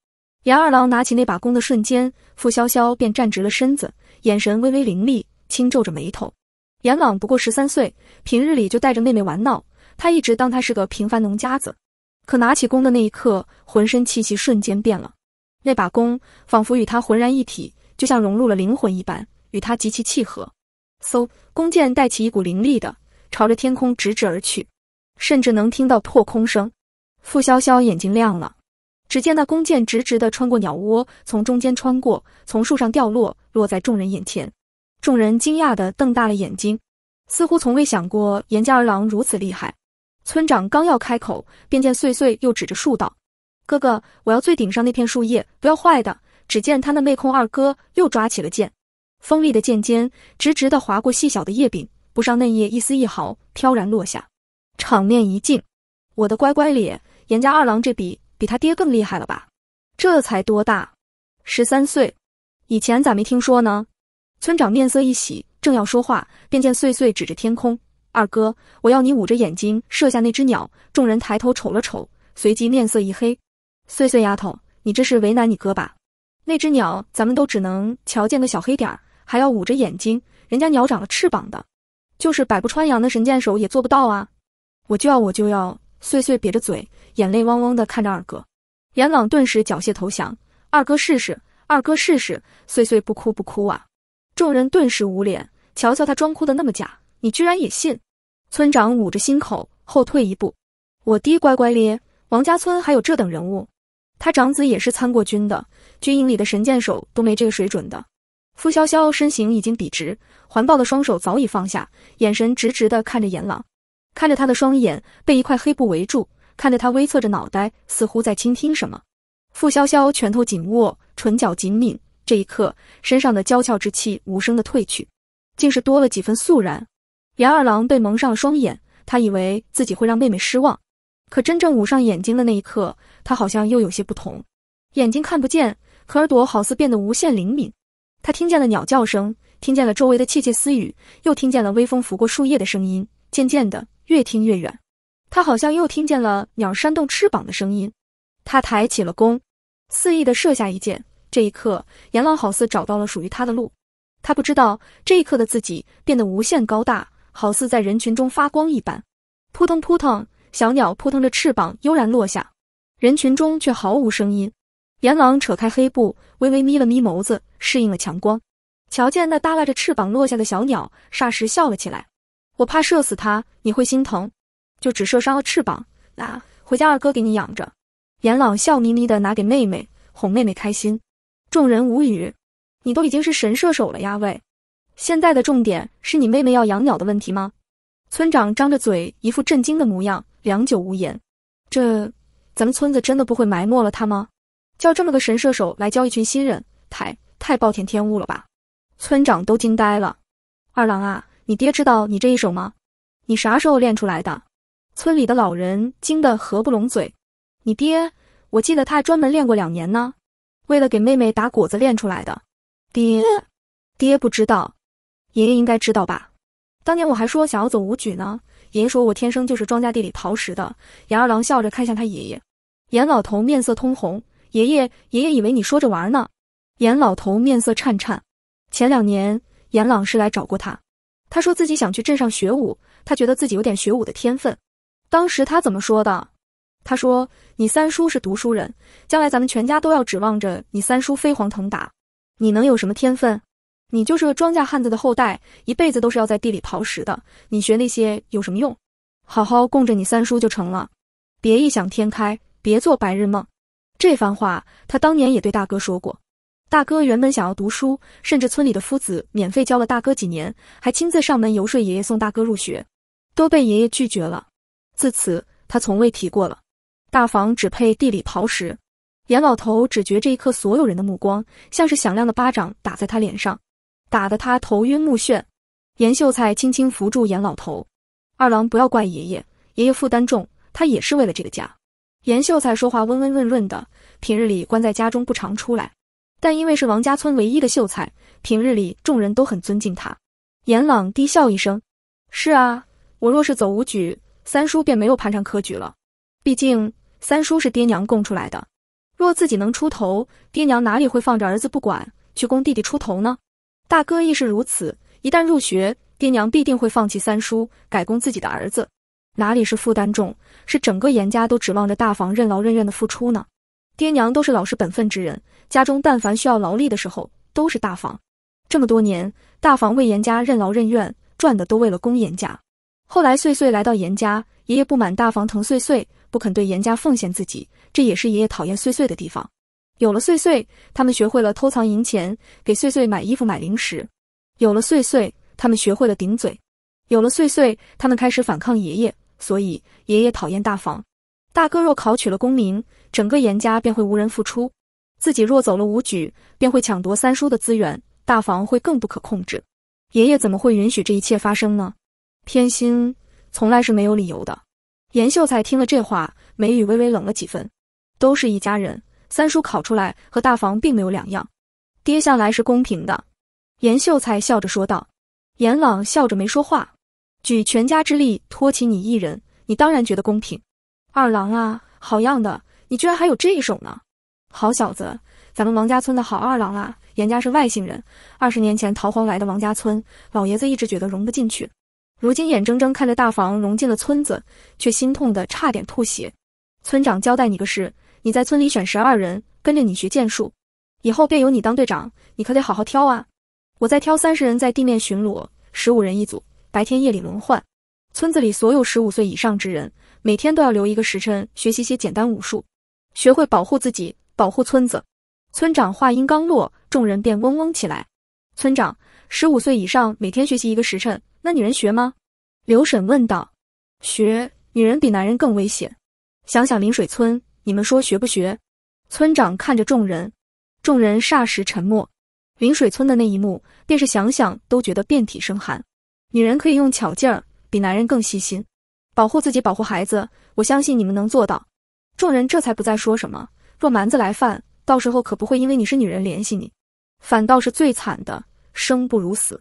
严二郎拿起那把弓的瞬间，傅潇潇便站直了身子，眼神微微凌厉，轻皱着眉头。严朗不过十三岁，平日里就带着妹妹玩闹，他一直当他是个平凡农家子。可拿起弓的那一刻，浑身气息瞬间变了。那把弓仿佛与他浑然一体，就像融入了灵魂一般，与他极其契合。嗖，弓箭带起一股凌厉的，朝着天空直直而去。甚至能听到破空声，付潇潇眼睛亮了。只见那弓箭直直的穿过鸟窝，从中间穿过，从树上掉落，落在众人眼前。众人惊讶的瞪大了眼睛，似乎从未想过严家儿郎如此厉害。村长刚要开口，便见碎碎又指着树道：“哥哥，我要最顶上那片树叶，不要坏的。”只见他那妹控二哥又抓起了剑，锋利的剑尖直直的划过细小的叶柄，不伤嫩叶一丝一毫，飘然落下。场面一静，我的乖乖咧！严家二郎这比比他爹更厉害了吧？这才多大，十三岁，以前咋没听说呢？村长面色一喜，正要说话，便见岁岁指着天空：“二哥，我要你捂着眼睛射下那只鸟。”众人抬头瞅了瞅，随即面色一黑：“岁岁丫头，你这是为难你哥吧？那只鸟咱们都只能瞧见个小黑点儿，还要捂着眼睛，人家鸟长了翅膀的，就是百步穿杨的神箭手也做不到啊！”我就要，我就要！碎碎瘪着嘴，眼泪汪汪的看着二哥。严朗顿时缴械投降。二哥试试，二哥试试！碎碎不哭不哭啊！众人顿时捂脸，瞧瞧他装哭的那么假，你居然也信？村长捂着心口后退一步。我滴乖乖咧！王家村还有这等人物？他长子也是参过军的，军营里的神箭手都没这个水准的。傅潇潇身形已经笔直，环抱的双手早已放下，眼神直直的看着严朗。看着他的双眼被一块黑布围住，看着他微侧着脑袋，似乎在倾听什么。傅潇潇拳头紧握，唇角紧抿，这一刻身上的娇俏之气无声的褪去，竟是多了几分肃然。严二郎被蒙上了双眼，他以为自己会让妹妹失望，可真正捂上眼睛的那一刻，他好像又有些不同。眼睛看不见，可耳朵好似变得无限灵敏。他听见了鸟叫声，听见了周围的窃窃私语，又听见了微风拂过树叶的声音，渐渐的。越听越远，他好像又听见了鸟扇动翅膀的声音。他抬起了弓，肆意地射下一箭。这一刻，严朗好似找到了属于他的路。他不知道这一刻的自己变得无限高大，好似在人群中发光一般。扑腾扑腾，小鸟扑腾着翅膀悠然落下，人群中却毫无声音。严朗扯开黑布，微微眯了眯眸子，适应了强光，瞧见那耷拉着翅膀落下的小鸟，霎时笑了起来。我怕射死他，你会心疼，就只射伤了翅膀。那回家，二哥给你养着。严朗笑眯眯的拿给妹妹，哄妹妹开心。众人无语，你都已经是神射手了呀！喂，现在的重点是你妹妹要养鸟的问题吗？村长张着嘴，一副震惊的模样，良久无言。这，咱们村子真的不会埋没了他吗？叫这么个神射手来教一群新人，太太暴殄天物了吧？村长都惊呆了。二郎啊！你爹知道你这一手吗？你啥时候练出来的？村里的老人惊得合不拢嘴。你爹，我记得他专门练过两年呢，为了给妹妹打果子练出来的。爹，爹不知道，爷爷应该知道吧？当年我还说想要走武举呢，爷爷说我天生就是庄稼地里刨食的。严二郎笑着看向他爷爷，严老头面色通红。爷爷，爷爷以为你说着玩呢。严老头面色颤颤。前两年严朗是来找过他。他说自己想去镇上学武，他觉得自己有点学武的天分。当时他怎么说的？他说：“你三叔是读书人，将来咱们全家都要指望着你三叔飞黄腾达。你能有什么天分？你就是个庄稼汉子的后代，一辈子都是要在地里刨食的。你学那些有什么用？好好供着你三叔就成了。别异想天开，别做白日梦。”这番话他当年也对大哥说过。大哥原本想要读书，甚至村里的夫子免费教了大哥几年，还亲自上门游说爷爷送大哥入学，都被爷爷拒绝了。自此，他从未提过了。大房只配地里刨食。严老头只觉这一刻所有人的目光像是响亮的巴掌打在他脸上，打得他头晕目眩。严秀才轻轻扶住严老头：“二郎不要怪爷爷，爷爷负担重，他也是为了这个家。”严秀才说话温温润润的，平日里关在家中不常出来。但因为是王家村唯一的秀才，平日里众人都很尊敬他。严朗低笑一声：“是啊，我若是走武举，三叔便没有攀上科举了。毕竟三叔是爹娘供出来的，若自己能出头，爹娘哪里会放着儿子不管去供弟弟出头呢？大哥亦是如此，一旦入学，爹娘必定会放弃三叔，改供自己的儿子。哪里是负担重，是整个严家都指望着大房任劳任怨的付出呢？”爹娘都是老实本分之人，家中但凡需要劳力的时候，都是大房。这么多年，大房为严家任劳任怨，赚的都为了供严家。后来岁岁来到严家，爷爷不满大房疼岁岁，不肯对严家奉献自己，这也是爷爷讨厌岁岁的地方。有了岁岁，他们学会了偷藏银钱，给岁岁买衣服买零食；有了岁岁，他们学会了顶嘴；有了岁岁，他们开始反抗爷爷，所以爷爷讨厌大房。大哥若考取了功名，整个严家便会无人付出；自己若走了武举，便会抢夺三叔的资源，大房会更不可控制。爷爷怎么会允许这一切发生呢？偏心从来是没有理由的。严秀才听了这话，眉宇微微冷了几分。都是一家人，三叔考出来和大房并没有两样。爹向来是公平的。严秀才笑着说道。严朗笑着没说话。举全家之力托起你一人，你当然觉得公平。二郎啊，好样的！你居然还有这一手呢，好小子！咱们王家村的好二郎啊，严家是外姓人，二十年前逃荒来的王家村，老爷子一直觉得融不进去，如今眼睁睁看着大房融进了村子，却心痛的差点吐血。村长交代你个事，你在村里选十二人跟着你学剑术，以后便由你当队长，你可得好好挑啊！我再挑三十人在地面巡逻，十五人一组，白天夜里轮换，村子里所有十五岁以上之人。每天都要留一个时辰学习些简单武术，学会保护自己，保护村子。村长话音刚落，众人便嗡嗡起来。村长十五岁以上每天学习一个时辰，那女人学吗？刘婶问道。学女人比男人更危险，想想临水村，你们说学不学？村长看着众人，众人霎时沉默。临水村的那一幕，便是想想都觉得遍体生寒。女人可以用巧劲儿，比男人更细心。保护自己，保护孩子，我相信你们能做到。众人这才不再说什么。若蛮子来犯，到时候可不会因为你是女人联系你，反倒是最惨的，生不如死。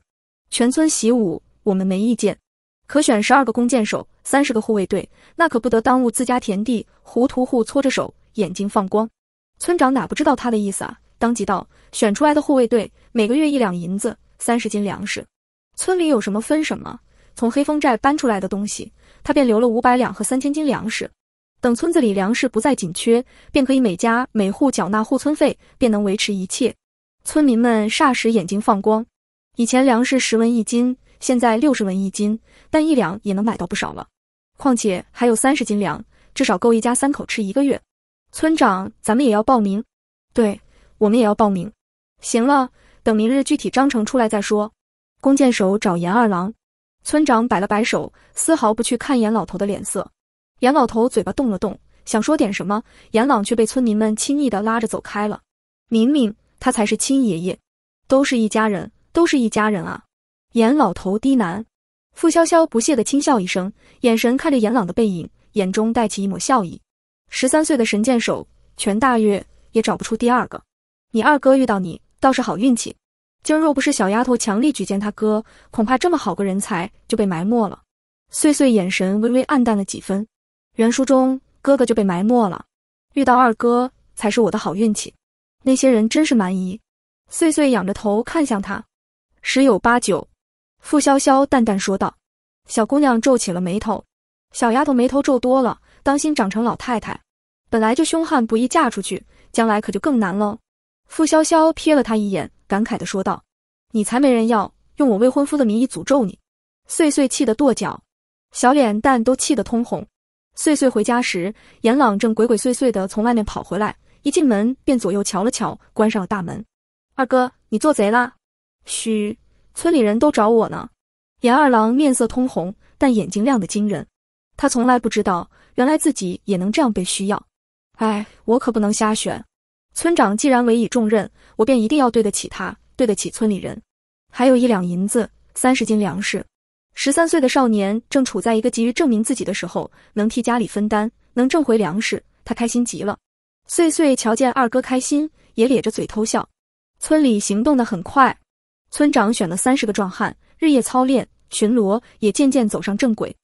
全村习武，我们没意见，可选十二个弓箭手，三十个护卫队，那可不得耽误自家田地。胡屠户搓着手，眼睛放光。村长哪不知道他的意思啊？当即道：选出来的护卫队每个月一两银子，三十斤粮食，村里有什么分什么。从黑风寨搬出来的东西。他便留了五百两和三千斤粮食，等村子里粮食不再紧缺，便可以每家每户缴纳护村费，便能维持一切。村民们霎时眼睛放光。以前粮食十文一斤，现在六十文一斤，但一两也能买到不少了。况且还有三十斤粮，至少够一家三口吃一个月。村长，咱们也要报名。对，我们也要报名。行了，等明日具体章程出来再说。弓箭手找严二郎。村长摆了摆手，丝毫不去看严老头的脸色。严老头嘴巴动了动，想说点什么，严朗却被村民们轻易的拉着走开了。明明他才是亲爷爷，都是一家人，都是一家人啊！严老头低喃。傅潇潇不屑的轻笑一声，眼神看着严朗的背影，眼中带起一抹笑意。十三岁的神箭手全大月也找不出第二个。你二哥遇到你倒是好运气。今儿若不是小丫头强力举荐他哥，恐怕这么好个人才就被埋没了。碎碎眼神微微暗淡了几分。原书中哥哥就被埋没了，遇到二哥才是我的好运气。那些人真是蛮夷。碎碎仰着头看向他，十有八九。傅潇潇淡淡说道。小姑娘皱起了眉头。小丫头眉头皱多了，当心长成老太太。本来就凶悍不易嫁出去，将来可就更难喽。傅潇潇瞥了她一眼。感慨地说道：“你才没人要用我未婚夫的名义诅咒你。”碎碎气得跺脚，小脸蛋都气得通红。碎碎回家时，严朗正鬼鬼祟祟地从外面跑回来，一进门便左右瞧了瞧，关上了大门。“二哥，你做贼啦？”“嘘，村里人都找我呢。”严二郎面色通红，但眼睛亮得惊人。他从来不知道，原来自己也能这样被需要。哎，我可不能瞎选。村长既然委以重任。我便一定要对得起他，对得起村里人。还有一两银子，三十斤粮食。十三岁的少年正处在一个急于证明自己的时候，能替家里分担，能挣回粮食，他开心极了。岁岁瞧见二哥开心，也咧着嘴偷笑。村里行动的很快，村长选了三十个壮汉，日夜操练巡逻，也渐渐走上正轨。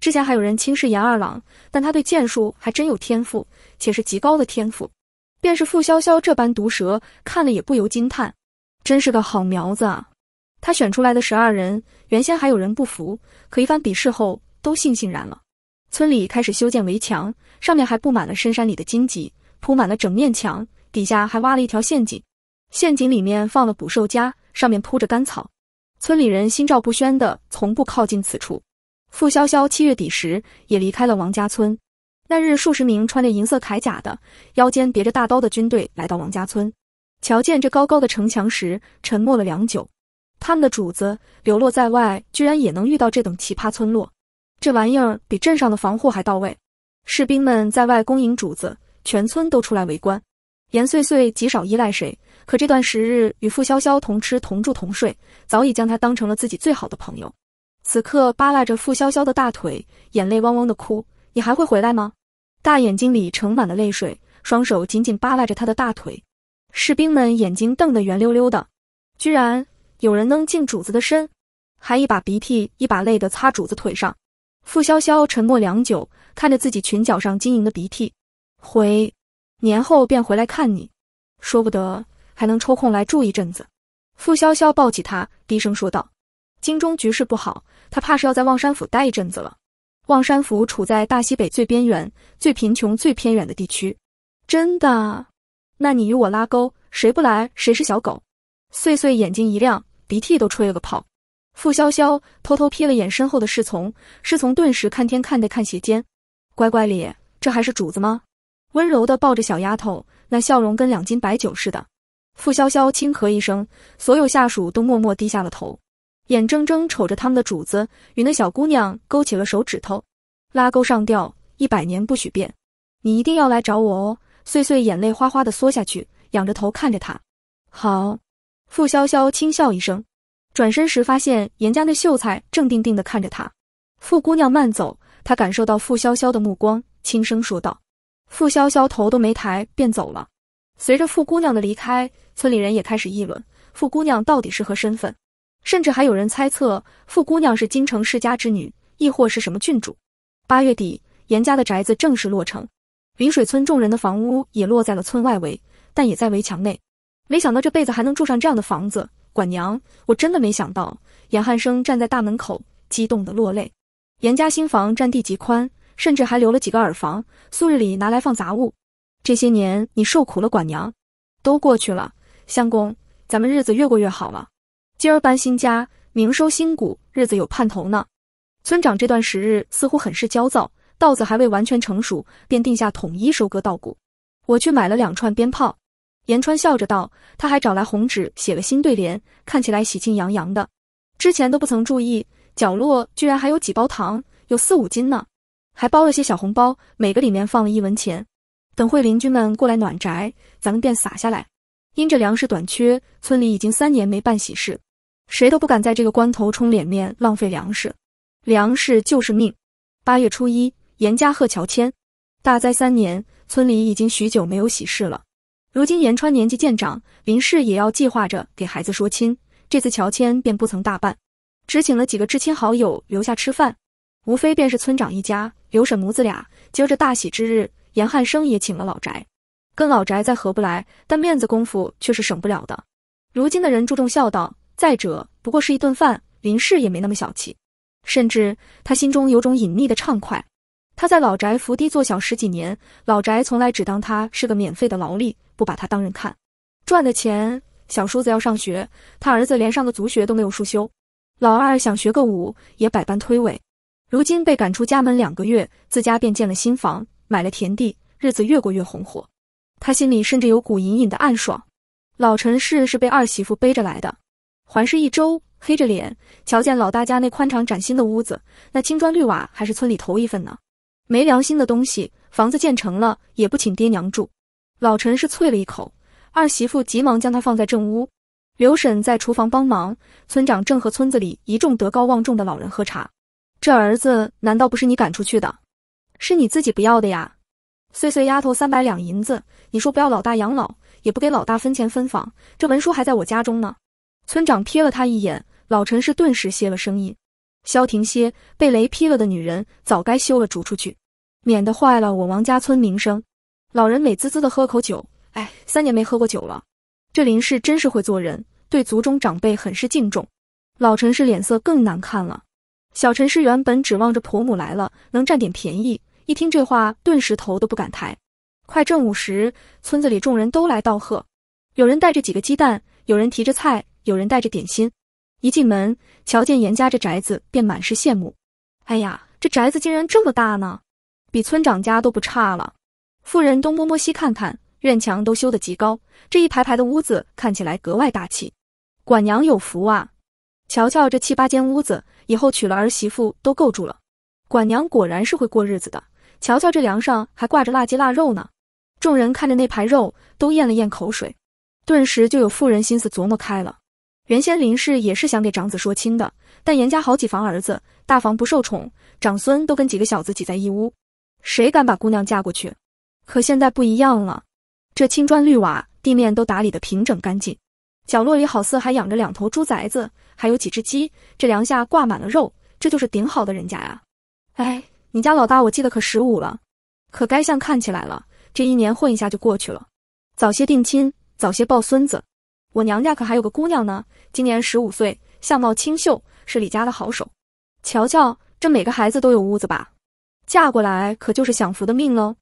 之前还有人轻视严二郎，但他对剑术还真有天赋，且是极高的天赋。便是傅潇潇这般毒舌，看了也不由惊叹，真是个好苗子啊！他选出来的十二人，原先还有人不服，可一番比试后，都悻悻然了。村里开始修建围墙，上面还布满了深山里的荆棘，铺满了整面墙，底下还挖了一条陷阱，陷阱里面放了捕兽夹，上面铺着干草。村里人心照不宣的，从不靠近此处。傅潇潇七月底时也离开了王家村。那日，数十名穿着银色铠甲的、腰间别着大刀的军队来到王家村，瞧见这高高的城墙时，沉默了良久。他们的主子流落在外，居然也能遇到这等奇葩村落。这玩意儿比镇上的防护还到位。士兵们在外恭迎主子，全村都出来围观。严岁岁极少依赖谁，可这段时日与付潇潇同吃同住同睡，早已将他当成了自己最好的朋友。此刻，扒拉着付潇潇的大腿，眼泪汪汪的哭：“你还会回来吗？”大眼睛里盛满了泪水，双手紧紧扒拉着他的大腿。士兵们眼睛瞪得圆溜溜的，居然有人能近主子的身，还一把鼻涕一把泪的擦主子腿上。傅潇潇沉默良久，看着自己裙角上晶莹的鼻涕，回年后便回来看你，说不得还能抽空来住一阵子。傅潇潇抱起他，低声说道：“京中局势不好，他怕是要在望山府待一阵子了。”望山府处在大西北最边缘、最贫穷、最偏远的地区，真的？那你与我拉钩，谁不来谁是小狗？碎碎眼睛一亮，鼻涕都吹了个泡。傅潇潇偷偷瞥了眼身后的侍从，侍从顿时看天看地看鞋尖，乖乖咧，这还是主子吗？温柔的抱着小丫头，那笑容跟两斤白酒似的。傅潇潇轻咳一声，所有下属都默默低下了头。眼睁睁瞅着他们的主子与那小姑娘勾起了手指头，拉钩上吊一百年不许变。你一定要来找我哦！碎碎眼泪哗哗的缩下去，仰着头看着他。好，傅潇潇轻笑一声，转身时发现严家那秀才正定定地看着他。傅姑娘慢走。他感受到傅潇潇的目光，轻声说道。傅潇潇头都没抬便走了。随着傅姑娘的离开，村里人也开始议论傅姑娘到底是何身份。甚至还有人猜测，傅姑娘是京城世家之女，亦或是什么郡主。八月底，严家的宅子正式落成，临水村众人的房屋也落在了村外围，但也在围墙内。没想到这辈子还能住上这样的房子，管娘，我真的没想到。严汉生站在大门口，激动的落泪。严家新房占地极宽，甚至还留了几个耳房，素日里拿来放杂物。这些年你受苦了，管娘，都过去了，相公，咱们日子越过越好了。今儿搬新家，明收新谷，日子有盼头呢。村长这段时日似乎很是焦躁，稻子还未完全成熟，便定下统一收割稻谷。我去买了两串鞭炮，严川笑着道。他还找来红纸写了新对联，看起来喜庆洋洋的。之前都不曾注意，角落居然还有几包糖，有四五斤呢，还包了些小红包，每个里面放了一文钱。等会邻居们过来暖宅，咱们便撒下来。因着粮食短缺，村里已经三年没办喜事。谁都不敢在这个关头冲脸面，浪费粮食。粮食就是命。八月初一，严家贺乔迁。大灾三年，村里已经许久没有喜事了。如今严川年纪渐长，林氏也要计划着给孩子说亲。这次乔迁便不曾大办，只请了几个至亲好友留下吃饭。无非便是村长一家、刘婶母子俩。今儿这大喜之日，严汉生也请了老宅。跟老宅再合不来，但面子功夫却是省不了的。如今的人注重孝道。再者，不过是一顿饭，林氏也没那么小气，甚至他心中有种隐秘的畅快。他在老宅伏低做小十几年，老宅从来只当他是个免费的劳力，不把他当人看。赚的钱，小叔子要上学，他儿子连上个足学都没有书修。老二想学个舞，也百般推诿。如今被赶出家门两个月，自家便建了新房，买了田地，日子越过越红火。他心里甚至有股隐隐的暗爽。老陈氏是被二媳妇背着来的。环视一周，黑着脸，瞧见老大家那宽敞崭新的屋子，那青砖绿瓦还是村里头一份呢。没良心的东西，房子建成了也不请爹娘住。老陈是啐了一口，二媳妇急忙将他放在正屋。刘婶在厨房帮忙，村长正和村子里一众德高望重的老人喝茶。这儿子难道不是你赶出去的？是你自己不要的呀？碎碎丫头三百两银子，你说不要老大养老，也不给老大分钱分房，这文书还在我家中呢。村长瞥了他一眼，老陈氏顿时歇了声音，萧停歇，被雷劈了的女人早该休了，逐出去，免得坏了我王家村名声。老人美滋滋的喝口酒，哎，三年没喝过酒了。这林氏真是会做人，对族中长辈很是敬重。老陈氏脸色更难看了。小陈氏原本指望着婆母来了能占点便宜，一听这话，顿时头都不敢抬。快正午时，村子里众人都来道贺，有人带着几个鸡蛋，有人提着菜。有人带着点心，一进门瞧见严家这宅子便满是羡慕。哎呀，这宅子竟然这么大呢，比村长家都不差了。妇人东摸摸西看看，院墙都修得极高，这一排排的屋子看起来格外大气。管娘有福啊！瞧瞧这七八间屋子，以后娶了儿媳妇都够住了。管娘果然是会过日子的。瞧瞧这梁上还挂着腊鸡腊肉呢，众人看着那排肉都咽了咽口水，顿时就有妇人心思琢磨开了。原先林氏也是想给长子说亲的，但严家好几房儿子，大房不受宠，长孙都跟几个小子挤在一屋，谁敢把姑娘嫁过去？可现在不一样了，这青砖绿瓦，地面都打理得平整干净，角落里好似还养着两头猪崽子，还有几只鸡，这梁下挂满了肉，这就是顶好的人家呀！哎，你家老大我记得可十五了，可该像看起来了，这一年混一下就过去了，早些定亲，早些抱孙子。我娘家可还有个姑娘呢，今年十五岁，相貌清秀，是李家的好手。瞧瞧，这每个孩子都有屋子吧？嫁过来可就是享福的命喽。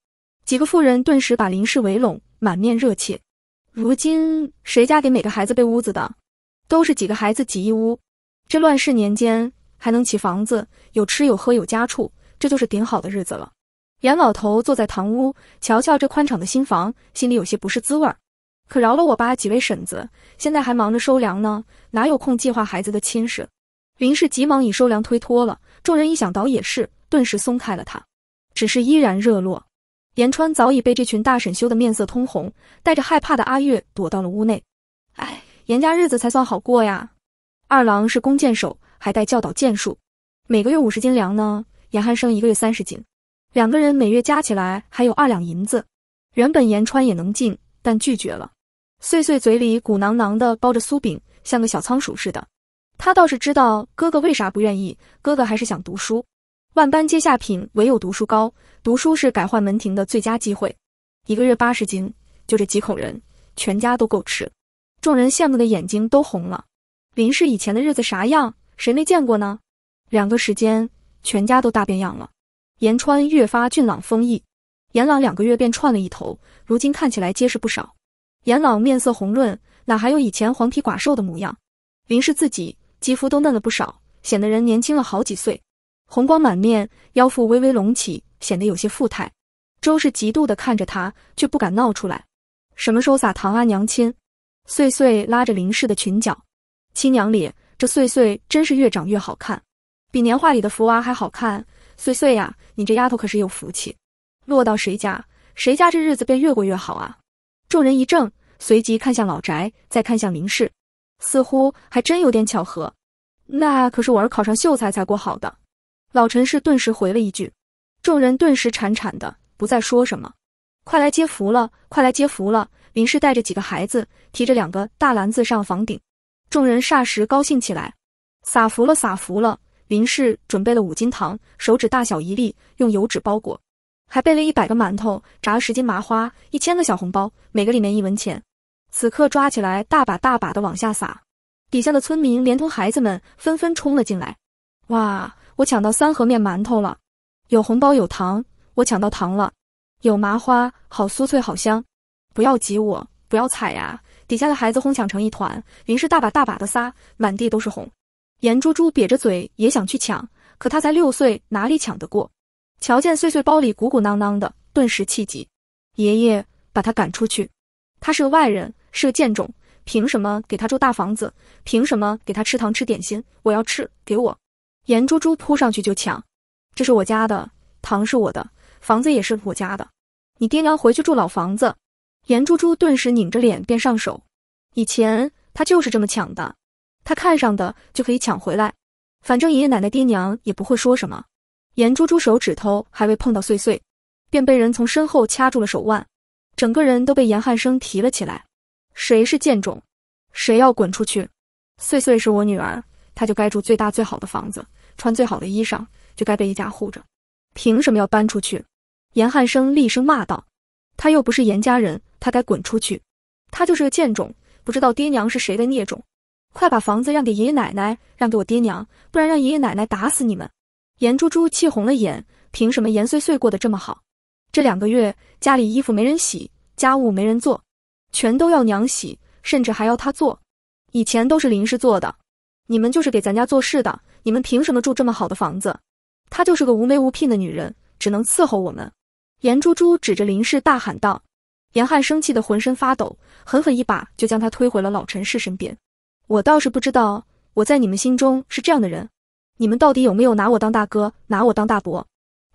几个妇人顿时把林氏围拢，满面热切。如今谁家给每个孩子备屋子的？都是几个孩子挤一屋。这乱世年间还能起房子，有吃有喝有家畜，这就是顶好的日子了。严老头坐在堂屋，瞧瞧这宽敞的新房，心里有些不是滋味儿。可饶了我吧！几位婶子现在还忙着收粮呢，哪有空计划孩子的亲事？林氏急忙以收粮推脱了。众人一想倒也是，顿时松开了他，只是依然热络。严川早已被这群大婶羞得面色通红，带着害怕的阿月躲到了屋内。哎，严家日子才算好过呀。二郎是弓箭手，还带教导箭术，每个月五十斤粮呢。严寒生一个月三十斤，两个人每月加起来还有二两银子。原本严川也能进，但拒绝了。碎碎嘴里鼓囊囊的包着酥饼，像个小仓鼠似的。他倒是知道哥哥为啥不愿意，哥哥还是想读书。万般皆下品，唯有读书高。读书是改换门庭的最佳机会。一个月八十斤，就这几口人，全家都够吃。众人羡慕的眼睛都红了。林氏以前的日子啥样，谁没见过呢？两个时间，全家都大变样了。严川越发俊朗风毅，严朗两个月便串了一头，如今看起来结实不少。严朗面色红润，哪还有以前黄皮寡瘦的模样？林氏自己肌肤都嫩了不少，显得人年轻了好几岁，红光满面，腰腹微微隆起，显得有些富态。周氏嫉妒的看着他，却不敢闹出来。什么时候撒糖啊，娘亲？岁岁拉着林氏的裙角，亲娘里，这岁岁真是越长越好看，比年画里的福娃还好看。岁岁呀，你这丫头可是有福气，落到谁家，谁家这日子便越过越好啊。众人一怔，随即看向老宅，再看向林氏，似乎还真有点巧合。那可是我儿考上秀才才过好的。老陈氏顿时回了一句，众人顿时颤颤的不再说什么。快来接福了，快来接福了！林氏带着几个孩子，提着两个大篮子上房顶，众人霎时高兴起来。撒福了，撒福了！林氏准备了五斤糖，手指大小一粒，用油纸包裹。还备了一百个馒头，炸了十斤麻花，一千个小红包，每个里面一文钱。此刻抓起来，大把大把的往下撒，底下的村民连同孩子们纷纷冲了进来。哇！我抢到三盒面馒头了，有红包有糖，我抢到糖了，有麻花，好酥脆，好香。不要挤我，不要踩呀！底下的孩子哄抢成一团，零食大把大把的撒，满地都是红。颜珠珠瘪着嘴也想去抢，可他才六岁，哪里抢得过？瞧见碎碎包里鼓鼓囊囊的，顿时气急。爷爷把他赶出去，他是个外人，是个贱种，凭什么给他住大房子，凭什么给他吃糖吃点心？我要吃，给我！颜珠珠扑上去就抢，这是我家的糖是我的，房子也是我家的，你爹娘回去住老房子。颜珠珠顿时拧着脸便上手，以前他就是这么抢的，他看上的就可以抢回来，反正爷爷奶奶爹娘也不会说什么。严珠珠手指头还未碰到碎碎，便被人从身后掐住了手腕，整个人都被严汉生提了起来。谁是贱种？谁要滚出去？碎碎是我女儿，她就该住最大最好的房子，穿最好的衣裳，就该被一家护着。凭什么要搬出去？严汉生厉声骂道：“他又不是严家人，他该滚出去。他就是个贱种，不知道爹娘是谁的孽种。快把房子让给爷爷奶奶，让给我爹娘，不然让爷爷奶奶打死你们！”严珠珠气红了眼，凭什么严穗穗过得这么好？这两个月家里衣服没人洗，家务没人做，全都要娘洗，甚至还要她做。以前都是林氏做的，你们就是给咱家做事的，你们凭什么住这么好的房子？她就是个无媒无聘的女人，只能伺候我们。严珠珠指着林氏大喊道：“严汉，生气的浑身发抖，狠狠一把就将她推回了老陈氏身边。我倒是不知道我在你们心中是这样的人。”你们到底有没有拿我当大哥，拿我当大伯？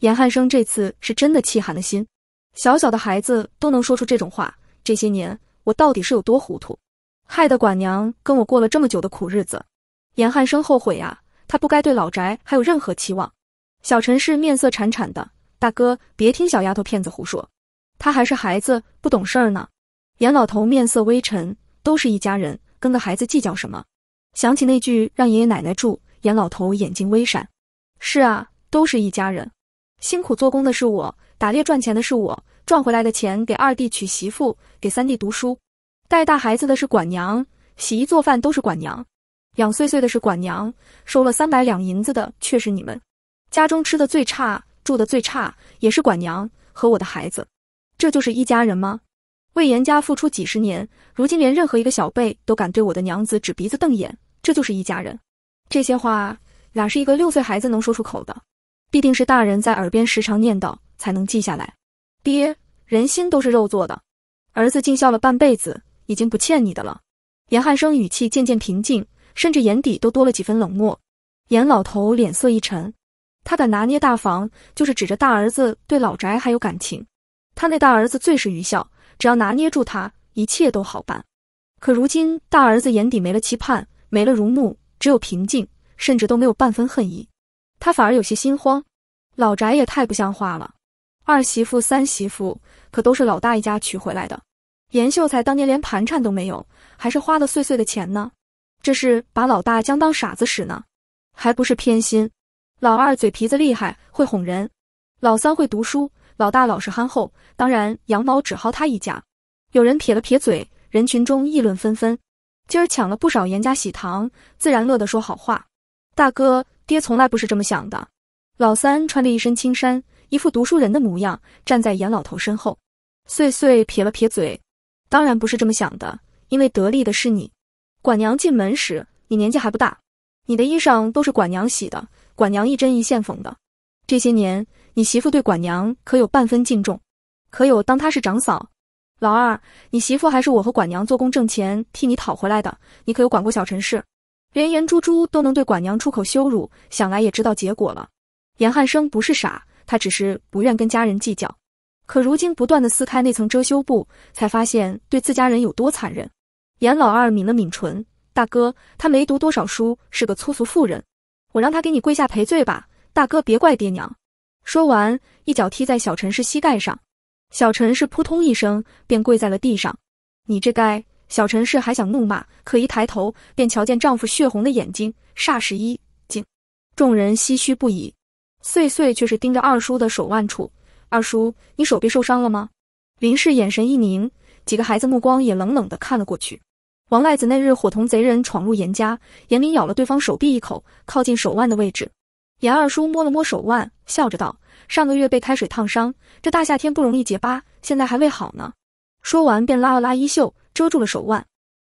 严汉生这次是真的气寒了心。小小的孩子都能说出这种话，这些年我到底是有多糊涂，害得管娘跟我过了这么久的苦日子。严汉生后悔呀，他不该对老宅还有任何期望。小陈氏面色惨惨的，大哥别听小丫头片子胡说，她还是孩子，不懂事儿呢。严老头面色微沉，都是一家人，跟个孩子计较什么？想起那句让爷爷奶奶住。严老头眼睛微闪：“是啊，都是一家人。辛苦做工的是我，打猎赚钱的是我，赚回来的钱给二弟娶媳妇，给三弟读书，带大孩子的是管娘，洗衣做饭都是管娘，养岁岁的是管娘，收了三百两银子的却是你们。家中吃的最差，住的最差，也是管娘和我的孩子。这就是一家人吗？为严家付出几十年，如今连任何一个小辈都敢对我的娘子指鼻子瞪眼，这就是一家人？”这些话哪是一个六岁孩子能说出口的？必定是大人在耳边时常念叨，才能记下来。爹，人心都是肉做的，儿子尽孝了半辈子，已经不欠你的了。严汉生语气渐渐平静，甚至眼底都多了几分冷漠。严老头脸色一沉，他敢拿捏大房，就是指着大儿子对老宅还有感情。他那大儿子最是愚孝，只要拿捏住他，一切都好办。可如今大儿子眼底没了期盼，没了如沐。只有平静，甚至都没有半分恨意，他反而有些心慌。老宅也太不像话了，二媳妇、三媳妇可都是老大一家娶回来的。严秀才当年连盘缠都没有，还是花的碎碎的钱呢，这是把老大将当傻子使呢，还不是偏心？老二嘴皮子厉害，会哄人；老三会读书，老大老实憨厚。当然，羊毛只薅他一家。有人撇了撇嘴，人群中议论纷纷。今儿抢了不少严家喜糖，自然乐得说好话。大哥，爹从来不是这么想的。老三穿着一身青衫，一副读书人的模样，站在严老头身后。岁岁撇了撇嘴，当然不是这么想的，因为得力的是你。管娘进门时，你年纪还不大，你的衣裳都是管娘洗的，管娘一针一线缝的。这些年，你媳妇对管娘可有半分敬重？可有当她是长嫂？老二，你媳妇还是我和管娘做工挣钱替你讨回来的，你可有管过小陈氏？连颜珠珠都能对管娘出口羞辱，想来也知道结果了。严汉生不是傻，他只是不愿跟家人计较，可如今不断的撕开那层遮羞布，才发现对自家人有多残忍。严老二抿了抿唇，大哥，他没读多少书，是个粗俗妇人，我让他给你跪下赔罪吧，大哥别怪爹娘。说完，一脚踢在小陈氏膝盖上。小陈氏扑通一声便跪在了地上，你这该！小陈氏还想怒骂，可一抬头便瞧见丈夫血红的眼睛，霎时一惊。众人唏嘘不已，岁岁却是盯着二叔的手腕处。二叔，你手臂受伤了吗？林氏眼神一凝，几个孩子目光也冷冷的看了过去。王赖子那日伙同贼人闯入严家，严明咬了对方手臂一口，靠近手腕的位置。严二叔摸了摸手腕，笑着道。上个月被开水烫伤，这大夏天不容易结疤，现在还未好呢。说完便拉了拉衣袖，遮住了手腕。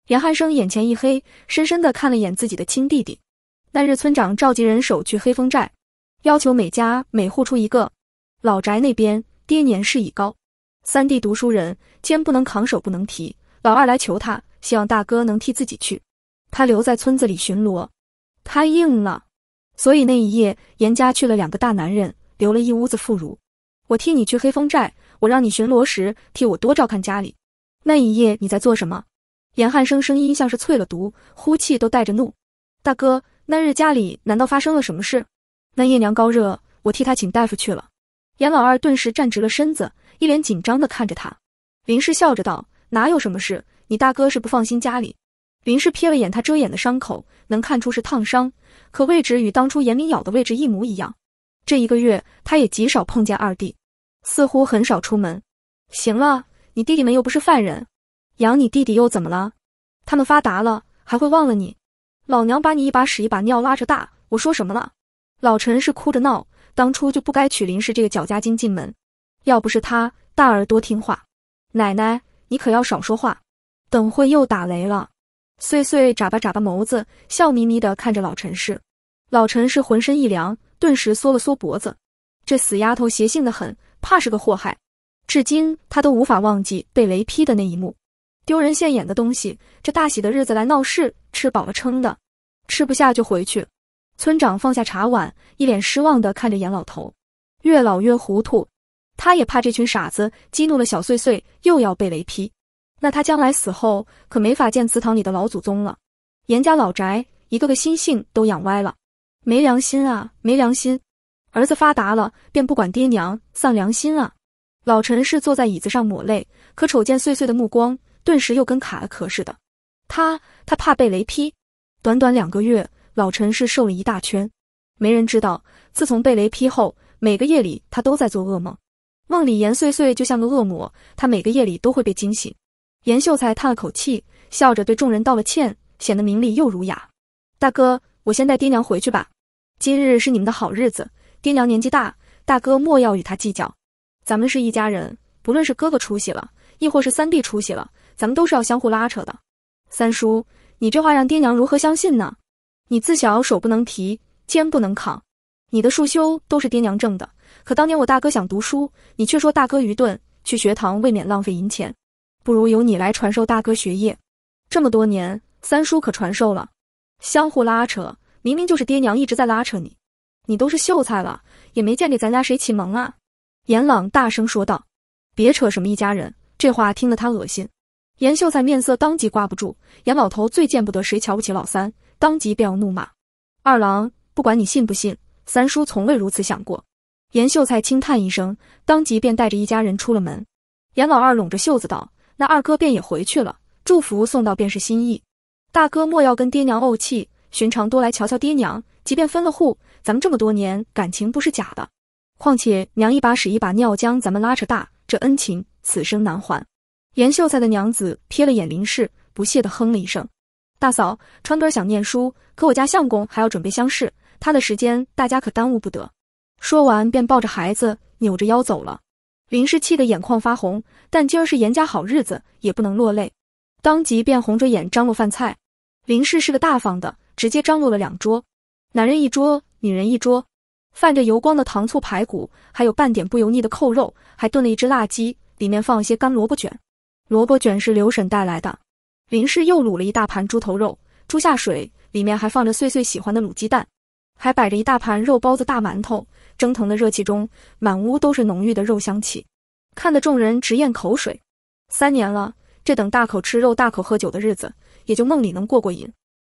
严汉生眼前一黑，深深的看了一眼自己的亲弟弟。那日村长召集人手去黑风寨，要求每家每户出一个。老宅那边爹年事已高，三弟读书人，肩不能扛手不能提，老二来求他，希望大哥能替自己去。他留在村子里巡逻，他应了。所以那一夜，严家去了两个大男人。留了一屋子妇孺，我替你去黑风寨，我让你巡逻时替我多照看家里。那一夜你在做什么？严汉生声音像是淬了毒，呼气都带着怒。大哥，那日家里难道发生了什么事？那夜娘高热，我替她请大夫去了。严老二顿时站直了身子，一脸紧张的看着他。林氏笑着道：“哪有什么事？你大哥是不放心家里。”林氏瞥了眼他遮掩的伤口，能看出是烫伤，可位置与当初严明咬的位置一模一样。这一个月，他也极少碰见二弟，似乎很少出门。行了，你弟弟们又不是犯人，养你弟弟又怎么了？他们发达了还会忘了你？老娘把你一把屎一把尿拉扯大，我说什么了？老陈是哭着闹，当初就不该娶林氏这个脚家精进门，要不是他，大儿多听话。奶奶，你可要少说话，等会又打雷了。岁岁眨巴眨巴眸子，笑眯眯地看着老陈氏。老陈氏浑身一凉。顿时缩了缩脖子，这死丫头邪性的很，怕是个祸害。至今他都无法忘记被雷劈的那一幕，丢人现眼的东西，这大喜的日子来闹事，吃饱了撑的，吃不下就回去。村长放下茶碗，一脸失望的看着严老头，越老越糊涂。他也怕这群傻子激怒了小碎碎，又要被雷劈，那他将来死后可没法见祠堂里的老祖宗了。严家老宅一个个心性都养歪了。没良心啊，没良心！儿子发达了便不管爹娘，丧良心啊！老陈氏坐在椅子上抹泪，可瞅见岁岁的目光，顿时又跟卡了壳似的。他他怕被雷劈。短短两个月，老陈氏瘦了一大圈。没人知道，自从被雷劈后，每个夜里他都在做噩梦，梦里严岁岁就像个恶魔。他每个夜里都会被惊醒。严秀才叹了口气，笑着对众人道了歉，显得明丽又儒雅。大哥，我先带爹娘回去吧。今日是你们的好日子，爹娘年纪大，大哥莫要与他计较。咱们是一家人，不论是哥哥出息了，亦或是三弟出息了，咱们都是要相互拉扯的。三叔，你这话让爹娘如何相信呢？你自小手不能提，肩不能扛，你的束修都是爹娘挣的。可当年我大哥想读书，你却说大哥愚钝，去学堂未免浪费银钱，不如由你来传授大哥学业。这么多年，三叔可传授了？相互拉扯。明明就是爹娘一直在拉扯你，你都是秀才了，也没见给咱家谁启蒙啊！严朗大声说道：“别扯什么一家人，这话听得他恶心。”严秀才面色当即挂不住，严老头最见不得谁瞧不起老三，当即便要怒骂二郎。不管你信不信，三叔从未如此想过。严秀才轻叹一声，当即便带着一家人出了门。严老二拢着袖子道：“那二哥便也回去了，祝福送到便是心意。大哥莫要跟爹娘怄气。”寻常多来瞧瞧爹娘，即便分了户，咱们这么多年感情不是假的。况且娘一把屎一把尿将咱们拉扯大，这恩情此生难还。严秀才的娘子瞥了眼林氏，不屑地哼了一声：“大嫂，川哥想念书，可我家相公还要准备乡试，他的时间大家可耽误不得。”说完便抱着孩子扭着腰走了。林氏气得眼眶发红，但今儿是严家好日子，也不能落泪，当即便红着眼张罗饭菜。林氏是个大方的。直接张罗了两桌，男人一桌，女人一桌。泛着油光的糖醋排骨，还有半点不油腻的扣肉，还炖了一只辣鸡，里面放一些干萝卜卷。萝卜卷是刘婶带来的。林氏又卤了一大盘猪头肉、猪下水，里面还放着碎碎喜欢的卤鸡蛋，还摆着一大盘肉包子、大馒头。蒸腾的热气中，满屋都是浓郁的肉香气，看得众人直咽口水。三年了，这等大口吃肉、大口喝酒的日子，也就梦里能过过瘾。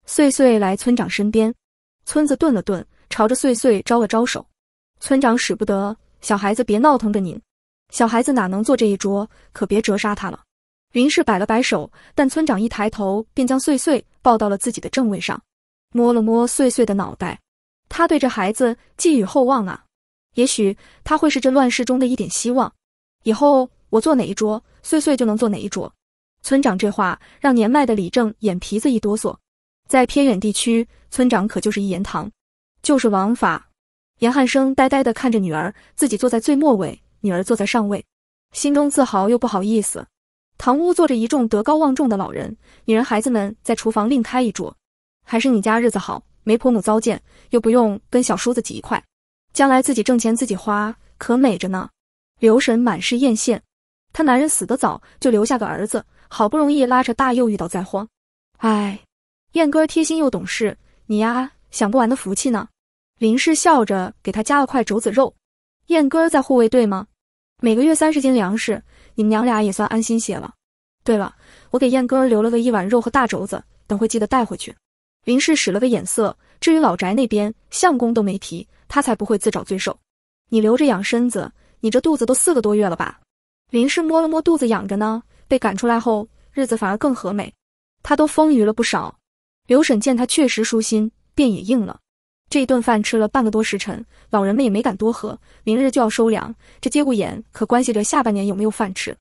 岁岁来村长身边，村子顿了顿，朝着岁岁招了招手。村长使不得，小孩子别闹腾着您。小孩子哪能坐这一桌？可别折杀他了。云氏摆了摆手，但村长一抬头便将岁岁抱到了自己的正位上，摸了摸岁岁的脑袋。他对这孩子寄予厚望啊，也许他会是这乱世中的一点希望。以后我坐哪一桌，岁岁就能坐哪一桌。村长这话让年迈的李正眼皮子一哆嗦。在偏远地区，村长可就是一言堂，就是王法。严汉生呆呆地看着女儿，自己坐在最末尾，女儿坐在上位，心中自豪又不好意思。堂屋坐着一众德高望重的老人，女人孩子们在厨房另开一桌。还是你家日子好，没婆母糟践，又不用跟小叔子挤一块，将来自己挣钱自己花，可美着呢。刘婶满是艳羡，她男人死得早，就留下个儿子，好不容易拉扯大，又遇到灾荒，唉。燕哥贴心又懂事，你呀，享不完的福气呢。林氏笑着给他加了块肘子肉。燕哥在护卫队吗？每个月三十斤粮食，你们娘俩也算安心些了。对了，我给燕哥留了个一碗肉和大肘子，等会记得带回去。林氏使了个眼色。至于老宅那边，相公都没提，他才不会自找罪受。你留着养身子，你这肚子都四个多月了吧？林氏摸了摸肚子，养着呢。被赶出来后，日子反而更和美，她都丰腴了不少。刘婶见他确实舒心，便也应了。这一顿饭吃了半个多时辰，老人们也没敢多喝。明日就要收粮，这节骨眼可关系着下半年有没有饭吃。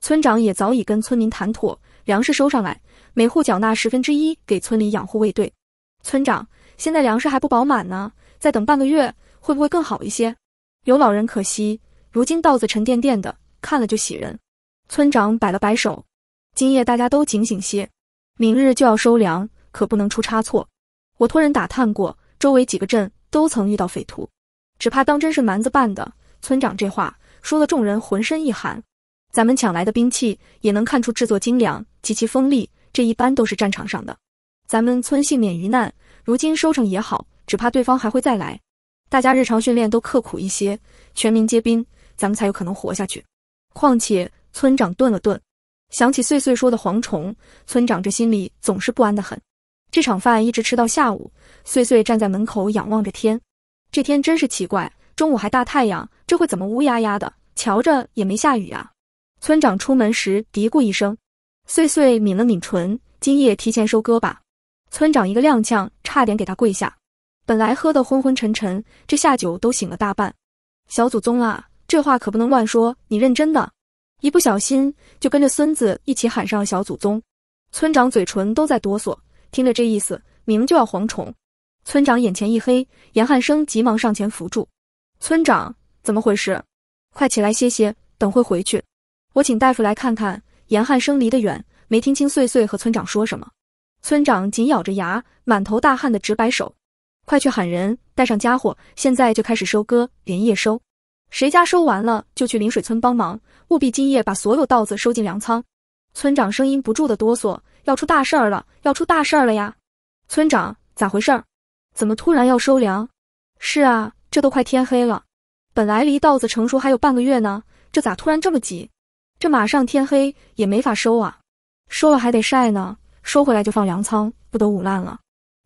村长也早已跟村民谈妥，粮食收上来，每户缴纳十分之一给村里养护卫队。村长，现在粮食还不饱满呢，再等半个月会不会更好一些？有老人可惜，如今稻子沉甸甸的，看了就喜人。村长摆了摆手，今夜大家都警醒些，明日就要收粮。可不能出差错。我托人打探过，周围几个镇都曾遇到匪徒，只怕当真是蛮子办的。村长这话说的，众人浑身一寒。咱们抢来的兵器也能看出制作精良，极其锋利，这一般都是战场上的。咱们村幸免于难，如今收成也好，只怕对方还会再来。大家日常训练都刻苦一些，全民皆兵，咱们才有可能活下去。况且，村长顿了顿，想起岁岁说的蝗虫，村长这心里总是不安的很。这场饭一直吃到下午，碎碎站在门口仰望着天。这天真是奇怪，中午还大太阳，这会怎么乌压压的？瞧着也没下雨啊。村长出门时嘀咕一声，碎碎抿了抿唇，今夜提前收割吧。村长一个踉跄，差点给他跪下。本来喝的昏昏沉沉，这下酒都醒了大半。小祖宗啊，这话可不能乱说，你认真的一不小心就跟着孙子一起喊上小祖宗。村长嘴唇都在哆嗦。听着这意思，明就要蝗虫。村长眼前一黑，严汉生急忙上前扶住。村长，怎么回事？快起来歇歇，等会回去，我请大夫来看看。严汉生离得远，没听清碎碎和村长说什么。村长紧咬着牙，满头大汗的直摆手，快去喊人，带上家伙，现在就开始收割，连夜收。谁家收完了就去临水村帮忙，务必今夜把所有稻子收进粮仓。村长声音不住的哆嗦。要出大事儿了！要出大事儿了呀！村长，咋回事？怎么突然要收粮？是啊，这都快天黑了，本来离稻子成熟还有半个月呢，这咋突然这么急？这马上天黑也没法收啊！收了还得晒呢，收回来就放粮仓，不得捂烂了？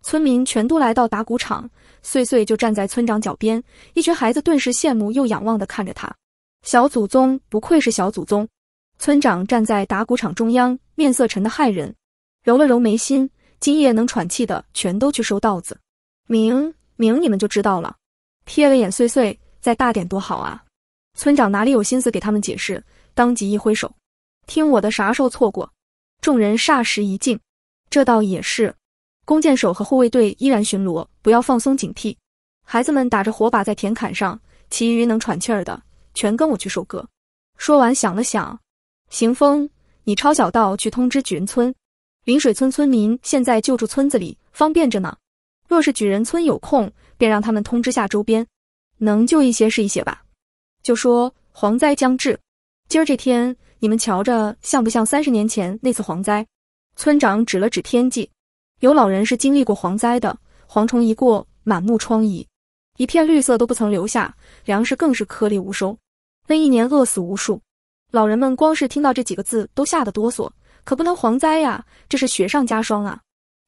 村民全都来到打谷场，岁岁就站在村长脚边，一群孩子顿时羡慕又仰望的看着他，小祖宗不愧是小祖宗！村长站在打谷场中央，面色沉的骇人。揉了揉眉心，今夜能喘气的全都去收稻子，明明你们就知道了。瞥了眼碎碎，再大点多好啊！村长哪里有心思给他们解释，当即一挥手：“听我的，啥时候错过？”众人霎时一静。这倒也是。弓箭手和护卫队依然巡逻，不要放松警惕。孩子们打着火把在田坎上，其余能喘气儿的全跟我去收割。说完想了想，行风，你抄小道去通知举人村。临水村村民现在就住村子里，方便着呢。若是举人村有空，便让他们通知下周边，能救一些是一些吧。就说蝗灾将至，今儿这天你们瞧着像不像三十年前那次蝗灾？村长指了指天际，有老人是经历过蝗灾的，蝗虫一过，满目疮痍，一片绿色都不曾留下，粮食更是颗粒无收，那一年饿死无数。老人们光是听到这几个字，都吓得哆嗦。可不能蝗灾呀，这是雪上加霜啊！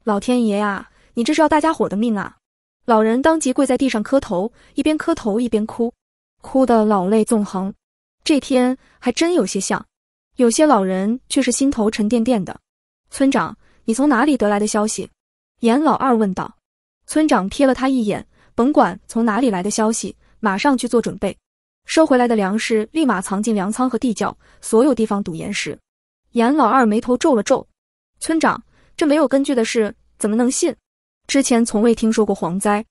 老天爷呀，你这是要大家伙的命啊！老人当即跪在地上磕头，一边磕头一边哭，哭得老泪纵横。这天还真有些像，有些老人却是心头沉甸甸的。村长，你从哪里得来的消息？严老二问道。村长瞥了他一眼，甭管从哪里来的消息，马上去做准备，收回来的粮食立马藏进粮仓和地窖，所有地方堵严实。严老二眉头皱了皱，村长，这没有根据的事怎么能信？之前从未听说过蝗灾，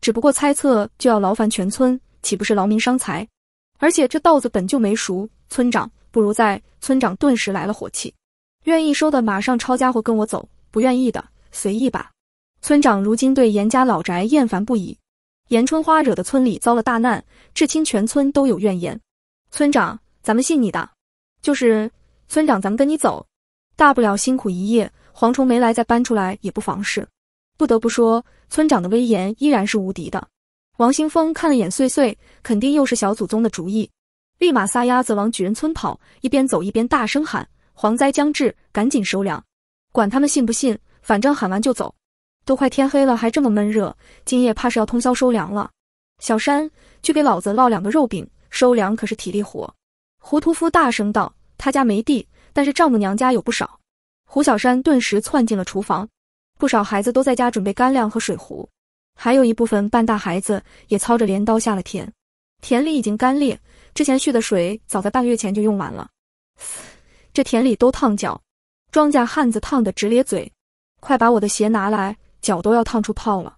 只不过猜测，就要劳烦全村，岂不是劳民伤财？而且这稻子本就没熟，村长不如在……村长顿时来了火气，愿意收的马上抄家伙跟我走，不愿意的随意吧。村长如今对严家老宅厌烦不已，严春花惹的村里遭了大难，至亲全村都有怨言。村长，咱们信你的，就是。村长，咱们跟你走，大不了辛苦一夜，蝗虫没来，再搬出来也不妨事。不得不说，村长的威严依然是无敌的。王兴峰看了眼碎碎，肯定又是小祖宗的主意，立马撒丫子往举人村跑，一边走一边大声喊：“蝗灾将至，赶紧收粮！”管他们信不信，反正喊完就走。都快天黑了，还这么闷热，今夜怕是要通宵收粮了。小山，去给老子烙两个肉饼，收粮可是体力活。胡屠夫大声道。他家没地，但是丈母娘家有不少。胡小山顿时窜进了厨房，不少孩子都在家准备干粮和水壶，还有一部分半大孩子也操着镰刀下了田。田里已经干裂，之前蓄的水早在半个月前就用完了。这田里都烫脚，庄稼汉子烫得直咧嘴。快把我的鞋拿来，脚都要烫出泡了。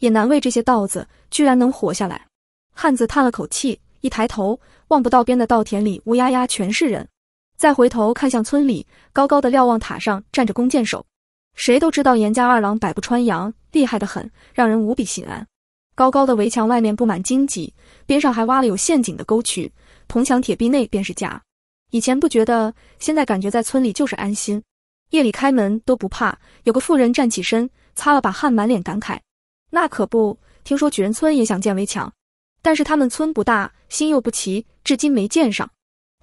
也难为这些稻子居然能活下来。汉子叹了口气，一抬头，望不到边的稻田里乌压压全是人。再回头看向村里，高高的瞭望塔上站着弓箭手，谁都知道严家二郎百步穿杨，厉害得很，让人无比心安。高高的围墙外面布满荆棘，边上还挖了有陷阱的沟渠，铜墙铁壁内便是家。以前不觉得，现在感觉在村里就是安心，夜里开门都不怕。有个妇人站起身，擦了把汗，满脸感慨：“那可不，听说举人村也想建围墙，但是他们村不大，心又不齐，至今没建上。”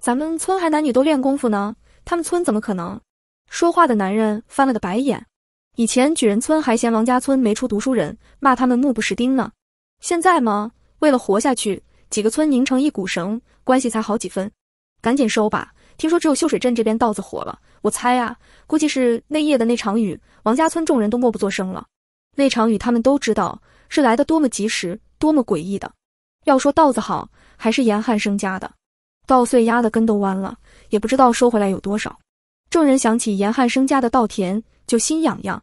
咱们村还男女都练功夫呢，他们村怎么可能？说话的男人翻了个白眼。以前举人村还嫌王家村没出读书人，骂他们目不识丁呢。现在吗？为了活下去，几个村拧成一股绳，关系才好几分。赶紧收吧，听说只有秀水镇这边稻子火了。我猜啊，估计是那夜的那场雨。王家村众人都默不作声了。那场雨他们都知道是来的多么及时，多么诡异的。要说稻子好，还是严汉生家的。稻穗压的根都弯了，也不知道收回来有多少。众人想起严汉生家的稻田，就心痒痒。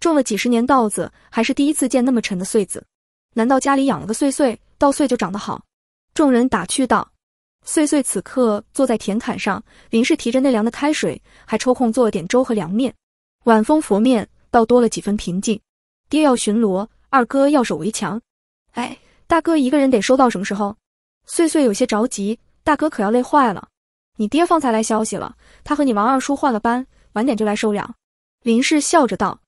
种了几十年稻子，还是第一次见那么沉的穗子。难道家里养了个穗穗，稻穗就长得好？众人打趣道。穗穗此刻坐在田坎上，林氏提着那凉的开水，还抽空做了点粥和凉面。晚风拂面，倒多了几分平静。爹要巡逻，二哥要守围墙。哎，大哥一个人得收到什么时候？穗穗有些着急。大哥可要累坏了！你爹方才来消息了，他和你王二叔换了班，晚点就来收粮。林氏笑着道：“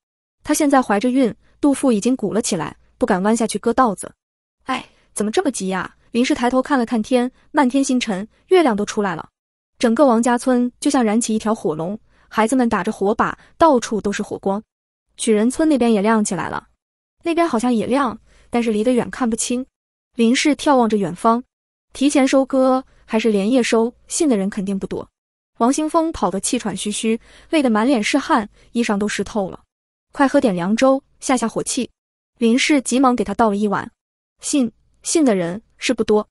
他现在怀着孕，肚腹已经鼓了起来，不敢弯下去割稻子。”哎，怎么这么急呀？林氏抬头看了看天，漫天星辰，月亮都出来了，整个王家村就像燃起一条火龙，孩子们打着火把，到处都是火光。曲仁村那边也亮起来了，那边好像也亮，但是离得远看不清。林氏眺望着远方，提前收割。还是连夜收信的人肯定不多。王兴峰跑得气喘吁吁，累得满脸是汗，衣裳都湿透了。快喝点凉粥，下下火气。林氏急忙给他倒了一碗。信信的人是不多，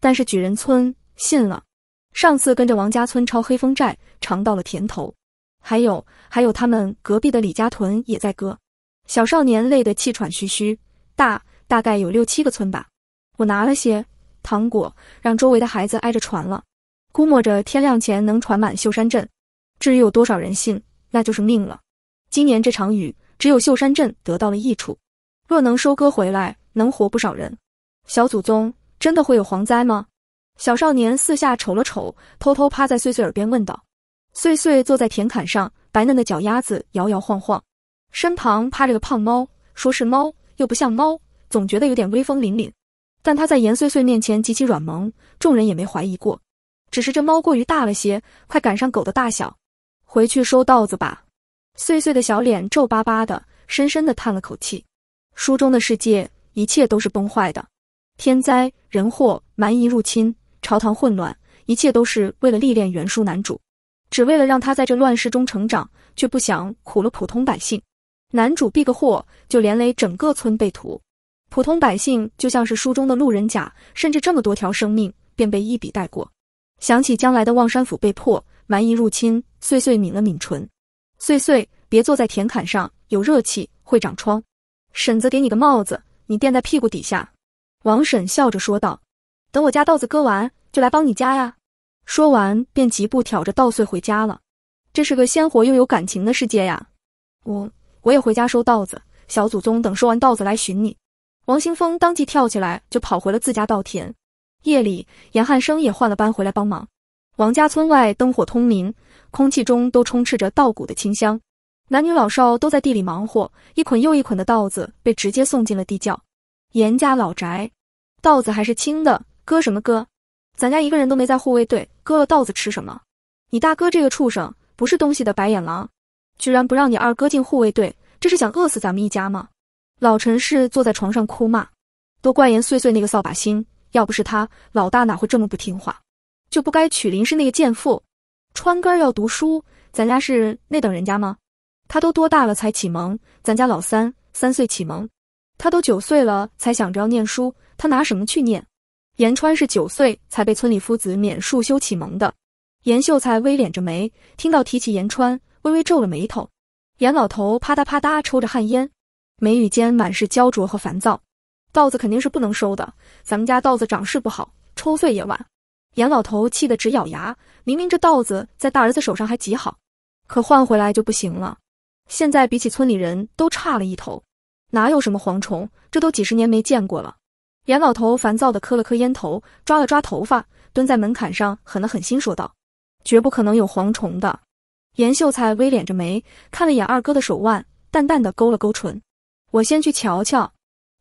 但是举人村信了。上次跟着王家村抄黑风寨，尝到了甜头。还有还有，他们隔壁的李家屯也在割。小少年累得气喘吁吁，大大概有六七个村吧。我拿了些。糖果让周围的孩子挨着传了，估摸着天亮前能传满秀山镇。至于有多少人信，那就是命了。今年这场雨，只有秀山镇得到了益处。若能收割回来，能活不少人。小祖宗，真的会有蝗灾吗？小少年四下瞅了瞅，偷偷趴在岁岁耳边问道。岁岁坐在田坎上，白嫩的脚丫子摇摇晃晃，身旁趴着个胖猫，说是猫又不像猫，总觉得有点威风凛凛。但他在严碎碎面前极其软萌，众人也没怀疑过。只是这猫过于大了些，快赶上狗的大小。回去收稻子吧。碎碎的小脸皱巴巴的，深深的叹了口气。书中的世界一切都是崩坏的，天灾人祸，蛮夷入侵，朝堂混乱，一切都是为了历练原书男主，只为了让他在这乱世中成长，却不想苦了普通百姓。男主避个祸，就连累整个村被屠。普通百姓就像是书中的路人甲，甚至这么多条生命便被一笔带过。想起将来的望山府被破，蛮夷入侵，穗穗抿了抿唇。穗穗，别坐在田坎上，有热气会长疮。婶子给你个帽子，你垫在屁股底下。王婶笑着说道：“等我家稻子割完，就来帮你家呀。”说完便疾步挑着稻穗回家了。这是个鲜活又有感情的世界呀！我我也回家收稻子，小祖宗，等收完稻子来寻你。王兴峰当即跳起来，就跑回了自家稻田。夜里，严汉生也换了班回来帮忙。王家村外灯火通明，空气中都充斥着稻谷的清香。男女老少都在地里忙活，一捆又一捆的稻子被直接送进了地窖。严家老宅，稻子还是青的，割什么割？咱家一个人都没在护卫队，割了稻子吃什么？你大哥这个畜生，不是东西的白眼狼，居然不让你二哥进护卫队，这是想饿死咱们一家吗？老陈氏坐在床上哭骂：“都怪严碎碎那个扫把星，要不是他，老大哪会这么不听话？就不该娶林氏那个贱妇。川哥要读书，咱家是那等人家吗？他都多大了才启蒙？咱家老三三岁启蒙，他都九岁了才想着要念书，他拿什么去念？严川是九岁才被村里夫子免束修启蒙的。”严秀才微敛着眉，听到提起严川，微微皱了眉头。严老头啪嗒啪嗒抽着旱烟。眉宇间满是焦灼和烦躁，稻子肯定是不能收的。咱们家稻子长势不好，抽穗也晚。严老头气得直咬牙，明明这稻子在大儿子手上还极好，可换回来就不行了。现在比起村里人都差了一头，哪有什么蝗虫？这都几十年没见过了。严老头烦躁的磕了磕烟头，抓了抓头发，蹲在门槛上，狠了狠心说道：“绝不可能有蝗虫的。”严秀才微敛着眉，看了眼二哥的手腕，淡淡的勾了勾唇。我先去瞧瞧，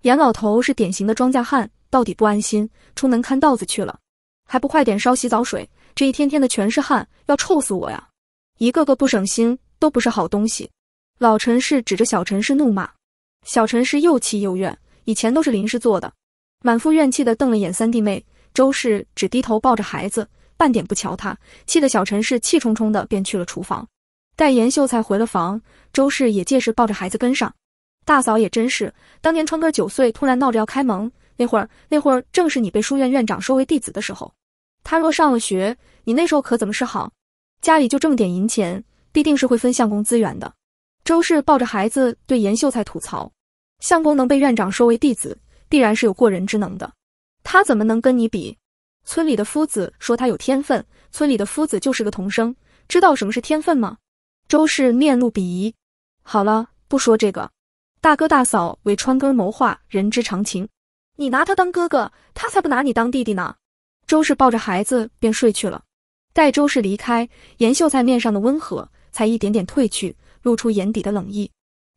严老头是典型的庄稼汉，到底不安心，出门看稻子去了。还不快点烧洗澡水！这一天天的全是汗，要臭死我呀！一个个不省心，都不是好东西。老陈氏指着小陈氏怒骂，小陈氏又气又怨，以前都是林氏做的，满腹怨气的瞪了眼三弟妹。周氏只低头抱着孩子，半点不瞧他，气得小陈氏气冲冲的便去了厨房。待严秀才回了房，周氏也借势抱着孩子跟上。大嫂也真是，当年川哥九岁突然闹着要开蒙，那会儿那会儿正是你被书院院长收为弟子的时候。他若上了学，你那时候可怎么是好？家里就这么点银钱，必定是会分相公资源的。周氏抱着孩子对严秀才吐槽：“相公能被院长收为弟子，必然是有过人之能的。他怎么能跟你比？村里的夫子说他有天分，村里的夫子就是个童生，知道什么是天分吗？”周氏面露鄙夷。好了，不说这个。大哥大嫂为川哥谋划，人之常情。你拿他当哥哥，他才不拿你当弟弟呢。周氏抱着孩子便睡去了。待周氏离开，严秀才面上的温和才一点点褪去，露出眼底的冷意。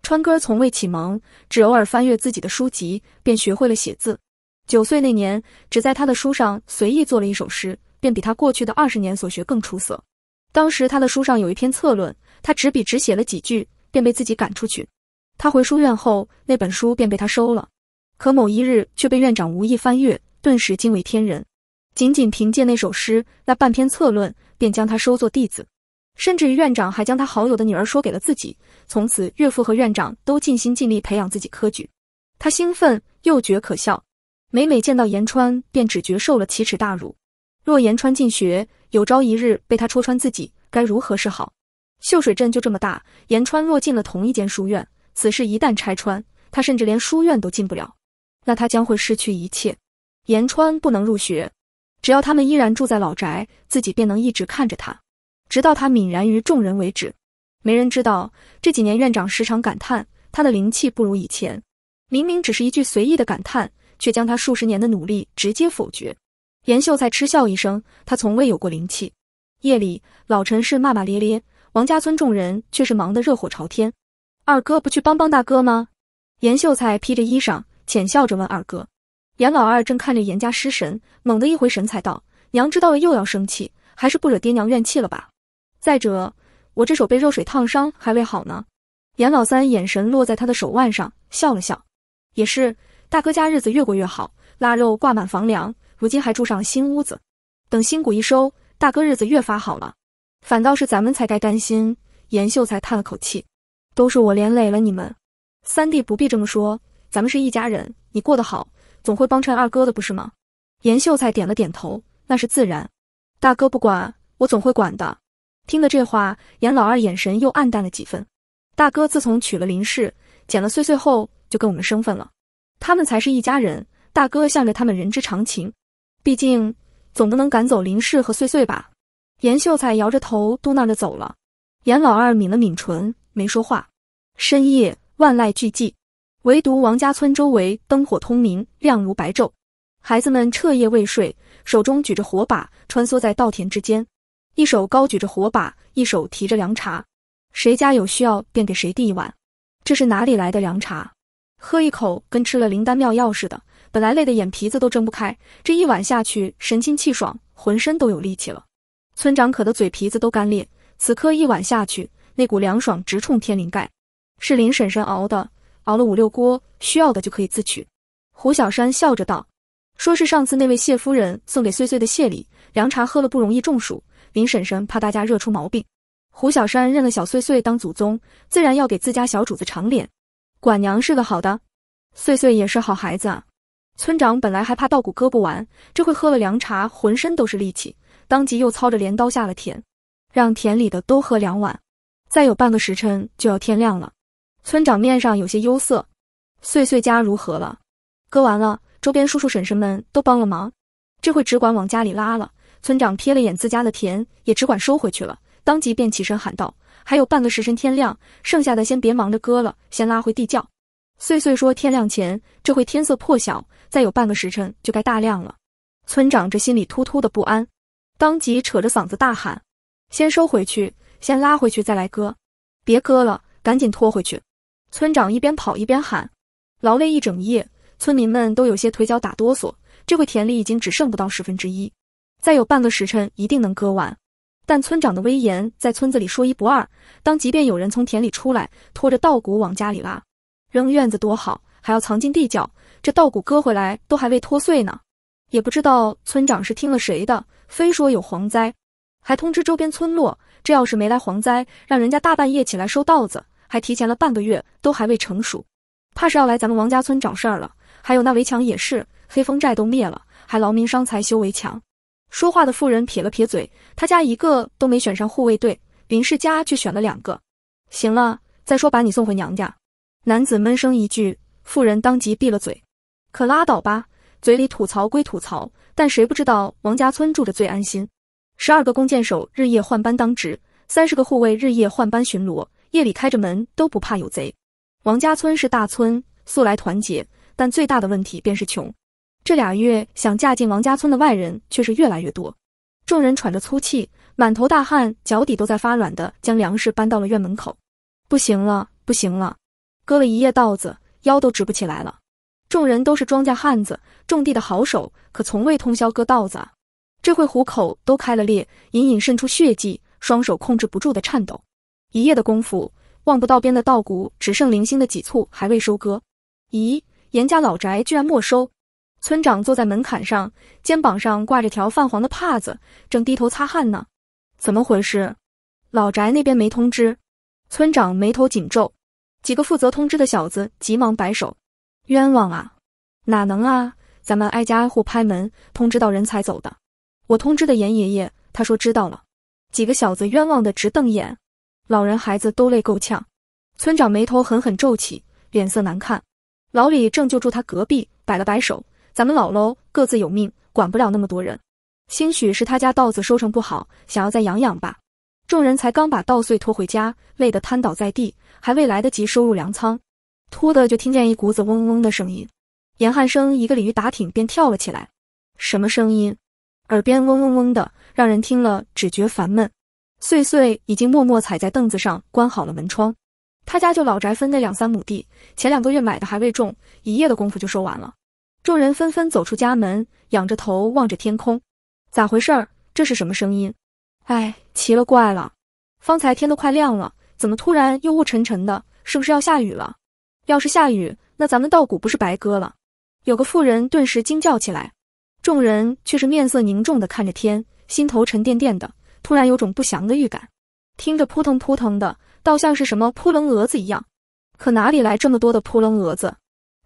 川哥从未启蒙，只偶尔翻阅自己的书籍，便学会了写字。九岁那年，只在他的书上随意做了一首诗，便比他过去的二十年所学更出色。当时他的书上有一篇策论，他执笔只写了几句，便被自己赶出去。他回书院后，那本书便被他收了，可某一日却被院长无意翻阅，顿时惊为天人。仅仅凭借那首诗、那半篇策论，便将他收作弟子，甚至于院长还将他好友的女儿说给了自己。从此，岳父和院长都尽心尽力培养自己科举。他兴奋又觉可笑，每每见到严川，便只觉受了奇耻大辱。若严川进学，有朝一日被他戳穿自己，该如何是好？秀水镇就这么大，严川若进了同一间书院。此事一旦拆穿，他甚至连书院都进不了，那他将会失去一切。延川不能入学，只要他们依然住在老宅，自己便能一直看着他，直到他泯然于众人为止。没人知道，这几年院长时常感叹他的灵气不如以前。明明只是一句随意的感叹，却将他数十年的努力直接否决。严秀才嗤笑一声，他从未有过灵气。夜里，老陈氏骂骂咧咧，王家村众人却是忙得热火朝天。二哥不去帮帮大哥吗？严秀才披着衣裳，浅笑着问二哥。严老二正看着严家失神，猛地一回神才道：“娘知道了又要生气，还是不惹爹娘怨气了吧？再者，我这手被热水烫伤还未好呢。”严老三眼神落在他的手腕上，笑了笑：“也是，大哥家日子越过越好，腊肉挂满房梁，如今还住上新屋子。等新谷一收，大哥日子越发好了，反倒是咱们才该担心。”严秀才叹了口气。都是我连累了你们，三弟不必这么说，咱们是一家人，你过得好，总会帮衬二哥的，不是吗？严秀才点了点头，那是自然，大哥不管我总会管的。听了这话，严老二眼神又暗淡了几分。大哥自从娶了林氏，捡了岁岁后，就跟我们生分了，他们才是一家人，大哥向着他们，人之常情，毕竟总不能赶走林氏和岁岁吧？严秀才摇着头，嘟囔着走了。严老二抿了抿唇，没说话。深夜万籁俱寂，唯独王家村周围灯火通明，亮如白昼。孩子们彻夜未睡，手中举着火把，穿梭在稻田之间，一手高举着火把，一手提着凉茶，谁家有需要便给谁递一碗。这是哪里来的凉茶？喝一口跟吃了灵丹妙药似的。本来累得眼皮子都睁不开，这一碗下去，神清气爽，浑身都有力气了。村长渴得嘴皮子都干裂，此刻一碗下去，那股凉爽直冲天灵盖。是林婶婶熬的，熬了五六锅，需要的就可以自取。胡小山笑着道：“说是上次那位谢夫人送给碎碎的谢礼，凉茶喝了不容易中暑，林婶婶怕大家热出毛病。”胡小山认了小碎碎当祖宗，自然要给自家小主子长脸。管娘是个好的，碎碎也是好孩子啊。村长本来还怕稻谷割不完，这会喝了凉茶，浑身都是力气，当即又操着镰刀下了田，让田里的都喝两碗，再有半个时辰就要天亮了。村长面上有些忧色，岁岁家如何了？割完了，周边叔叔婶婶们都帮了忙，这会只管往家里拉了。村长瞥了眼自家的田，也只管收回去了。当即便起身喊道：“还有半个时辰天亮，剩下的先别忙着割了，先拉回地窖。”岁岁说：“天亮前，这会天色破晓，再有半个时辰就该大亮了。”村长这心里突突的不安，当即扯着嗓子大喊：“先收回去，先拉回去，再来割，别割了，赶紧拖回去！”村长一边跑一边喊，劳累一整夜，村民们都有些腿脚打哆嗦。这回田里已经只剩不到十分之一，再有半个时辰一定能割完。但村长的威严在村子里说一不二，当即便有人从田里出来，拖着稻谷往家里拉，扔院子多好，还要藏进地窖。这稻谷割回来都还未脱穗呢，也不知道村长是听了谁的，非说有蝗灾，还通知周边村落。这要是没来蝗灾，让人家大半夜起来收稻子。还提前了半个月，都还未成熟，怕是要来咱们王家村找事儿了。还有那围墙也是，黑风寨都灭了，还劳民伤财修围墙。说话的妇人撇了撇嘴，他家一个都没选上护卫队，林氏家却选了两个。行了，再说把你送回娘家。男子闷声一句，妇人当即闭了嘴。可拉倒吧，嘴里吐槽归吐槽，但谁不知道王家村住着最安心。十二个弓箭手日夜换班当值，三十个护卫日夜换班巡逻。夜里开着门都不怕有贼。王家村是大村，素来团结，但最大的问题便是穷。这俩月想嫁进王家村的外人却是越来越多。众人喘着粗气，满头大汗，脚底都在发软的将粮食搬到了院门口。不行了，不行了！割了一夜稻子，腰都直不起来了。众人都是庄稼汉子，种地的好手，可从未通宵割稻子，这会虎口都开了裂，隐隐渗出血迹，双手控制不住的颤抖。一夜的功夫，望不到边的稻谷只剩零星的几簇还未收割。咦，严家老宅居然没收！村长坐在门槛上，肩膀上挂着条泛黄的帕子，正低头擦汗呢。怎么回事？老宅那边没通知？村长眉头紧皱。几个负责通知的小子急忙摆手：“冤枉啊！哪能啊！咱们挨家挨户拍门通知到人才走的。我通知的严爷爷，他说知道了。”几个小子冤枉的直瞪眼。老人孩子都累够呛，村长眉头狠狠皱起，脸色难看。老李正就住他隔壁，摆了摆手：“咱们老喽，各自有命，管不了那么多人。兴许是他家稻子收成不好，想要再养养吧。”众人才刚把稻穗拖回家，累得瘫倒在地，还未来得及收入粮仓，突的就听见一股子嗡嗡嗡的声音。严汉生一个鲤鱼打挺便跳了起来：“什么声音？耳边嗡嗡嗡的，让人听了只觉烦闷。”岁岁已经默默踩在凳子上，关好了门窗。他家就老宅分那两三亩地，前两个月买的还未种，一夜的功夫就收完了。众人纷纷走出家门，仰着头望着天空，咋回事？这是什么声音？哎，奇了怪了！方才天都快亮了，怎么突然又雾沉沉的？是不是要下雨了？要是下雨，那咱们稻谷不是白割了？有个妇人顿时惊叫起来，众人却是面色凝重的看着天，心头沉甸甸的。突然有种不祥的预感，听着扑腾扑腾的，倒像是什么扑棱蛾子一样。可哪里来这么多的扑棱蛾子？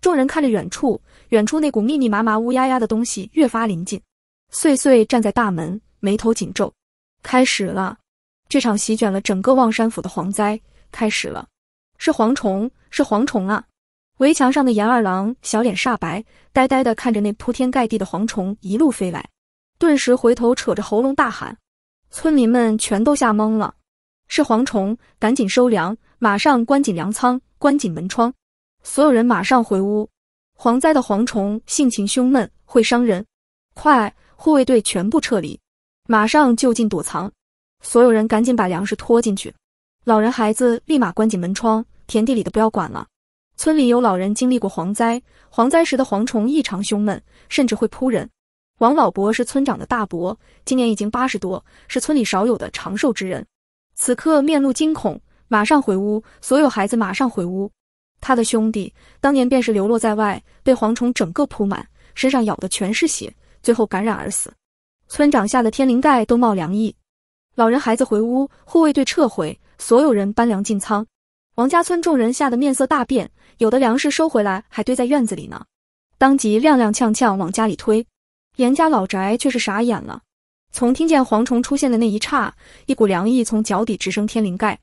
众人看着远处，远处那股密密麻麻乌压压的东西越发临近。碎碎站在大门，眉头紧皱。开始了，这场席卷了整个望山府的蝗灾开始了。是蝗虫，是蝗虫啊！围墙上的严二郎小脸煞白，呆呆的看着那铺天盖地的蝗虫一路飞来，顿时回头扯着喉咙大喊。村民们全都吓懵了，是蝗虫，赶紧收粮，马上关紧粮仓，关紧门窗，所有人马上回屋。蝗灾的蝗虫性情凶猛，会伤人，快，护卫队全部撤离，马上就近躲藏。所有人赶紧把粮食拖进去，老人孩子立马关紧门窗，田地里的不要管了。村里有老人经历过蝗灾，蝗灾时的蝗虫异常凶猛，甚至会扑人。王老伯是村长的大伯，今年已经八十多，是村里少有的长寿之人。此刻面露惊恐，马上回屋。所有孩子马上回屋。他的兄弟当年便是流落在外，被蝗虫整个铺满，身上咬的全是血，最后感染而死。村长吓得天灵盖都冒凉意。老人孩子回屋，护卫队撤回，所有人搬粮进仓。王家村众人吓得面色大变，有的粮食收回来还堆在院子里呢，当即踉踉跄跄往家里推。严家老宅却是傻眼了。从听见蝗虫出现的那一刹，一股凉意从脚底直升天灵盖，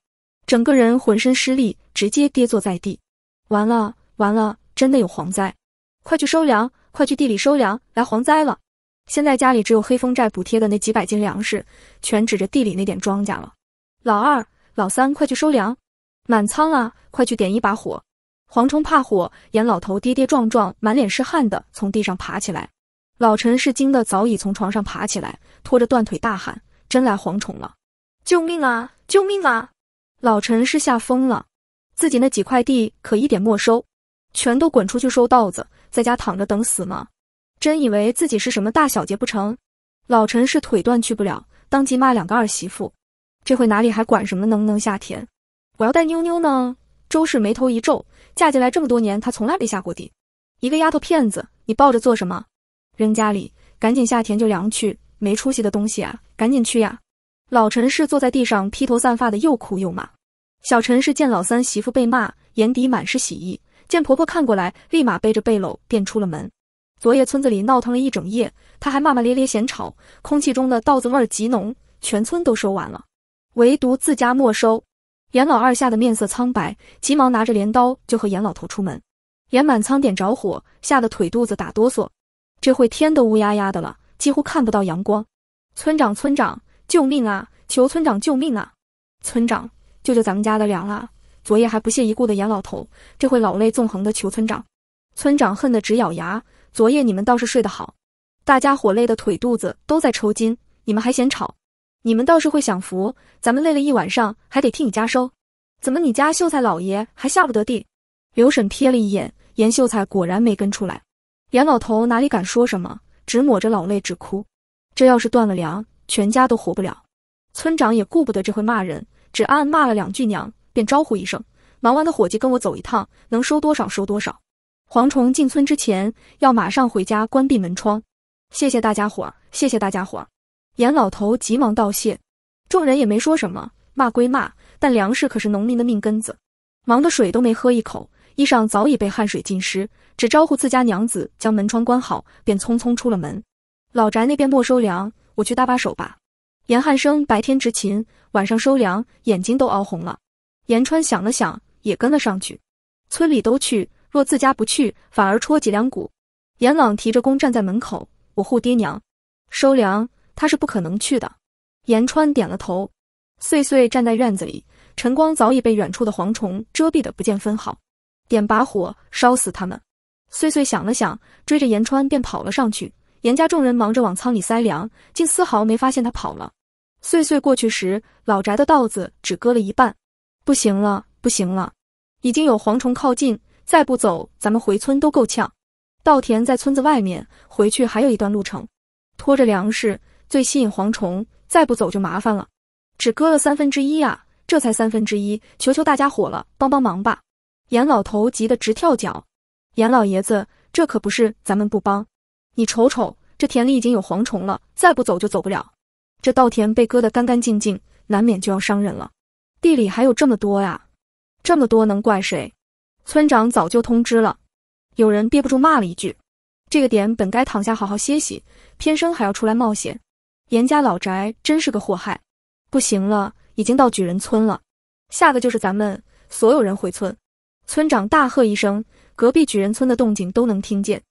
整个人浑身失力，直接跌坐在地。完了，完了，真的有蝗灾！快去收粮，快去地里收粮，来蝗灾了！现在家里只有黑风寨补贴的那几百斤粮食，全指着地里那点庄稼了。老二、老三，快去收粮！满仓啊，快去点一把火！蝗虫怕火。严老头跌跌撞撞，满脸是汗的从地上爬起来。老陈是惊得早已从床上爬起来，拖着断腿大喊：“真来蝗虫了！救命啊！救命啊！”老陈是吓疯了，自己那几块地可一点没收，全都滚出去收稻子，在家躺着等死吗？真以为自己是什么大小姐不成？老陈是腿断去不了，当即骂两个儿媳妇。这回哪里还管什么能不能下田？我要带妞妞呢。周氏眉头一皱，嫁进来这么多年，她从来没下过地。一个丫头片子，你抱着做什么？扔家里，赶紧下田就粮去！没出息的东西啊，赶紧去呀！老陈氏坐在地上，披头散发的，又哭又骂。小陈氏见老三媳妇被骂，眼底满是喜意。见婆婆看过来，立马背着背篓便出了门。昨夜村子里闹腾了一整夜，他还骂骂咧咧嫌吵，空气中的稻子味极浓，全村都收完了，唯独自家没收。严老二吓得面色苍白，急忙拿着镰刀就和严老头出门。严满仓点着火，吓得腿肚子打哆嗦。这会天都乌压压的了，几乎看不到阳光。村长，村长，救命啊！求村长救命啊！村长，救救咱们家的粮啊！昨夜还不屑一顾的严老头，这会老泪纵横的求村长。村长恨得直咬牙，昨夜你们倒是睡得好，大家伙累的腿肚子都在抽筋，你们还嫌吵，你们倒是会享福，咱们累了一晚上还得替你家收，怎么你家秀才老爷还下不得地？刘婶瞥了一眼严秀才，果然没跟出来。严老头哪里敢说什么，只抹着老泪直哭。这要是断了粮，全家都活不了。村长也顾不得这会骂人，只暗暗骂了两句娘，便招呼一声：“忙完的伙计跟我走一趟，能收多少收多少。”蝗虫进村之前，要马上回家关闭门窗。谢谢大家伙儿，谢谢大家伙儿！严老头急忙道谢，众人也没说什么，骂归骂，但粮食可是农民的命根子。忙的水都没喝一口，衣裳早已被汗水浸湿。只招呼自家娘子将门窗关好，便匆匆出了门。老宅那边没收粮，我去搭把手吧。严汉生白天执勤，晚上收粮，眼睛都熬红了。严川想了想，也跟了上去。村里都去，若自家不去，反而戳脊梁骨。严朗提着弓站在门口，我护爹娘。收粮，他是不可能去的。严川点了头。岁岁站在院子里，晨光早已被远处的蝗虫遮蔽得不见分毫。点把火，烧死他们。岁岁想了想，追着严川便跑了上去。严家众人忙着往仓里塞粮，竟丝毫没发现他跑了。岁岁过去时，老宅的稻子只割了一半，不行了，不行了，已经有蝗虫靠近，再不走，咱们回村都够呛。稻田在村子外面，回去还有一段路程，拖着粮食最吸引蝗虫，再不走就麻烦了。只割了三分之一啊，这才三分之一，求求大家伙了，帮帮忙吧！严老头急得直跳脚。严老爷子，这可不是咱们不帮。你瞅瞅，这田里已经有蝗虫了，再不走就走不了。这稻田被割得干干净净，难免就要伤人了。地里还有这么多呀，这么多能怪谁？村长早就通知了。有人憋不住骂了一句：“这个点本该躺下好好歇息，偏生还要出来冒险。”严家老宅真是个祸害。不行了，已经到举人村了，下个就是咱们所有人回村。村长大喝一声。隔壁举人村的动静都能听见，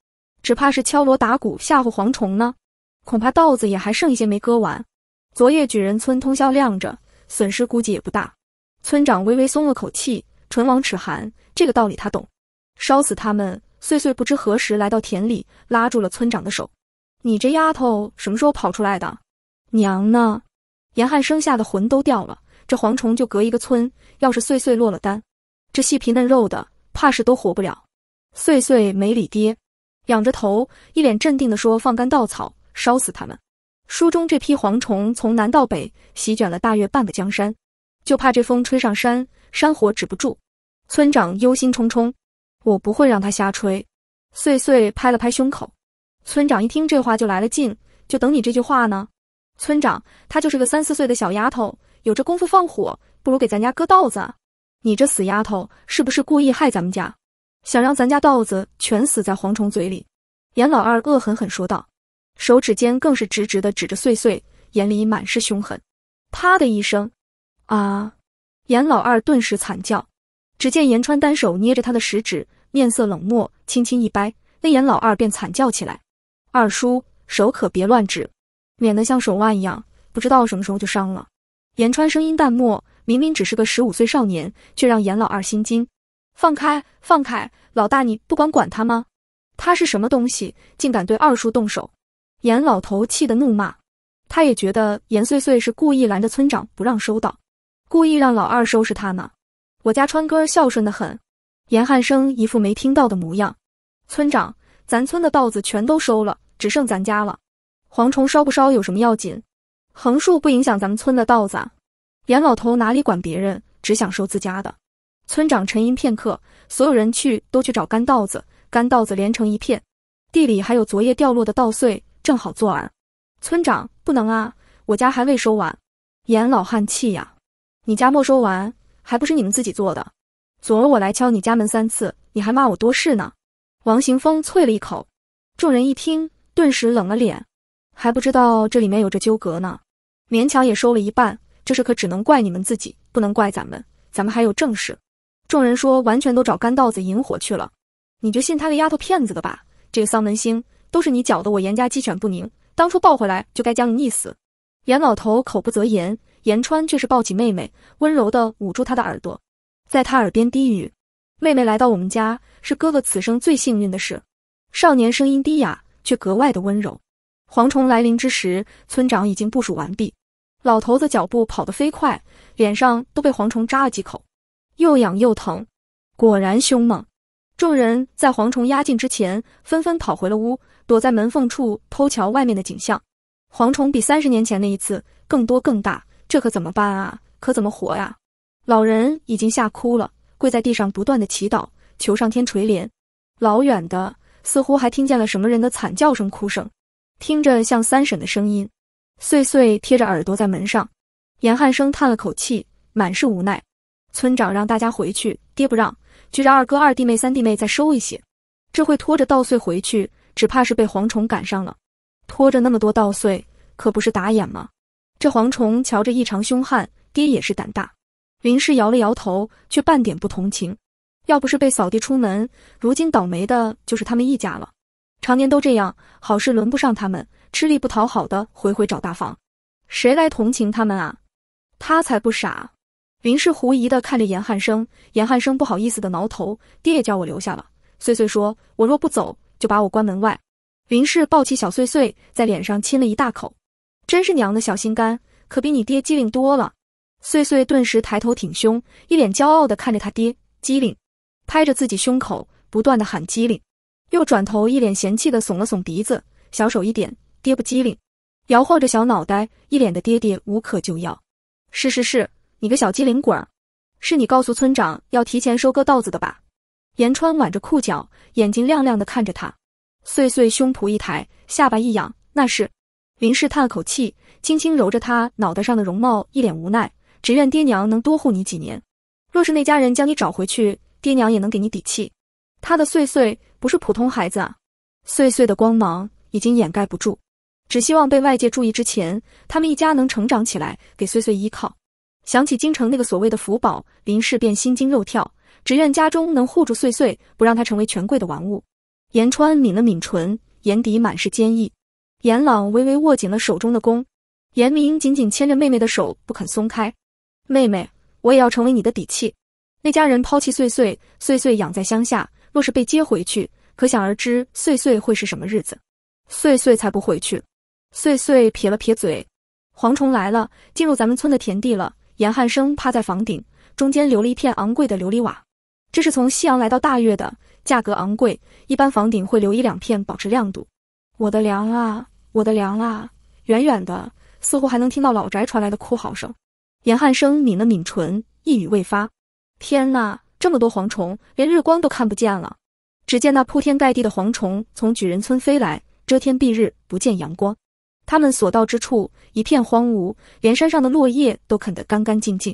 只怕是敲锣打鼓吓唬蝗虫呢。恐怕稻子也还剩一些没割完。昨夜举人村通宵亮着，损失估计也不大。村长微微松了口气，唇亡齿寒这个道理他懂。烧死他们！岁岁不知何时来到田里，拉住了村长的手：“你这丫头什么时候跑出来的？娘呢？”严汉生吓得魂都掉了。这蝗虫就隔一个村，要是岁岁落了单，这细皮嫩肉的怕是都活不了。岁岁没理爹，仰着头，一脸镇定地说：“放干稻草，烧死他们。”书中这批蝗虫从南到北，席卷了大约半个江山，就怕这风吹上山，山火止不住。村长忧心忡忡：“我不会让他瞎吹。”岁岁拍了拍胸口。村长一听这话就来了劲：“就等你这句话呢。”村长：“她就是个三四岁的小丫头，有这功夫放火，不如给咱家割稻子。你这死丫头，是不是故意害咱们家？”想让咱家稻子全死在蝗虫嘴里，严老二恶狠狠说道，手指尖更是直直的指着碎碎，眼里满是凶狠。啪的一声，啊！严老二顿时惨叫。只见严川单手捏着他的食指，面色冷漠，轻轻一掰，那严老二便惨叫起来。二叔，手可别乱指，免得像手腕一样，不知道什么时候就伤了。严川声音淡漠，明明只是个十五岁少年，却让严老二心惊。放开，放开！老大，你不管管他吗？他是什么东西，竟敢对二叔动手？严老头气得怒骂。他也觉得严岁岁是故意拦着村长不让收稻，故意让老二收拾他呢。我家川哥孝顺的很。严汉生一副没听到的模样。村长，咱村的稻子全都收了，只剩咱家了。蝗虫烧不烧有什么要紧？横竖不影响咱们村的稻子。严老头哪里管别人，只想收自家的。村长沉吟片刻，所有人去都去找干稻子。干稻子连成一片，地里还有昨夜掉落的稻穗，正好做饵。村长不能啊，我家还未收完。严老汉气呀，你家没收完，还不是你们自己做的？昨儿我来敲你家门三次，你还骂我多事呢。王行风啐了一口，众人一听，顿时冷了脸，还不知道这里面有着纠葛呢。勉强也收了一半，这事可只能怪你们自己，不能怪咱们，咱们还有正事。众人说完全都找干稻子引火去了，你就信他个丫头片子的吧！这个丧门星都是你搅得我严家鸡犬不宁。当初抱回来就该将你溺死。严老头口不择言，严川却是抱起妹妹，温柔的捂住她的耳朵，在她耳边低语：“妹妹来到我们家是哥哥此生最幸运的事。”少年声音低哑，却格外的温柔。蝗虫来临之时，村长已经部署完毕。老头子脚步跑得飞快，脸上都被蝗虫扎了几口。又痒又疼，果然凶猛。众人在蝗虫压境之前，纷纷跑回了屋，躲在门缝处偷瞧外面的景象。蝗虫比三十年前那一次更多更大，这可怎么办啊？可怎么活呀？老人已经吓哭了，跪在地上不断的祈祷，求上天垂怜。老远的，似乎还听见了什么人的惨叫声、哭声，听着像三婶的声音。碎碎贴着耳朵在门上，严汉生叹了口气，满是无奈。村长让大家回去，爹不让，居然二哥、二弟妹、三弟妹再收一些，这会拖着稻穗回去，只怕是被蝗虫赶上了。拖着那么多稻穗，可不是打眼吗？这蝗虫瞧着异常凶悍，爹也是胆大。林氏摇了摇头，却半点不同情。要不是被扫地出门，如今倒霉的就是他们一家了。常年都这样，好事轮不上他们，吃力不讨好的回回找大房，谁来同情他们啊？他才不傻。林氏狐疑的看着严汉生，严汉生不好意思的挠头，爹也叫我留下了。碎碎说：“我若不走，就把我关门外。”林氏抱起小碎碎，在脸上亲了一大口，真是娘的小心肝，可比你爹机灵多了。碎碎顿时抬头挺胸，一脸骄傲的看着他爹，机灵，拍着自己胸口，不断的喊机灵，又转头一脸嫌弃的耸了耸鼻子，小手一点，爹不机灵，摇晃着小脑袋，一脸的爹爹无可救药。是是是。你个小机灵鬼，是你告诉村长要提前收割稻子的吧？严川挽着裤脚，眼睛亮亮的看着他，岁岁胸脯一抬，下巴一仰。那是林氏叹了口气，轻轻揉着他脑袋上的绒貌，一脸无奈，只愿爹娘能多护你几年。若是那家人将你找回去，爹娘也能给你底气。他的岁岁不是普通孩子啊，岁岁的光芒已经掩盖不住，只希望被外界注意之前，他们一家能成长起来，给岁岁依靠。想起京城那个所谓的福宝，林氏便心惊肉跳，只愿家中能护住岁岁，不让他成为权贵的玩物。严川抿了抿唇，眼底满是坚毅。严朗微微握紧了手中的弓。严明紧紧牵着妹妹的手，不肯松开。妹妹，我也要成为你的底气。那家人抛弃岁岁，岁岁养在乡下，若是被接回去，可想而知岁岁会是什么日子。岁岁才不回去。岁岁撇了撇嘴，蝗虫来了，进入咱们村的田地了。严汉生趴在房顶，中间留了一片昂贵的琉璃瓦，这是从西洋来到大月的，价格昂贵，一般房顶会留一两片保持亮度。我的凉啊，我的凉啊！远远的，似乎还能听到老宅传来的哭嚎声。严汉生抿了抿唇，一语未发。天哪，这么多蝗虫，连日光都看不见了。只见那铺天盖地的蝗虫从举人村飞来，遮天蔽日，不见阳光。他们所到之处一片荒芜，连山上的落叶都啃得干干净净。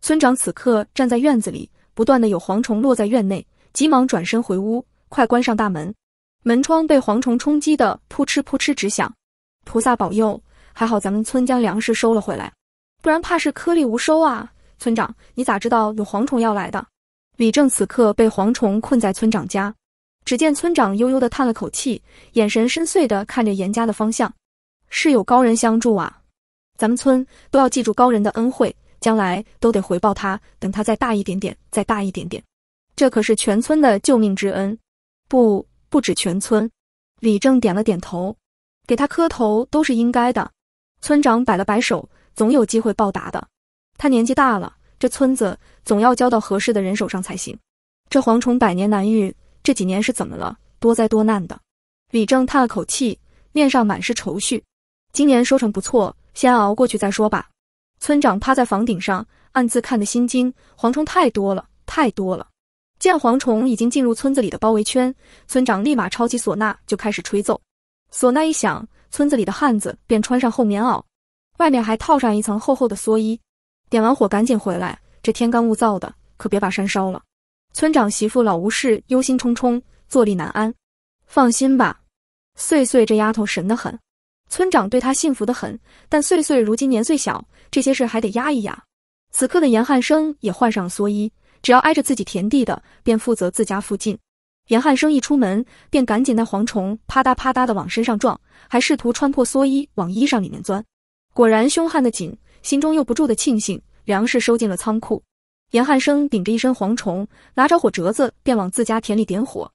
村长此刻站在院子里，不断的有蝗虫落在院内，急忙转身回屋，快关上大门。门窗被蝗虫冲击的扑哧扑哧直响。菩萨保佑，还好咱们村将粮食收了回来，不然怕是颗粒无收啊！村长，你咋知道有蝗虫要来的？李正此刻被蝗虫困在村长家，只见村长悠悠的叹了口气，眼神深邃的看着严家的方向。是有高人相助啊！咱们村都要记住高人的恩惠，将来都得回报他。等他再大一点点，再大一点点，这可是全村的救命之恩，不，不止全村。李正点了点头，给他磕头都是应该的。村长摆了摆手，总有机会报答的。他年纪大了，这村子总要交到合适的人手上才行。这蝗虫百年难遇，这几年是怎么了？多灾多难的。李正叹了口气，面上满是愁绪。今年收成不错，先熬过去再说吧。村长趴在房顶上，暗自看得心惊，蝗虫太多了，太多了。见蝗虫已经进入村子里的包围圈，村长立马抄起唢呐就开始吹奏。唢呐一响，村子里的汉子便穿上厚棉袄，外面还套上一层厚厚的蓑衣。点完火赶紧回来，这天干物燥的，可别把山烧了。村长媳妇老吴氏忧心忡忡，坐立难安。放心吧，岁岁这丫头神得很。村长对他信服的很，但岁岁如今年岁小，这些事还得压一压。此刻的严汉生也换上了蓑衣，只要挨着自己田地的，便负责自家附近。严汉生一出门，便赶紧那蝗虫啪嗒啪嗒的往身上撞，还试图穿破蓑衣往衣裳里面钻。果然凶悍的紧，心中又不住的庆幸粮食收进了仓库。严汉生顶着一身蝗虫，拿着火折子便往自家田里点火。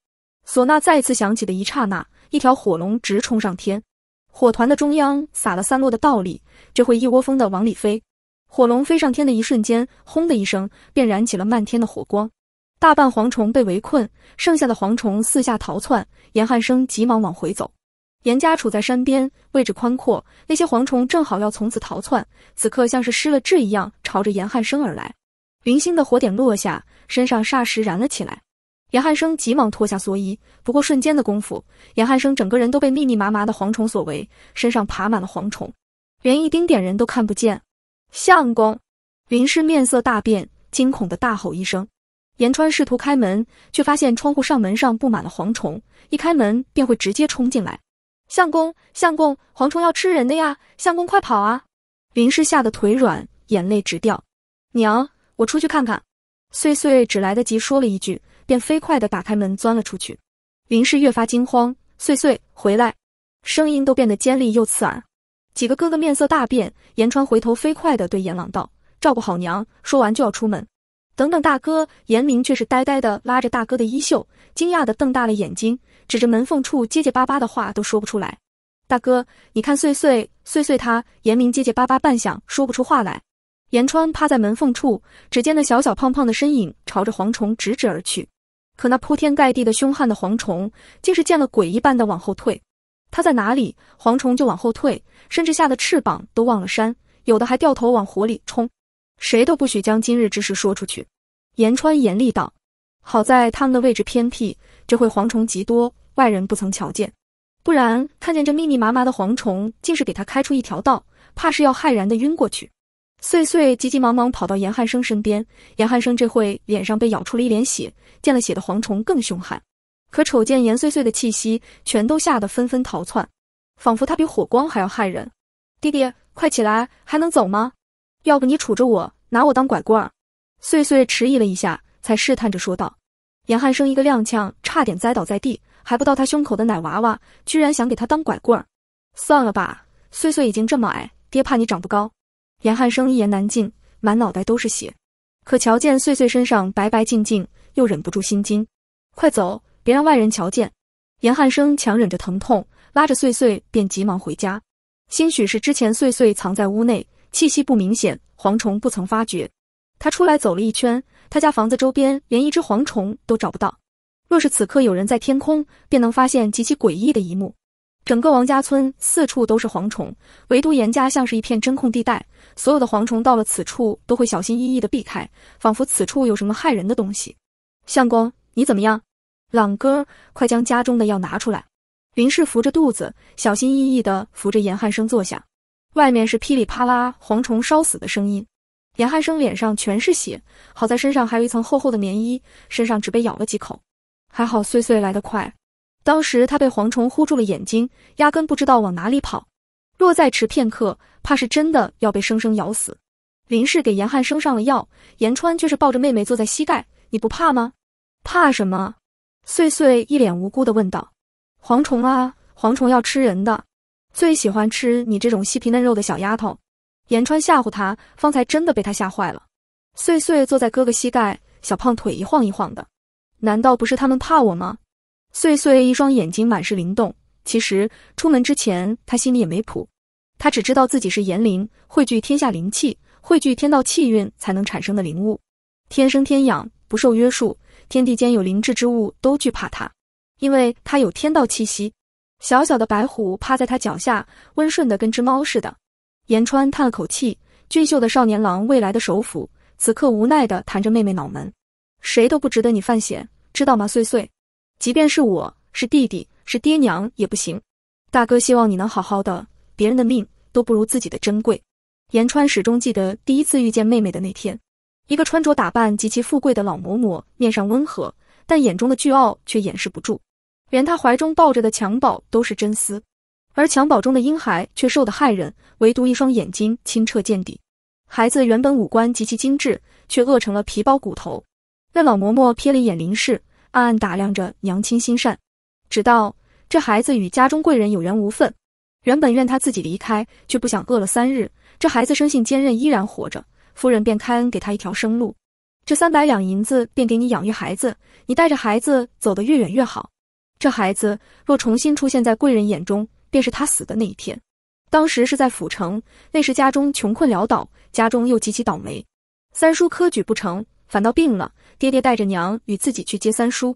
唢呐再次响起的一刹那，一条火龙直冲上天。火团的中央撒了散落的稻粒，这会一窝蜂的往里飞。火龙飞上天的一瞬间，轰的一声，便燃起了漫天的火光。大半蝗虫被围困，剩下的蝗虫四下逃窜。严汉生急忙往回走。严家处在山边，位置宽阔，那些蝗虫正好要从此逃窜，此刻像是失了智一样，朝着严汉生而来。零星的火点落下，身上霎时燃了起来。严汉生急忙脱下蓑衣，不过瞬间的功夫，严汉生整个人都被密密麻麻的蝗虫所围，身上爬满了蝗虫，连一丁点人都看不见。相公，林氏面色大变，惊恐的大吼一声。严川试图开门，却发现窗户上门上布满了蝗虫，一开门便会直接冲进来。相公，相公，蝗虫要吃人的呀！相公快跑啊！林氏吓得腿软，眼泪直掉。娘，我出去看看。岁岁只来得及说了一句。便飞快地打开门钻了出去，林氏越发惊慌，碎碎回来，声音都变得尖利又刺耳。几个哥哥面色大变，严川回头飞快地对严朗道：“照顾好娘。”说完就要出门。等等，大哥！严明却是呆呆地拉着大哥的衣袖，惊讶地瞪大了眼睛，指着门缝处，结结巴巴的话都说不出来。大哥，你看碎碎碎碎他严明结结巴巴半响说不出话来。严川趴在门缝处，只见那小小胖胖的身影朝着蝗虫直直而去。可那铺天盖地的凶悍的蝗虫，竟是见了鬼一般的往后退。他在哪里，蝗虫就往后退，甚至吓得翅膀都忘了扇，有的还掉头往火里冲。谁都不许将今日之事说出去，严川严厉道。好在他们的位置偏僻，这会蝗虫极多，外人不曾瞧见。不然看见这密密麻麻的蝗虫，竟是给他开出一条道，怕是要骇然的晕过去。岁岁急急忙忙跑到严汉生身边，严汉生这会脸上被咬出了一脸血，见了血的蝗虫更凶悍，可瞅见严岁岁的气息，全都吓得纷纷逃窜，仿佛他比火光还要骇人。弟弟，快起来，还能走吗？要不你杵着我，拿我当拐棍。岁岁迟疑了一下，才试探着说道。严汉生一个踉跄，差点栽倒在地，还不到他胸口的奶娃娃，居然想给他当拐棍？算了吧，岁岁已经这么矮，爹怕你长不高。严汉生一言难尽，满脑袋都是血，可瞧见碎碎身上白白净净，又忍不住心惊。快走，别让外人瞧见！严汉生强忍着疼痛，拉着碎碎便急忙回家。兴许是之前碎碎藏在屋内，气息不明显，蝗虫不曾发觉。他出来走了一圈，他家房子周边连一只蝗虫都找不到。若是此刻有人在天空，便能发现极其诡异的一幕。整个王家村四处都是蝗虫，唯独严家像是一片真空地带，所有的蝗虫到了此处都会小心翼翼的避开，仿佛此处有什么害人的东西。相公，你怎么样？朗哥，快将家中的药拿出来。林氏扶着肚子，小心翼翼的扶着严汉生坐下。外面是噼里啪啦蝗虫烧死的声音。严汉生脸上全是血，好在身上还有一层厚厚的棉衣，身上只被咬了几口，还好碎碎来得快。当时他被蝗虫糊住了眼睛，压根不知道往哪里跑。若再迟片刻，怕是真的要被生生咬死。林氏给严寒升上了药，严川却是抱着妹妹坐在膝盖：“你不怕吗？怕什么？”穗穗一脸无辜的问道：“蝗虫啊，蝗虫要吃人的，最喜欢吃你这种细皮嫩肉的小丫头。”严川吓唬他，方才真的被他吓坏了。穗穗坐在哥哥膝盖，小胖腿一晃一晃的。难道不是他们怕我吗？岁岁一双眼睛满是灵动。其实出门之前，他心里也没谱。他只知道自己是炎灵，汇聚天下灵气，汇聚天道气运才能产生的灵物，天生天养，不受约束。天地间有灵智之物都惧怕他，因为他有天道气息。小小的白虎趴在他脚下，温顺的跟只猫似的。延川叹了口气，俊秀的少年郎未来的首府，此刻无奈的弹着妹妹脑门：“谁都不值得你犯险，知道吗，岁岁。即便是我是弟弟，是爹娘也不行。大哥希望你能好好的，别人的命都不如自己的珍贵。严川始终记得第一次遇见妹妹的那天，一个穿着打扮极其富贵的老嬷嬷，面上温和，但眼中的倨傲却掩饰不住。连她怀中抱着的襁褓都是真丝，而襁褓中的婴孩却瘦得骇人，唯独一双眼睛清澈见底。孩子原本五官极其精致，却饿成了皮包骨头。那老嬷嬷瞥了一眼林氏。暗暗打量着娘亲心善，只道这孩子与家中贵人有缘无分。原本愿他自己离开，却不想饿了三日，这孩子生性坚韧，依然活着。夫人便开恩给他一条生路，这三百两银子便给你养育孩子。你带着孩子走得越远越好。这孩子若重新出现在贵人眼中，便是他死的那一天。当时是在府城，那时家中穷困潦倒，家中又极其倒霉，三叔科举不成，反倒病了。爹爹带着娘与自己去接三叔，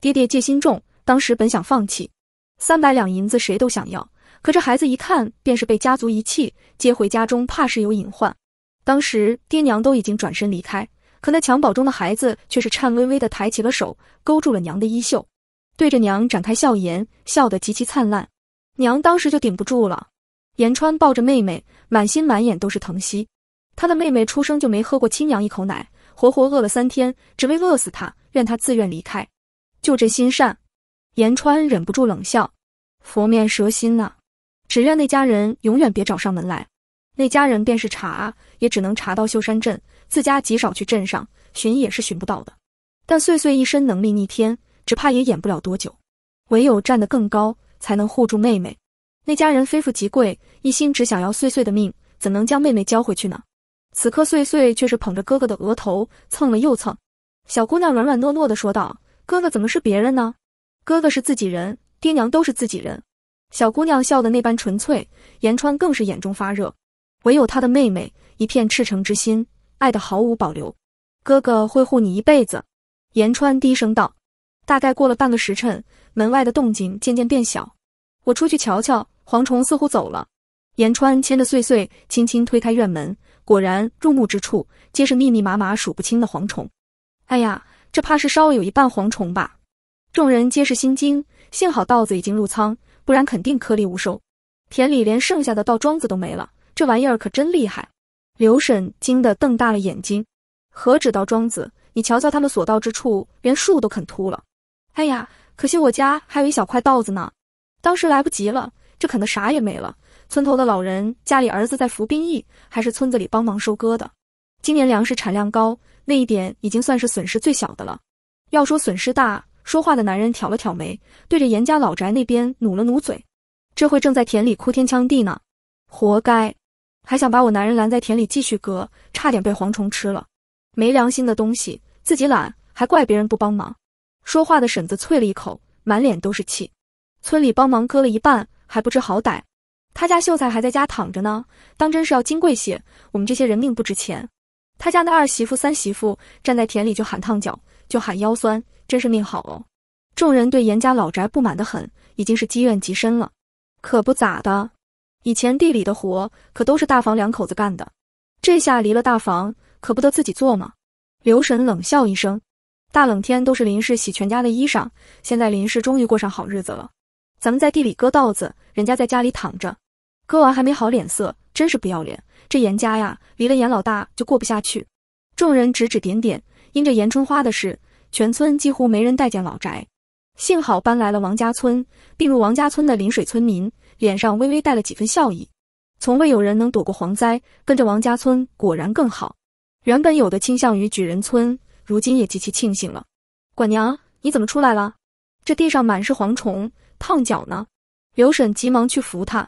爹爹戒心重，当时本想放弃，三百两银子谁都想要，可这孩子一看便是被家族遗弃，接回家中怕是有隐患。当时爹娘都已经转身离开，可那襁褓中的孩子却是颤巍巍的抬起了手，勾住了娘的衣袖，对着娘展开笑颜，笑得极其灿烂。娘当时就顶不住了，言川抱着妹妹，满心满眼都是疼惜，他的妹妹出生就没喝过亲娘一口奶。活活饿了三天，只为饿死他，愿他自愿离开。就这心善，言川忍不住冷笑，佛面蛇心呐！只愿那家人永远别找上门来。那家人便是查，也只能查到秀山镇，自家极少去镇上，寻也是寻不到的。但岁岁一身能力逆天，只怕也演不了多久。唯有站得更高，才能护住妹妹。那家人非富即贵，一心只想要岁岁的命，怎能将妹妹交回去呢？此刻，碎碎却是捧着哥哥的额头蹭了又蹭，小姑娘软软糯糯的说道：“哥哥怎么是别人呢？哥哥是自己人，爹娘都是自己人。”小姑娘笑的那般纯粹，言川更是眼中发热。唯有他的妹妹，一片赤诚之心，爱的毫无保留。哥哥会护你一辈子，言川低声道。大概过了半个时辰，门外的动静渐渐变小，我出去瞧瞧。蝗虫似乎走了。言川牵着碎碎，轻轻推开院门。果然，入目之处皆是密密麻麻、数不清的蝗虫。哎呀，这怕是烧有一半蝗虫吧？众人皆是心惊。幸好稻子已经入仓，不然肯定颗粒无收。田里连剩下的稻庄子都没了，这玩意儿可真厉害！刘婶惊得瞪大了眼睛。何止稻庄子？你瞧瞧他们所到之处，连树都啃秃了。哎呀，可惜我家还有一小块稻子呢，当时来不及了，这啃得啥也没了。村头的老人家里儿子在服兵役，还是村子里帮忙收割的。今年粮食产量高，那一点已经算是损失最小的了。要说损失大，说话的男人挑了挑眉，对着严家老宅那边努了努嘴。这会正在田里哭天抢地呢，活该！还想把我男人拦在田里继续割，差点被蝗虫吃了。没良心的东西，自己懒还怪别人不帮忙。说话的婶子啐了一口，满脸都是气。村里帮忙割了一半，还不知好歹。他家秀才还在家躺着呢，当真是要金贵些。我们这些人命不值钱。他家那二媳妇、三媳妇站在田里就喊烫脚，就喊腰酸，真是命好哦。众人对严家老宅不满的很，已经是积怨极深了。可不咋的，以前地里的活可都是大房两口子干的，这下离了大房，可不得自己做吗？刘婶冷笑一声：“大冷天都是林氏洗全家的衣裳，现在林氏终于过上好日子了。咱们在地里割稻子，人家在家里躺着。”割完还没好脸色，真是不要脸！这严家呀，离了严老大就过不下去。众人指指点点，因着严春花的事，全村几乎没人待见老宅。幸好搬来了王家村，并入王家村的邻水村民脸上微微带了几分笑意。从未有人能躲过蝗灾，跟着王家村果然更好。原本有的倾向于举人村，如今也极其庆幸了。管娘，你怎么出来了？这地上满是蝗虫，烫脚呢！刘婶急忙去扶她。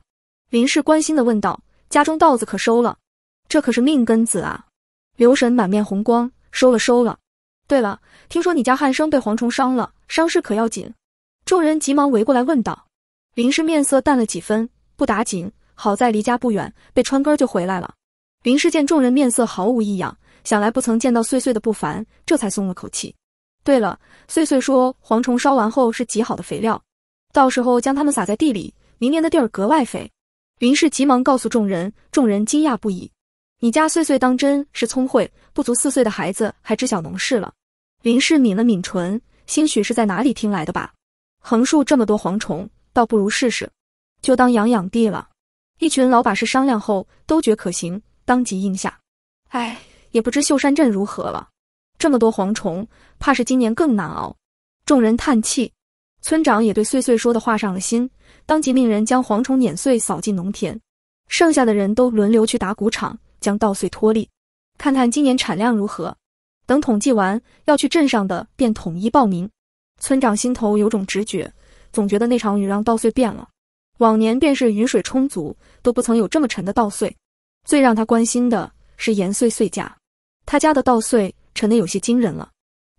林氏关心的问道：“家中稻子可收了？这可是命根子啊！”刘婶满面红光：“收了，收了。”对了，听说你家汉生被蝗虫伤了，伤势可要紧？”众人急忙围过来问道。林氏面色淡了几分：“不打紧，好在离家不远，被穿根就回来了。”林氏见众人面色毫无异样，想来不曾见到穗穗的不凡，这才松了口气。对了，穗穗说蝗虫烧完后是极好的肥料，到时候将它们撒在地里，明年的地儿格外肥。林氏急忙告诉众人，众人惊讶不已。你家岁岁当真是聪慧，不足四岁的孩子还知晓农事了。林氏抿了抿唇，兴许是在哪里听来的吧。横竖这么多蝗虫，倒不如试试，就当养养地了。一群老把式商量后，都觉可行，当即应下。哎，也不知秀山镇如何了，这么多蝗虫，怕是今年更难熬。众人叹气。村长也对碎碎说的话上了心，当即命人将蝗虫碾碎，扫进农田。剩下的人都轮流去打谷场，将稻穗脱粒，看看今年产量如何。等统计完要去镇上的，便统一报名。村长心头有种直觉，总觉得那场雨让稻穗变了。往年便是雨水充足，都不曾有这么沉的稻穗。最让他关心的是严碎碎家，他家的稻穗沉得有些惊人了。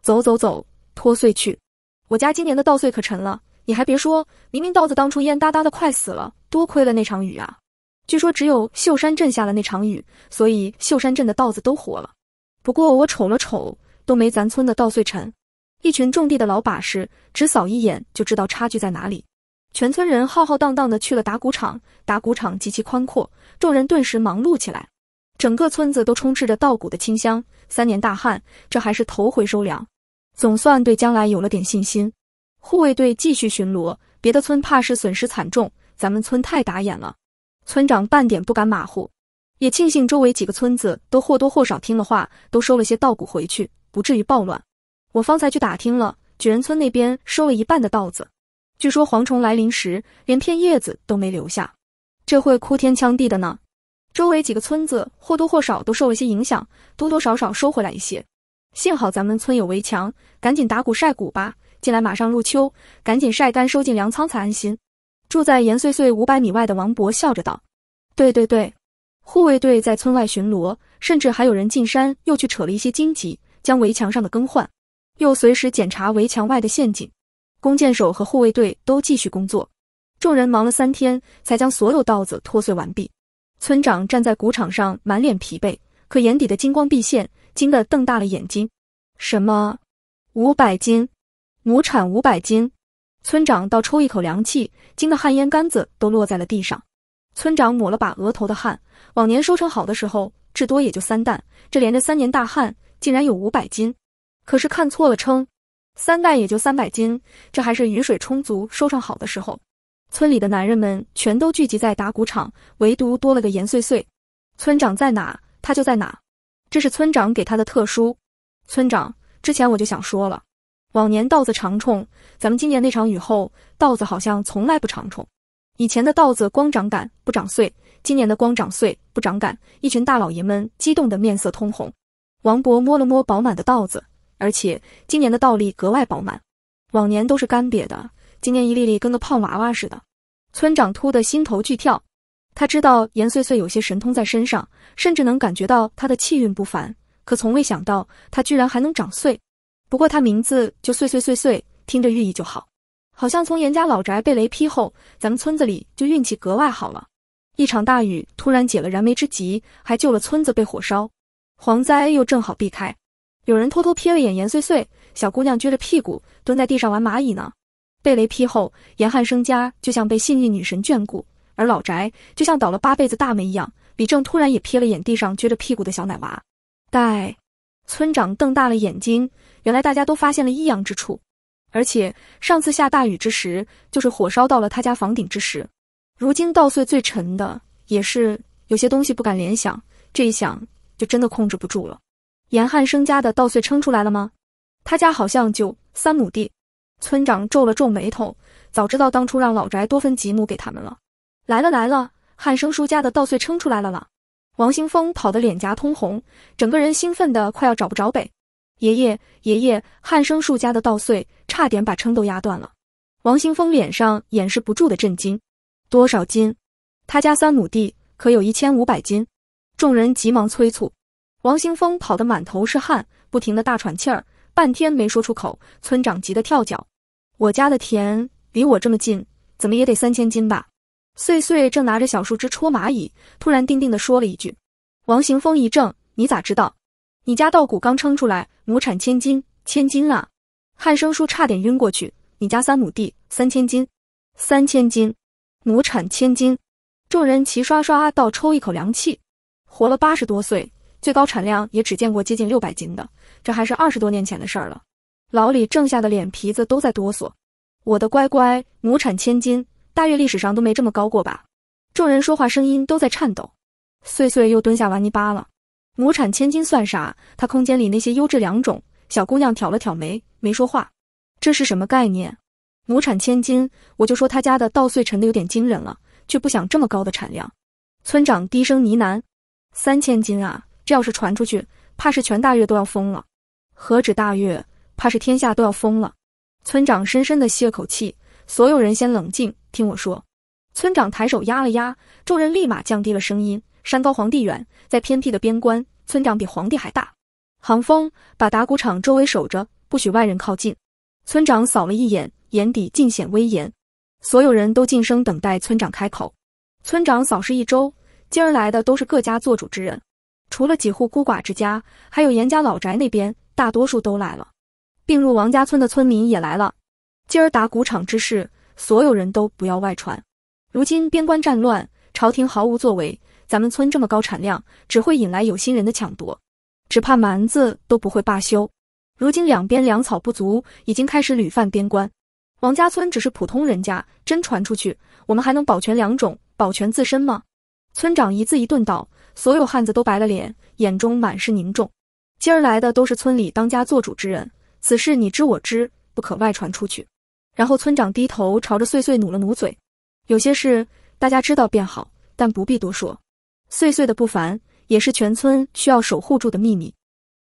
走走走，脱穗去。我家今年的稻穗可沉了，你还别说明明稻子当初蔫哒哒的快死了，多亏了那场雨啊！据说只有秀山镇下了那场雨，所以秀山镇的稻子都活了。不过我瞅了瞅，都没咱村的稻穗沉。一群种地的老把式，只扫一眼就知道差距在哪里。全村人浩浩荡荡的去了打谷场，打谷场极其宽阔，众人顿时忙碌起来，整个村子都充斥着稻谷的清香。三年大旱，这还是头回收粮。总算对将来有了点信心。护卫队继续巡逻，别的村怕是损失惨重，咱们村太打眼了。村长半点不敢马虎，也庆幸周围几个村子都或多或少听了话，都收了些稻谷回去，不至于暴乱。我方才去打听了，举人村那边收了一半的稻子，据说蝗虫来临时连片叶子都没留下，这会哭天抢地的呢。周围几个村子或多或少都受了些影响，多多少少收回来一些。幸好咱们村有围墙，赶紧打谷晒谷吧。进来马上入秋，赶紧晒干收进粮仓才安心。住在严岁岁五百米外的王伯笑着道：“对对对，护卫队在村外巡逻，甚至还有人进山又去扯了一些荆棘，将围墙上的更换，又随时检查围墙外的陷阱。弓箭手和护卫队都继续工作，众人忙了三天才将所有稻子脱穗完毕。村长站在谷场上，满脸疲惫，可眼底的金光毕现。”惊得瞪大了眼睛，什么五百斤？亩产五百斤？村长倒抽一口凉气，惊得汗烟杆子都落在了地上。村长抹了把额头的汗，往年收成好的时候，至多也就三担，这连着三年大旱，竟然有五百斤？可是看错了称，三担也就三百斤，这还是雨水充足、收成好的时候。村里的男人们全都聚集在打谷场，唯独多了个严岁岁。村长在哪，他就在哪。这是村长给他的特殊。村长，之前我就想说了，往年稻子长虫，咱们今年那场雨后，稻子好像从来不长虫。以前的稻子光长杆不长穗，今年的光长穗不长杆。一群大老爷们激动的面色通红。王伯摸了摸饱满的稻子，而且今年的稻粒格外饱满，往年都是干瘪的，今年一粒粒跟个胖娃娃似的。村长突的心头巨跳。他知道严岁岁有些神通在身上，甚至能感觉到他的气运不凡，可从未想到他居然还能长岁。不过他名字就岁岁岁岁，听着寓意就好，好像从严家老宅被雷劈后，咱们村子里就运气格外好了。一场大雨突然解了燃眉之急，还救了村子被火烧、蝗灾又正好避开。有人偷偷瞥了眼严岁岁，小姑娘撅着屁股蹲在地上玩蚂蚁呢。被雷劈后，严汉生家就像被幸运女神眷顾。而老宅就像倒了八辈子大霉一样，李正突然也瞥了眼地上撅着屁股的小奶娃。待村长瞪大了眼睛，原来大家都发现了异样之处。而且上次下大雨之时，就是火烧到了他家房顶之时。如今稻穗最沉的，也是有些东西不敢联想，这一想就真的控制不住了。严汉生家的稻穗撑出来了吗？他家好像就三亩地。村长皱了皱眉头，早知道当初让老宅多分几亩给他们了。来了来了，汉生叔家的稻穗撑出来了了。王兴峰跑得脸颊通红，整个人兴奋得快要找不着北。爷爷爷爷，汉生叔家的稻穗差点把撑都压断了。王兴峰脸上掩饰不住的震惊。多少斤？他家三亩地可有一千五百斤。众人急忙催促。王兴峰跑得满头是汗，不停的大喘气儿，半天没说出口。村长急得跳脚。我家的田离我这么近，怎么也得三千斤吧？岁岁正拿着小树枝戳蚂蚁，突然定定地说了一句：“王行风，一怔，你咋知道？你家稻谷刚称出来，亩产千斤，千斤啊！”汉生叔差点晕过去。你家三亩地，三千斤，三千斤，亩产千斤！众人齐刷刷倒抽一口凉气。活了八十多岁，最高产量也只见过接近六百斤的，这还是二十多年前的事了。老李挣下的脸皮子都在哆嗦。我的乖乖，亩产千斤！大月历史上都没这么高过吧？众人说话声音都在颤抖。岁岁又蹲下玩泥巴了。亩产千斤算啥？他空间里那些优质良种。小姑娘挑了挑眉，没说话。这是什么概念？亩产千斤？我就说他家的稻穗沉得有点惊人了，却不想这么高的产量。村长低声呢喃：“三千斤啊！这要是传出去，怕是全大月都要疯了。何止大月，怕是天下都要疯了。”村长深深的吸了口气，所有人先冷静。听我说，村长抬手压了压，众人立马降低了声音。山高皇帝远，在偏僻的边关，村长比皇帝还大。行风，把打鼓场周围守着，不许外人靠近。村长扫了一眼，眼底尽显威严。所有人都静声等待村长开口。村长扫视一周，今儿来的都是各家做主之人，除了几户孤寡之家，还有严家老宅那边，大多数都来了。并入王家村的村民也来了。今儿打鼓场之事。所有人都不要外传。如今边关战乱，朝廷毫无作为，咱们村这么高产量，只会引来有心人的抢夺，只怕蛮子都不会罢休。如今两边粮草不足，已经开始屡犯边关。王家村只是普通人家，真传出去，我们还能保全粮种，保全自身吗？村长一字一顿道：“所有汉子都白了脸，眼中满是凝重。今儿来的都是村里当家做主之人，此事你知我知，不可外传出去。”然后村长低头朝着穗穗努了努嘴，有些事大家知道便好，但不必多说。穗穗的不凡也是全村需要守护住的秘密。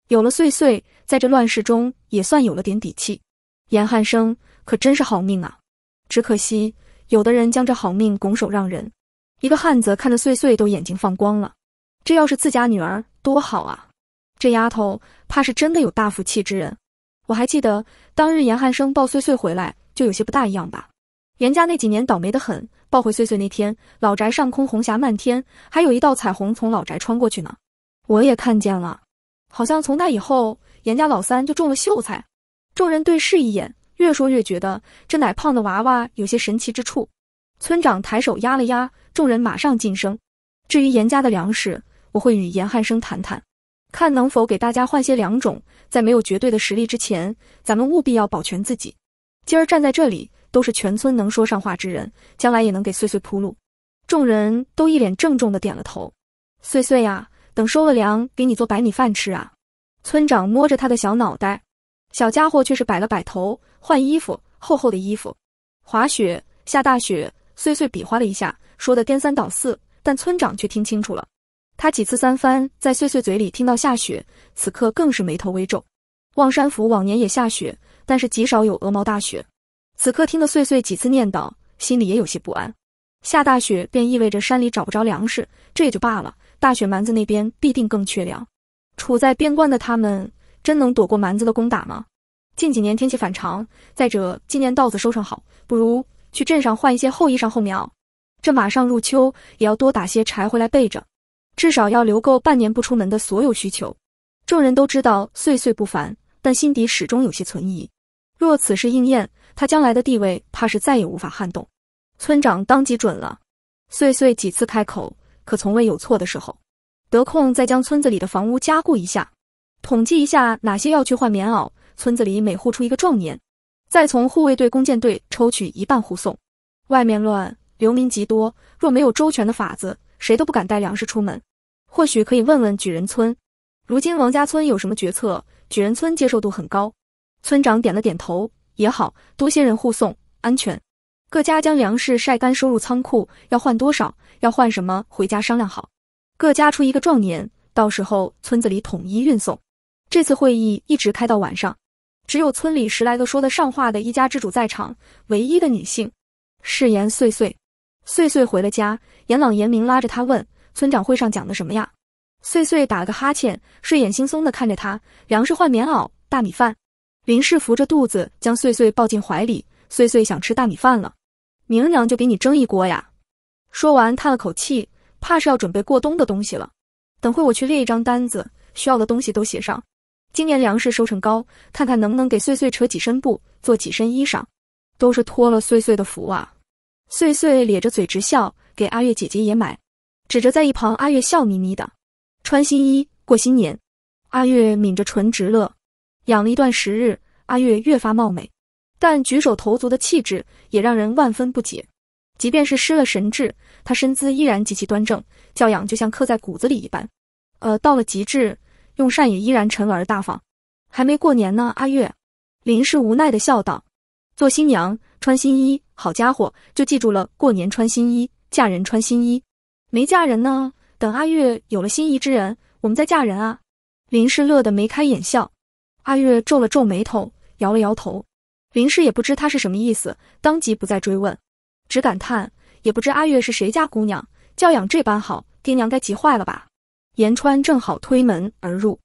有了穗穗，在这乱世中也算有了点底气。严汉生可真是好命啊！只可惜有的人将这好命拱手让人。一个汉子看着穗穗都眼睛放光了，这要是自家女儿多好啊！这丫头怕是真的有大福气之人。我还记得当日严汉生抱穗穗回来。就有些不大一样吧。严家那几年倒霉的很，抱回岁岁那天，老宅上空红霞漫天，还有一道彩虹从老宅穿过去呢。我也看见了，好像从那以后，严家老三就中了秀才。众人对视一眼，越说越觉得这奶胖的娃娃有些神奇之处。村长抬手压了压，众人马上晋升。至于严家的粮食，我会与严汉生谈谈，看能否给大家换些良种。在没有绝对的实力之前，咱们务必要保全自己。今儿站在这里，都是全村能说上话之人，将来也能给岁岁铺路。众人都一脸郑重的点了头。岁岁呀，等收了粮，给你做白米饭吃啊！村长摸着他的小脑袋，小家伙却是摆了摆头。换衣服，厚厚的衣服。滑雪，下大雪。岁岁比划了一下，说的颠三倒四，但村长却听清楚了。他几次三番在岁岁嘴里听到下雪，此刻更是眉头微皱。望山府往年也下雪。但是极少有鹅毛大雪，此刻听得碎碎几次念叨，心里也有些不安。下大雪便意味着山里找不着粮食，这也就罢了。大雪蛮子那边必定更缺粮，处在边关的他们，真能躲过蛮子的攻打吗？近几年天气反常，再者今年稻子收成好，不如去镇上换一些厚衣裳、厚棉袄。这马上入秋，也要多打些柴回来备着，至少要留够半年不出门的所有需求。众人都知道岁岁不凡，但心底始终有些存疑。若此事应验，他将来的地位怕是再也无法撼动。村长当即准了。岁岁几次开口，可从未有错的时候。得空再将村子里的房屋加固一下，统计一下哪些要去换棉袄。村子里每户出一个壮年，再从护卫队、弓箭队抽取一半护送。外面乱，流民极多，若没有周全的法子，谁都不敢带粮食出门。或许可以问问举人村，如今王家村有什么决策，举人村接受度很高。村长点了点头，也好多些人护送，安全。各家将粮食晒干，收入仓库。要换多少？要换什么？回家商量好。各家出一个壮年，到时候村子里统一运送。这次会议一直开到晚上，只有村里十来个说得上话的一家之主在场，唯一的女性。誓言岁岁，岁岁回了家，严朗严明拉着他问村长会上讲的什么呀？岁岁打了个哈欠，睡眼惺忪地看着他。粮食换棉袄，大米饭。林氏扶着肚子，将碎碎抱进怀里。碎碎想吃大米饭了，明娘就给你蒸一锅呀。说完叹了口气，怕是要准备过冬的东西了。等会我去列一张单子，需要的东西都写上。今年粮食收成高，看看能不能给碎碎扯几身布，做几身衣裳。都是托了碎碎的福啊！碎碎咧着嘴直笑，给阿月姐姐也买，指着在一旁阿月笑眯眯的，穿新衣过新年。阿月抿着唇直乐。养了一段时日，阿月越发貌美，但举手投足的气质也让人万分不解。即便是失了神智，她身姿依然极其端正，教养就像刻在骨子里一般。呃，到了极致，用膳也依然沉稳而大方。还没过年呢，阿月，林氏无奈的笑道：“做新娘穿新衣，好家伙，就记住了过年穿新衣，嫁人穿新衣。没嫁人呢，等阿月有了心仪之人，我们再嫁人啊。”林氏乐得眉开眼笑。阿月皱了皱眉头，摇了摇头。林氏也不知他是什么意思，当即不再追问，只感叹：“也不知阿月是谁家姑娘，教养这般好，爹娘该急坏了吧？”延川正好推门而入，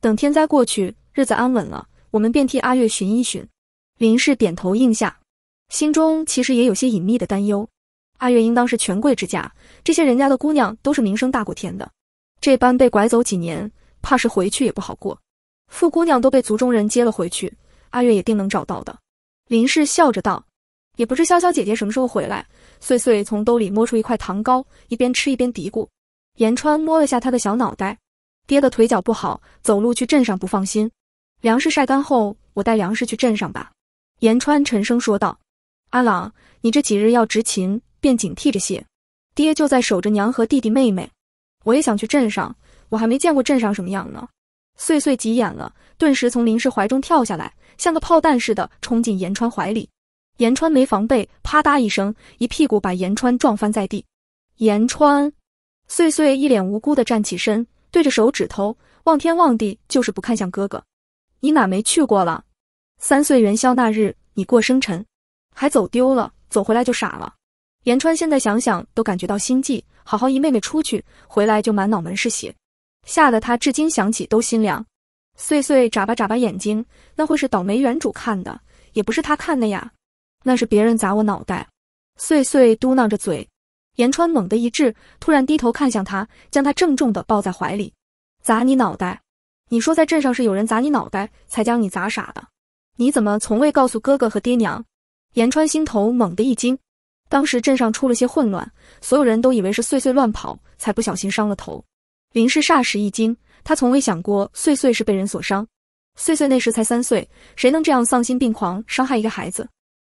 等天灾过去，日子安稳了，我们便替阿月寻一寻。林氏点头应下，心中其实也有些隐秘的担忧。阿月应当是权贵之家，这些人家的姑娘都是名声大过天的，这般被拐走几年，怕是回去也不好过。傅姑娘都被族中人接了回去，阿月也定能找到的。林氏笑着道：“也不知潇潇姐姐什么时候回来。”穗穗从兜里摸出一块糖糕，一边吃一边嘀咕。言川摸了下他的小脑袋：“爹的腿脚不好，走路去镇上不放心。粮食晒干后，我带粮食去镇上吧。”言川沉声说道：“阿朗，你这几日要执勤，便警惕着些。爹就在守着娘和弟弟妹妹。我也想去镇上，我还没见过镇上什么样呢。”岁岁急眼了，顿时从林氏怀中跳下来，像个炮弹似的冲进严川怀里。严川没防备，啪嗒一声，一屁股把严川撞翻在地。严川，岁岁一脸无辜的站起身，对着手指头望天望地，就是不看向哥哥。你哪没去过了？三岁元宵那日，你过生辰，还走丢了，走回来就傻了。严川现在想想都感觉到心悸，好好一妹妹出去，回来就满脑门是血。吓得他至今想起都心凉。碎碎眨巴眨巴眼睛，那会是倒霉原主看的，也不是他看的呀，那是别人砸我脑袋。碎碎嘟囔着嘴，严川猛地一滞，突然低头看向他，将他郑重的抱在怀里。砸你脑袋？你说在镇上是有人砸你脑袋才将你砸傻的？你怎么从未告诉哥哥和爹娘？严川心头猛地一惊，当时镇上出了些混乱，所有人都以为是碎碎乱跑才不小心伤了头。林氏霎时一惊，他从未想过岁岁是被人所伤。岁岁那时才三岁，谁能这样丧心病狂伤害一个孩子？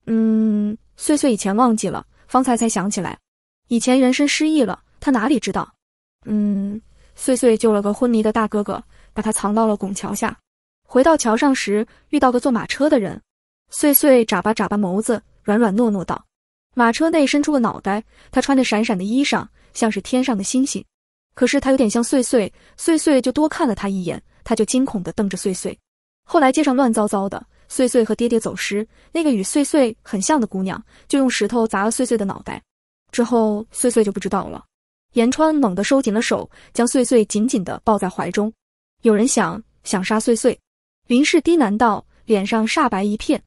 嗯，岁岁以前忘记了，方才才想起来。以前原身失忆了，他哪里知道？嗯，岁岁救了个昏迷的大哥哥，把他藏到了拱桥下。回到桥上时，遇到个坐马车的人。岁岁眨巴眨巴眸子，软软糯糯道：“马车内伸出个脑袋，他穿着闪闪的衣裳，像是天上的星星。”可是他有点像碎碎，碎碎就多看了他一眼，他就惊恐的瞪着碎碎。后来街上乱糟糟的，碎碎和爹爹走失，那个与碎碎很像的姑娘就用石头砸了碎碎的脑袋，之后碎碎就不知道了。延川猛地收紧了手，将碎碎紧紧的抱在怀中。有人想想杀碎碎，林氏低喃道，脸上煞白一片，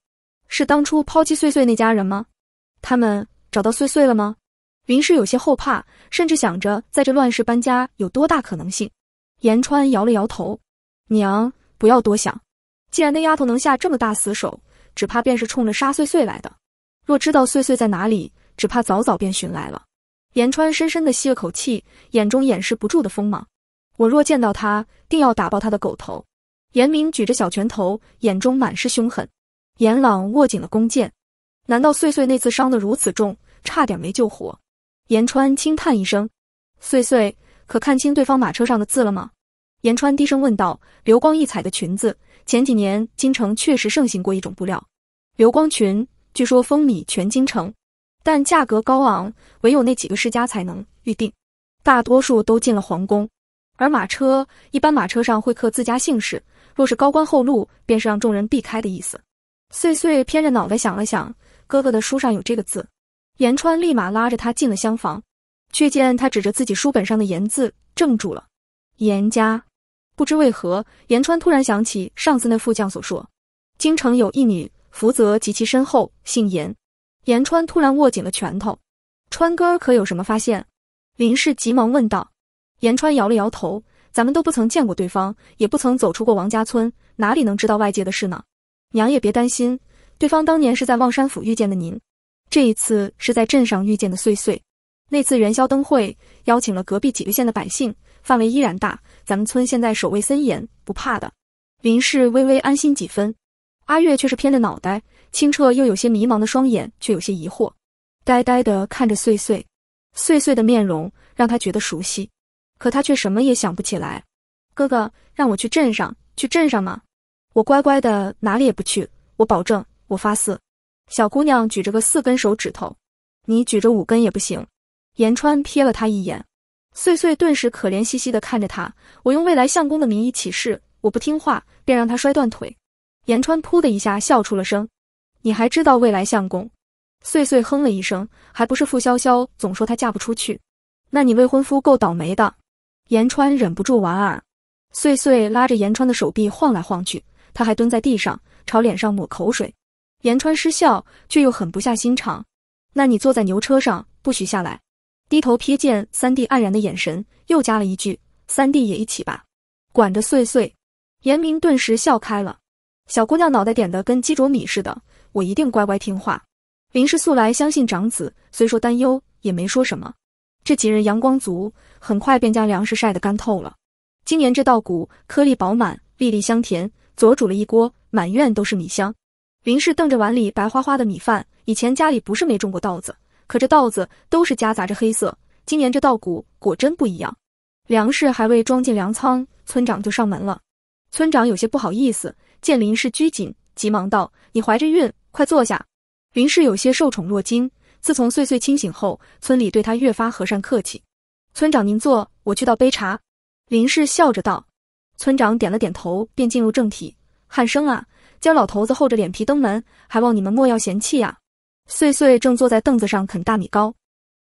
是当初抛弃碎碎那家人吗？他们找到碎碎了吗？林氏有些后怕，甚至想着在这乱世搬家有多大可能性。严川摇了摇头：“娘，不要多想。既然那丫头能下这么大死手，只怕便是冲着杀碎碎来的。若知道碎碎在哪里，只怕早早便寻来了。”严川深深地吸了口气，眼中掩饰不住的锋芒：“我若见到他，定要打爆他的狗头。”严明举着小拳头，眼中满是凶狠。严朗握紧了弓箭。难道碎碎那次伤得如此重，差点没救活？严川轻叹一声：“岁岁，可看清对方马车上的字了吗？”严川低声问道。流光溢彩的裙子，前几年京城确实盛行过一种布料，流光裙，据说风靡全京城，但价格高昂，唯有那几个世家才能预定，大多数都进了皇宫。而马车一般马车上会刻自家姓氏，若是高官厚禄，便是让众人避开的意思。岁岁偏着脑袋想了想，哥哥的书上有这个字。严川立马拉着他进了厢房，却见他指着自己书本上的“严”字怔住了。严家，不知为何，严川突然想起上次那副将所说，京城有一女福泽极其深厚，姓严。严川突然握紧了拳头。川哥可有什么发现？林氏急忙问道。严川摇了摇头，咱们都不曾见过对方，也不曾走出过王家村，哪里能知道外界的事呢？娘也别担心，对方当年是在望山府遇见的您。这一次是在镇上遇见的岁岁。那次元宵灯会邀请了隔壁几个县的百姓，范围依然大。咱们村现在守卫森严，不怕的。林氏微微安心几分，阿月却是偏着脑袋，清澈又有些迷茫的双眼却有些疑惑，呆呆的看着岁岁。岁岁的面容让他觉得熟悉，可他却什么也想不起来。哥哥，让我去镇上，去镇上吗？我乖乖的，哪里也不去，我保证，我发誓。小姑娘举着个四根手指头，你举着五根也不行。严川瞥了她一眼，穗穗顿时可怜兮兮的看着他。我用未来相公的名义起誓，我不听话便让他摔断腿。严川噗的一下笑出了声。你还知道未来相公？穗穗哼了一声，还不是傅潇潇总说她嫁不出去。那你未婚夫够倒霉的。严川忍不住莞尔。穗穗拉着严川的手臂晃来晃去，他还蹲在地上朝脸上抹口水。言川失笑，却又狠不下心肠。那你坐在牛车上，不许下来。低头瞥见三弟黯然的眼神，又加了一句：“三弟也一起吧，管着碎碎。”言明顿时笑开了。小姑娘脑袋点的跟鸡啄米似的，我一定乖乖听话。林氏素来相信长子，虽说担忧，也没说什么。这几日阳光足，很快便将粮食晒得干透了。今年这稻谷颗粒饱满，粒粒香甜，佐煮了一锅，满院都是米香。林氏瞪着碗里白花花的米饭，以前家里不是没种过稻子，可这稻子都是夹杂着黑色。今年这稻谷果真不一样。粮食还未装进粮仓，村长就上门了。村长有些不好意思，见林氏拘谨，急忙道：“你怀着孕，快坐下。”林氏有些受宠若惊。自从岁岁清醒后，村里对他越发和善客气。村长您坐，我去倒杯茶。林氏笑着道。村长点了点头，便进入正题：“汉生啊。”江老头子厚着脸皮登门，还望你们莫要嫌弃呀。岁岁正坐在凳子上啃大米糕。